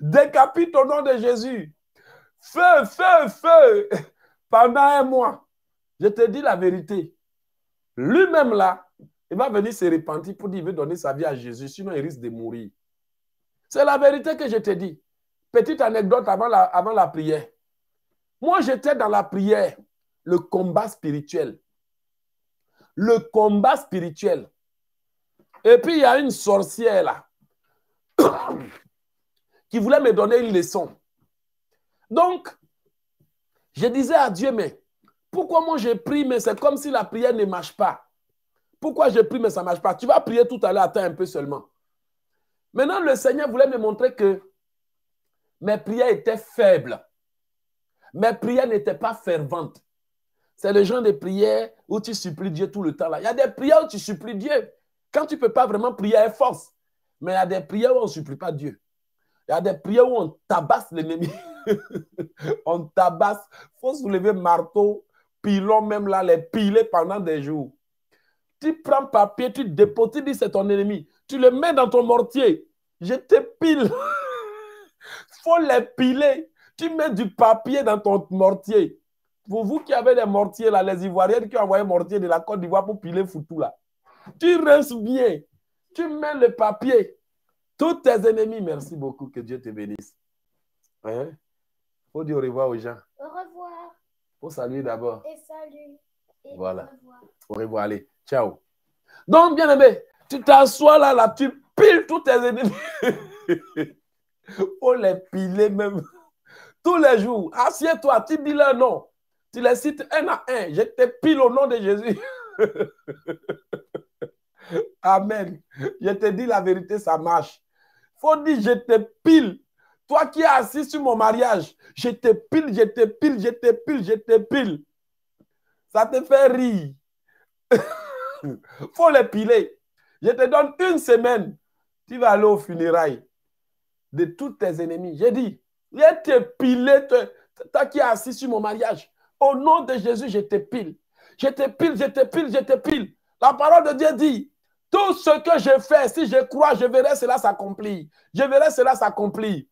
Décapite au nom de Jésus. Feu, feu, feu. Pendant un mois, je te dis la vérité. Lui-même là, il va venir se repentir pour dire qu'il veut donner sa vie à Jésus, sinon il risque de mourir. C'est la vérité que je te dis. Petite anecdote avant la, avant la prière. Moi, j'étais dans la prière, le combat spirituel. Le combat spirituel. Et puis, il y a une sorcière là qui voulait me donner une leçon. Donc, je disais à Dieu, mais pourquoi moi je prie, mais c'est comme si la prière ne marche pas. Pourquoi je prie, mais ça ne marche pas. Tu vas prier tout à l'heure, attends un peu seulement. Maintenant, le Seigneur voulait me montrer que mes prières étaient faibles. Mes prières n'étaient pas ferventes. C'est le genre de prière où tu supplies Dieu tout le temps. Là. Il y a des prières où tu supplies Dieu. Quand tu ne peux pas vraiment prier à force. Mais il y a des prières où on ne supplie pas Dieu. Il y a des prières où on tabasse l'ennemi. on tabasse. faut soulever marteau, pilon même là, les piler pendant des jours. Tu prends papier, tu déposes, tu dis c'est ton ennemi. Tu le mets dans ton mortier. Je te pile. faut les piler. Tu mets du papier dans ton mortier. Pour vous qui avez des mortiers là, les Ivoiriens qui ont envoyé mortier de la Côte d'Ivoire pour piler Foutou là. Tu restes bien. Tu mets le papier. Tous tes ennemis, merci beaucoup. Que Dieu te bénisse. Hein? Faut dire au revoir aux gens. Au revoir. Faut saluer d'abord. Et salut. voilà. Au revoir. au revoir. Allez, ciao. Donc, bien aimé, tu t'assois là, là, tu piles tous tes ennemis. Faut les piler même. Tous les jours. Assieds-toi, tu dis leur nom. Tu les cites un à un. Je te pile au nom de Jésus. Amen. Je te dis la vérité, ça marche. Faut dire, je te pile toi qui es assis sur mon mariage, je te pile, je te pile, je te pile, je te pile. Ça te fait rire. Faut les piler. Je te donne une semaine. Tu vas aller aux funérailles de tous tes ennemis. J'ai dit, je te pile, toi qui es assis sur mon mariage. Au nom de Jésus, je te pile. Je te pile, je te pile, je te pile. La parole de Dieu dit, tout ce que je fais, si je crois, je verrai cela s'accomplir. Je verrai cela s'accomplir.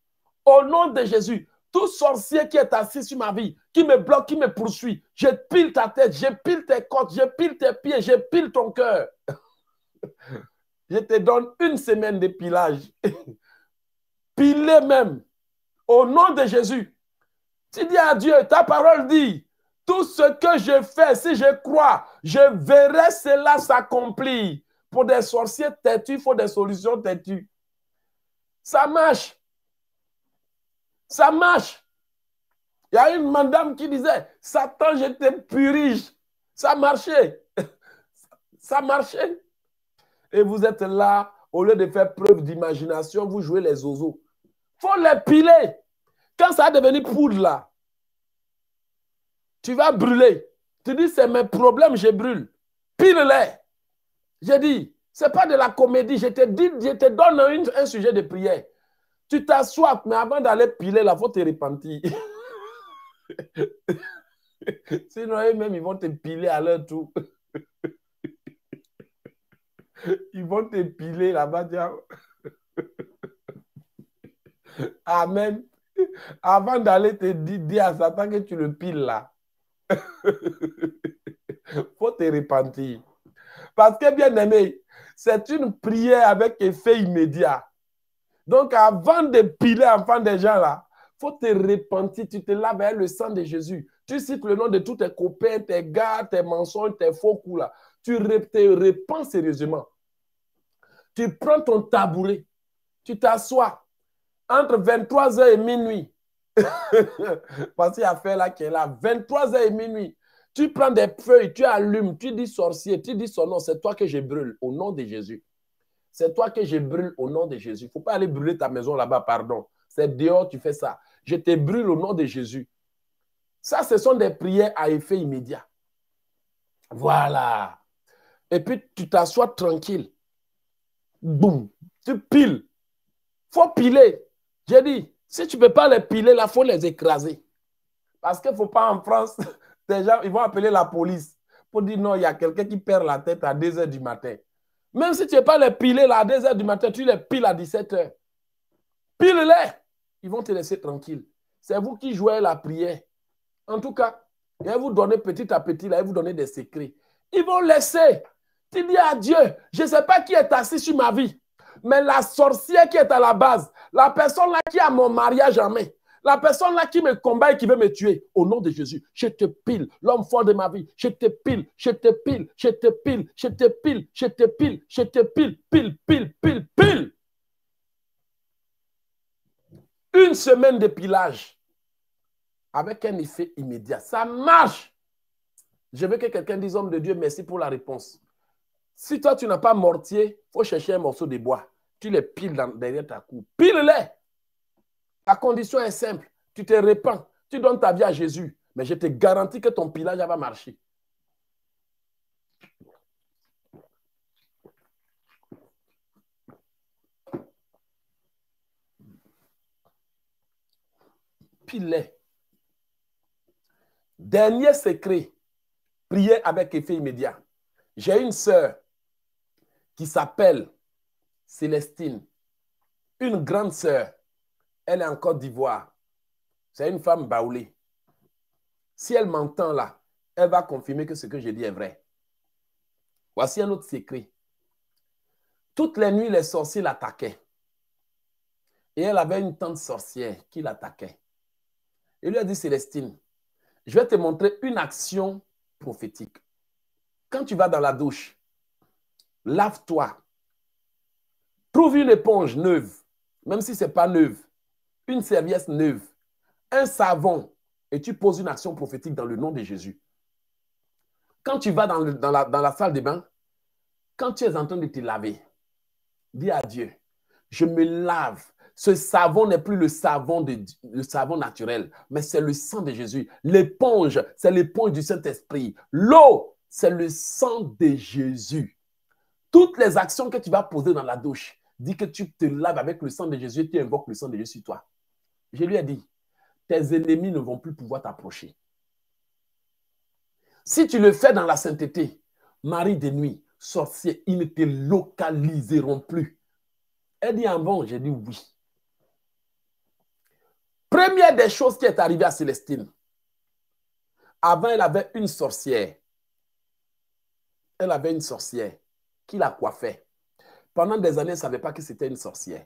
Au nom de Jésus, tout sorcier qui est assis sur ma vie, qui me bloque, qui me poursuit, je pile ta tête, je pile tes côtes, je pile tes pieds, je pile ton cœur. je te donne une semaine de pilage. Pilez même. Au nom de Jésus. Tu dis à Dieu, ta parole dit, tout ce que je fais, si je crois, je verrai cela s'accomplir. Pour des sorciers têtus, il faut des solutions têtues. Ça marche. Ça marche. Il y a une madame qui disait, Satan, te purige. Ça marchait. Ça marchait. Et vous êtes là, au lieu de faire preuve d'imagination, vous jouez les oiseaux. faut les piler. Quand ça a devenu poudre là, tu vas brûler. Tu dis, c'est mes problèmes, je brûle. Pile-les. J'ai dit, c'est pas de la comédie. Je te, dis, je te donne un sujet de prière. Tu t'assois, mais avant d'aller piler, là, il faut te répentir. Sinon, eux-mêmes, ils vont te piler à leur tour. Ils vont te piler là-bas, Amen. Avant d'aller te dire, à Satan que tu le piles là. faut te repentir. Parce que, bien aimé, c'est une prière avec effet immédiat. Donc, avant de piler avant des gens là, faut te repentir, tu te laves avec le sang de Jésus. Tu cites le nom de tous tes copains, tes gars, tes mensonges, tes faux coups là. Tu te répands sérieusement. Tu prends ton tabouret, tu t'assois entre 23h et minuit. Parce qu'il y a fait là qui est là, 23h et minuit. Tu prends des feuilles, tu allumes, tu dis sorcier, tu dis son nom, c'est toi que je brûle au nom de Jésus. C'est toi que je brûle au nom de Jésus. Il ne faut pas aller brûler ta maison là-bas, pardon. C'est dehors, tu fais ça. Je te brûle au nom de Jésus. Ça, ce sont des prières à effet immédiat. Voilà. Et puis, tu t'assois tranquille. Boum. Tu piles. faut piler. J'ai dit, si tu ne peux pas les piler, là, il faut les écraser. Parce qu'il ne faut pas en France, des gens, ils vont appeler la police pour dire non, il y a quelqu'un qui perd la tête à 2 h du matin. Même si tu n'es pas les piler là à 2h du matin, tu les piles à 17h. Pile-les. Ils vont te laisser tranquille. C'est vous qui jouez la prière. En tout cas, ils vont vous donner petit à petit, là, ils vous donner des secrets. Ils vont laisser. Tu dis à Dieu, je ne sais pas qui est assis sur ma vie, mais la sorcière qui est à la base, la personne là qui a mon mariage en main, la personne là qui me combat et qui veut me tuer, au nom de Jésus, je te pile, l'homme fort de ma vie, je te pile, je te pile, je te pile, je te pile, je te pile, je te pile, pile, pile, pile, pile. Une semaine de pilage avec un effet immédiat. Ça marche. Je veux que quelqu'un dise, homme de Dieu, merci pour la réponse. Si toi, tu n'as pas mortier, il faut chercher un morceau de bois. Tu les piles derrière ta cou. Pile-les. La condition est simple. Tu te répands. Tu donnes ta vie à Jésus. Mais je te garantis que ton pillage va marcher. Pilet. Dernier secret, prier avec effet immédiat. J'ai une sœur qui s'appelle Célestine, une grande sœur elle est en Côte d'Ivoire. C'est une femme baoulée. Si elle m'entend là, elle va confirmer que ce que je dis est vrai. Voici un autre secret. Toutes les nuits, les sorciers l'attaquaient. Et elle avait une tante sorcière qui l'attaquait. Elle lui a dit, Célestine, je vais te montrer une action prophétique. Quand tu vas dans la douche, lave-toi. Trouve une éponge neuve, même si ce n'est pas neuve une serviette neuve, un savon, et tu poses une action prophétique dans le nom de Jésus. Quand tu vas dans, la, salle de bain quand tu es en train de te laver, dis à Dieu, je me lave. Ce savon n'est plus le savon, de, le savon naturel, mais c'est le sang de Jésus. L'éponge, c'est l'éponge du Saint-Esprit. L'eau, c'est le sang de Jésus. Toutes les actions que tu vas poser dans la douche, dis que tu te laves avec le sang de Jésus et tu invoques le sang de Jésus sur toi. Je lui ai dit, tes ennemis ne vont plus pouvoir t'approcher. Si tu le fais dans la sainteté, Marie de nuit, sorcier, ils ne te localiseront plus. Elle dit avant, ah bon, j'ai dit oui. Première des choses qui est arrivée à Célestine, avant elle avait une sorcière. Elle avait une sorcière qui la coiffait. Pendant des années, elle ne savait pas que c'était une sorcière.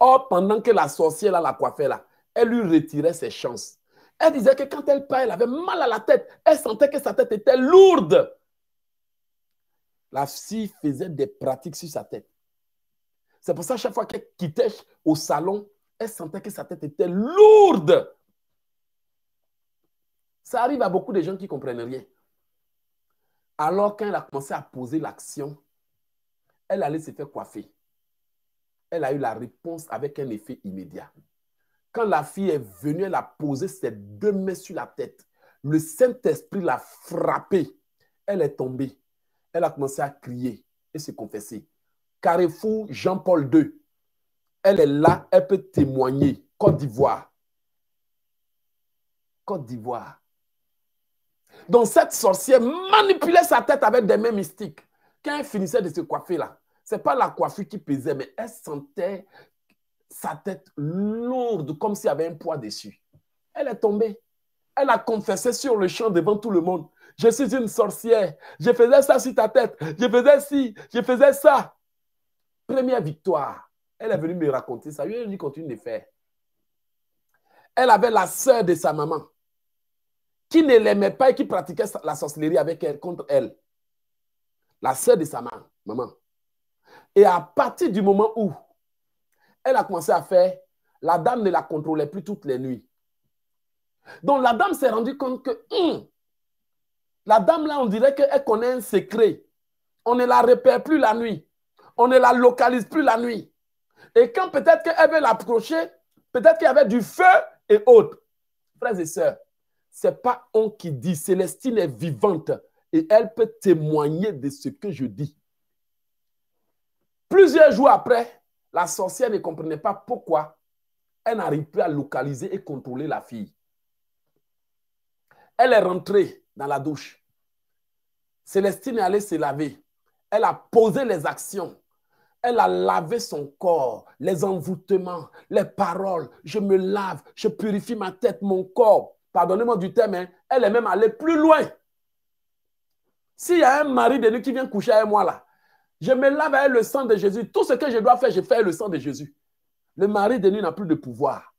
Or, pendant que la sorcière, la coiffait, là, elle lui retirait ses chances. Elle disait que quand elle parlait, elle avait mal à la tête. Elle sentait que sa tête était lourde. La fille faisait des pratiques sur sa tête. C'est pour ça chaque fois qu'elle quittait au salon, elle sentait que sa tête était lourde. Ça arrive à beaucoup de gens qui ne comprennent rien. Alors quand elle a commencé à poser l'action, elle allait se faire coiffer elle a eu la réponse avec un effet immédiat. Quand la fille est venue, elle a posé ses deux mains sur la tête. Le Saint-Esprit l'a frappée. Elle est tombée. Elle a commencé à crier et se confesser. Carrefour Jean-Paul II. Elle est là, elle peut témoigner. Côte d'Ivoire. Côte d'Ivoire. Donc cette sorcière manipulait sa tête avec des mains mystiques. Quand elle finissait de se coiffer là, n'est pas la coiffure qui pesait, mais elle sentait sa tête lourde, comme s'il y avait un poids dessus. Elle est tombée. Elle a confessé sur le champ devant tout le monde. Je suis une sorcière. Je faisais ça sur ta tête. Je faisais ci. Je faisais ça. Première victoire. Elle est venue me raconter ça. Je lui continue de faire. Elle avait la sœur de sa maman qui ne l'aimait pas et qui pratiquait la sorcellerie avec elle, contre elle. La sœur de sa maman. Et à partir du moment où elle a commencé à faire, la dame ne la contrôlait plus toutes les nuits. Donc la dame s'est rendue compte que hmm, la dame là, on dirait qu'elle connaît un secret. On ne la repère plus la nuit. On ne la localise plus la nuit. Et quand peut-être qu'elle veut l'approcher, peut-être qu'il y avait du feu et autres. Frères et sœurs, ce n'est pas on qui dit. Célestine est vivante et elle peut témoigner de ce que je dis. Plusieurs jours après, la sorcière ne comprenait pas pourquoi elle n'arrive plus à localiser et contrôler la fille. Elle est rentrée dans la douche. Célestine est allée se laver. Elle a posé les actions. Elle a lavé son corps, les envoûtements, les paroles. Je me lave, je purifie ma tête, mon corps. Pardonnez-moi du terme, hein. elle est même allée plus loin. S'il y a un mari de nuit qui vient coucher avec moi là, je me lave avec le sang de Jésus. Tout ce que je dois faire, je fais le sang de Jésus. Le mari de nuit n'a plus de pouvoir.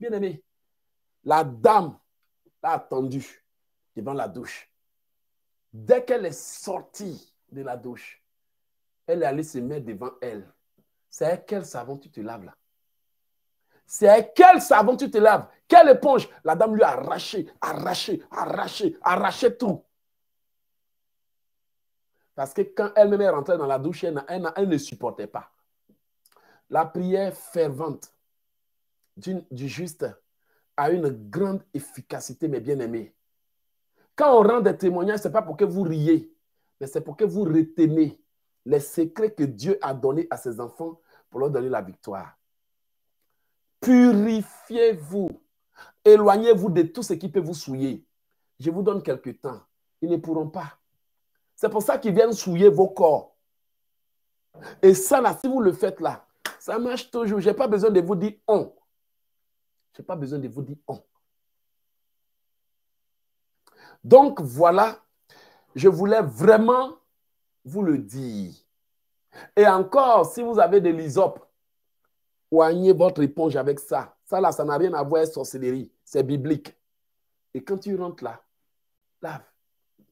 Bien aimé, la dame l'a attendu devant la douche. Dès qu'elle est sortie de la douche, elle est allée se mettre devant elle. C'est quel savon tu te laves là C'est quel savon tu te laves Quelle éponge La dame lui a arraché, arraché, arraché, arraché tout. Parce que quand elle-même est rentrée dans la douche, elle, ne supportait pas. La prière fervente du, du juste a une grande efficacité, mes bien-aimés. Quand on rend des témoignages, ce n'est pas pour que vous riez, mais c'est pour que vous retenez les secrets que Dieu a donnés à ses enfants pour leur donner la victoire. Purifiez-vous. Éloignez-vous de tout ce qui peut vous souiller. Je vous donne quelques temps. Ils ne pourront pas. C'est pour ça qu'ils viennent souiller vos corps. Et ça, là, si vous le faites là, ça marche toujours. Je n'ai pas besoin de vous dire on. Je n'ai pas besoin de vous dire on. Donc voilà, je voulais vraiment vous le dire. Et encore, si vous avez de l'isop, oignez votre éponge avec ça. Ça là, ça n'a rien à voir avec sorcellerie. C'est biblique. Et quand tu rentres là, lave.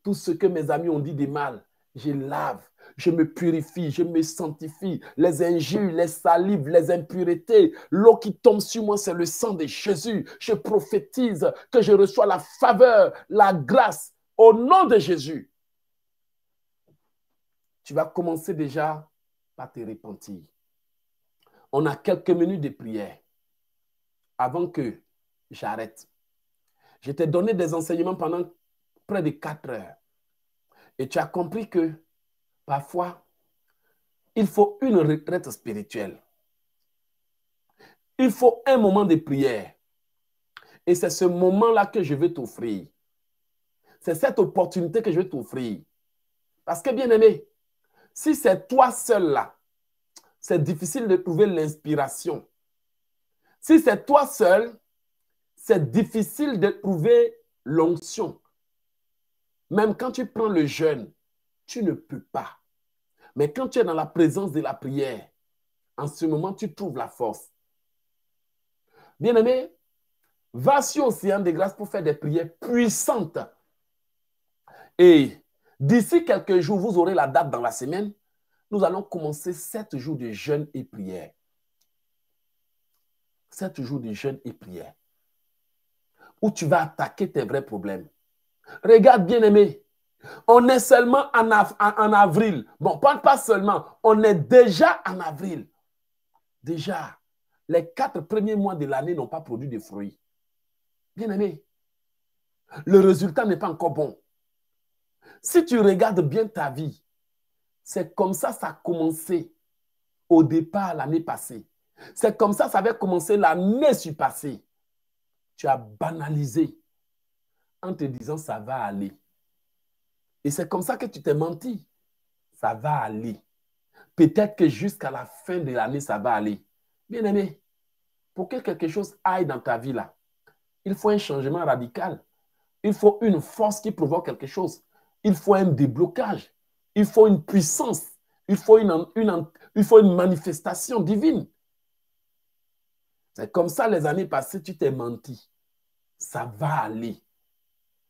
Tout ce que mes amis ont dit de mal, je lave, je me purifie, je me sanctifie. Les injures, les salives, les impuretés, l'eau qui tombe sur moi, c'est le sang de Jésus. Je prophétise que je reçois la faveur, la grâce au nom de Jésus. Tu vas commencer déjà par te répentir. On a quelques minutes de prière avant que j'arrête. Je t'ai donné des enseignements pendant près de quatre heures. Et tu as compris que parfois, il faut une retraite spirituelle. Il faut un moment de prière. Et c'est ce moment-là que je vais t'offrir. C'est cette opportunité que je vais t'offrir. Parce que, bien aimé, si c'est toi seul là, c'est difficile de trouver l'inspiration. Si c'est toi seul, c'est difficile de trouver l'onction. Même quand tu prends le jeûne, tu ne peux pas. Mais quand tu es dans la présence de la prière, en ce moment, tu trouves la force. bien aimés va sur l'Océan des Grâces pour faire des prières puissantes. Et d'ici quelques jours, vous aurez la date dans la semaine. Nous allons commencer sept jours de jeûne et prière. Sept jours de jeûne et prière. Où tu vas attaquer tes vrais problèmes. Regarde, bien-aimé, on est seulement en, en avril. Bon, pas, pas seulement, on est déjà en avril. Déjà, les quatre premiers mois de l'année n'ont pas produit de fruits. Bien-aimé, le résultat n'est pas encore bon. Si tu regardes bien ta vie, c'est comme ça ça a commencé au départ l'année passée. C'est comme ça ça avait commencé l'année surpassée. Tu as banalisé en te disant ça va aller. Et c'est comme ça que tu t'es menti. Ça va aller. Peut-être que jusqu'à la fin de l'année, ça va aller. Bien aimé, pour que quelque chose aille dans ta vie là, il faut un changement radical. Il faut une force qui provoque quelque chose. Il faut un déblocage. Il faut une puissance. Il faut une, une, il faut une manifestation divine. C'est comme ça les années passées, tu t'es menti. Ça va aller.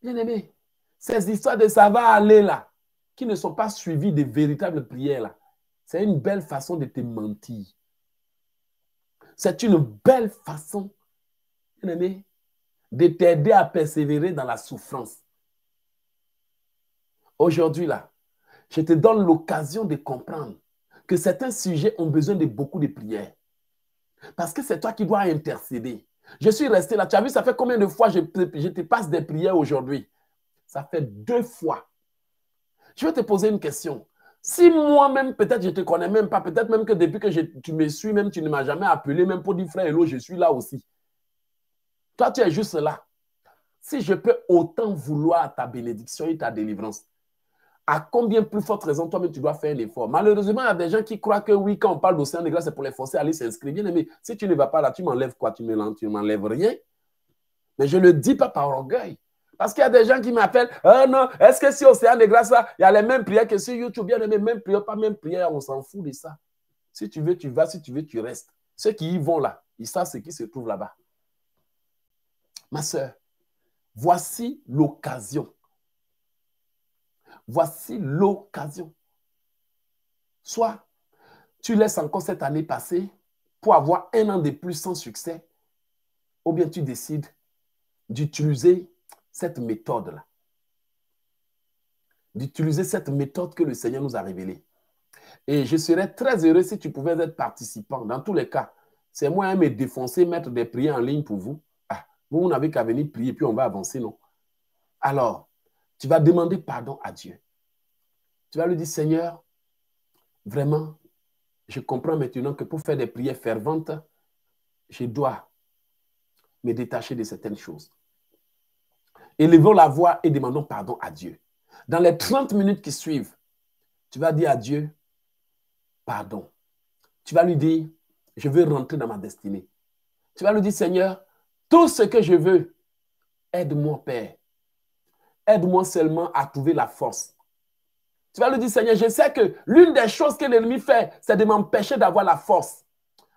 Bien-aimé, ces histoires de ça va aller là, qui ne sont pas suivies de véritables prières là, c'est une belle façon de te mentir. C'est une belle façon, bien-aimé, de t'aider à persévérer dans la souffrance. Aujourd'hui là, je te donne l'occasion de comprendre que certains sujets ont besoin de beaucoup de prières. Parce que c'est toi qui dois intercéder. Je suis resté là. Tu as vu, ça fait combien de fois je, je te passe des prières aujourd'hui Ça fait deux fois. Je vais te poser une question. Si moi-même, peut-être je ne te connais même pas, peut-être même que depuis que je, tu me suis, même tu ne m'as jamais appelé, même pour dire frère Hello, je suis là aussi. Toi, tu es juste là. Si je peux autant vouloir ta bénédiction et ta délivrance, à combien plus forte raison toi-même tu dois faire l'effort Malheureusement, il y a des gens qui croient que oui, quand on parle d'océan des Grâces, c'est pour les forcer à aller s'inscrire. Bien aimé, si tu ne vas pas là, tu m'enlèves quoi Tu ne m'enlèves rien. Mais je ne le dis pas par orgueil. Parce qu'il y a des gens qui m'appellent, oh non, est-ce que si Océan de Grâce, il y a les mêmes prières que sur YouTube, bien aimé, même prière, pas même prière, on s'en fout de ça. Si tu veux, tu vas, si tu veux, tu restes. Ceux qui y vont là, ils savent ce qui se trouve là-bas. Ma soeur, voici l'occasion Voici l'occasion. Soit tu laisses encore cette année passer pour avoir un an de plus sans succès, ou bien tu décides d'utiliser cette méthode-là. D'utiliser cette méthode que le Seigneur nous a révélée. Et je serais très heureux si tu pouvais être participant. Dans tous les cas, c'est moi me défoncer, mettre des prières en ligne pour vous. Ah, vous, vous n'avez qu'à venir prier, puis on va avancer, non? Alors, tu vas demander pardon à Dieu. Tu vas lui dire, Seigneur, vraiment, je comprends maintenant que pour faire des prières ferventes, je dois me détacher de certaines choses. Élevons la voix et demandons pardon à Dieu. Dans les 30 minutes qui suivent, tu vas dire à Dieu, pardon. Tu vas lui dire, je veux rentrer dans ma destinée. Tu vas lui dire, Seigneur, tout ce que je veux, aide-moi, Père, aide-moi seulement à trouver la force. Tu vas lui dire, Seigneur, je sais que l'une des choses que l'ennemi fait, c'est de m'empêcher d'avoir la force.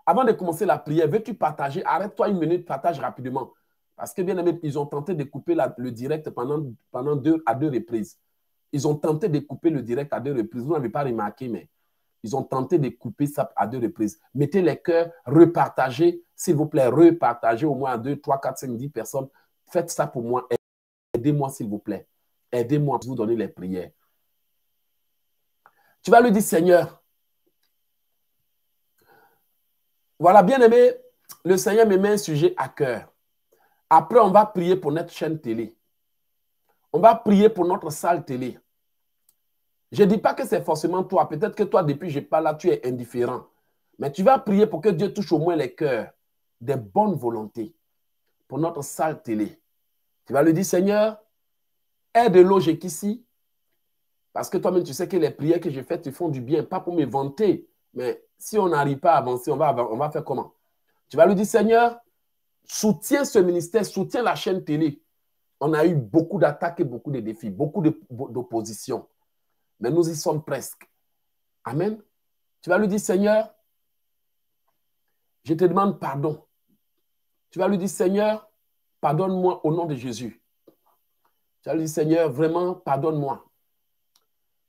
Avant de commencer la prière, veux-tu partager Arrête-toi une minute, partage rapidement. Parce que, bien aimé, ils ont tenté de couper le direct pendant, pendant deux, à deux reprises. Ils ont tenté de couper le direct à deux reprises. Vous n'avez pas remarqué, mais ils ont tenté de couper ça à deux reprises. Mettez les cœurs, repartagez, s'il vous plaît, repartagez au moins à deux, trois, quatre, cinq, dix personnes. Faites ça pour moi aidez-moi s'il vous plaît. Aidez-moi à vous donner les prières. Tu vas lui dire, Seigneur, voilà, bien-aimé, le Seigneur me met un sujet à cœur. Après, on va prier pour notre chaîne télé. On va prier pour notre salle télé. Je ne dis pas que c'est forcément toi. Peut-être que toi, depuis que je parle là, tu es indifférent. Mais tu vas prier pour que Dieu touche au moins les cœurs des bonnes volontés pour notre salle télé. Tu vas lui dire, Seigneur, aide logique ici. Parce que toi-même, tu sais que les prières que je fais te font du bien, pas pour me vanter, mais si on n'arrive pas à avancer, on va, on va faire comment Tu vas lui dire, Seigneur, soutiens ce ministère, soutiens la chaîne télé. On a eu beaucoup d'attaques et beaucoup de défis, beaucoup d'opposition. Mais nous y sommes presque. Amen. Tu vas lui dire, Seigneur, je te demande pardon. Tu vas lui dire, Seigneur, Pardonne-moi au nom de Jésus. Tu as dit, Seigneur, vraiment, pardonne-moi.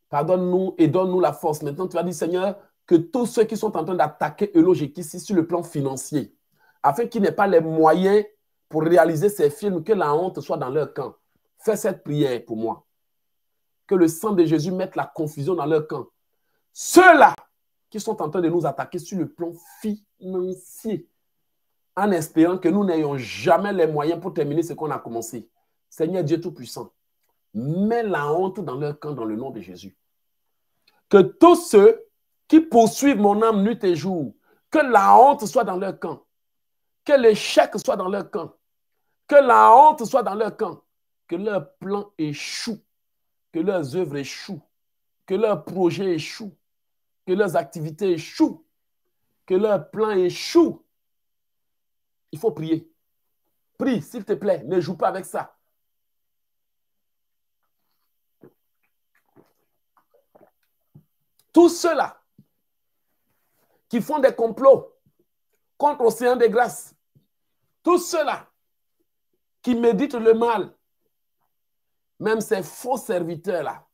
Pardonne-nous et donne-nous la force. Maintenant, tu as dit, Seigneur, que tous ceux qui sont en train d'attaquer qui, ici sur le plan financier, afin qu'ils n'aient pas les moyens pour réaliser ces films, que la honte soit dans leur camp. Fais cette prière pour moi. Que le sang de Jésus mette la confusion dans leur camp. Ceux-là qui sont en train de nous attaquer sur le plan financier, en espérant que nous n'ayons jamais les moyens pour terminer ce qu'on a commencé. Seigneur Dieu Tout-Puissant, mets la honte dans leur camp dans le nom de Jésus. Que tous ceux qui poursuivent mon âme nuit et jour, que la honte soit dans leur camp, que l'échec soit dans leur camp, que la honte soit dans leur camp, que leur plan échoue. que leurs œuvres échouent, que leurs projets échouent, que leurs activités échouent, que leur plan échoue. Il faut prier. Prie, s'il te plaît, ne joue pas avec ça. Tous ceux-là qui font des complots contre l'Océan des Grâces, tous ceux-là qui méditent le mal, même ces faux serviteurs-là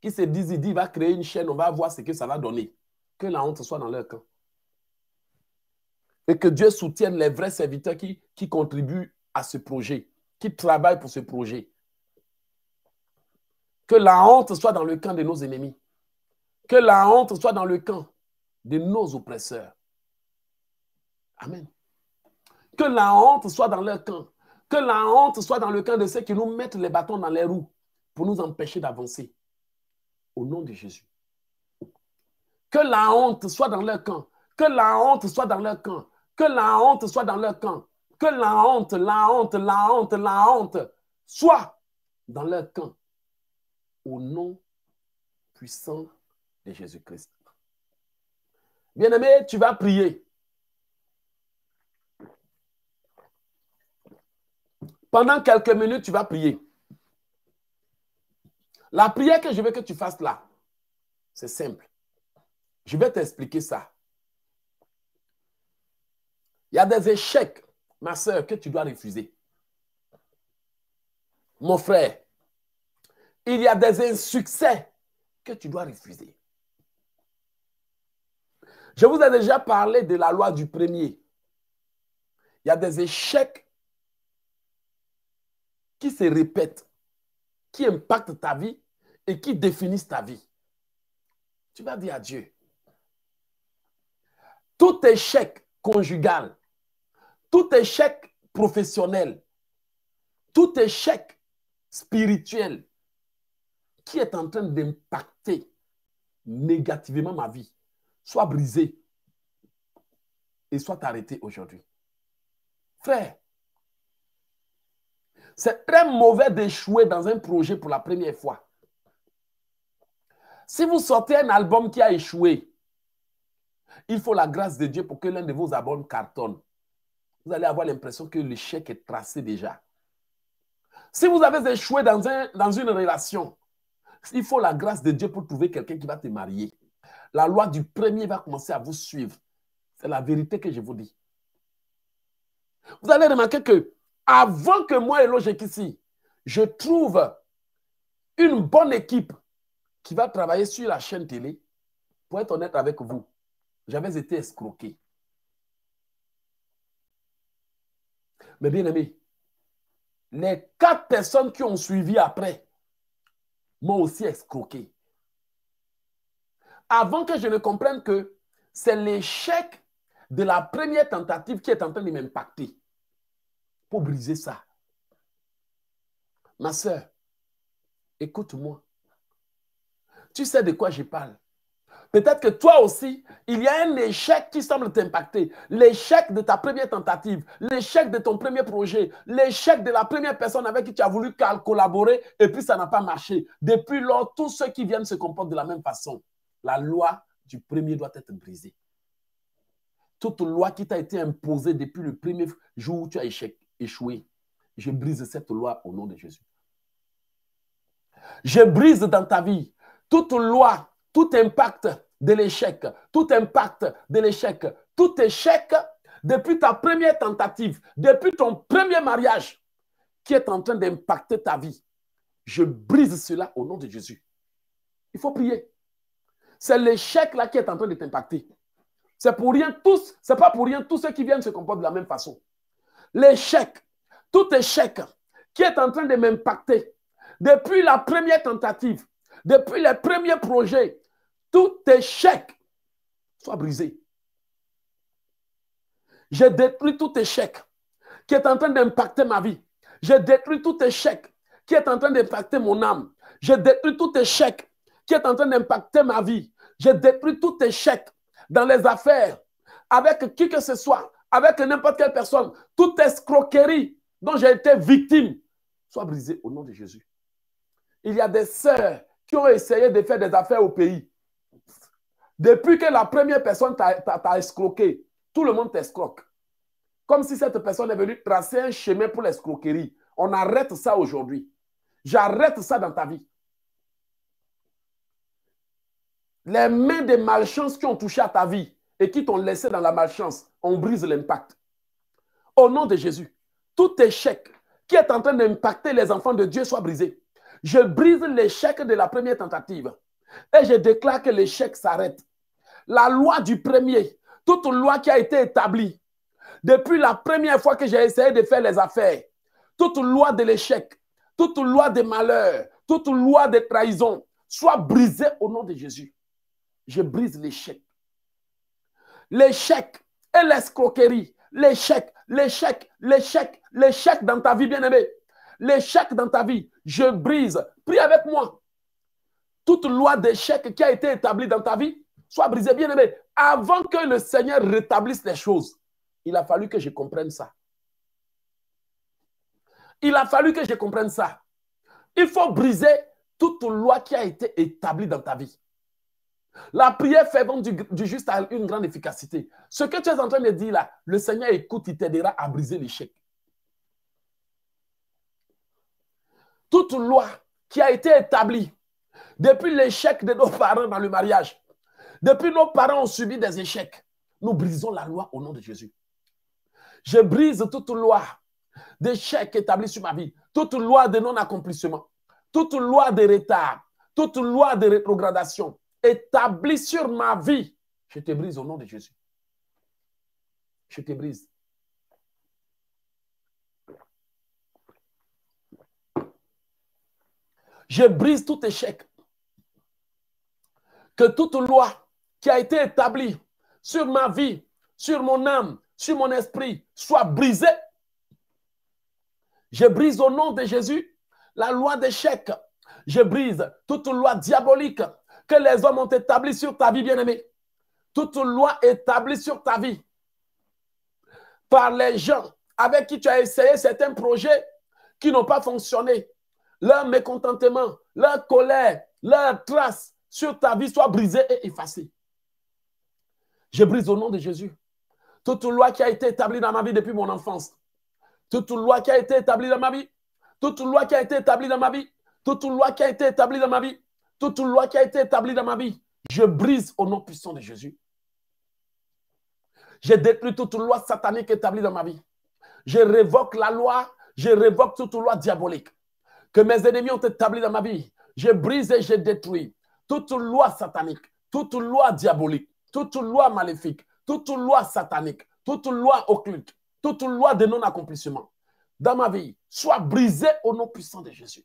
qui se disent, il va créer une chaîne, on va voir ce que ça va donner. Que la honte soit dans leur camp. Et que Dieu soutienne les vrais serviteurs qui, qui contribuent à ce projet, qui travaillent pour ce projet. Que la honte soit dans le camp de nos ennemis. Que la honte soit dans le camp de nos oppresseurs. Amen. Que la honte soit dans leur camp. Que la honte soit dans le camp de ceux qui nous mettent les bâtons dans les roues pour nous empêcher d'avancer. Au nom de Jésus. Que la honte soit dans leur camp. Que la honte soit dans leur camp. Que la honte soit dans leur camp. Que la honte, la honte, la honte, la honte soit dans leur camp. Au nom puissant de Jésus-Christ. Bien-aimé, tu vas prier. Pendant quelques minutes, tu vas prier. La prière que je veux que tu fasses là, c'est simple. Je vais t'expliquer ça. Il y a des échecs, ma soeur, que tu dois refuser. Mon frère, il y a des insuccès que tu dois refuser. Je vous ai déjà parlé de la loi du premier. Il y a des échecs qui se répètent, qui impactent ta vie et qui définissent ta vie. Tu vas dire à Dieu, tout échec conjugal tout échec professionnel, tout échec spirituel qui est en train d'impacter négativement ma vie, soit brisé et soit arrêté aujourd'hui. Frère, c'est très mauvais d'échouer dans un projet pour la première fois. Si vous sortez un album qui a échoué, il faut la grâce de Dieu pour que l'un de vos albums cartonne vous allez avoir l'impression que l'échec est tracé déjà. Si vous avez échoué dans, un, dans une relation, il faut la grâce de Dieu pour trouver quelqu'un qui va te marier. La loi du premier va commencer à vous suivre. C'est la vérité que je vous dis. Vous allez remarquer que avant que moi et logique ici, je trouve une bonne équipe qui va travailler sur la chaîne télé, pour être honnête avec vous, j'avais été escroqué. Mais bien aimé, les quatre personnes qui ont suivi après m'ont aussi escroqué. Avant que je ne comprenne que c'est l'échec de la première tentative qui est en train de m'impacter pour briser ça. Ma soeur, écoute-moi. Tu sais de quoi je parle. Peut-être que toi aussi, il y a un échec qui semble t'impacter. L'échec de ta première tentative, l'échec de ton premier projet, l'échec de la première personne avec qui tu as voulu collaborer et puis ça n'a pas marché. Depuis lors, tous ceux qui viennent se comportent de la même façon. La loi du premier doit être brisée. Toute loi qui t'a été imposée depuis le premier jour où tu as échoué, je brise cette loi au nom de Jésus. Je brise dans ta vie toute loi tout impact de l'échec, tout impact de l'échec, tout échec depuis ta première tentative, depuis ton premier mariage qui est en train d'impacter ta vie. Je brise cela au nom de Jésus. Il faut prier. C'est l'échec là qui est en train de t'impacter. C'est pour rien tous, c'est pas pour rien tous ceux qui viennent se comportent de la même façon. L'échec, tout échec qui est en train de m'impacter depuis la première tentative, depuis les premiers projets, tout échec soit brisé. J'ai détruit tout échec qui est en train d'impacter ma vie. J'ai détruit tout échec qui est en train d'impacter mon âme. J'ai détruit tout échec qui est en train d'impacter ma vie. J'ai détruit tout échec dans les affaires, avec qui que ce soit, avec n'importe quelle personne. Toute escroquerie dont j'ai été victime soit brisée au nom de Jésus. Il y a des sœurs qui ont essayé de faire des affaires au pays. Depuis que la première personne t'a escroqué, tout le monde t'escroque. Comme si cette personne est venue tracer un chemin pour l'escroquerie. On arrête ça aujourd'hui. J'arrête ça dans ta vie. Les mains des malchances qui ont touché à ta vie et qui t'ont laissé dans la malchance, on brise l'impact. Au nom de Jésus, tout échec qui est en train d'impacter les enfants de Dieu soit brisé. Je brise l'échec de la première tentative. Et je déclare que l'échec s'arrête. La loi du premier, toute loi qui a été établie depuis la première fois que j'ai essayé de faire les affaires, toute loi de l'échec, toute loi de malheur, toute loi de trahison, soit brisée au nom de Jésus. Je brise l'échec. L'échec et l'escroquerie, l'échec, l'échec, l'échec, l'échec dans ta vie, bien-aimé. L'échec dans ta vie, je brise. Prie avec moi toute loi d'échec qui a été établie dans ta vie soit brisée, bien aimé. Avant que le Seigneur rétablisse les choses, il a fallu que je comprenne ça. Il a fallu que je comprenne ça. Il faut briser toute loi qui a été établie dans ta vie. La prière fait du, du juste a une grande efficacité. Ce que tu es en train de dire là, le Seigneur écoute, il t'aidera à briser l'échec. Toute loi qui a été établie depuis l'échec de nos parents dans le mariage, depuis nos parents ont subi des échecs, nous brisons la loi au nom de Jésus. Je brise toute loi d'échec établie sur ma vie, toute loi de non-accomplissement, toute loi de retard, toute loi de rétrogradation établie sur ma vie. Je te brise au nom de Jésus. Je te brise. Je brise tout échec. Que toute loi qui a été établie sur ma vie, sur mon âme, sur mon esprit soit brisée. Je brise au nom de Jésus la loi d'échec. Je brise toute loi diabolique que les hommes ont établie sur ta vie, bien aimé Toute loi établie sur ta vie par les gens avec qui tu as essayé certains projets qui n'ont pas fonctionné leur mécontentement, leur colère, leur trace sur ta vie soit brisée et effacée. Je brise au nom de Jésus. Toute loi qui a été établie dans ma vie depuis mon enfance, toute loi qui a été établie dans ma vie, toute loi qui a été établie dans ma vie, toute loi qui a été établie dans ma vie, toute loi qui a été établie dans ma vie, je brise au nom puissant de Jésus. Je détruis toute loi satanique établie dans ma vie. Je révoque la loi, je révoque toute loi diabolique que mes ennemis ont établi dans ma vie. j'ai brisé, j'ai détruit toute loi satanique, toute loi diabolique, toute loi maléfique, toute loi satanique, toute loi occulte, toute loi de non-accomplissement dans ma vie soit brisée au nom puissant de Jésus.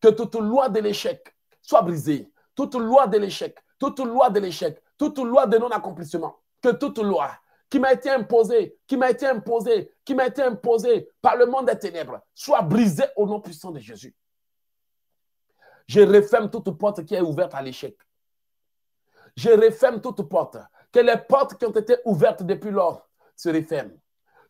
Que toute loi de l'échec soit brisée, toute loi de l'échec, toute loi de l'échec, toute loi de non-accomplissement, que toute loi qui m'a été imposé, qui m'a été imposé, qui m'a été imposé par le monde des ténèbres, soit brisé au nom puissant de Jésus. Je referme toute porte qui est ouverte à l'échec. Je referme toute porte. Que les portes qui ont été ouvertes depuis lors se referment.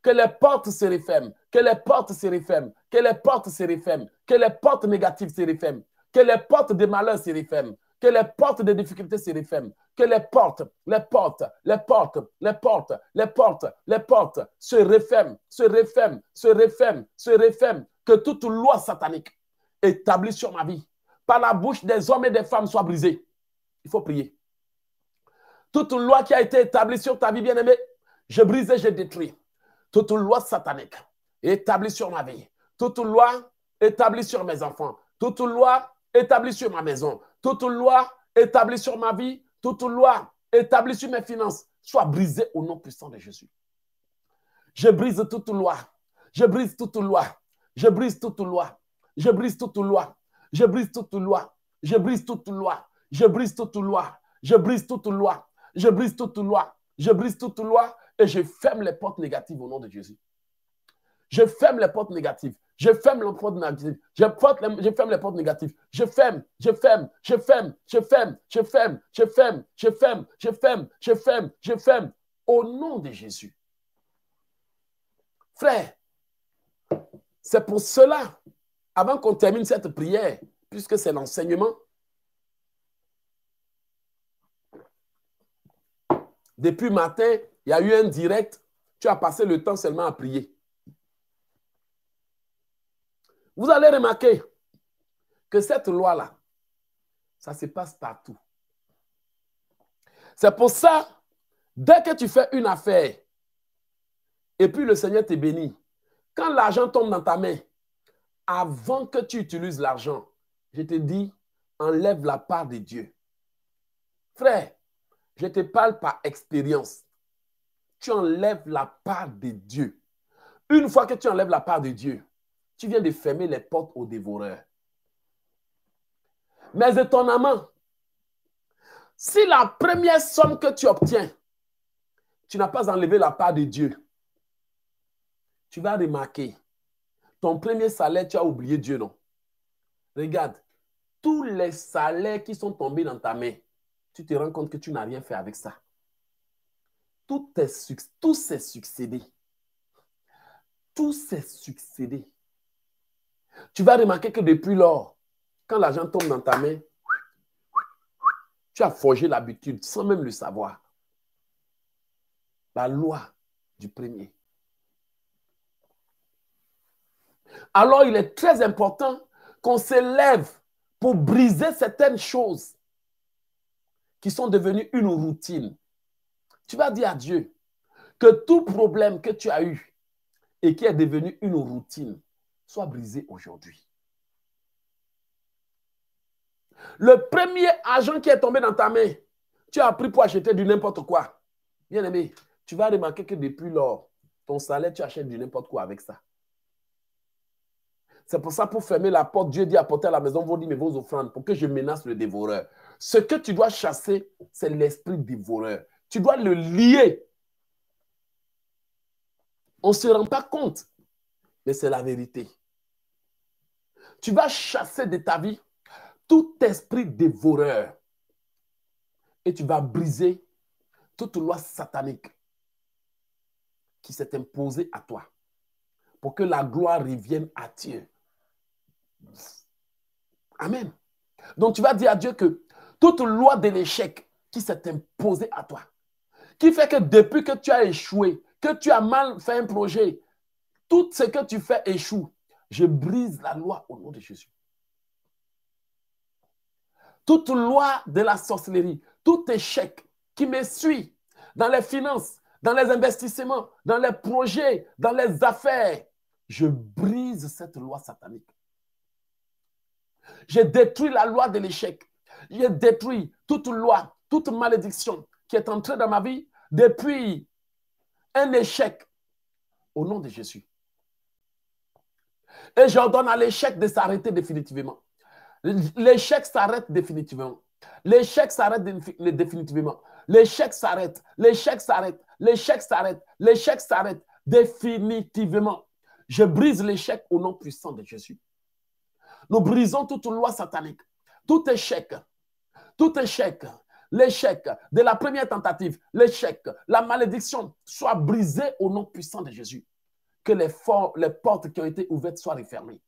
Que les portes se referment. Que les portes se referment. Que les portes se referment. Que les portes négatives se referment. Que les portes des malheurs se referment. Que les portes des difficultés se referment que les portes, les portes, les portes, les portes, les portes, les portes se referment, se referment, se referment, se referment, que toute loi satanique établie sur ma vie par la bouche des hommes et des femmes soit brisée. Il faut prier. Toute loi qui a été établie sur ta vie, bien-aimée, je brise et je détruis. Toute loi satanique établie sur ma vie, toute loi établie sur mes enfants, toute loi établie sur ma maison, toute loi établie sur ma vie, toute loi établie sur mes finances soit brisée au nom puissant de Jésus. Je brise toute loi. Je brise toute loi. Je brise toute loi. Je brise toute loi. Je brise toute loi. Je brise toute loi. Je brise toute loi. Je brise toute loi. Je brise toute loi. Je brise toute loi et je ferme les portes négatives au nom de Jésus. Je ferme les portes négatives. Je ferme les portes négatives. Je, je ferme les portes négatives. Je ferme, je ferme, je ferme, je ferme, je ferme, je ferme, je ferme, je ferme, je ferme, je ferme. Au nom de Jésus. Frère, c'est pour cela, avant qu'on termine cette prière, puisque c'est l'enseignement, depuis matin, il y a eu un direct. Tu as passé le temps seulement à prier. Vous allez remarquer que cette loi-là, ça se passe partout. C'est pour ça, dès que tu fais une affaire, et puis le Seigneur te bénit, quand l'argent tombe dans ta main, avant que tu utilises l'argent, je te dis, enlève la part de Dieu. Frère, je te parle par expérience. Tu enlèves la part de Dieu. Une fois que tu enlèves la part de Dieu, tu viens de fermer les portes aux dévoreurs. Mais étonnamment, si la première somme que tu obtiens, tu n'as pas enlevé la part de Dieu, tu vas remarquer, ton premier salaire, tu as oublié Dieu, non? Regarde, tous les salaires qui sont tombés dans ta main, tu te rends compte que tu n'as rien fait avec ça. Tout s'est succédé. Tout s'est succédé. Tu vas remarquer que depuis lors, quand l'argent tombe dans ta main, tu as forgé l'habitude sans même le savoir. La loi du premier. Alors il est très important qu'on s'élève pour briser certaines choses qui sont devenues une routine. Tu vas dire à Dieu que tout problème que tu as eu et qui est devenu une routine, soit brisé aujourd'hui. Le premier agent qui est tombé dans ta main, tu as pris pour acheter du n'importe quoi. Bien aimé, tu vas remarquer que depuis lors, ton salaire, tu achètes du n'importe quoi avec ça. C'est pour ça, pour fermer la porte, Dieu dit apportez à la maison vos dîmes vos offrandes pour que je menace le dévoreur. Ce que tu dois chasser, c'est l'esprit dévoreur. Tu dois le lier. On ne se rend pas compte, mais c'est la vérité. Tu vas chasser de ta vie tout esprit dévoreur et tu vas briser toute loi satanique qui s'est imposée à toi pour que la gloire revienne à Dieu. Amen. Donc tu vas dire à Dieu que toute loi de l'échec qui s'est imposée à toi, qui fait que depuis que tu as échoué, que tu as mal fait un projet, tout ce que tu fais échoue. Je brise la loi au nom de Jésus. Toute loi de la sorcellerie, tout échec qui me suit dans les finances, dans les investissements, dans les projets, dans les affaires, je brise cette loi satanique. Je détruis la loi de l'échec. Je détruis toute loi, toute malédiction qui est entrée dans ma vie depuis un échec au nom de Jésus. Et j'ordonne à l'échec de s'arrêter définitivement. L'échec s'arrête définitivement. L'échec s'arrête définitivement. L'échec s'arrête. L'échec s'arrête. L'échec s'arrête. L'échec s'arrête définitivement. Je brise l'échec au nom puissant de Jésus. Nous brisons toute loi satanique, tout échec, tout échec, l'échec de la première tentative, l'échec, la malédiction soit brisée au nom puissant de Jésus que les, portes qui ont été ouvertes soient refermées.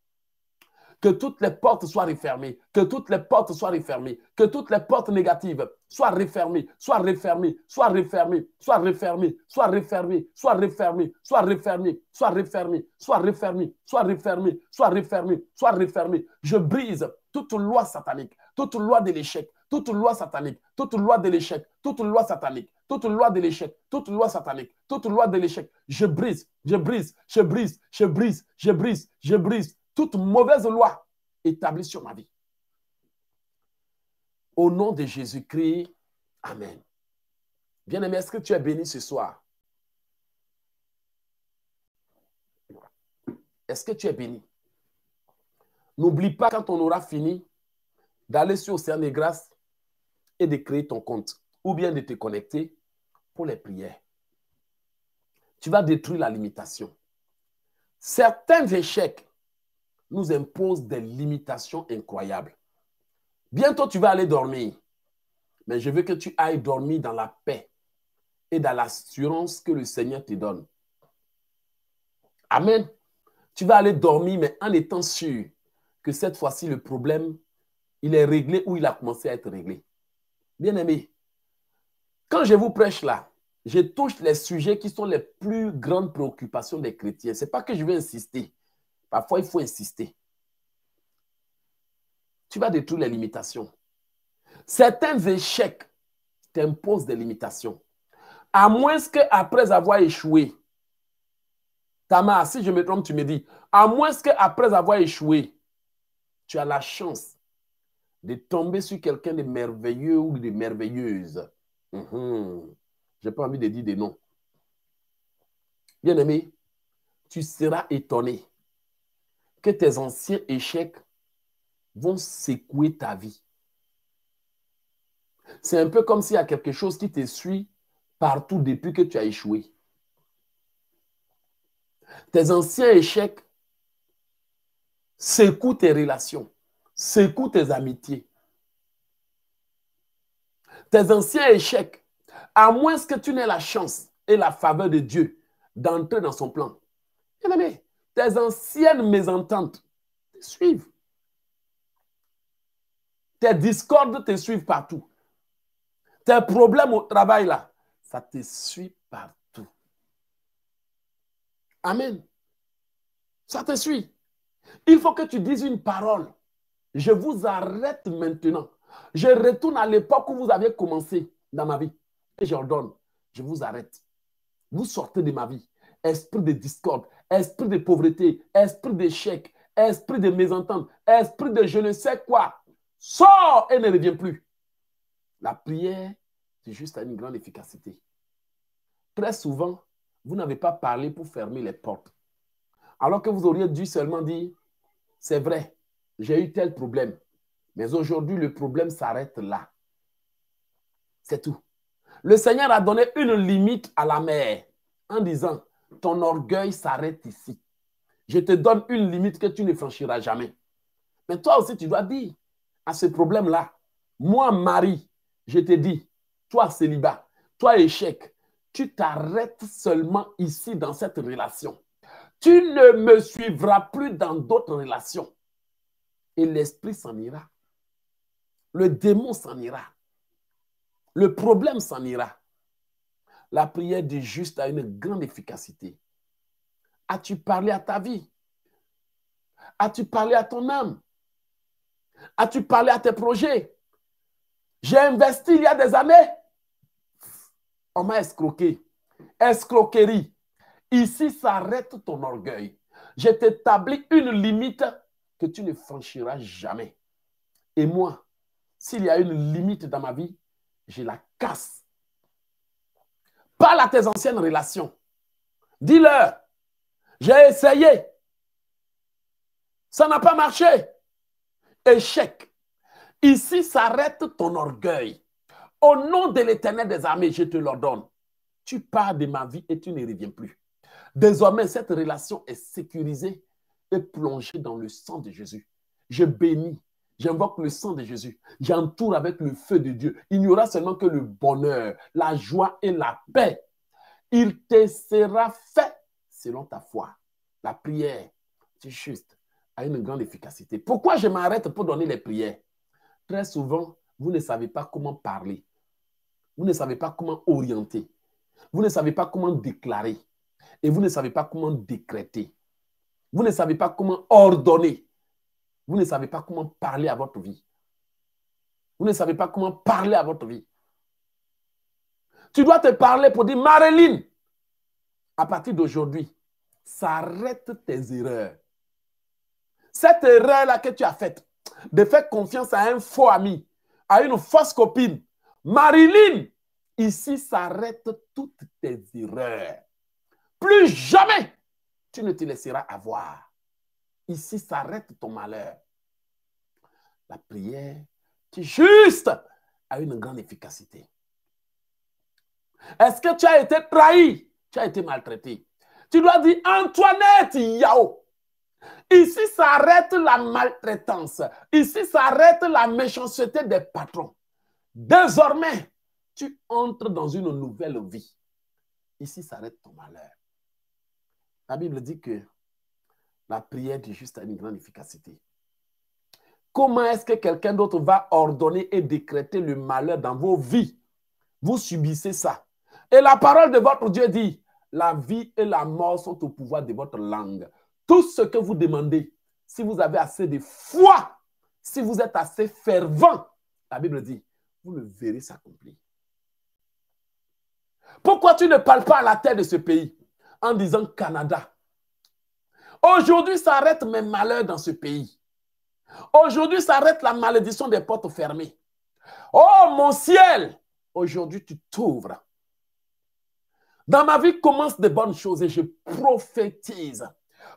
Que toutes les portes soient refermées. Que toutes les portes soient refermées. Que toutes les portes négatives soient refermées, soient refermées, soient refermées, soient refermées, soient refermées, soient refermées, soient refermées, soient refermées, soient refermées, soient refermées, soient refermées, soient refermées. Je brise toute loi satanique, toute loi de l'échec, toute loi satanique, toute loi de l'échec, toute loi satanique toute loi de l'échec, toute loi satanique, toute loi de l'échec, je brise, je brise, je brise, je brise, je brise, je brise, toute mauvaise loi établie sur ma vie. Au nom de Jésus-Christ, Amen. Bien-aimé, est-ce que tu es béni ce soir? Est-ce que tu es béni? N'oublie pas quand on aura fini d'aller sur Océan des Grâces et de créer ton compte ou bien de te connecter pour les prières. Tu vas détruire la limitation. Certains échecs nous imposent des limitations incroyables. Bientôt, tu vas aller dormir, mais je veux que tu ailles dormir dans la paix et dans l'assurance que le Seigneur te donne. Amen. Tu vas aller dormir, mais en étant sûr que cette fois-ci, le problème, il est réglé ou il a commencé à être réglé. Bien aimé, quand je vous prêche là, je touche les sujets qui sont les plus grandes préoccupations des chrétiens. Ce n'est pas que je veux insister. Parfois, il faut insister. Tu vas détruire les limitations. Certains échecs t'imposent des limitations. À moins qu'après avoir échoué, Tama, si je me trompe, tu me dis, à moins qu'après avoir échoué, tu as la chance de tomber sur quelqu'un de merveilleux ou de merveilleuse Mhm. j'ai Je pas envie de dire des noms. Bien-aimé, tu seras étonné que tes anciens échecs vont secouer ta vie. C'est un peu comme s'il y a quelque chose qui te suit partout depuis que tu as échoué. Tes anciens échecs secouent tes relations, secouent tes amitiés, tes anciens échecs, à moins que tu n'aies la chance et la faveur de Dieu d'entrer dans son plan. Bien aimé, tes anciennes mésententes te suivent. Tes discordes te suivent partout. Tes problèmes au travail, là, ça te suit partout. Amen. Ça te suit. Il faut que tu dises une parole. Je vous arrête maintenant. Je retourne à l'époque où vous avez commencé dans ma vie. Et j'ordonne, je vous arrête. Vous sortez de ma vie. Esprit de discorde, esprit de pauvreté, esprit d'échec, esprit de mésentente, esprit de je ne sais quoi. Sors et ne reviens plus. La prière, c'est juste à une grande efficacité. Très souvent, vous n'avez pas parlé pour fermer les portes. Alors que vous auriez dû seulement dire, c'est vrai, j'ai eu tel problème. Mais aujourd'hui, le problème s'arrête là. C'est tout. Le Seigneur a donné une limite à la mer en disant, ton orgueil s'arrête ici. Je te donne une limite que tu ne franchiras jamais. Mais toi aussi, tu dois dire à ce problème-là, moi, Marie, je te dis, toi, célibat, toi, échec, tu t'arrêtes seulement ici dans cette relation. Tu ne me suivras plus dans d'autres relations. Et l'Esprit s'en ira. Le démon s'en ira. Le problème s'en ira. La prière du juste a une grande efficacité. As-tu parlé à ta vie As-tu parlé à ton âme As-tu parlé à tes projets J'ai investi il y a des années. On m'a escroqué. Escroquerie. Ici s'arrête ton orgueil. Je t'établis une limite que tu ne franchiras jamais. Et moi, s'il y a une limite dans ma vie, je la casse. Parle à tes anciennes relations. Dis-leur, j'ai essayé. Ça n'a pas marché. Échec. Ici s'arrête ton orgueil. Au nom de l'Éternel des armées, je te l'ordonne. Tu pars de ma vie et tu ne reviens plus. Désormais, cette relation est sécurisée et plongée dans le sang de Jésus. Je bénis J'invoque le sang de Jésus. J'entoure avec le feu de Dieu. Il n'y aura seulement que le bonheur, la joie et la paix. Il te sera fait selon ta foi. La prière, c'est juste, a une grande efficacité. Pourquoi je m'arrête pour donner les prières Très souvent, vous ne savez pas comment parler. Vous ne savez pas comment orienter. Vous ne savez pas comment déclarer. Et vous ne savez pas comment décréter. Vous ne savez pas comment ordonner. Vous ne savez pas comment parler à votre vie. Vous ne savez pas comment parler à votre vie. Tu dois te parler pour dire, Marilyn, à partir d'aujourd'hui, s'arrête tes erreurs. Cette erreur-là que tu as faite, de faire confiance à un faux ami, à une fausse copine, Marilyn, ici s'arrête toutes tes erreurs. Plus jamais tu ne te laisseras avoir. Ici s'arrête ton malheur. La prière qui juste a une grande efficacité. Est-ce que tu as été trahi? Tu as été maltraité. Tu dois dire Antoinette Yao. Ici s'arrête la maltraitance. Ici s'arrête la méchanceté des patrons. Désormais, tu entres dans une nouvelle vie. Ici s'arrête ton malheur. La Bible dit que la prière du juste a une grande efficacité. Comment est-ce que quelqu'un d'autre va ordonner et décréter le malheur dans vos vies Vous subissez ça. Et la parole de votre Dieu dit, la vie et la mort sont au pouvoir de votre langue. Tout ce que vous demandez, si vous avez assez de foi, si vous êtes assez fervent, la Bible dit, vous le verrez s'accomplir. Pourquoi tu ne parles pas à la terre de ce pays en disant Canada Aujourd'hui s'arrête mes malheurs dans ce pays. Aujourd'hui s'arrête la malédiction des portes fermées. Oh mon ciel, aujourd'hui tu t'ouvres. Dans ma vie commencent des bonnes choses et je prophétise.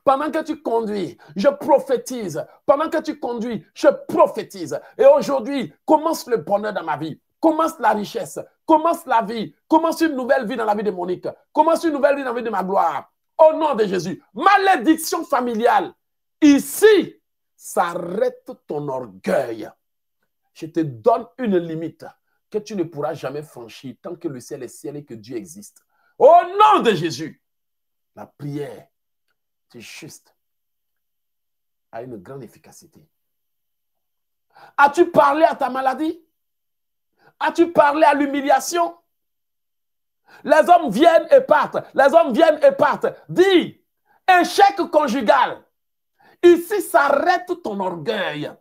Pendant que tu conduis, je prophétise. Pendant que tu conduis, je prophétise. Et aujourd'hui, commence le bonheur dans ma vie. Commence la richesse. Commence la vie. Commence une nouvelle vie dans la vie de Monique. Commence une nouvelle vie dans la vie de ma gloire au nom de Jésus. Malédiction familiale, ici, s'arrête ton orgueil. Je te donne une limite que tu ne pourras jamais franchir tant que le ciel est ciel et que Dieu existe. Au nom de Jésus, la prière c'est juste a une grande efficacité. As-tu parlé à ta maladie? As-tu parlé à l'humiliation? Les hommes viennent et partent. Les hommes viennent et partent. Dis, échec conjugal. Ici s'arrête ton orgueil.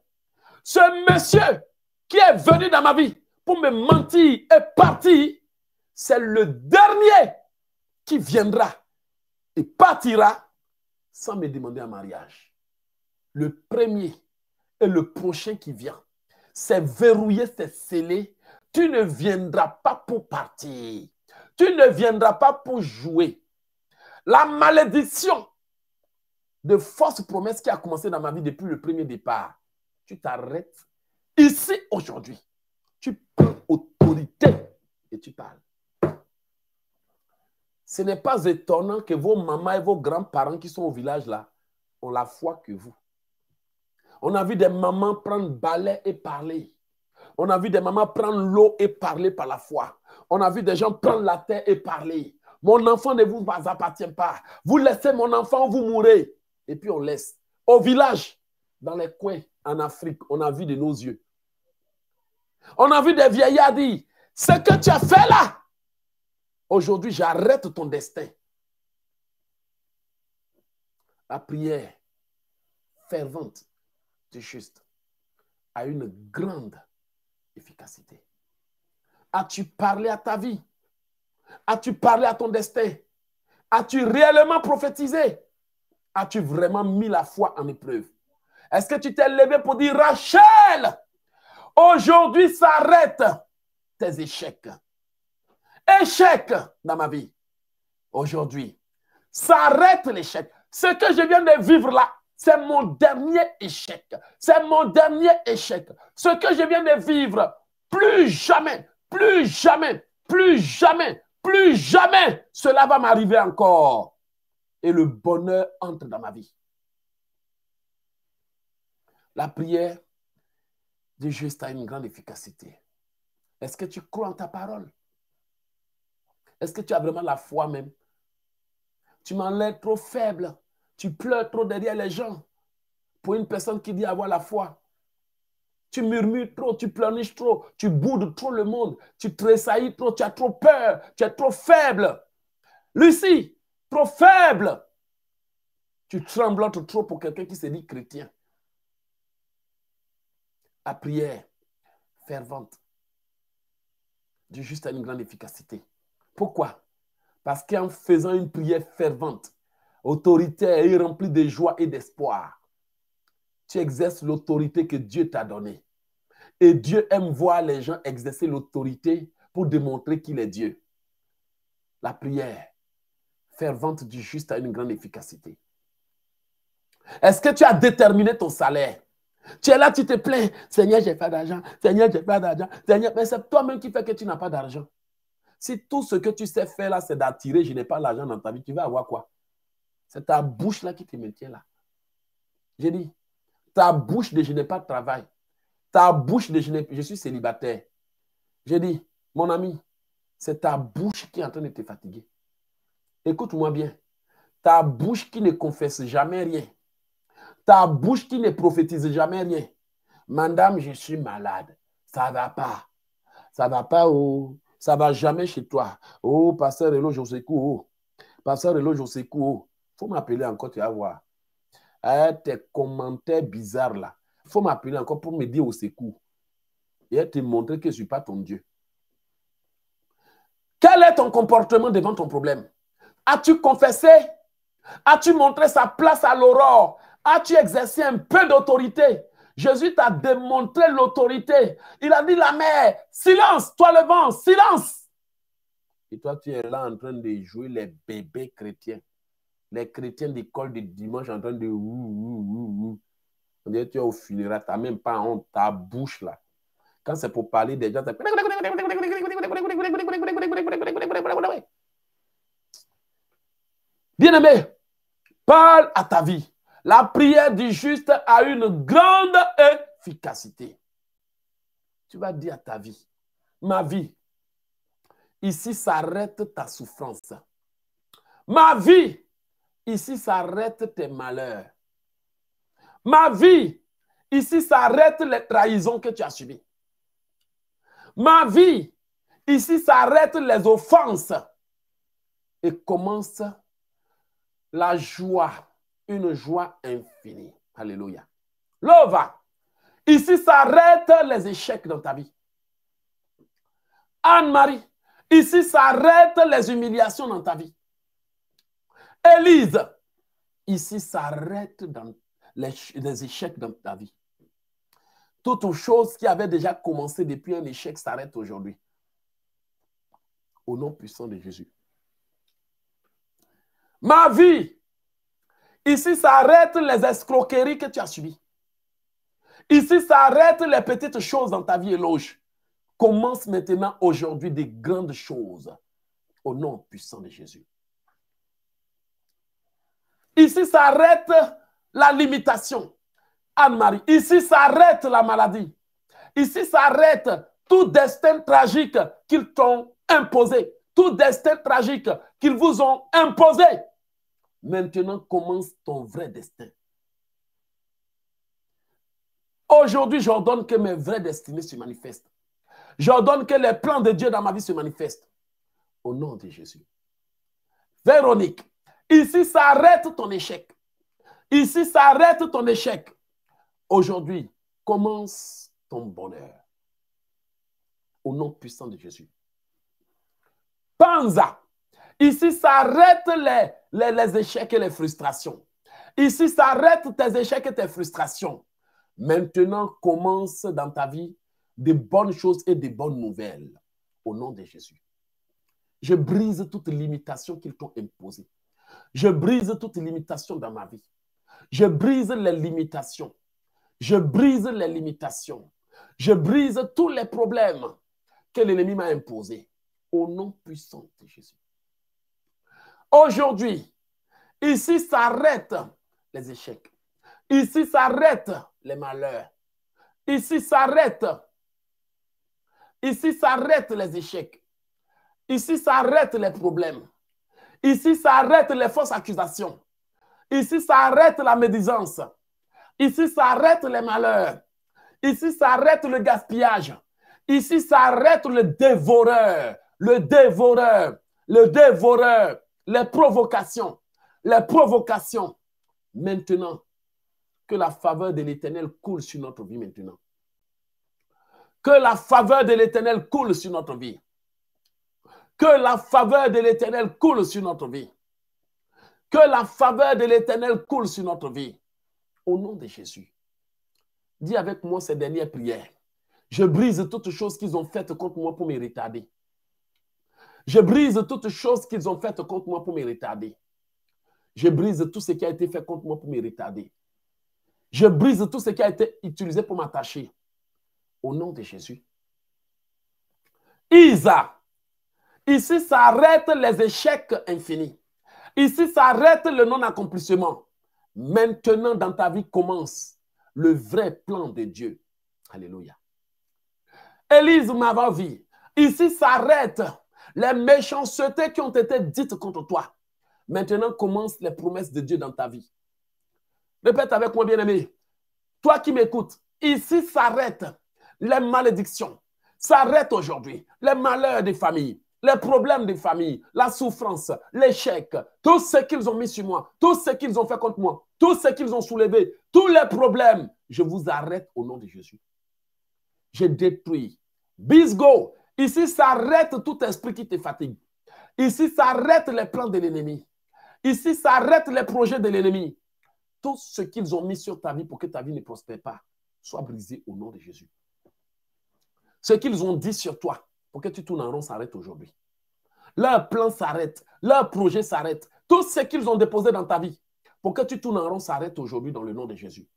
Ce monsieur qui est venu dans ma vie pour me mentir et partir, c'est le dernier qui viendra et partira sans me demander un mariage. Le premier et le prochain qui vient, c'est verrouillé, c'est scellé. Tu ne viendras pas pour partir. Tu ne viendras pas pour jouer. La malédiction de fausses promesses qui a commencé dans ma vie depuis le premier départ, tu t'arrêtes ici aujourd'hui. Tu prends autorité et tu parles. Ce n'est pas étonnant que vos mamans et vos grands-parents qui sont au village là ont la foi que vous. On a vu des mamans prendre balai et parler. On a vu des mamans prendre l'eau et parler par la foi on a vu des gens prendre la terre et parler. Mon enfant ne vous appartient pas. Vous laissez mon enfant, vous mourrez. Et puis on laisse. Au village, dans les coins, en Afrique, on a vu de nos yeux. On a vu des vieillards dire, ce que tu as fait là, aujourd'hui j'arrête ton destin. La prière fervente du juste a une grande efficacité. As-tu parlé à ta vie? As-tu parlé à ton destin? As-tu réellement prophétisé? As-tu vraiment mis la foi en épreuve? Est-ce que tu t'es levé pour dire, Rachel, aujourd'hui s'arrête tes échecs. Échecs dans ma vie. Aujourd'hui, s'arrête l'échec. Ce que je viens de vivre là, c'est mon dernier échec. C'est mon dernier échec. Ce que je viens de vivre, plus jamais, plus jamais, plus jamais, plus jamais cela va m'arriver encore. Et le bonheur entre dans ma vie. La prière de juste a une grande efficacité. Est-ce que tu crois en ta parole? Est-ce que tu as vraiment la foi même? Tu m'enlèves trop faible. Tu pleures trop derrière les gens. Pour une personne qui dit avoir la foi, tu murmures trop, tu planiches trop, tu boudes trop le monde, tu tressaillis trop, tu as trop peur, tu es trop faible. Lucie, trop faible. Tu trembles trop pour quelqu'un qui se dit chrétien. À prière fervente Dieu juste a une grande efficacité. Pourquoi Parce qu'en faisant une prière fervente, autoritaire et remplie de joie et d'espoir, tu exerces l'autorité que Dieu t'a donnée. Et Dieu aime voir les gens exercer l'autorité pour démontrer qu'il est Dieu. La prière vente du juste a une grande efficacité. Est-ce que tu as déterminé ton salaire Tu es là, tu te plains. Seigneur, j'ai pas d'argent. Seigneur, j'ai pas d'argent. Seigneur, mais c'est toi-même qui fait que tu n'as pas d'argent. Si tout ce que tu sais faire là, c'est d'attirer, je n'ai pas l'argent dans ta vie, tu vas avoir quoi C'est ta bouche là qui te maintient là. J'ai dit, ta bouche de je n'ai pas de travail. Ta bouche de je, je suis célibataire. J'ai dit, mon ami, c'est ta bouche qui est en train de te fatiguer. Écoute-moi bien. Ta bouche qui ne confesse jamais rien. Ta bouche qui ne prophétise jamais rien. Madame, je suis malade. Ça ne va pas. Ça ne va pas. Oh. Ça ne va jamais chez toi. Oh, pasteur Elo je Oh. Pasteur Elo Il oh. faut m'appeler encore, tu vas voir à tes commentaires bizarres là. Il faut m'appeler encore pour me dire au secours et te montrer que je ne suis pas ton Dieu. Quel est ton comportement devant ton problème As-tu confessé As-tu montré sa place à l'aurore As-tu exercé un peu d'autorité Jésus t'a démontré l'autorité. Il a dit la mer, silence, toi le vent, silence. Et toi, tu es là en train de jouer les bébés chrétiens les chrétiens d'école de dimanche en train de On dirait tu es au funéraire, tu n'as même pas honte, ta bouche là. Quand c'est pour parler des gens, Bien-aimé, parle à ta vie. La prière du juste a une grande efficacité. Tu vas dire à ta vie, ma vie, ici s'arrête ta souffrance. Ma vie, ici s'arrêtent tes malheurs. Ma vie, ici s'arrêtent les trahisons que tu as subies. Ma vie, ici s'arrêtent les offenses. Et commence la joie, une joie infinie. Alléluia. Lova, ici s'arrêtent les échecs dans ta vie. Anne-Marie, ici s'arrêtent les humiliations dans ta vie. Élise, ici s'arrête dans les, échecs dans ta vie. Toute chose qui avait déjà commencé depuis un échec s'arrête aujourd'hui. Au nom puissant de Jésus. Ma vie, ici s'arrête les escroqueries que tu as subies. Ici s'arrête les petites choses dans ta vie éloge. Commence maintenant aujourd'hui des grandes choses. Au nom puissant de Jésus. Ici s'arrête la limitation. Anne-Marie, ici s'arrête la maladie. Ici s'arrête tout destin tragique qu'ils t'ont imposé, tout destin tragique qu'ils vous ont imposé. Maintenant commence ton vrai destin. Aujourd'hui, j'ordonne que mes vrais destinées se manifestent. J'ordonne que les plans de Dieu dans ma vie se manifestent. Au nom de Jésus. Véronique, Ici s'arrête ton échec. Ici s'arrête ton échec. Aujourd'hui, commence ton bonheur. Au nom puissant de Jésus. Panza. Ici s'arrête les, les, échecs et les frustrations. Ici s'arrête tes échecs et tes frustrations. Maintenant, commence dans ta vie des bonnes choses et des bonnes nouvelles. Au nom de Jésus. Je brise toute limitation qu'ils t'ont imposées. Je brise toutes les limitations dans ma vie. Je brise les limitations. Je brise les limitations. Je brise tous les problèmes que l'ennemi m'a imposés. Au nom puissant de Jésus. Aujourd'hui, ici s'arrêtent les échecs. Ici s'arrêtent les malheurs. Ici s'arrêtent. Ici s'arrêtent les échecs. Ici s'arrêtent les problèmes. Ici s'arrête les fausses accusations. Ici s'arrête la médisance. Ici s'arrête les malheurs. Ici s'arrête le gaspillage. Ici s'arrête le dévoreur, le dévoreur, le dévoreur, les provocations, les provocations. Maintenant, que la faveur de l'Éternel coule sur notre vie maintenant. Que la faveur de l'Éternel coule sur notre vie. Que la faveur de l'Éternel coule sur notre vie. Que la faveur de l'Éternel coule sur notre vie. Au nom de Jésus. Dis avec moi ces dernières prières. Je brise toutes choses qu'ils ont faites contre moi pour me retarder. Je brise toutes choses qu'ils ont faites contre moi pour me retarder. Je brise tout ce qui a été fait contre moi pour me retarder. Je brise tout ce qui a été utilisé pour m'attacher. Au nom de Jésus. Isa, Ici s'arrêtent les échecs infinis. Ici s'arrête le non-accomplissement. Maintenant, dans ta vie commence le vrai plan de Dieu. Alléluia. Élise ma vie. Ici s'arrête les méchancetés qui ont été dites contre toi. Maintenant commencent les promesses de Dieu dans ta vie. Répète avec moi, bien-aimé. Toi qui m'écoutes, ici s'arrête les malédictions. S'arrête aujourd'hui les malheurs des familles les problèmes de famille, la souffrance, l'échec, tout ce qu'ils ont mis sur moi, tout ce qu'ils ont fait contre moi, tout ce qu'ils ont soulevé, tous les problèmes, je vous arrête au nom de Jésus. Je détruis. Bisgo, ici s'arrête tout esprit qui te fatigue. Ici s'arrête les plans de l'ennemi. Ici s'arrête les projets de l'ennemi. Tout ce qu'ils ont mis sur ta vie pour que ta vie ne prospère pas soit brisé au nom de Jésus. Ce qu'ils ont dit sur toi, pour que tu tournes en rond s'arrête aujourd'hui. Leur plan s'arrête, leur projet s'arrête, tout ce qu'ils ont déposé dans ta vie pour que tu tournes en rond s'arrête aujourd'hui dans le nom de Jésus.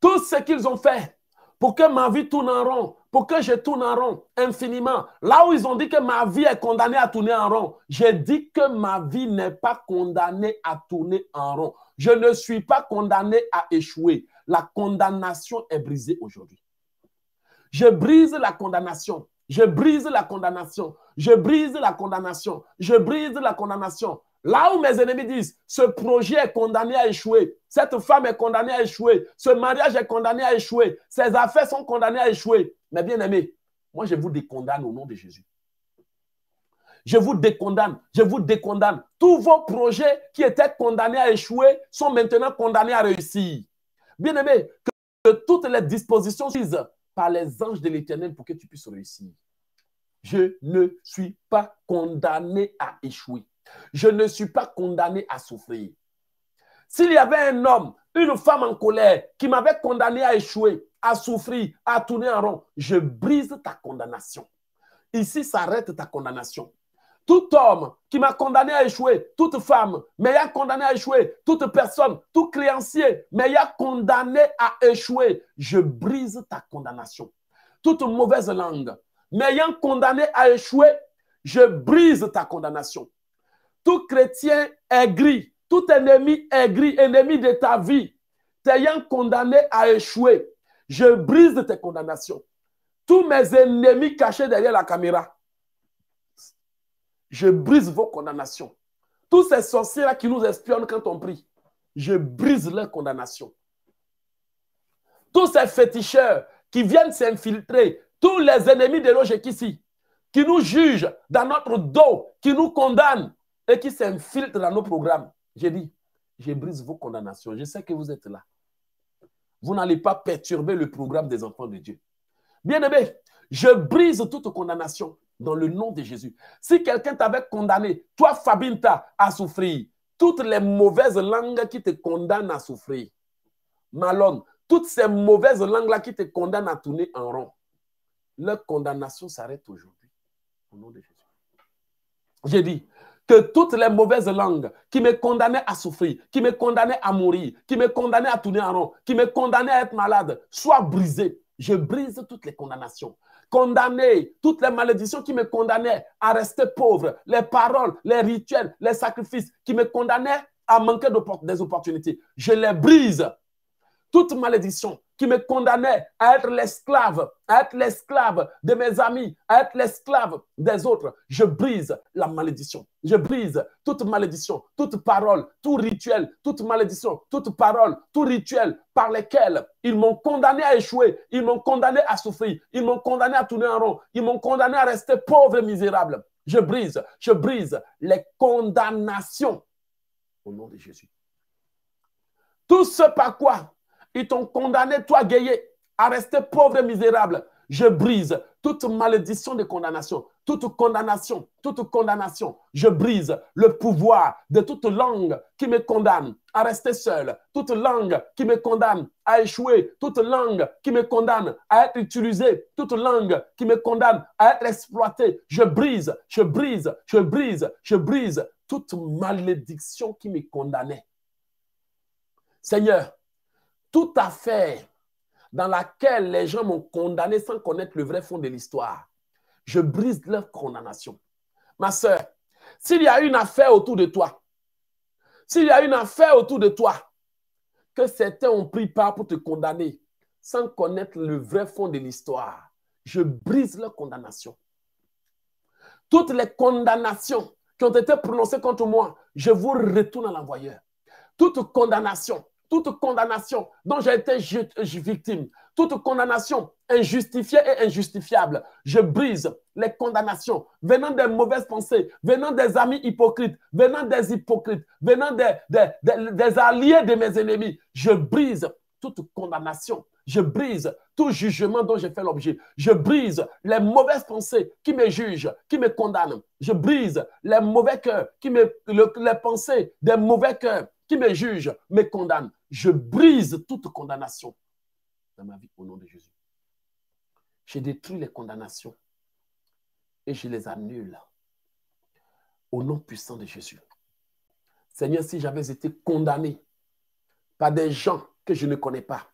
Tout ce qu'ils ont fait pour que ma vie tourne en rond, pour que je tourne en rond infiniment. Là où ils ont dit que ma vie est condamnée à tourner en rond, j'ai dit que ma vie n'est pas condamnée à tourner en rond. Je ne suis pas condamné à échouer. La condamnation est brisée aujourd'hui. Je brise la condamnation. Je brise la condamnation. Je brise la condamnation. Je brise la condamnation. Là où mes ennemis disent, ce projet est condamné à échouer, cette femme est condamnée à échouer, ce mariage est condamné à échouer, ces affaires sont condamnées à échouer. Mais bien aimé, moi je vous décondamne au nom de Jésus. Je vous décondamne, je vous décondamne. Tous vos projets qui étaient condamnés à échouer sont maintenant condamnés à réussir. bien aimé, que, toutes les dispositions disent par les anges de l'Éternel pour que tu puisses réussir. Je ne suis pas condamné à échouer. Je ne suis pas condamné à souffrir. S'il y avait un homme, une femme en colère qui m'avait condamné à échouer, à souffrir, à tourner en rond, je brise ta condamnation. Ici s'arrête ta condamnation. Tout homme qui m'a condamné à échouer, toute femme a condamné à échouer, toute personne, tout créancier a condamné à échouer, je brise ta condamnation. Toute mauvaise langue m'ayant condamné à échouer, je brise ta condamnation. Tout chrétien aigri, tout ennemi aigri, ennemi de ta vie, t'ayant condamné à échouer, je brise tes condamnations. Tous mes ennemis cachés derrière la caméra, je brise vos condamnations. Tous ces sorciers-là qui nous espionnent quand on prie, je brise leurs condamnations. Tous ces féticheurs qui viennent s'infiltrer, tous les ennemis de ici, qui nous jugent dans notre dos, qui nous condamnent et qui s'infiltrent dans nos programmes, J'ai dit, je brise vos condamnations. Je sais que vous êtes là. Vous n'allez pas perturber le programme des enfants de Dieu. Bien-aimés, je brise toute condamnation dans le nom de Jésus. Si quelqu'un t'avait condamné, toi, Fabinta, à souffrir, toutes les mauvaises langues qui te condamnent à souffrir, Malone, toutes ces mauvaises langues-là qui te condamnent à tourner en rond, leur condamnation s'arrête aujourd'hui, au nom de Jésus. J'ai dit que toutes les mauvaises langues qui me condamnaient à souffrir, qui me condamnaient à mourir, qui me condamnaient à tourner en rond, qui me condamnaient à être malade, soient brisées. Je brise toutes les condamnations condamné, toutes les malédictions qui me condamnaient à rester pauvre, les paroles, les rituels, les sacrifices qui me condamnaient à manquer des opportunités, je les brise. Toute malédiction qui me condamnait à être l'esclave, à être l'esclave de mes amis, à être l'esclave des autres. Je brise la malédiction. Je brise toute malédiction, toute parole, tout rituel, toute malédiction, toute parole, tout rituel par lesquels ils m'ont condamné à échouer, ils m'ont condamné à souffrir, ils m'ont condamné à tourner en rond, ils m'ont condamné à rester pauvre et misérable. Je brise, je brise les condamnations au nom de Jésus. Tout ce par quoi ils t'ont condamné, toi, Gaillé, à rester pauvre et misérable. Je brise toute malédiction de condamnation, toute condamnation, toute condamnation. Je brise le pouvoir de toute langue qui me condamne à rester seul, toute langue qui me condamne à échouer, toute langue qui me condamne à être utilisée, toute langue qui me condamne à être exploitée. Je brise, je brise, je brise, je brise toute malédiction qui me condamnait. Seigneur, toute affaire dans laquelle les gens m'ont condamné sans connaître le vrai fond de l'histoire. Je brise leur condamnation. Ma sœur, s'il y a une affaire autour de toi, s'il y a une affaire autour de toi, que certains ont pris part pour te condamner sans connaître le vrai fond de l'histoire, je brise leur condamnation. Toutes les condamnations qui ont été prononcées contre moi, je vous retourne à l'envoyeur. Toute condamnation toute condamnation dont j'ai été victime, toute condamnation injustifiée et injustifiable, je brise les condamnations venant des mauvaises pensées, venant des amis hypocrites, venant des hypocrites, venant des, alliés de mes ennemis. Je brise toute condamnation. Je brise tout jugement dont j'ai fait l'objet. Je brise les mauvaises pensées qui me jugent, qui me condamnent. Je brise les mauvais cœurs, qui me, les pensées des mauvais cœurs qui me juge me condamne. Je brise toute condamnation dans ma vie au nom de Jésus. Je détruis les condamnations et je les annule au nom puissant de Jésus. Seigneur, si j'avais été condamné par des gens que je ne connais pas,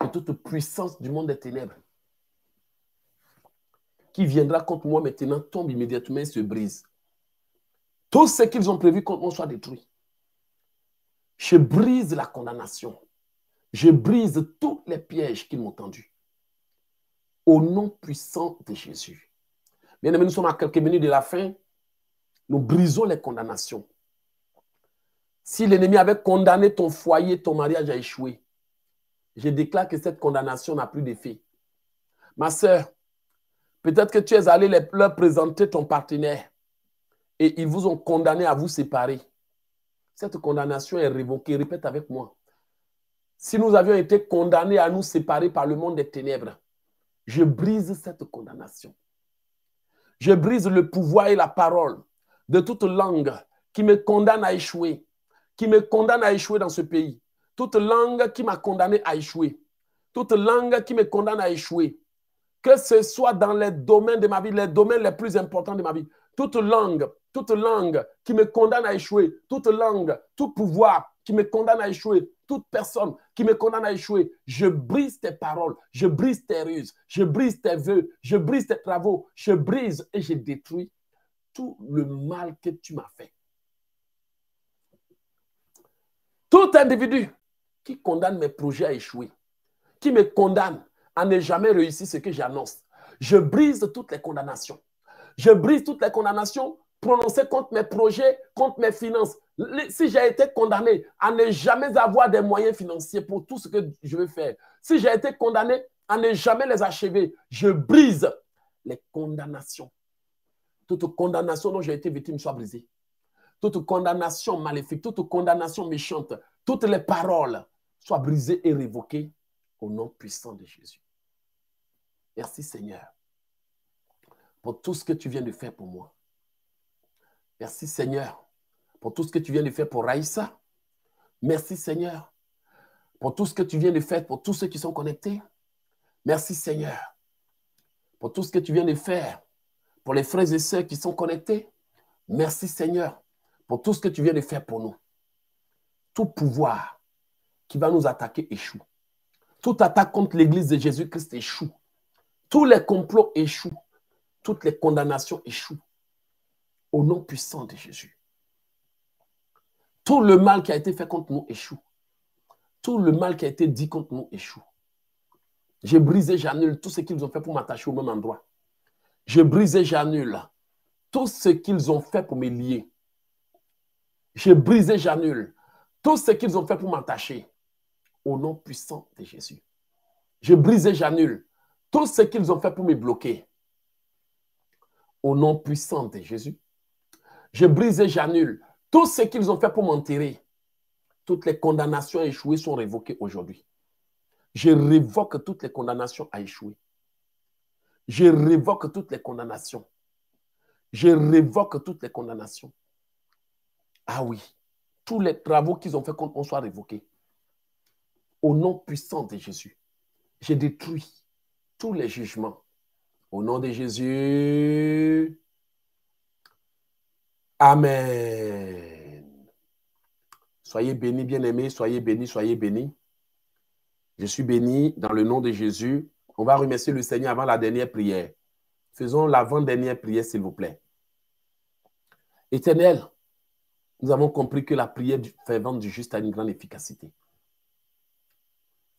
que toute puissance du monde des ténèbres qui viendra contre moi maintenant tombe immédiatement et se brise. Tout ce qu'ils ont prévu contre moi soit détruit. Je brise la condamnation. Je brise tous les pièges qu'ils m'ont tendus. Au nom puissant de Jésus. Bien aimés, nous sommes à quelques minutes de la fin. Nous brisons les condamnations. Si l'ennemi avait condamné ton foyer, ton mariage a échoué, je déclare que cette condamnation n'a plus d'effet. Ma sœur, peut-être que tu es allé leur présenter ton partenaire et ils vous ont condamné à vous séparer. Cette condamnation est révoquée. Répète avec moi. Si nous avions été condamnés à nous séparer par le monde des ténèbres, je brise cette condamnation. Je brise le pouvoir et la parole de toute langue qui me condamne à échouer, qui me condamne à échouer dans ce pays. Toute langue qui m'a condamné à échouer, toute langue qui me condamne à échouer, que ce soit dans les domaines de ma vie, les domaines les plus importants de ma vie, toute langue toute langue qui me condamne à échouer, toute langue, tout pouvoir qui me condamne à échouer, toute personne qui me condamne à échouer, je brise tes paroles, je brise tes ruses, je brise tes vœux, je brise tes travaux, je brise et je détruis tout le mal que tu m'as fait. Tout individu qui condamne mes projets à échouer, qui me condamne à ne jamais réussir ce que j'annonce, je brise toutes les condamnations. Je brise toutes les condamnations prononcer contre mes projets, contre mes finances. Si j'ai été condamné à ne jamais avoir des moyens financiers pour tout ce que je veux faire, si j'ai été condamné à ne jamais les achever, je brise les condamnations. Toute condamnation dont j'ai été victime soit brisée. Toute condamnation maléfique, toute condamnation méchante, toutes les paroles soient brisées et révoquées au nom puissant de Jésus. Merci Seigneur pour tout ce que tu viens de faire pour moi. Merci Seigneur pour tout ce que tu viens de faire pour Raïssa. Merci Seigneur pour tout ce que tu viens de faire pour tous ceux qui sont connectés. Merci Seigneur pour tout ce que tu viens de faire pour les frères et sœurs qui sont connectés. Merci Seigneur pour tout ce que tu viens de faire pour nous. Tout pouvoir qui va nous attaquer échoue. Toute attaque contre l'Église de Jésus-Christ échoue. Tous les complots échouent. Toutes les condamnations échouent au nom puissant de Jésus. Tout le mal qui a été fait contre nous échoue. Tout le mal qui a été dit contre nous échoue. J'ai brisé, j'annule tout ce qu'ils ont fait pour m'attacher au même endroit. J'ai brisé, j'annule tout ce qu'ils ont fait pour me lier. J'ai brisé, j'annule tout ce qu'ils ont fait pour m'attacher au nom puissant de Jésus. J'ai brisé, j'annule tout ce qu'ils ont fait pour me bloquer au nom puissant de Jésus. Je brise et j'annule tout ce qu'ils ont fait pour m'enterrer. Toutes les condamnations à échouer sont révoquées aujourd'hui. Je révoque toutes les condamnations à échouer. Je révoque toutes les condamnations. Je révoque toutes les condamnations. Ah oui, tous les travaux qu'ils ont fait moi soit révoqués. Au nom puissant de Jésus, J'ai détruit tous les jugements. Au nom de Jésus. Amen. Soyez bénis, bien-aimés, soyez bénis, soyez bénis. Je suis béni dans le nom de Jésus. On va remercier le Seigneur avant la dernière prière. Faisons l'avant-dernière prière, s'il vous plaît. Éternel, nous avons compris que la prière fervente du juste a une grande efficacité.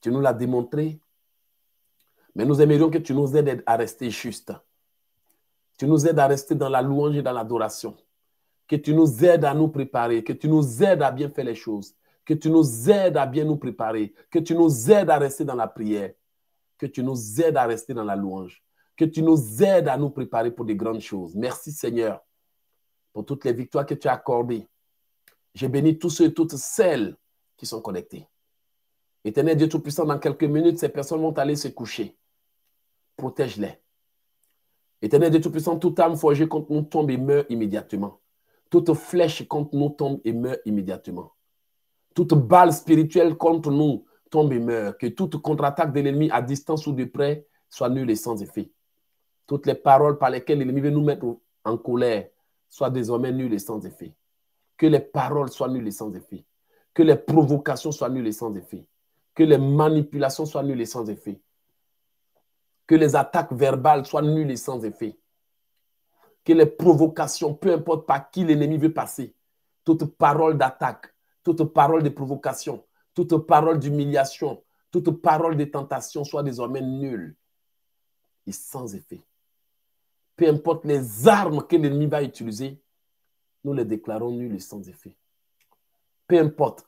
Tu nous l'as démontré, mais nous aimerions que tu nous aides à rester justes. Tu nous aides à rester dans la louange et dans l'adoration que tu nous aides à nous préparer, que tu nous aides à bien faire les choses, que tu nous aides à bien nous préparer, que tu nous aides à rester dans la prière, que tu nous aides à rester dans la louange, que tu nous aides à nous préparer pour des grandes choses. Merci Seigneur pour toutes les victoires que tu as accordées. J'ai béni tous ceux et toutes celles qui sont connectés. Éternel Dieu Tout-Puissant, dans quelques minutes, ces personnes vont aller se coucher. Protège-les. Éternel Dieu Tout-Puissant, toute âme forgée contre nous tombe et meurt immédiatement. Toute flèche contre nous tombe et meurt immédiatement. Toute balle spirituelle contre nous tombe et meurt. Que toute contre-attaque de l'ennemi à distance ou de près soit nulle et sans effet. Toutes les paroles par lesquelles l'ennemi veut nous mettre en colère soient désormais nulles et sans effet. Que les paroles soient nulles et sans effet. Que les provocations soient nulles et sans effet. Que les manipulations soient nulles et sans effet. Que les attaques verbales soient nulles et sans effet que les provocations, peu importe par qui l'ennemi veut passer, toute parole d'attaque, toute parole de provocation, toute parole d'humiliation, toute parole de tentation soit désormais nulle et sans effet. Peu importe les armes que l'ennemi va utiliser, nous les déclarons nulles et sans effet. Peu importe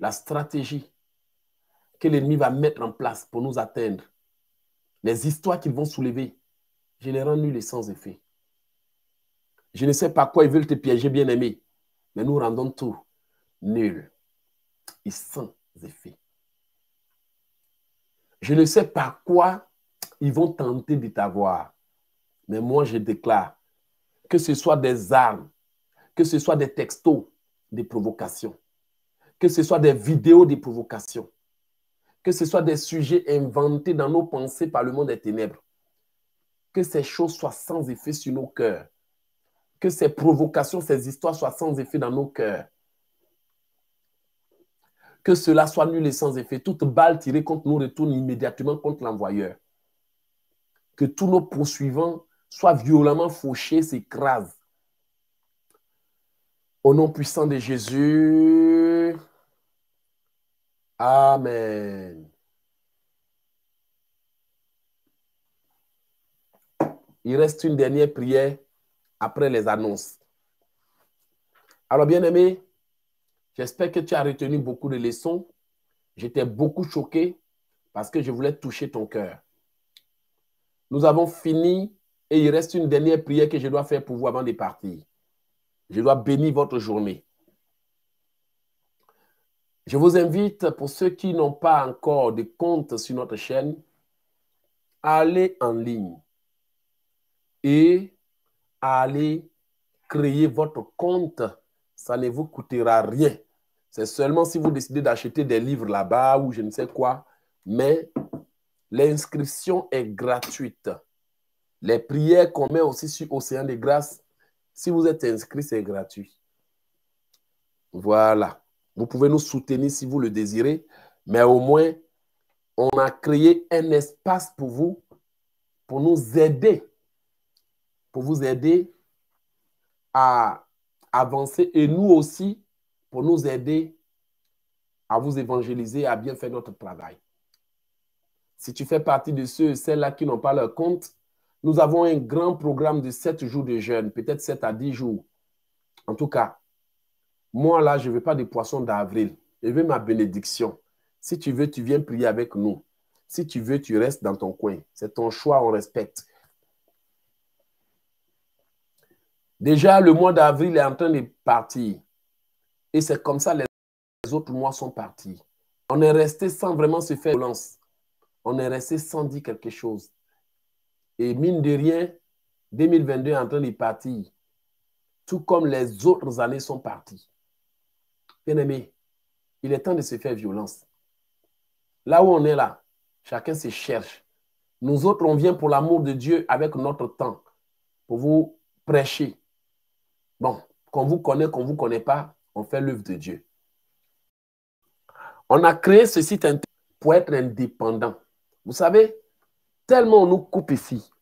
la stratégie que l'ennemi va mettre en place pour nous atteindre, les histoires qu'ils vont soulever, je les rends nulles et sans effet. Je ne sais pas quoi ils veulent te piéger, bien-aimé. Mais nous rendons tout nul et sans effet. Je ne sais pas quoi ils vont tenter de t'avoir. Mais moi, je déclare que ce soit des armes, que ce soit des textos de provocation, que ce soit des vidéos de provocation, que ce soit des sujets inventés dans nos pensées par le monde des ténèbres, que ces choses soient sans effet sur nos cœurs, que ces provocations, ces histoires soient sans effet dans nos cœurs. Que cela soit nul et sans effet. Toute balle tirée contre nous retourne immédiatement contre l'envoyeur. Que tous nos poursuivants soient violemment fauchés, s'écrasent. Au nom puissant de Jésus. Amen. Il reste une dernière prière après les annonces. Alors, bien-aimé, j'espère que tu as retenu beaucoup de leçons. J'étais beaucoup choqué parce que je voulais toucher ton cœur. Nous avons fini et il reste une dernière prière que je dois faire pour vous avant de partir. Je dois bénir votre journée. Je vous invite, pour ceux qui n'ont pas encore de compte sur notre chaîne, à aller en ligne et à aller créer votre compte. Ça ne vous coûtera rien. C'est seulement si vous décidez d'acheter des livres là-bas ou je ne sais quoi. Mais l'inscription est gratuite. Les prières qu'on met aussi sur Océan des Grâces, si vous êtes inscrit, c'est gratuit. Voilà. Vous pouvez nous soutenir si vous le désirez, mais au moins, on a créé un espace pour vous, pour nous aider pour vous aider à avancer et nous aussi pour nous aider à vous évangéliser, à bien faire notre travail. Si tu fais partie de ceux et celles-là qui n'ont pas leur compte, nous avons un grand programme de 7 jours de jeûne, peut-être 7 à 10 jours. En tout cas, moi là, je ne veux pas de poisson d'avril. Je veux ma bénédiction. Si tu veux, tu viens prier avec nous. Si tu veux, tu restes dans ton coin. C'est ton choix, on respecte. Déjà, le mois d'avril est en train de partir. Et c'est comme ça les autres mois sont partis. On est resté sans vraiment se faire violence. On est resté sans dire quelque chose. Et mine de rien, 2022 est en train de partir. Tout comme les autres années sont parties. Bien-aimé, il est temps de se faire violence. Là où on est là, chacun se cherche. Nous autres, on vient pour l'amour de Dieu avec notre temps pour vous prêcher. Bon, qu'on vous connaît, qu'on ne vous connaît pas, on fait l'œuvre de Dieu. On a créé ce site internet pour être indépendant. Vous savez, tellement on nous coupe ici,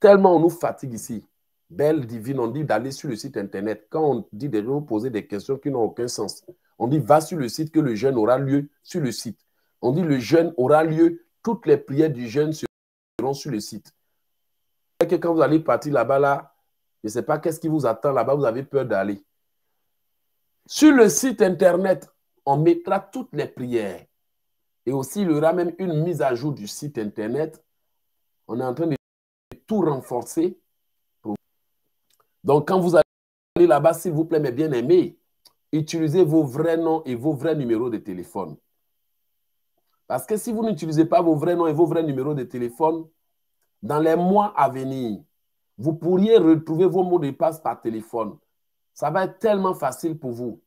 tellement on nous fatigue ici. Belle divine, on dit d'aller sur le site internet. Quand on dit des gens poser des questions qui n'ont aucun sens, on dit va sur le site que le jeûne aura lieu sur le site. On dit le jeûne aura lieu, toutes les prières du jeûne seront sur le site. Et quand vous allez partir là-bas, là, je ne sais pas qu'est-ce qui vous attend là-bas, vous avez peur d'aller. Sur le site internet, on mettra toutes les prières. Et aussi, il y aura même une mise à jour du site internet. On est en train de tout renforcer. Donc, quand vous allez là-bas, s'il vous plaît, mes bien-aimés, utilisez vos vrais noms et vos vrais numéros de téléphone. Parce que si vous n'utilisez pas vos vrais noms et vos vrais numéros de téléphone, dans les mois à venir, vous pourriez retrouver vos mots de passe par téléphone. Ça va être tellement facile pour vous.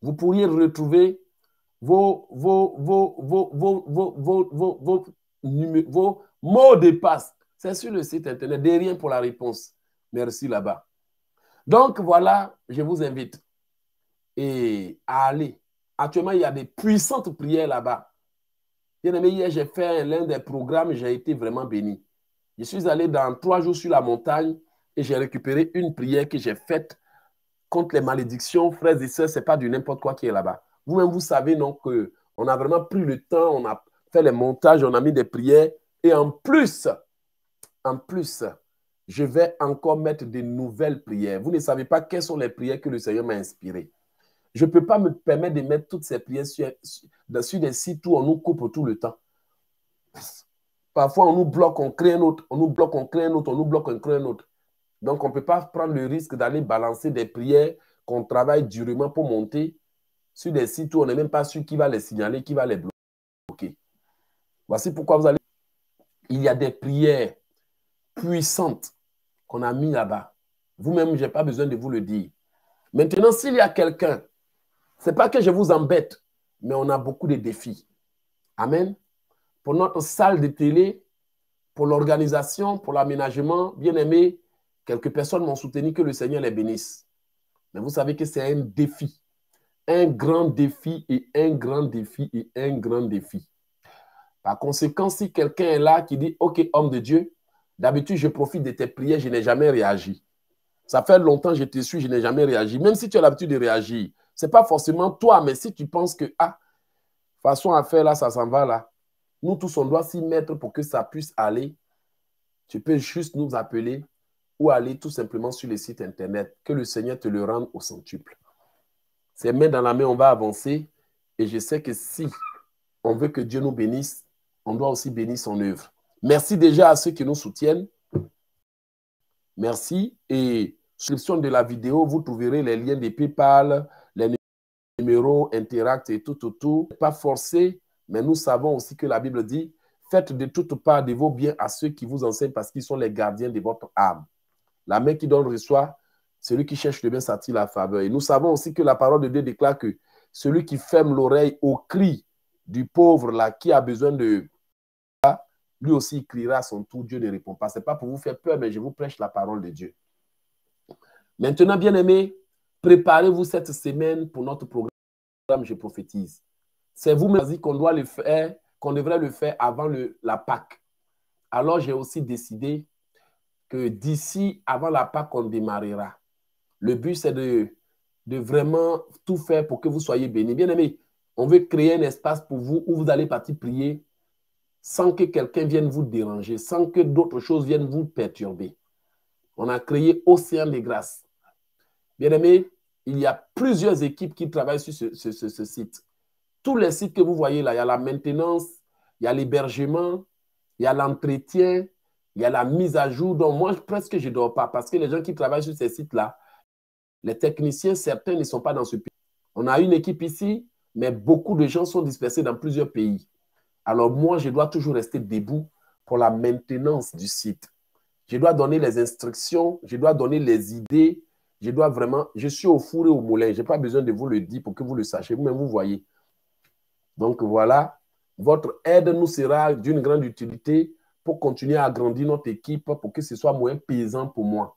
Vous pourriez retrouver vos, mots de passe. C'est sur le site internet. Des rien pour la réponse. Merci là-bas. Donc voilà, je vous invite à aller. Actuellement, il y a des puissantes prières là-bas. Bien aimé, hier, j'ai fait l'un des programmes, j'ai été vraiment béni. Je suis allé dans trois jours sur la montagne et j'ai récupéré une prière que j'ai faite contre les malédictions. Frères et sœurs, ce n'est pas du n'importe quoi qui est là-bas. Vous-même, vous savez donc qu'on a vraiment pris le temps, on a fait les montages, on a mis des prières. Et en plus, en plus, je vais encore mettre des nouvelles prières. Vous ne savez pas quelles sont les prières que le Seigneur m'a inspirées. Je ne peux pas me permettre de mettre toutes ces prières sur, sur des sites où on nous coupe tout le temps. Parfois, on nous bloque, on crée un autre, on nous bloque, on crée un autre, on nous bloque, on crée un autre. Donc, on ne peut pas prendre le risque d'aller balancer des prières qu'on travaille durement pour monter sur des sites où on n'est même pas sûr qui va les signaler, qui va les bloquer. Voici pourquoi vous allez. Il y a des prières puissantes qu'on a mis là-bas. Vous-même, je n'ai pas besoin de vous le dire. Maintenant, s'il y a quelqu'un, ce n'est pas que je vous embête, mais on a beaucoup de défis. Amen pour notre salle de télé, pour l'organisation, pour l'aménagement. Bien aimé, quelques personnes m'ont soutenu que le Seigneur les bénisse. Mais vous savez que c'est un défi. Un grand défi et un grand défi et un grand défi. Par conséquent, si quelqu'un est là qui dit, OK, homme de Dieu, d'habitude, je profite de tes prières, je n'ai jamais réagi. Ça fait longtemps que je te suis, je n'ai jamais réagi. Même si tu as l'habitude de réagir, ce n'est pas forcément toi, mais si tu penses que, ah, façon à faire là, ça s'en va là. Nous tous, on doit s'y mettre pour que ça puisse aller. Tu peux juste nous appeler ou aller tout simplement sur le site Internet. Que le Seigneur te le rende au centuple. C'est main dans la main, on va avancer. Et je sais que si on veut que Dieu nous bénisse, on doit aussi bénir son œuvre. Merci déjà à ceux qui nous soutiennent. Merci. Et sur description de la vidéo, vous trouverez les liens de PayPal, les numéros Interact et tout tout, tout. Pas forcé mais nous savons aussi que la Bible dit, faites de toutes parts de vos biens à ceux qui vous enseignent parce qu'ils sont les gardiens de votre âme. La main qui donne reçoit, celui qui cherche le bien s'attire la faveur. Et nous savons aussi que la parole de Dieu déclare que celui qui ferme l'oreille au cri du pauvre là qui a besoin de lui aussi il criera à son tour, Dieu ne répond pas. Ce n'est pas pour vous faire peur, mais je vous prêche la parole de Dieu. Maintenant, bien-aimés, préparez-vous cette semaine pour notre programme Je prophétise. C'est vous-même qu'on doit le faire, qu'on devrait le faire avant la Pâque. Alors j'ai aussi décidé que d'ici avant la Pâque, on démarrera. Le but, c'est de, vraiment tout faire pour que vous soyez bénis. Bien aimé, on veut créer un espace pour vous où vous allez partir prier sans que quelqu'un vienne vous déranger, sans que d'autres choses viennent vous perturber. On a créé Océan des Grâces. Bien aimés, il y a plusieurs équipes qui travaillent sur ce site. Tous les sites que vous voyez là, il y a la maintenance, il y a l'hébergement, il y a l'entretien, il y a la mise à jour. Donc, moi, presque, je ne dors pas parce que les gens qui travaillent sur ces sites-là, les techniciens, certains ne sont pas dans ce pays. On a une équipe ici, mais beaucoup de gens sont dispersés dans plusieurs pays. Alors, moi, je dois toujours rester debout pour la maintenance du site. Je dois donner les instructions, je dois donner les idées, je dois vraiment, je suis au four et au moulin. Je n'ai pas besoin de vous le dire pour que vous le sachiez. Vous-même, vous voyez. Donc voilà, votre aide nous sera d'une grande utilité pour continuer à agrandir notre équipe, pour que ce soit moins pesant pour moi.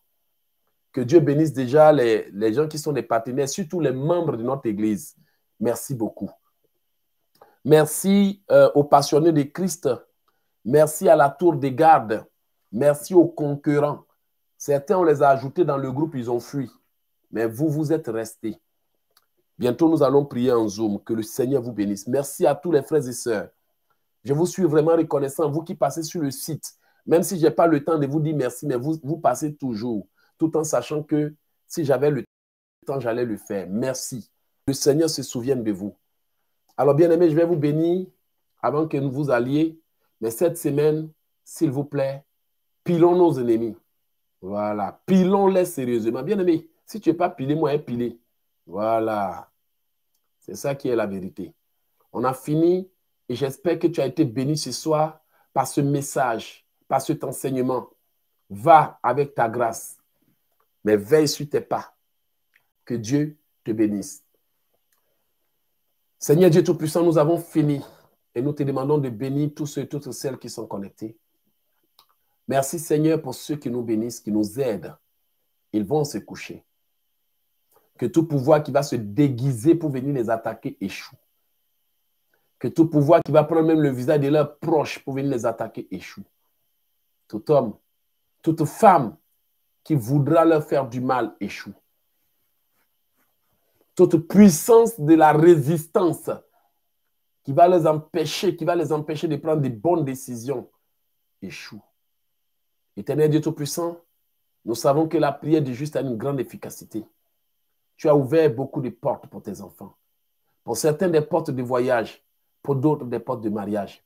Que Dieu bénisse déjà les, gens qui sont des partenaires, surtout les membres de notre Église. Merci beaucoup. Merci euh, aux passionnés de Christ. Merci à la tour des gardes. Merci aux concurrents. Certains, on les a ajoutés dans le groupe, ils ont fui. Mais vous, vous êtes restés. Bientôt, nous allons prier en Zoom. Que le Seigneur vous bénisse. Merci à tous les frères et sœurs. Je vous suis vraiment reconnaissant, vous qui passez sur le site. Même si je n'ai pas le temps de vous dire merci, mais vous, vous passez toujours, tout en sachant que si j'avais le temps, j'allais le faire. Merci. Le Seigneur se souvienne de vous. Alors, bien-aimés, je vais vous bénir avant que nous vous alliez. Mais cette semaine, s'il vous plaît, pilons nos ennemis. Voilà, pilons-les sérieusement. bien aimés si tu n'es pas pilé, moi, je pilé. Voilà. C'est ça qui est la vérité. On a fini et j'espère que tu as été béni ce soir par ce message, par cet enseignement. Va avec ta grâce, mais veille sur tes pas. Que Dieu te bénisse. Seigneur Dieu Tout-Puissant, nous avons fini et nous te demandons de bénir tous ceux et toutes celles qui sont connectés. Merci Seigneur pour ceux qui nous bénissent, qui nous aident. Ils vont se coucher. Que tout pouvoir qui va se déguiser pour venir les attaquer échoue. Que tout pouvoir qui va prendre même le visage de leurs proches pour venir les attaquer échoue. Tout homme, toute femme qui voudra leur faire du mal échoue. Toute puissance de la résistance qui va les empêcher, qui va les empêcher de prendre des bonnes décisions, échoue. Éternel Dieu Tout-Puissant, nous savons que la prière du juste a une grande efficacité. Tu as ouvert beaucoup de portes pour tes enfants. Pour certains, des portes de voyage. Pour d'autres, des portes de mariage.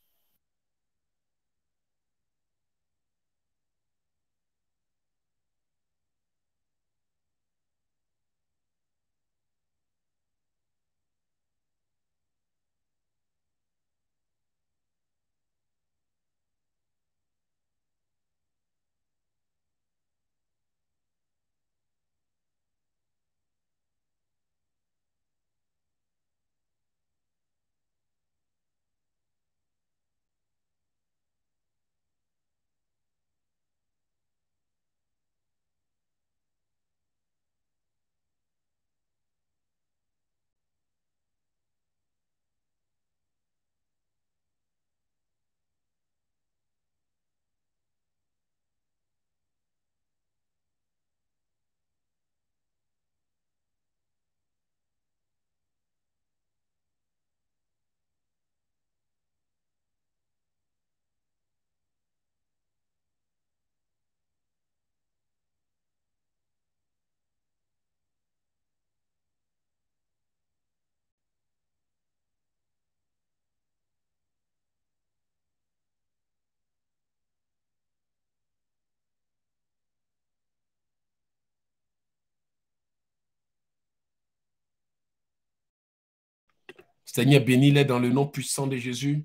Seigneur, bénis-les dans le nom puissant de Jésus.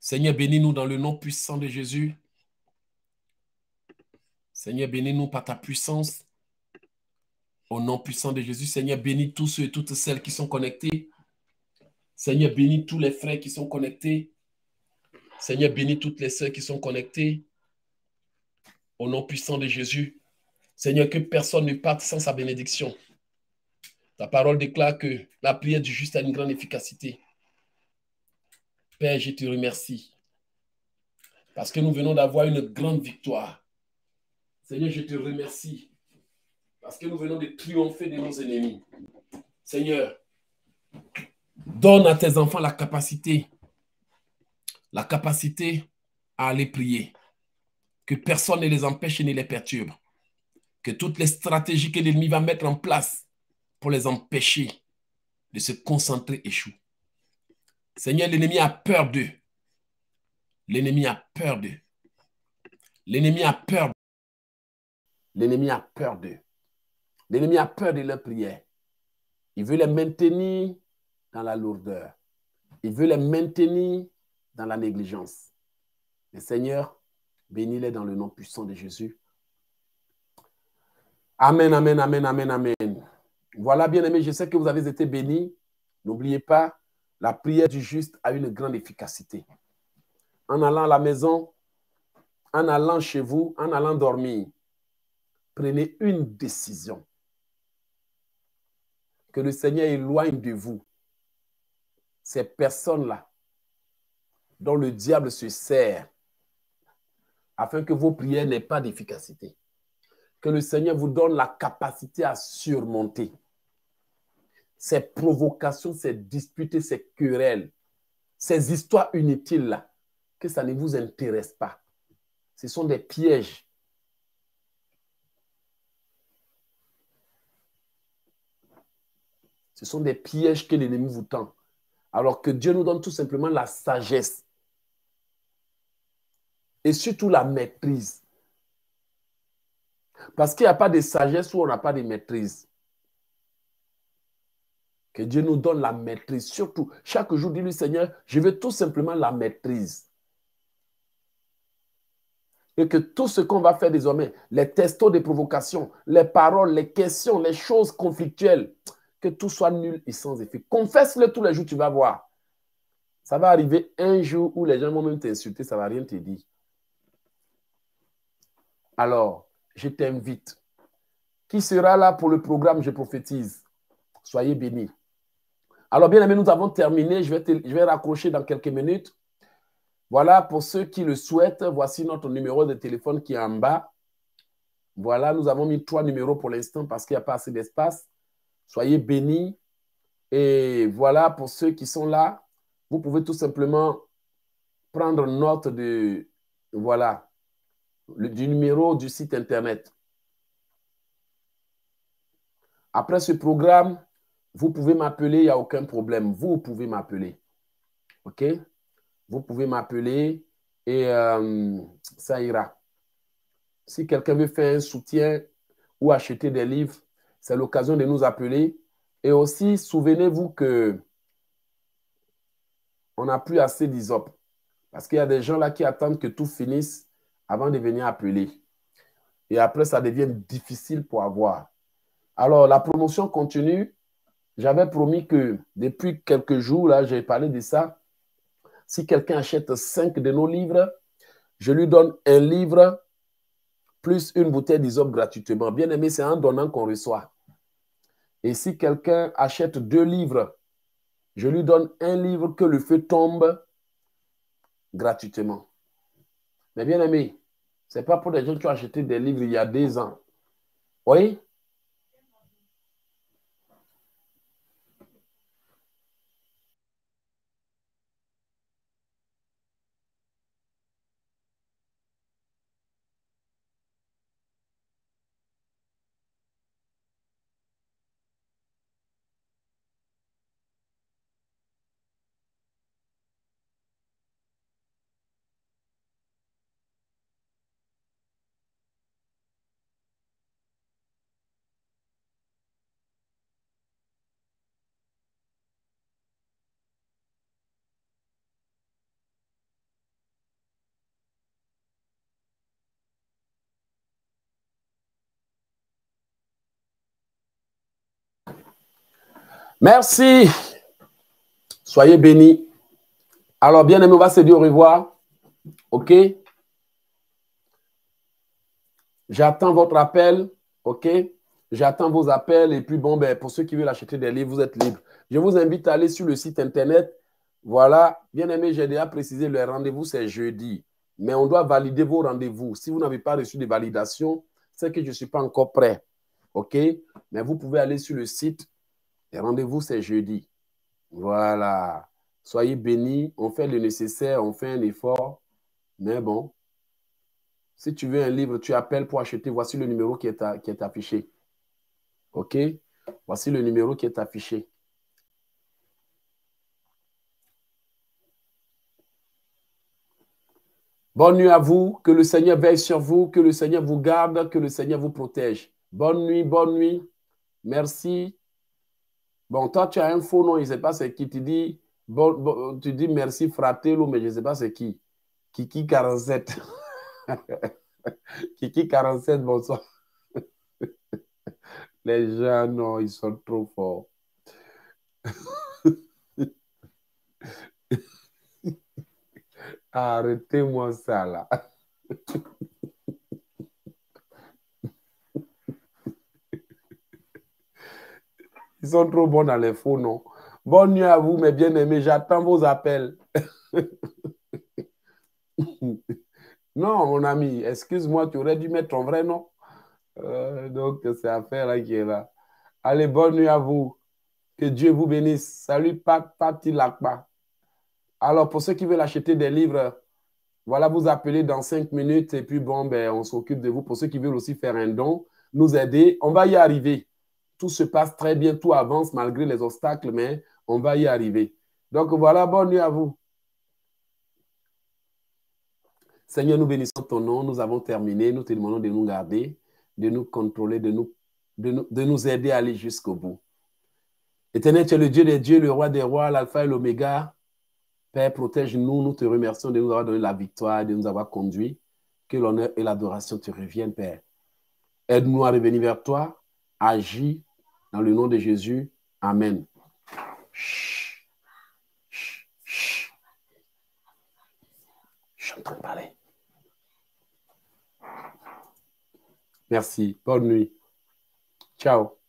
Seigneur, bénis-nous dans le nom puissant de Jésus. Seigneur, bénis-nous par ta puissance. Au nom puissant de Jésus, Seigneur, bénis tous ceux et toutes celles qui sont connectés. Seigneur, bénis tous les frères qui sont connectés. Seigneur, bénis toutes les sœurs qui sont connectées. Au nom puissant de Jésus. Seigneur, que personne ne parte sans sa bénédiction. Ta parole déclare que la prière du juste a une grande efficacité. Père, je te remercie parce que nous venons d'avoir une grande victoire. Seigneur, je te remercie parce que nous venons de triompher de nos ennemis. Seigneur, donne à tes enfants la capacité, la capacité à aller prier. Que personne ne les empêche et ne les perturbe. Que toutes les stratégies que l'ennemi va mettre en place pour les empêcher de se concentrer échoue. Seigneur, l'ennemi a peur d'eux. L'ennemi a peur d'eux. L'ennemi a peur. L'ennemi a peur d'eux. L'ennemi a peur de leur prière Il veut les maintenir dans la lourdeur. Il veut les maintenir dans la négligence. Le Seigneur, bénis-les dans le nom puissant de Jésus. Amen, amen, amen, amen, amen. Voilà, bien-aimés, je sais que vous avez été bénis. N'oubliez pas, la prière du juste a une grande efficacité. En allant à la maison, en allant chez vous, en allant dormir, prenez une décision. Que le Seigneur éloigne de vous ces personnes-là dont le diable se sert afin que vos prières n'aient pas d'efficacité. Que le Seigneur vous donne la capacité à surmonter ces provocations, ces disputes, ces querelles, ces histoires inutiles-là, que ça ne vous intéresse pas. Ce sont des pièges. Ce sont des pièges que l'ennemi vous tend. Alors que Dieu nous donne tout simplement la sagesse et surtout la maîtrise. Parce qu'il n'y a pas de sagesse où on n'a pas de maîtrise. Que Dieu nous donne la maîtrise. Surtout, chaque jour, dis-lui, Seigneur, je veux tout simplement la maîtrise. Et que tout ce qu'on va faire désormais, les testos des provocations, les paroles, les questions, les choses conflictuelles, que tout soit nul et sans effet. Confesse-le tous les jours, tu vas voir. Ça va arriver un jour où les gens vont même t'insulter, ça ne va rien te dire. Alors, je t'invite. Qui sera là pour le programme Je prophétise Soyez bénis. Alors, bien aimé, nous avons terminé. Je vais, je vais raccrocher dans quelques minutes. Voilà, pour ceux qui le souhaitent, voici notre numéro de téléphone qui est en bas. Voilà, nous avons mis trois numéros pour l'instant parce qu'il n'y a pas assez d'espace. Soyez bénis. Et voilà, pour ceux qui sont là, vous pouvez tout simplement prendre note de, voilà, du numéro du site Internet. Après ce programme, vous pouvez m'appeler, il n'y a aucun problème. Vous pouvez m'appeler. OK Vous pouvez m'appeler et euh, ça ira. Si quelqu'un veut faire un soutien ou acheter des livres, c'est l'occasion de nous appeler. Et aussi, souvenez-vous que on n'a plus assez d'ISOP. Parce qu'il y a des gens là qui attendent que tout finisse avant de venir appeler. Et après, ça devient difficile pour avoir. Alors, la promotion continue. J'avais promis que depuis quelques jours, là, j'ai parlé de ça. Si quelqu'un achète cinq de nos livres, je lui donne un livre plus une bouteille d'isop gratuitement. Bien aimé, c'est en donnant qu'on reçoit. Et si quelqu'un achète deux livres, je lui donne un livre que le feu tombe gratuitement. Mais bien aimé, ce n'est pas pour des gens qui ont acheté des livres il y a deux ans. Oui, Merci. Soyez bénis. Alors, bien aimé, on va se dire au revoir. OK? J'attends votre appel. OK? J'attends vos appels. Et puis, bon, ben, pour ceux qui veulent acheter des livres, vous êtes libres. Je vous invite à aller sur le site Internet. Voilà. Bien aimé, j'ai déjà précisé, le rendez-vous, c'est jeudi. Mais on doit valider vos rendez-vous. Si vous n'avez pas reçu de validation, c'est que je ne suis pas encore prêt. OK? Mais vous pouvez aller sur le site rendez-vous, c'est jeudi. Voilà. Soyez bénis. On fait le nécessaire, on fait un effort. Mais bon, si tu veux un livre, tu appelles pour acheter. Voici le numéro qui est, qui est affiché. OK Voici le numéro qui est affiché. Bonne nuit à vous, que le Seigneur veille sur vous, que le Seigneur vous garde, que le Seigneur vous protège. Bonne nuit, bonne nuit. Merci. Bon, toi, tu as un faux nom, je ne sais pas c'est qui. Tu dis, bon, tu dis merci fratello, mais je ne sais pas c'est qui. Kiki 47. Kiki 47, bonsoir. Les gens, non, ils sont trop forts. Arrêtez-moi ça là. Ils sont trop bons dans les faux noms. Bonne nuit à vous, mes bien-aimés. J'attends vos appels. non, mon ami, excuse-moi, tu aurais dû mettre ton vrai nom. Euh, donc, c'est affaire là hein, qui est là. Allez, bonne nuit à vous. Que Dieu vous bénisse. Salut, Pati Lakpa. Alors, pour ceux qui veulent acheter des livres, voilà, vous appelez dans cinq minutes et puis bon, ben, on s'occupe de vous. Pour ceux qui veulent aussi faire un don, nous aider, on va y arriver tout se passe très bien, tout avance malgré les obstacles, mais on va y arriver. Donc voilà, bonne nuit à vous. Seigneur, nous bénissons ton nom, nous avons terminé, nous te demandons de nous garder, de nous contrôler, de nous, de nous, aider à aller jusqu'au bout. Éternel, tu es le Dieu des dieux, le roi des rois, l'alpha et l'oméga. Père, protège-nous, nous te remercions de nous avoir donné la victoire, de nous avoir conduits. Que l'honneur et l'adoration te reviennent, Père. Aide-nous à revenir vers toi, Agis dans le nom de Jésus. Amen. Chut, chut, chut. Je suis en train de parler. Merci. Bonne nuit. Ciao.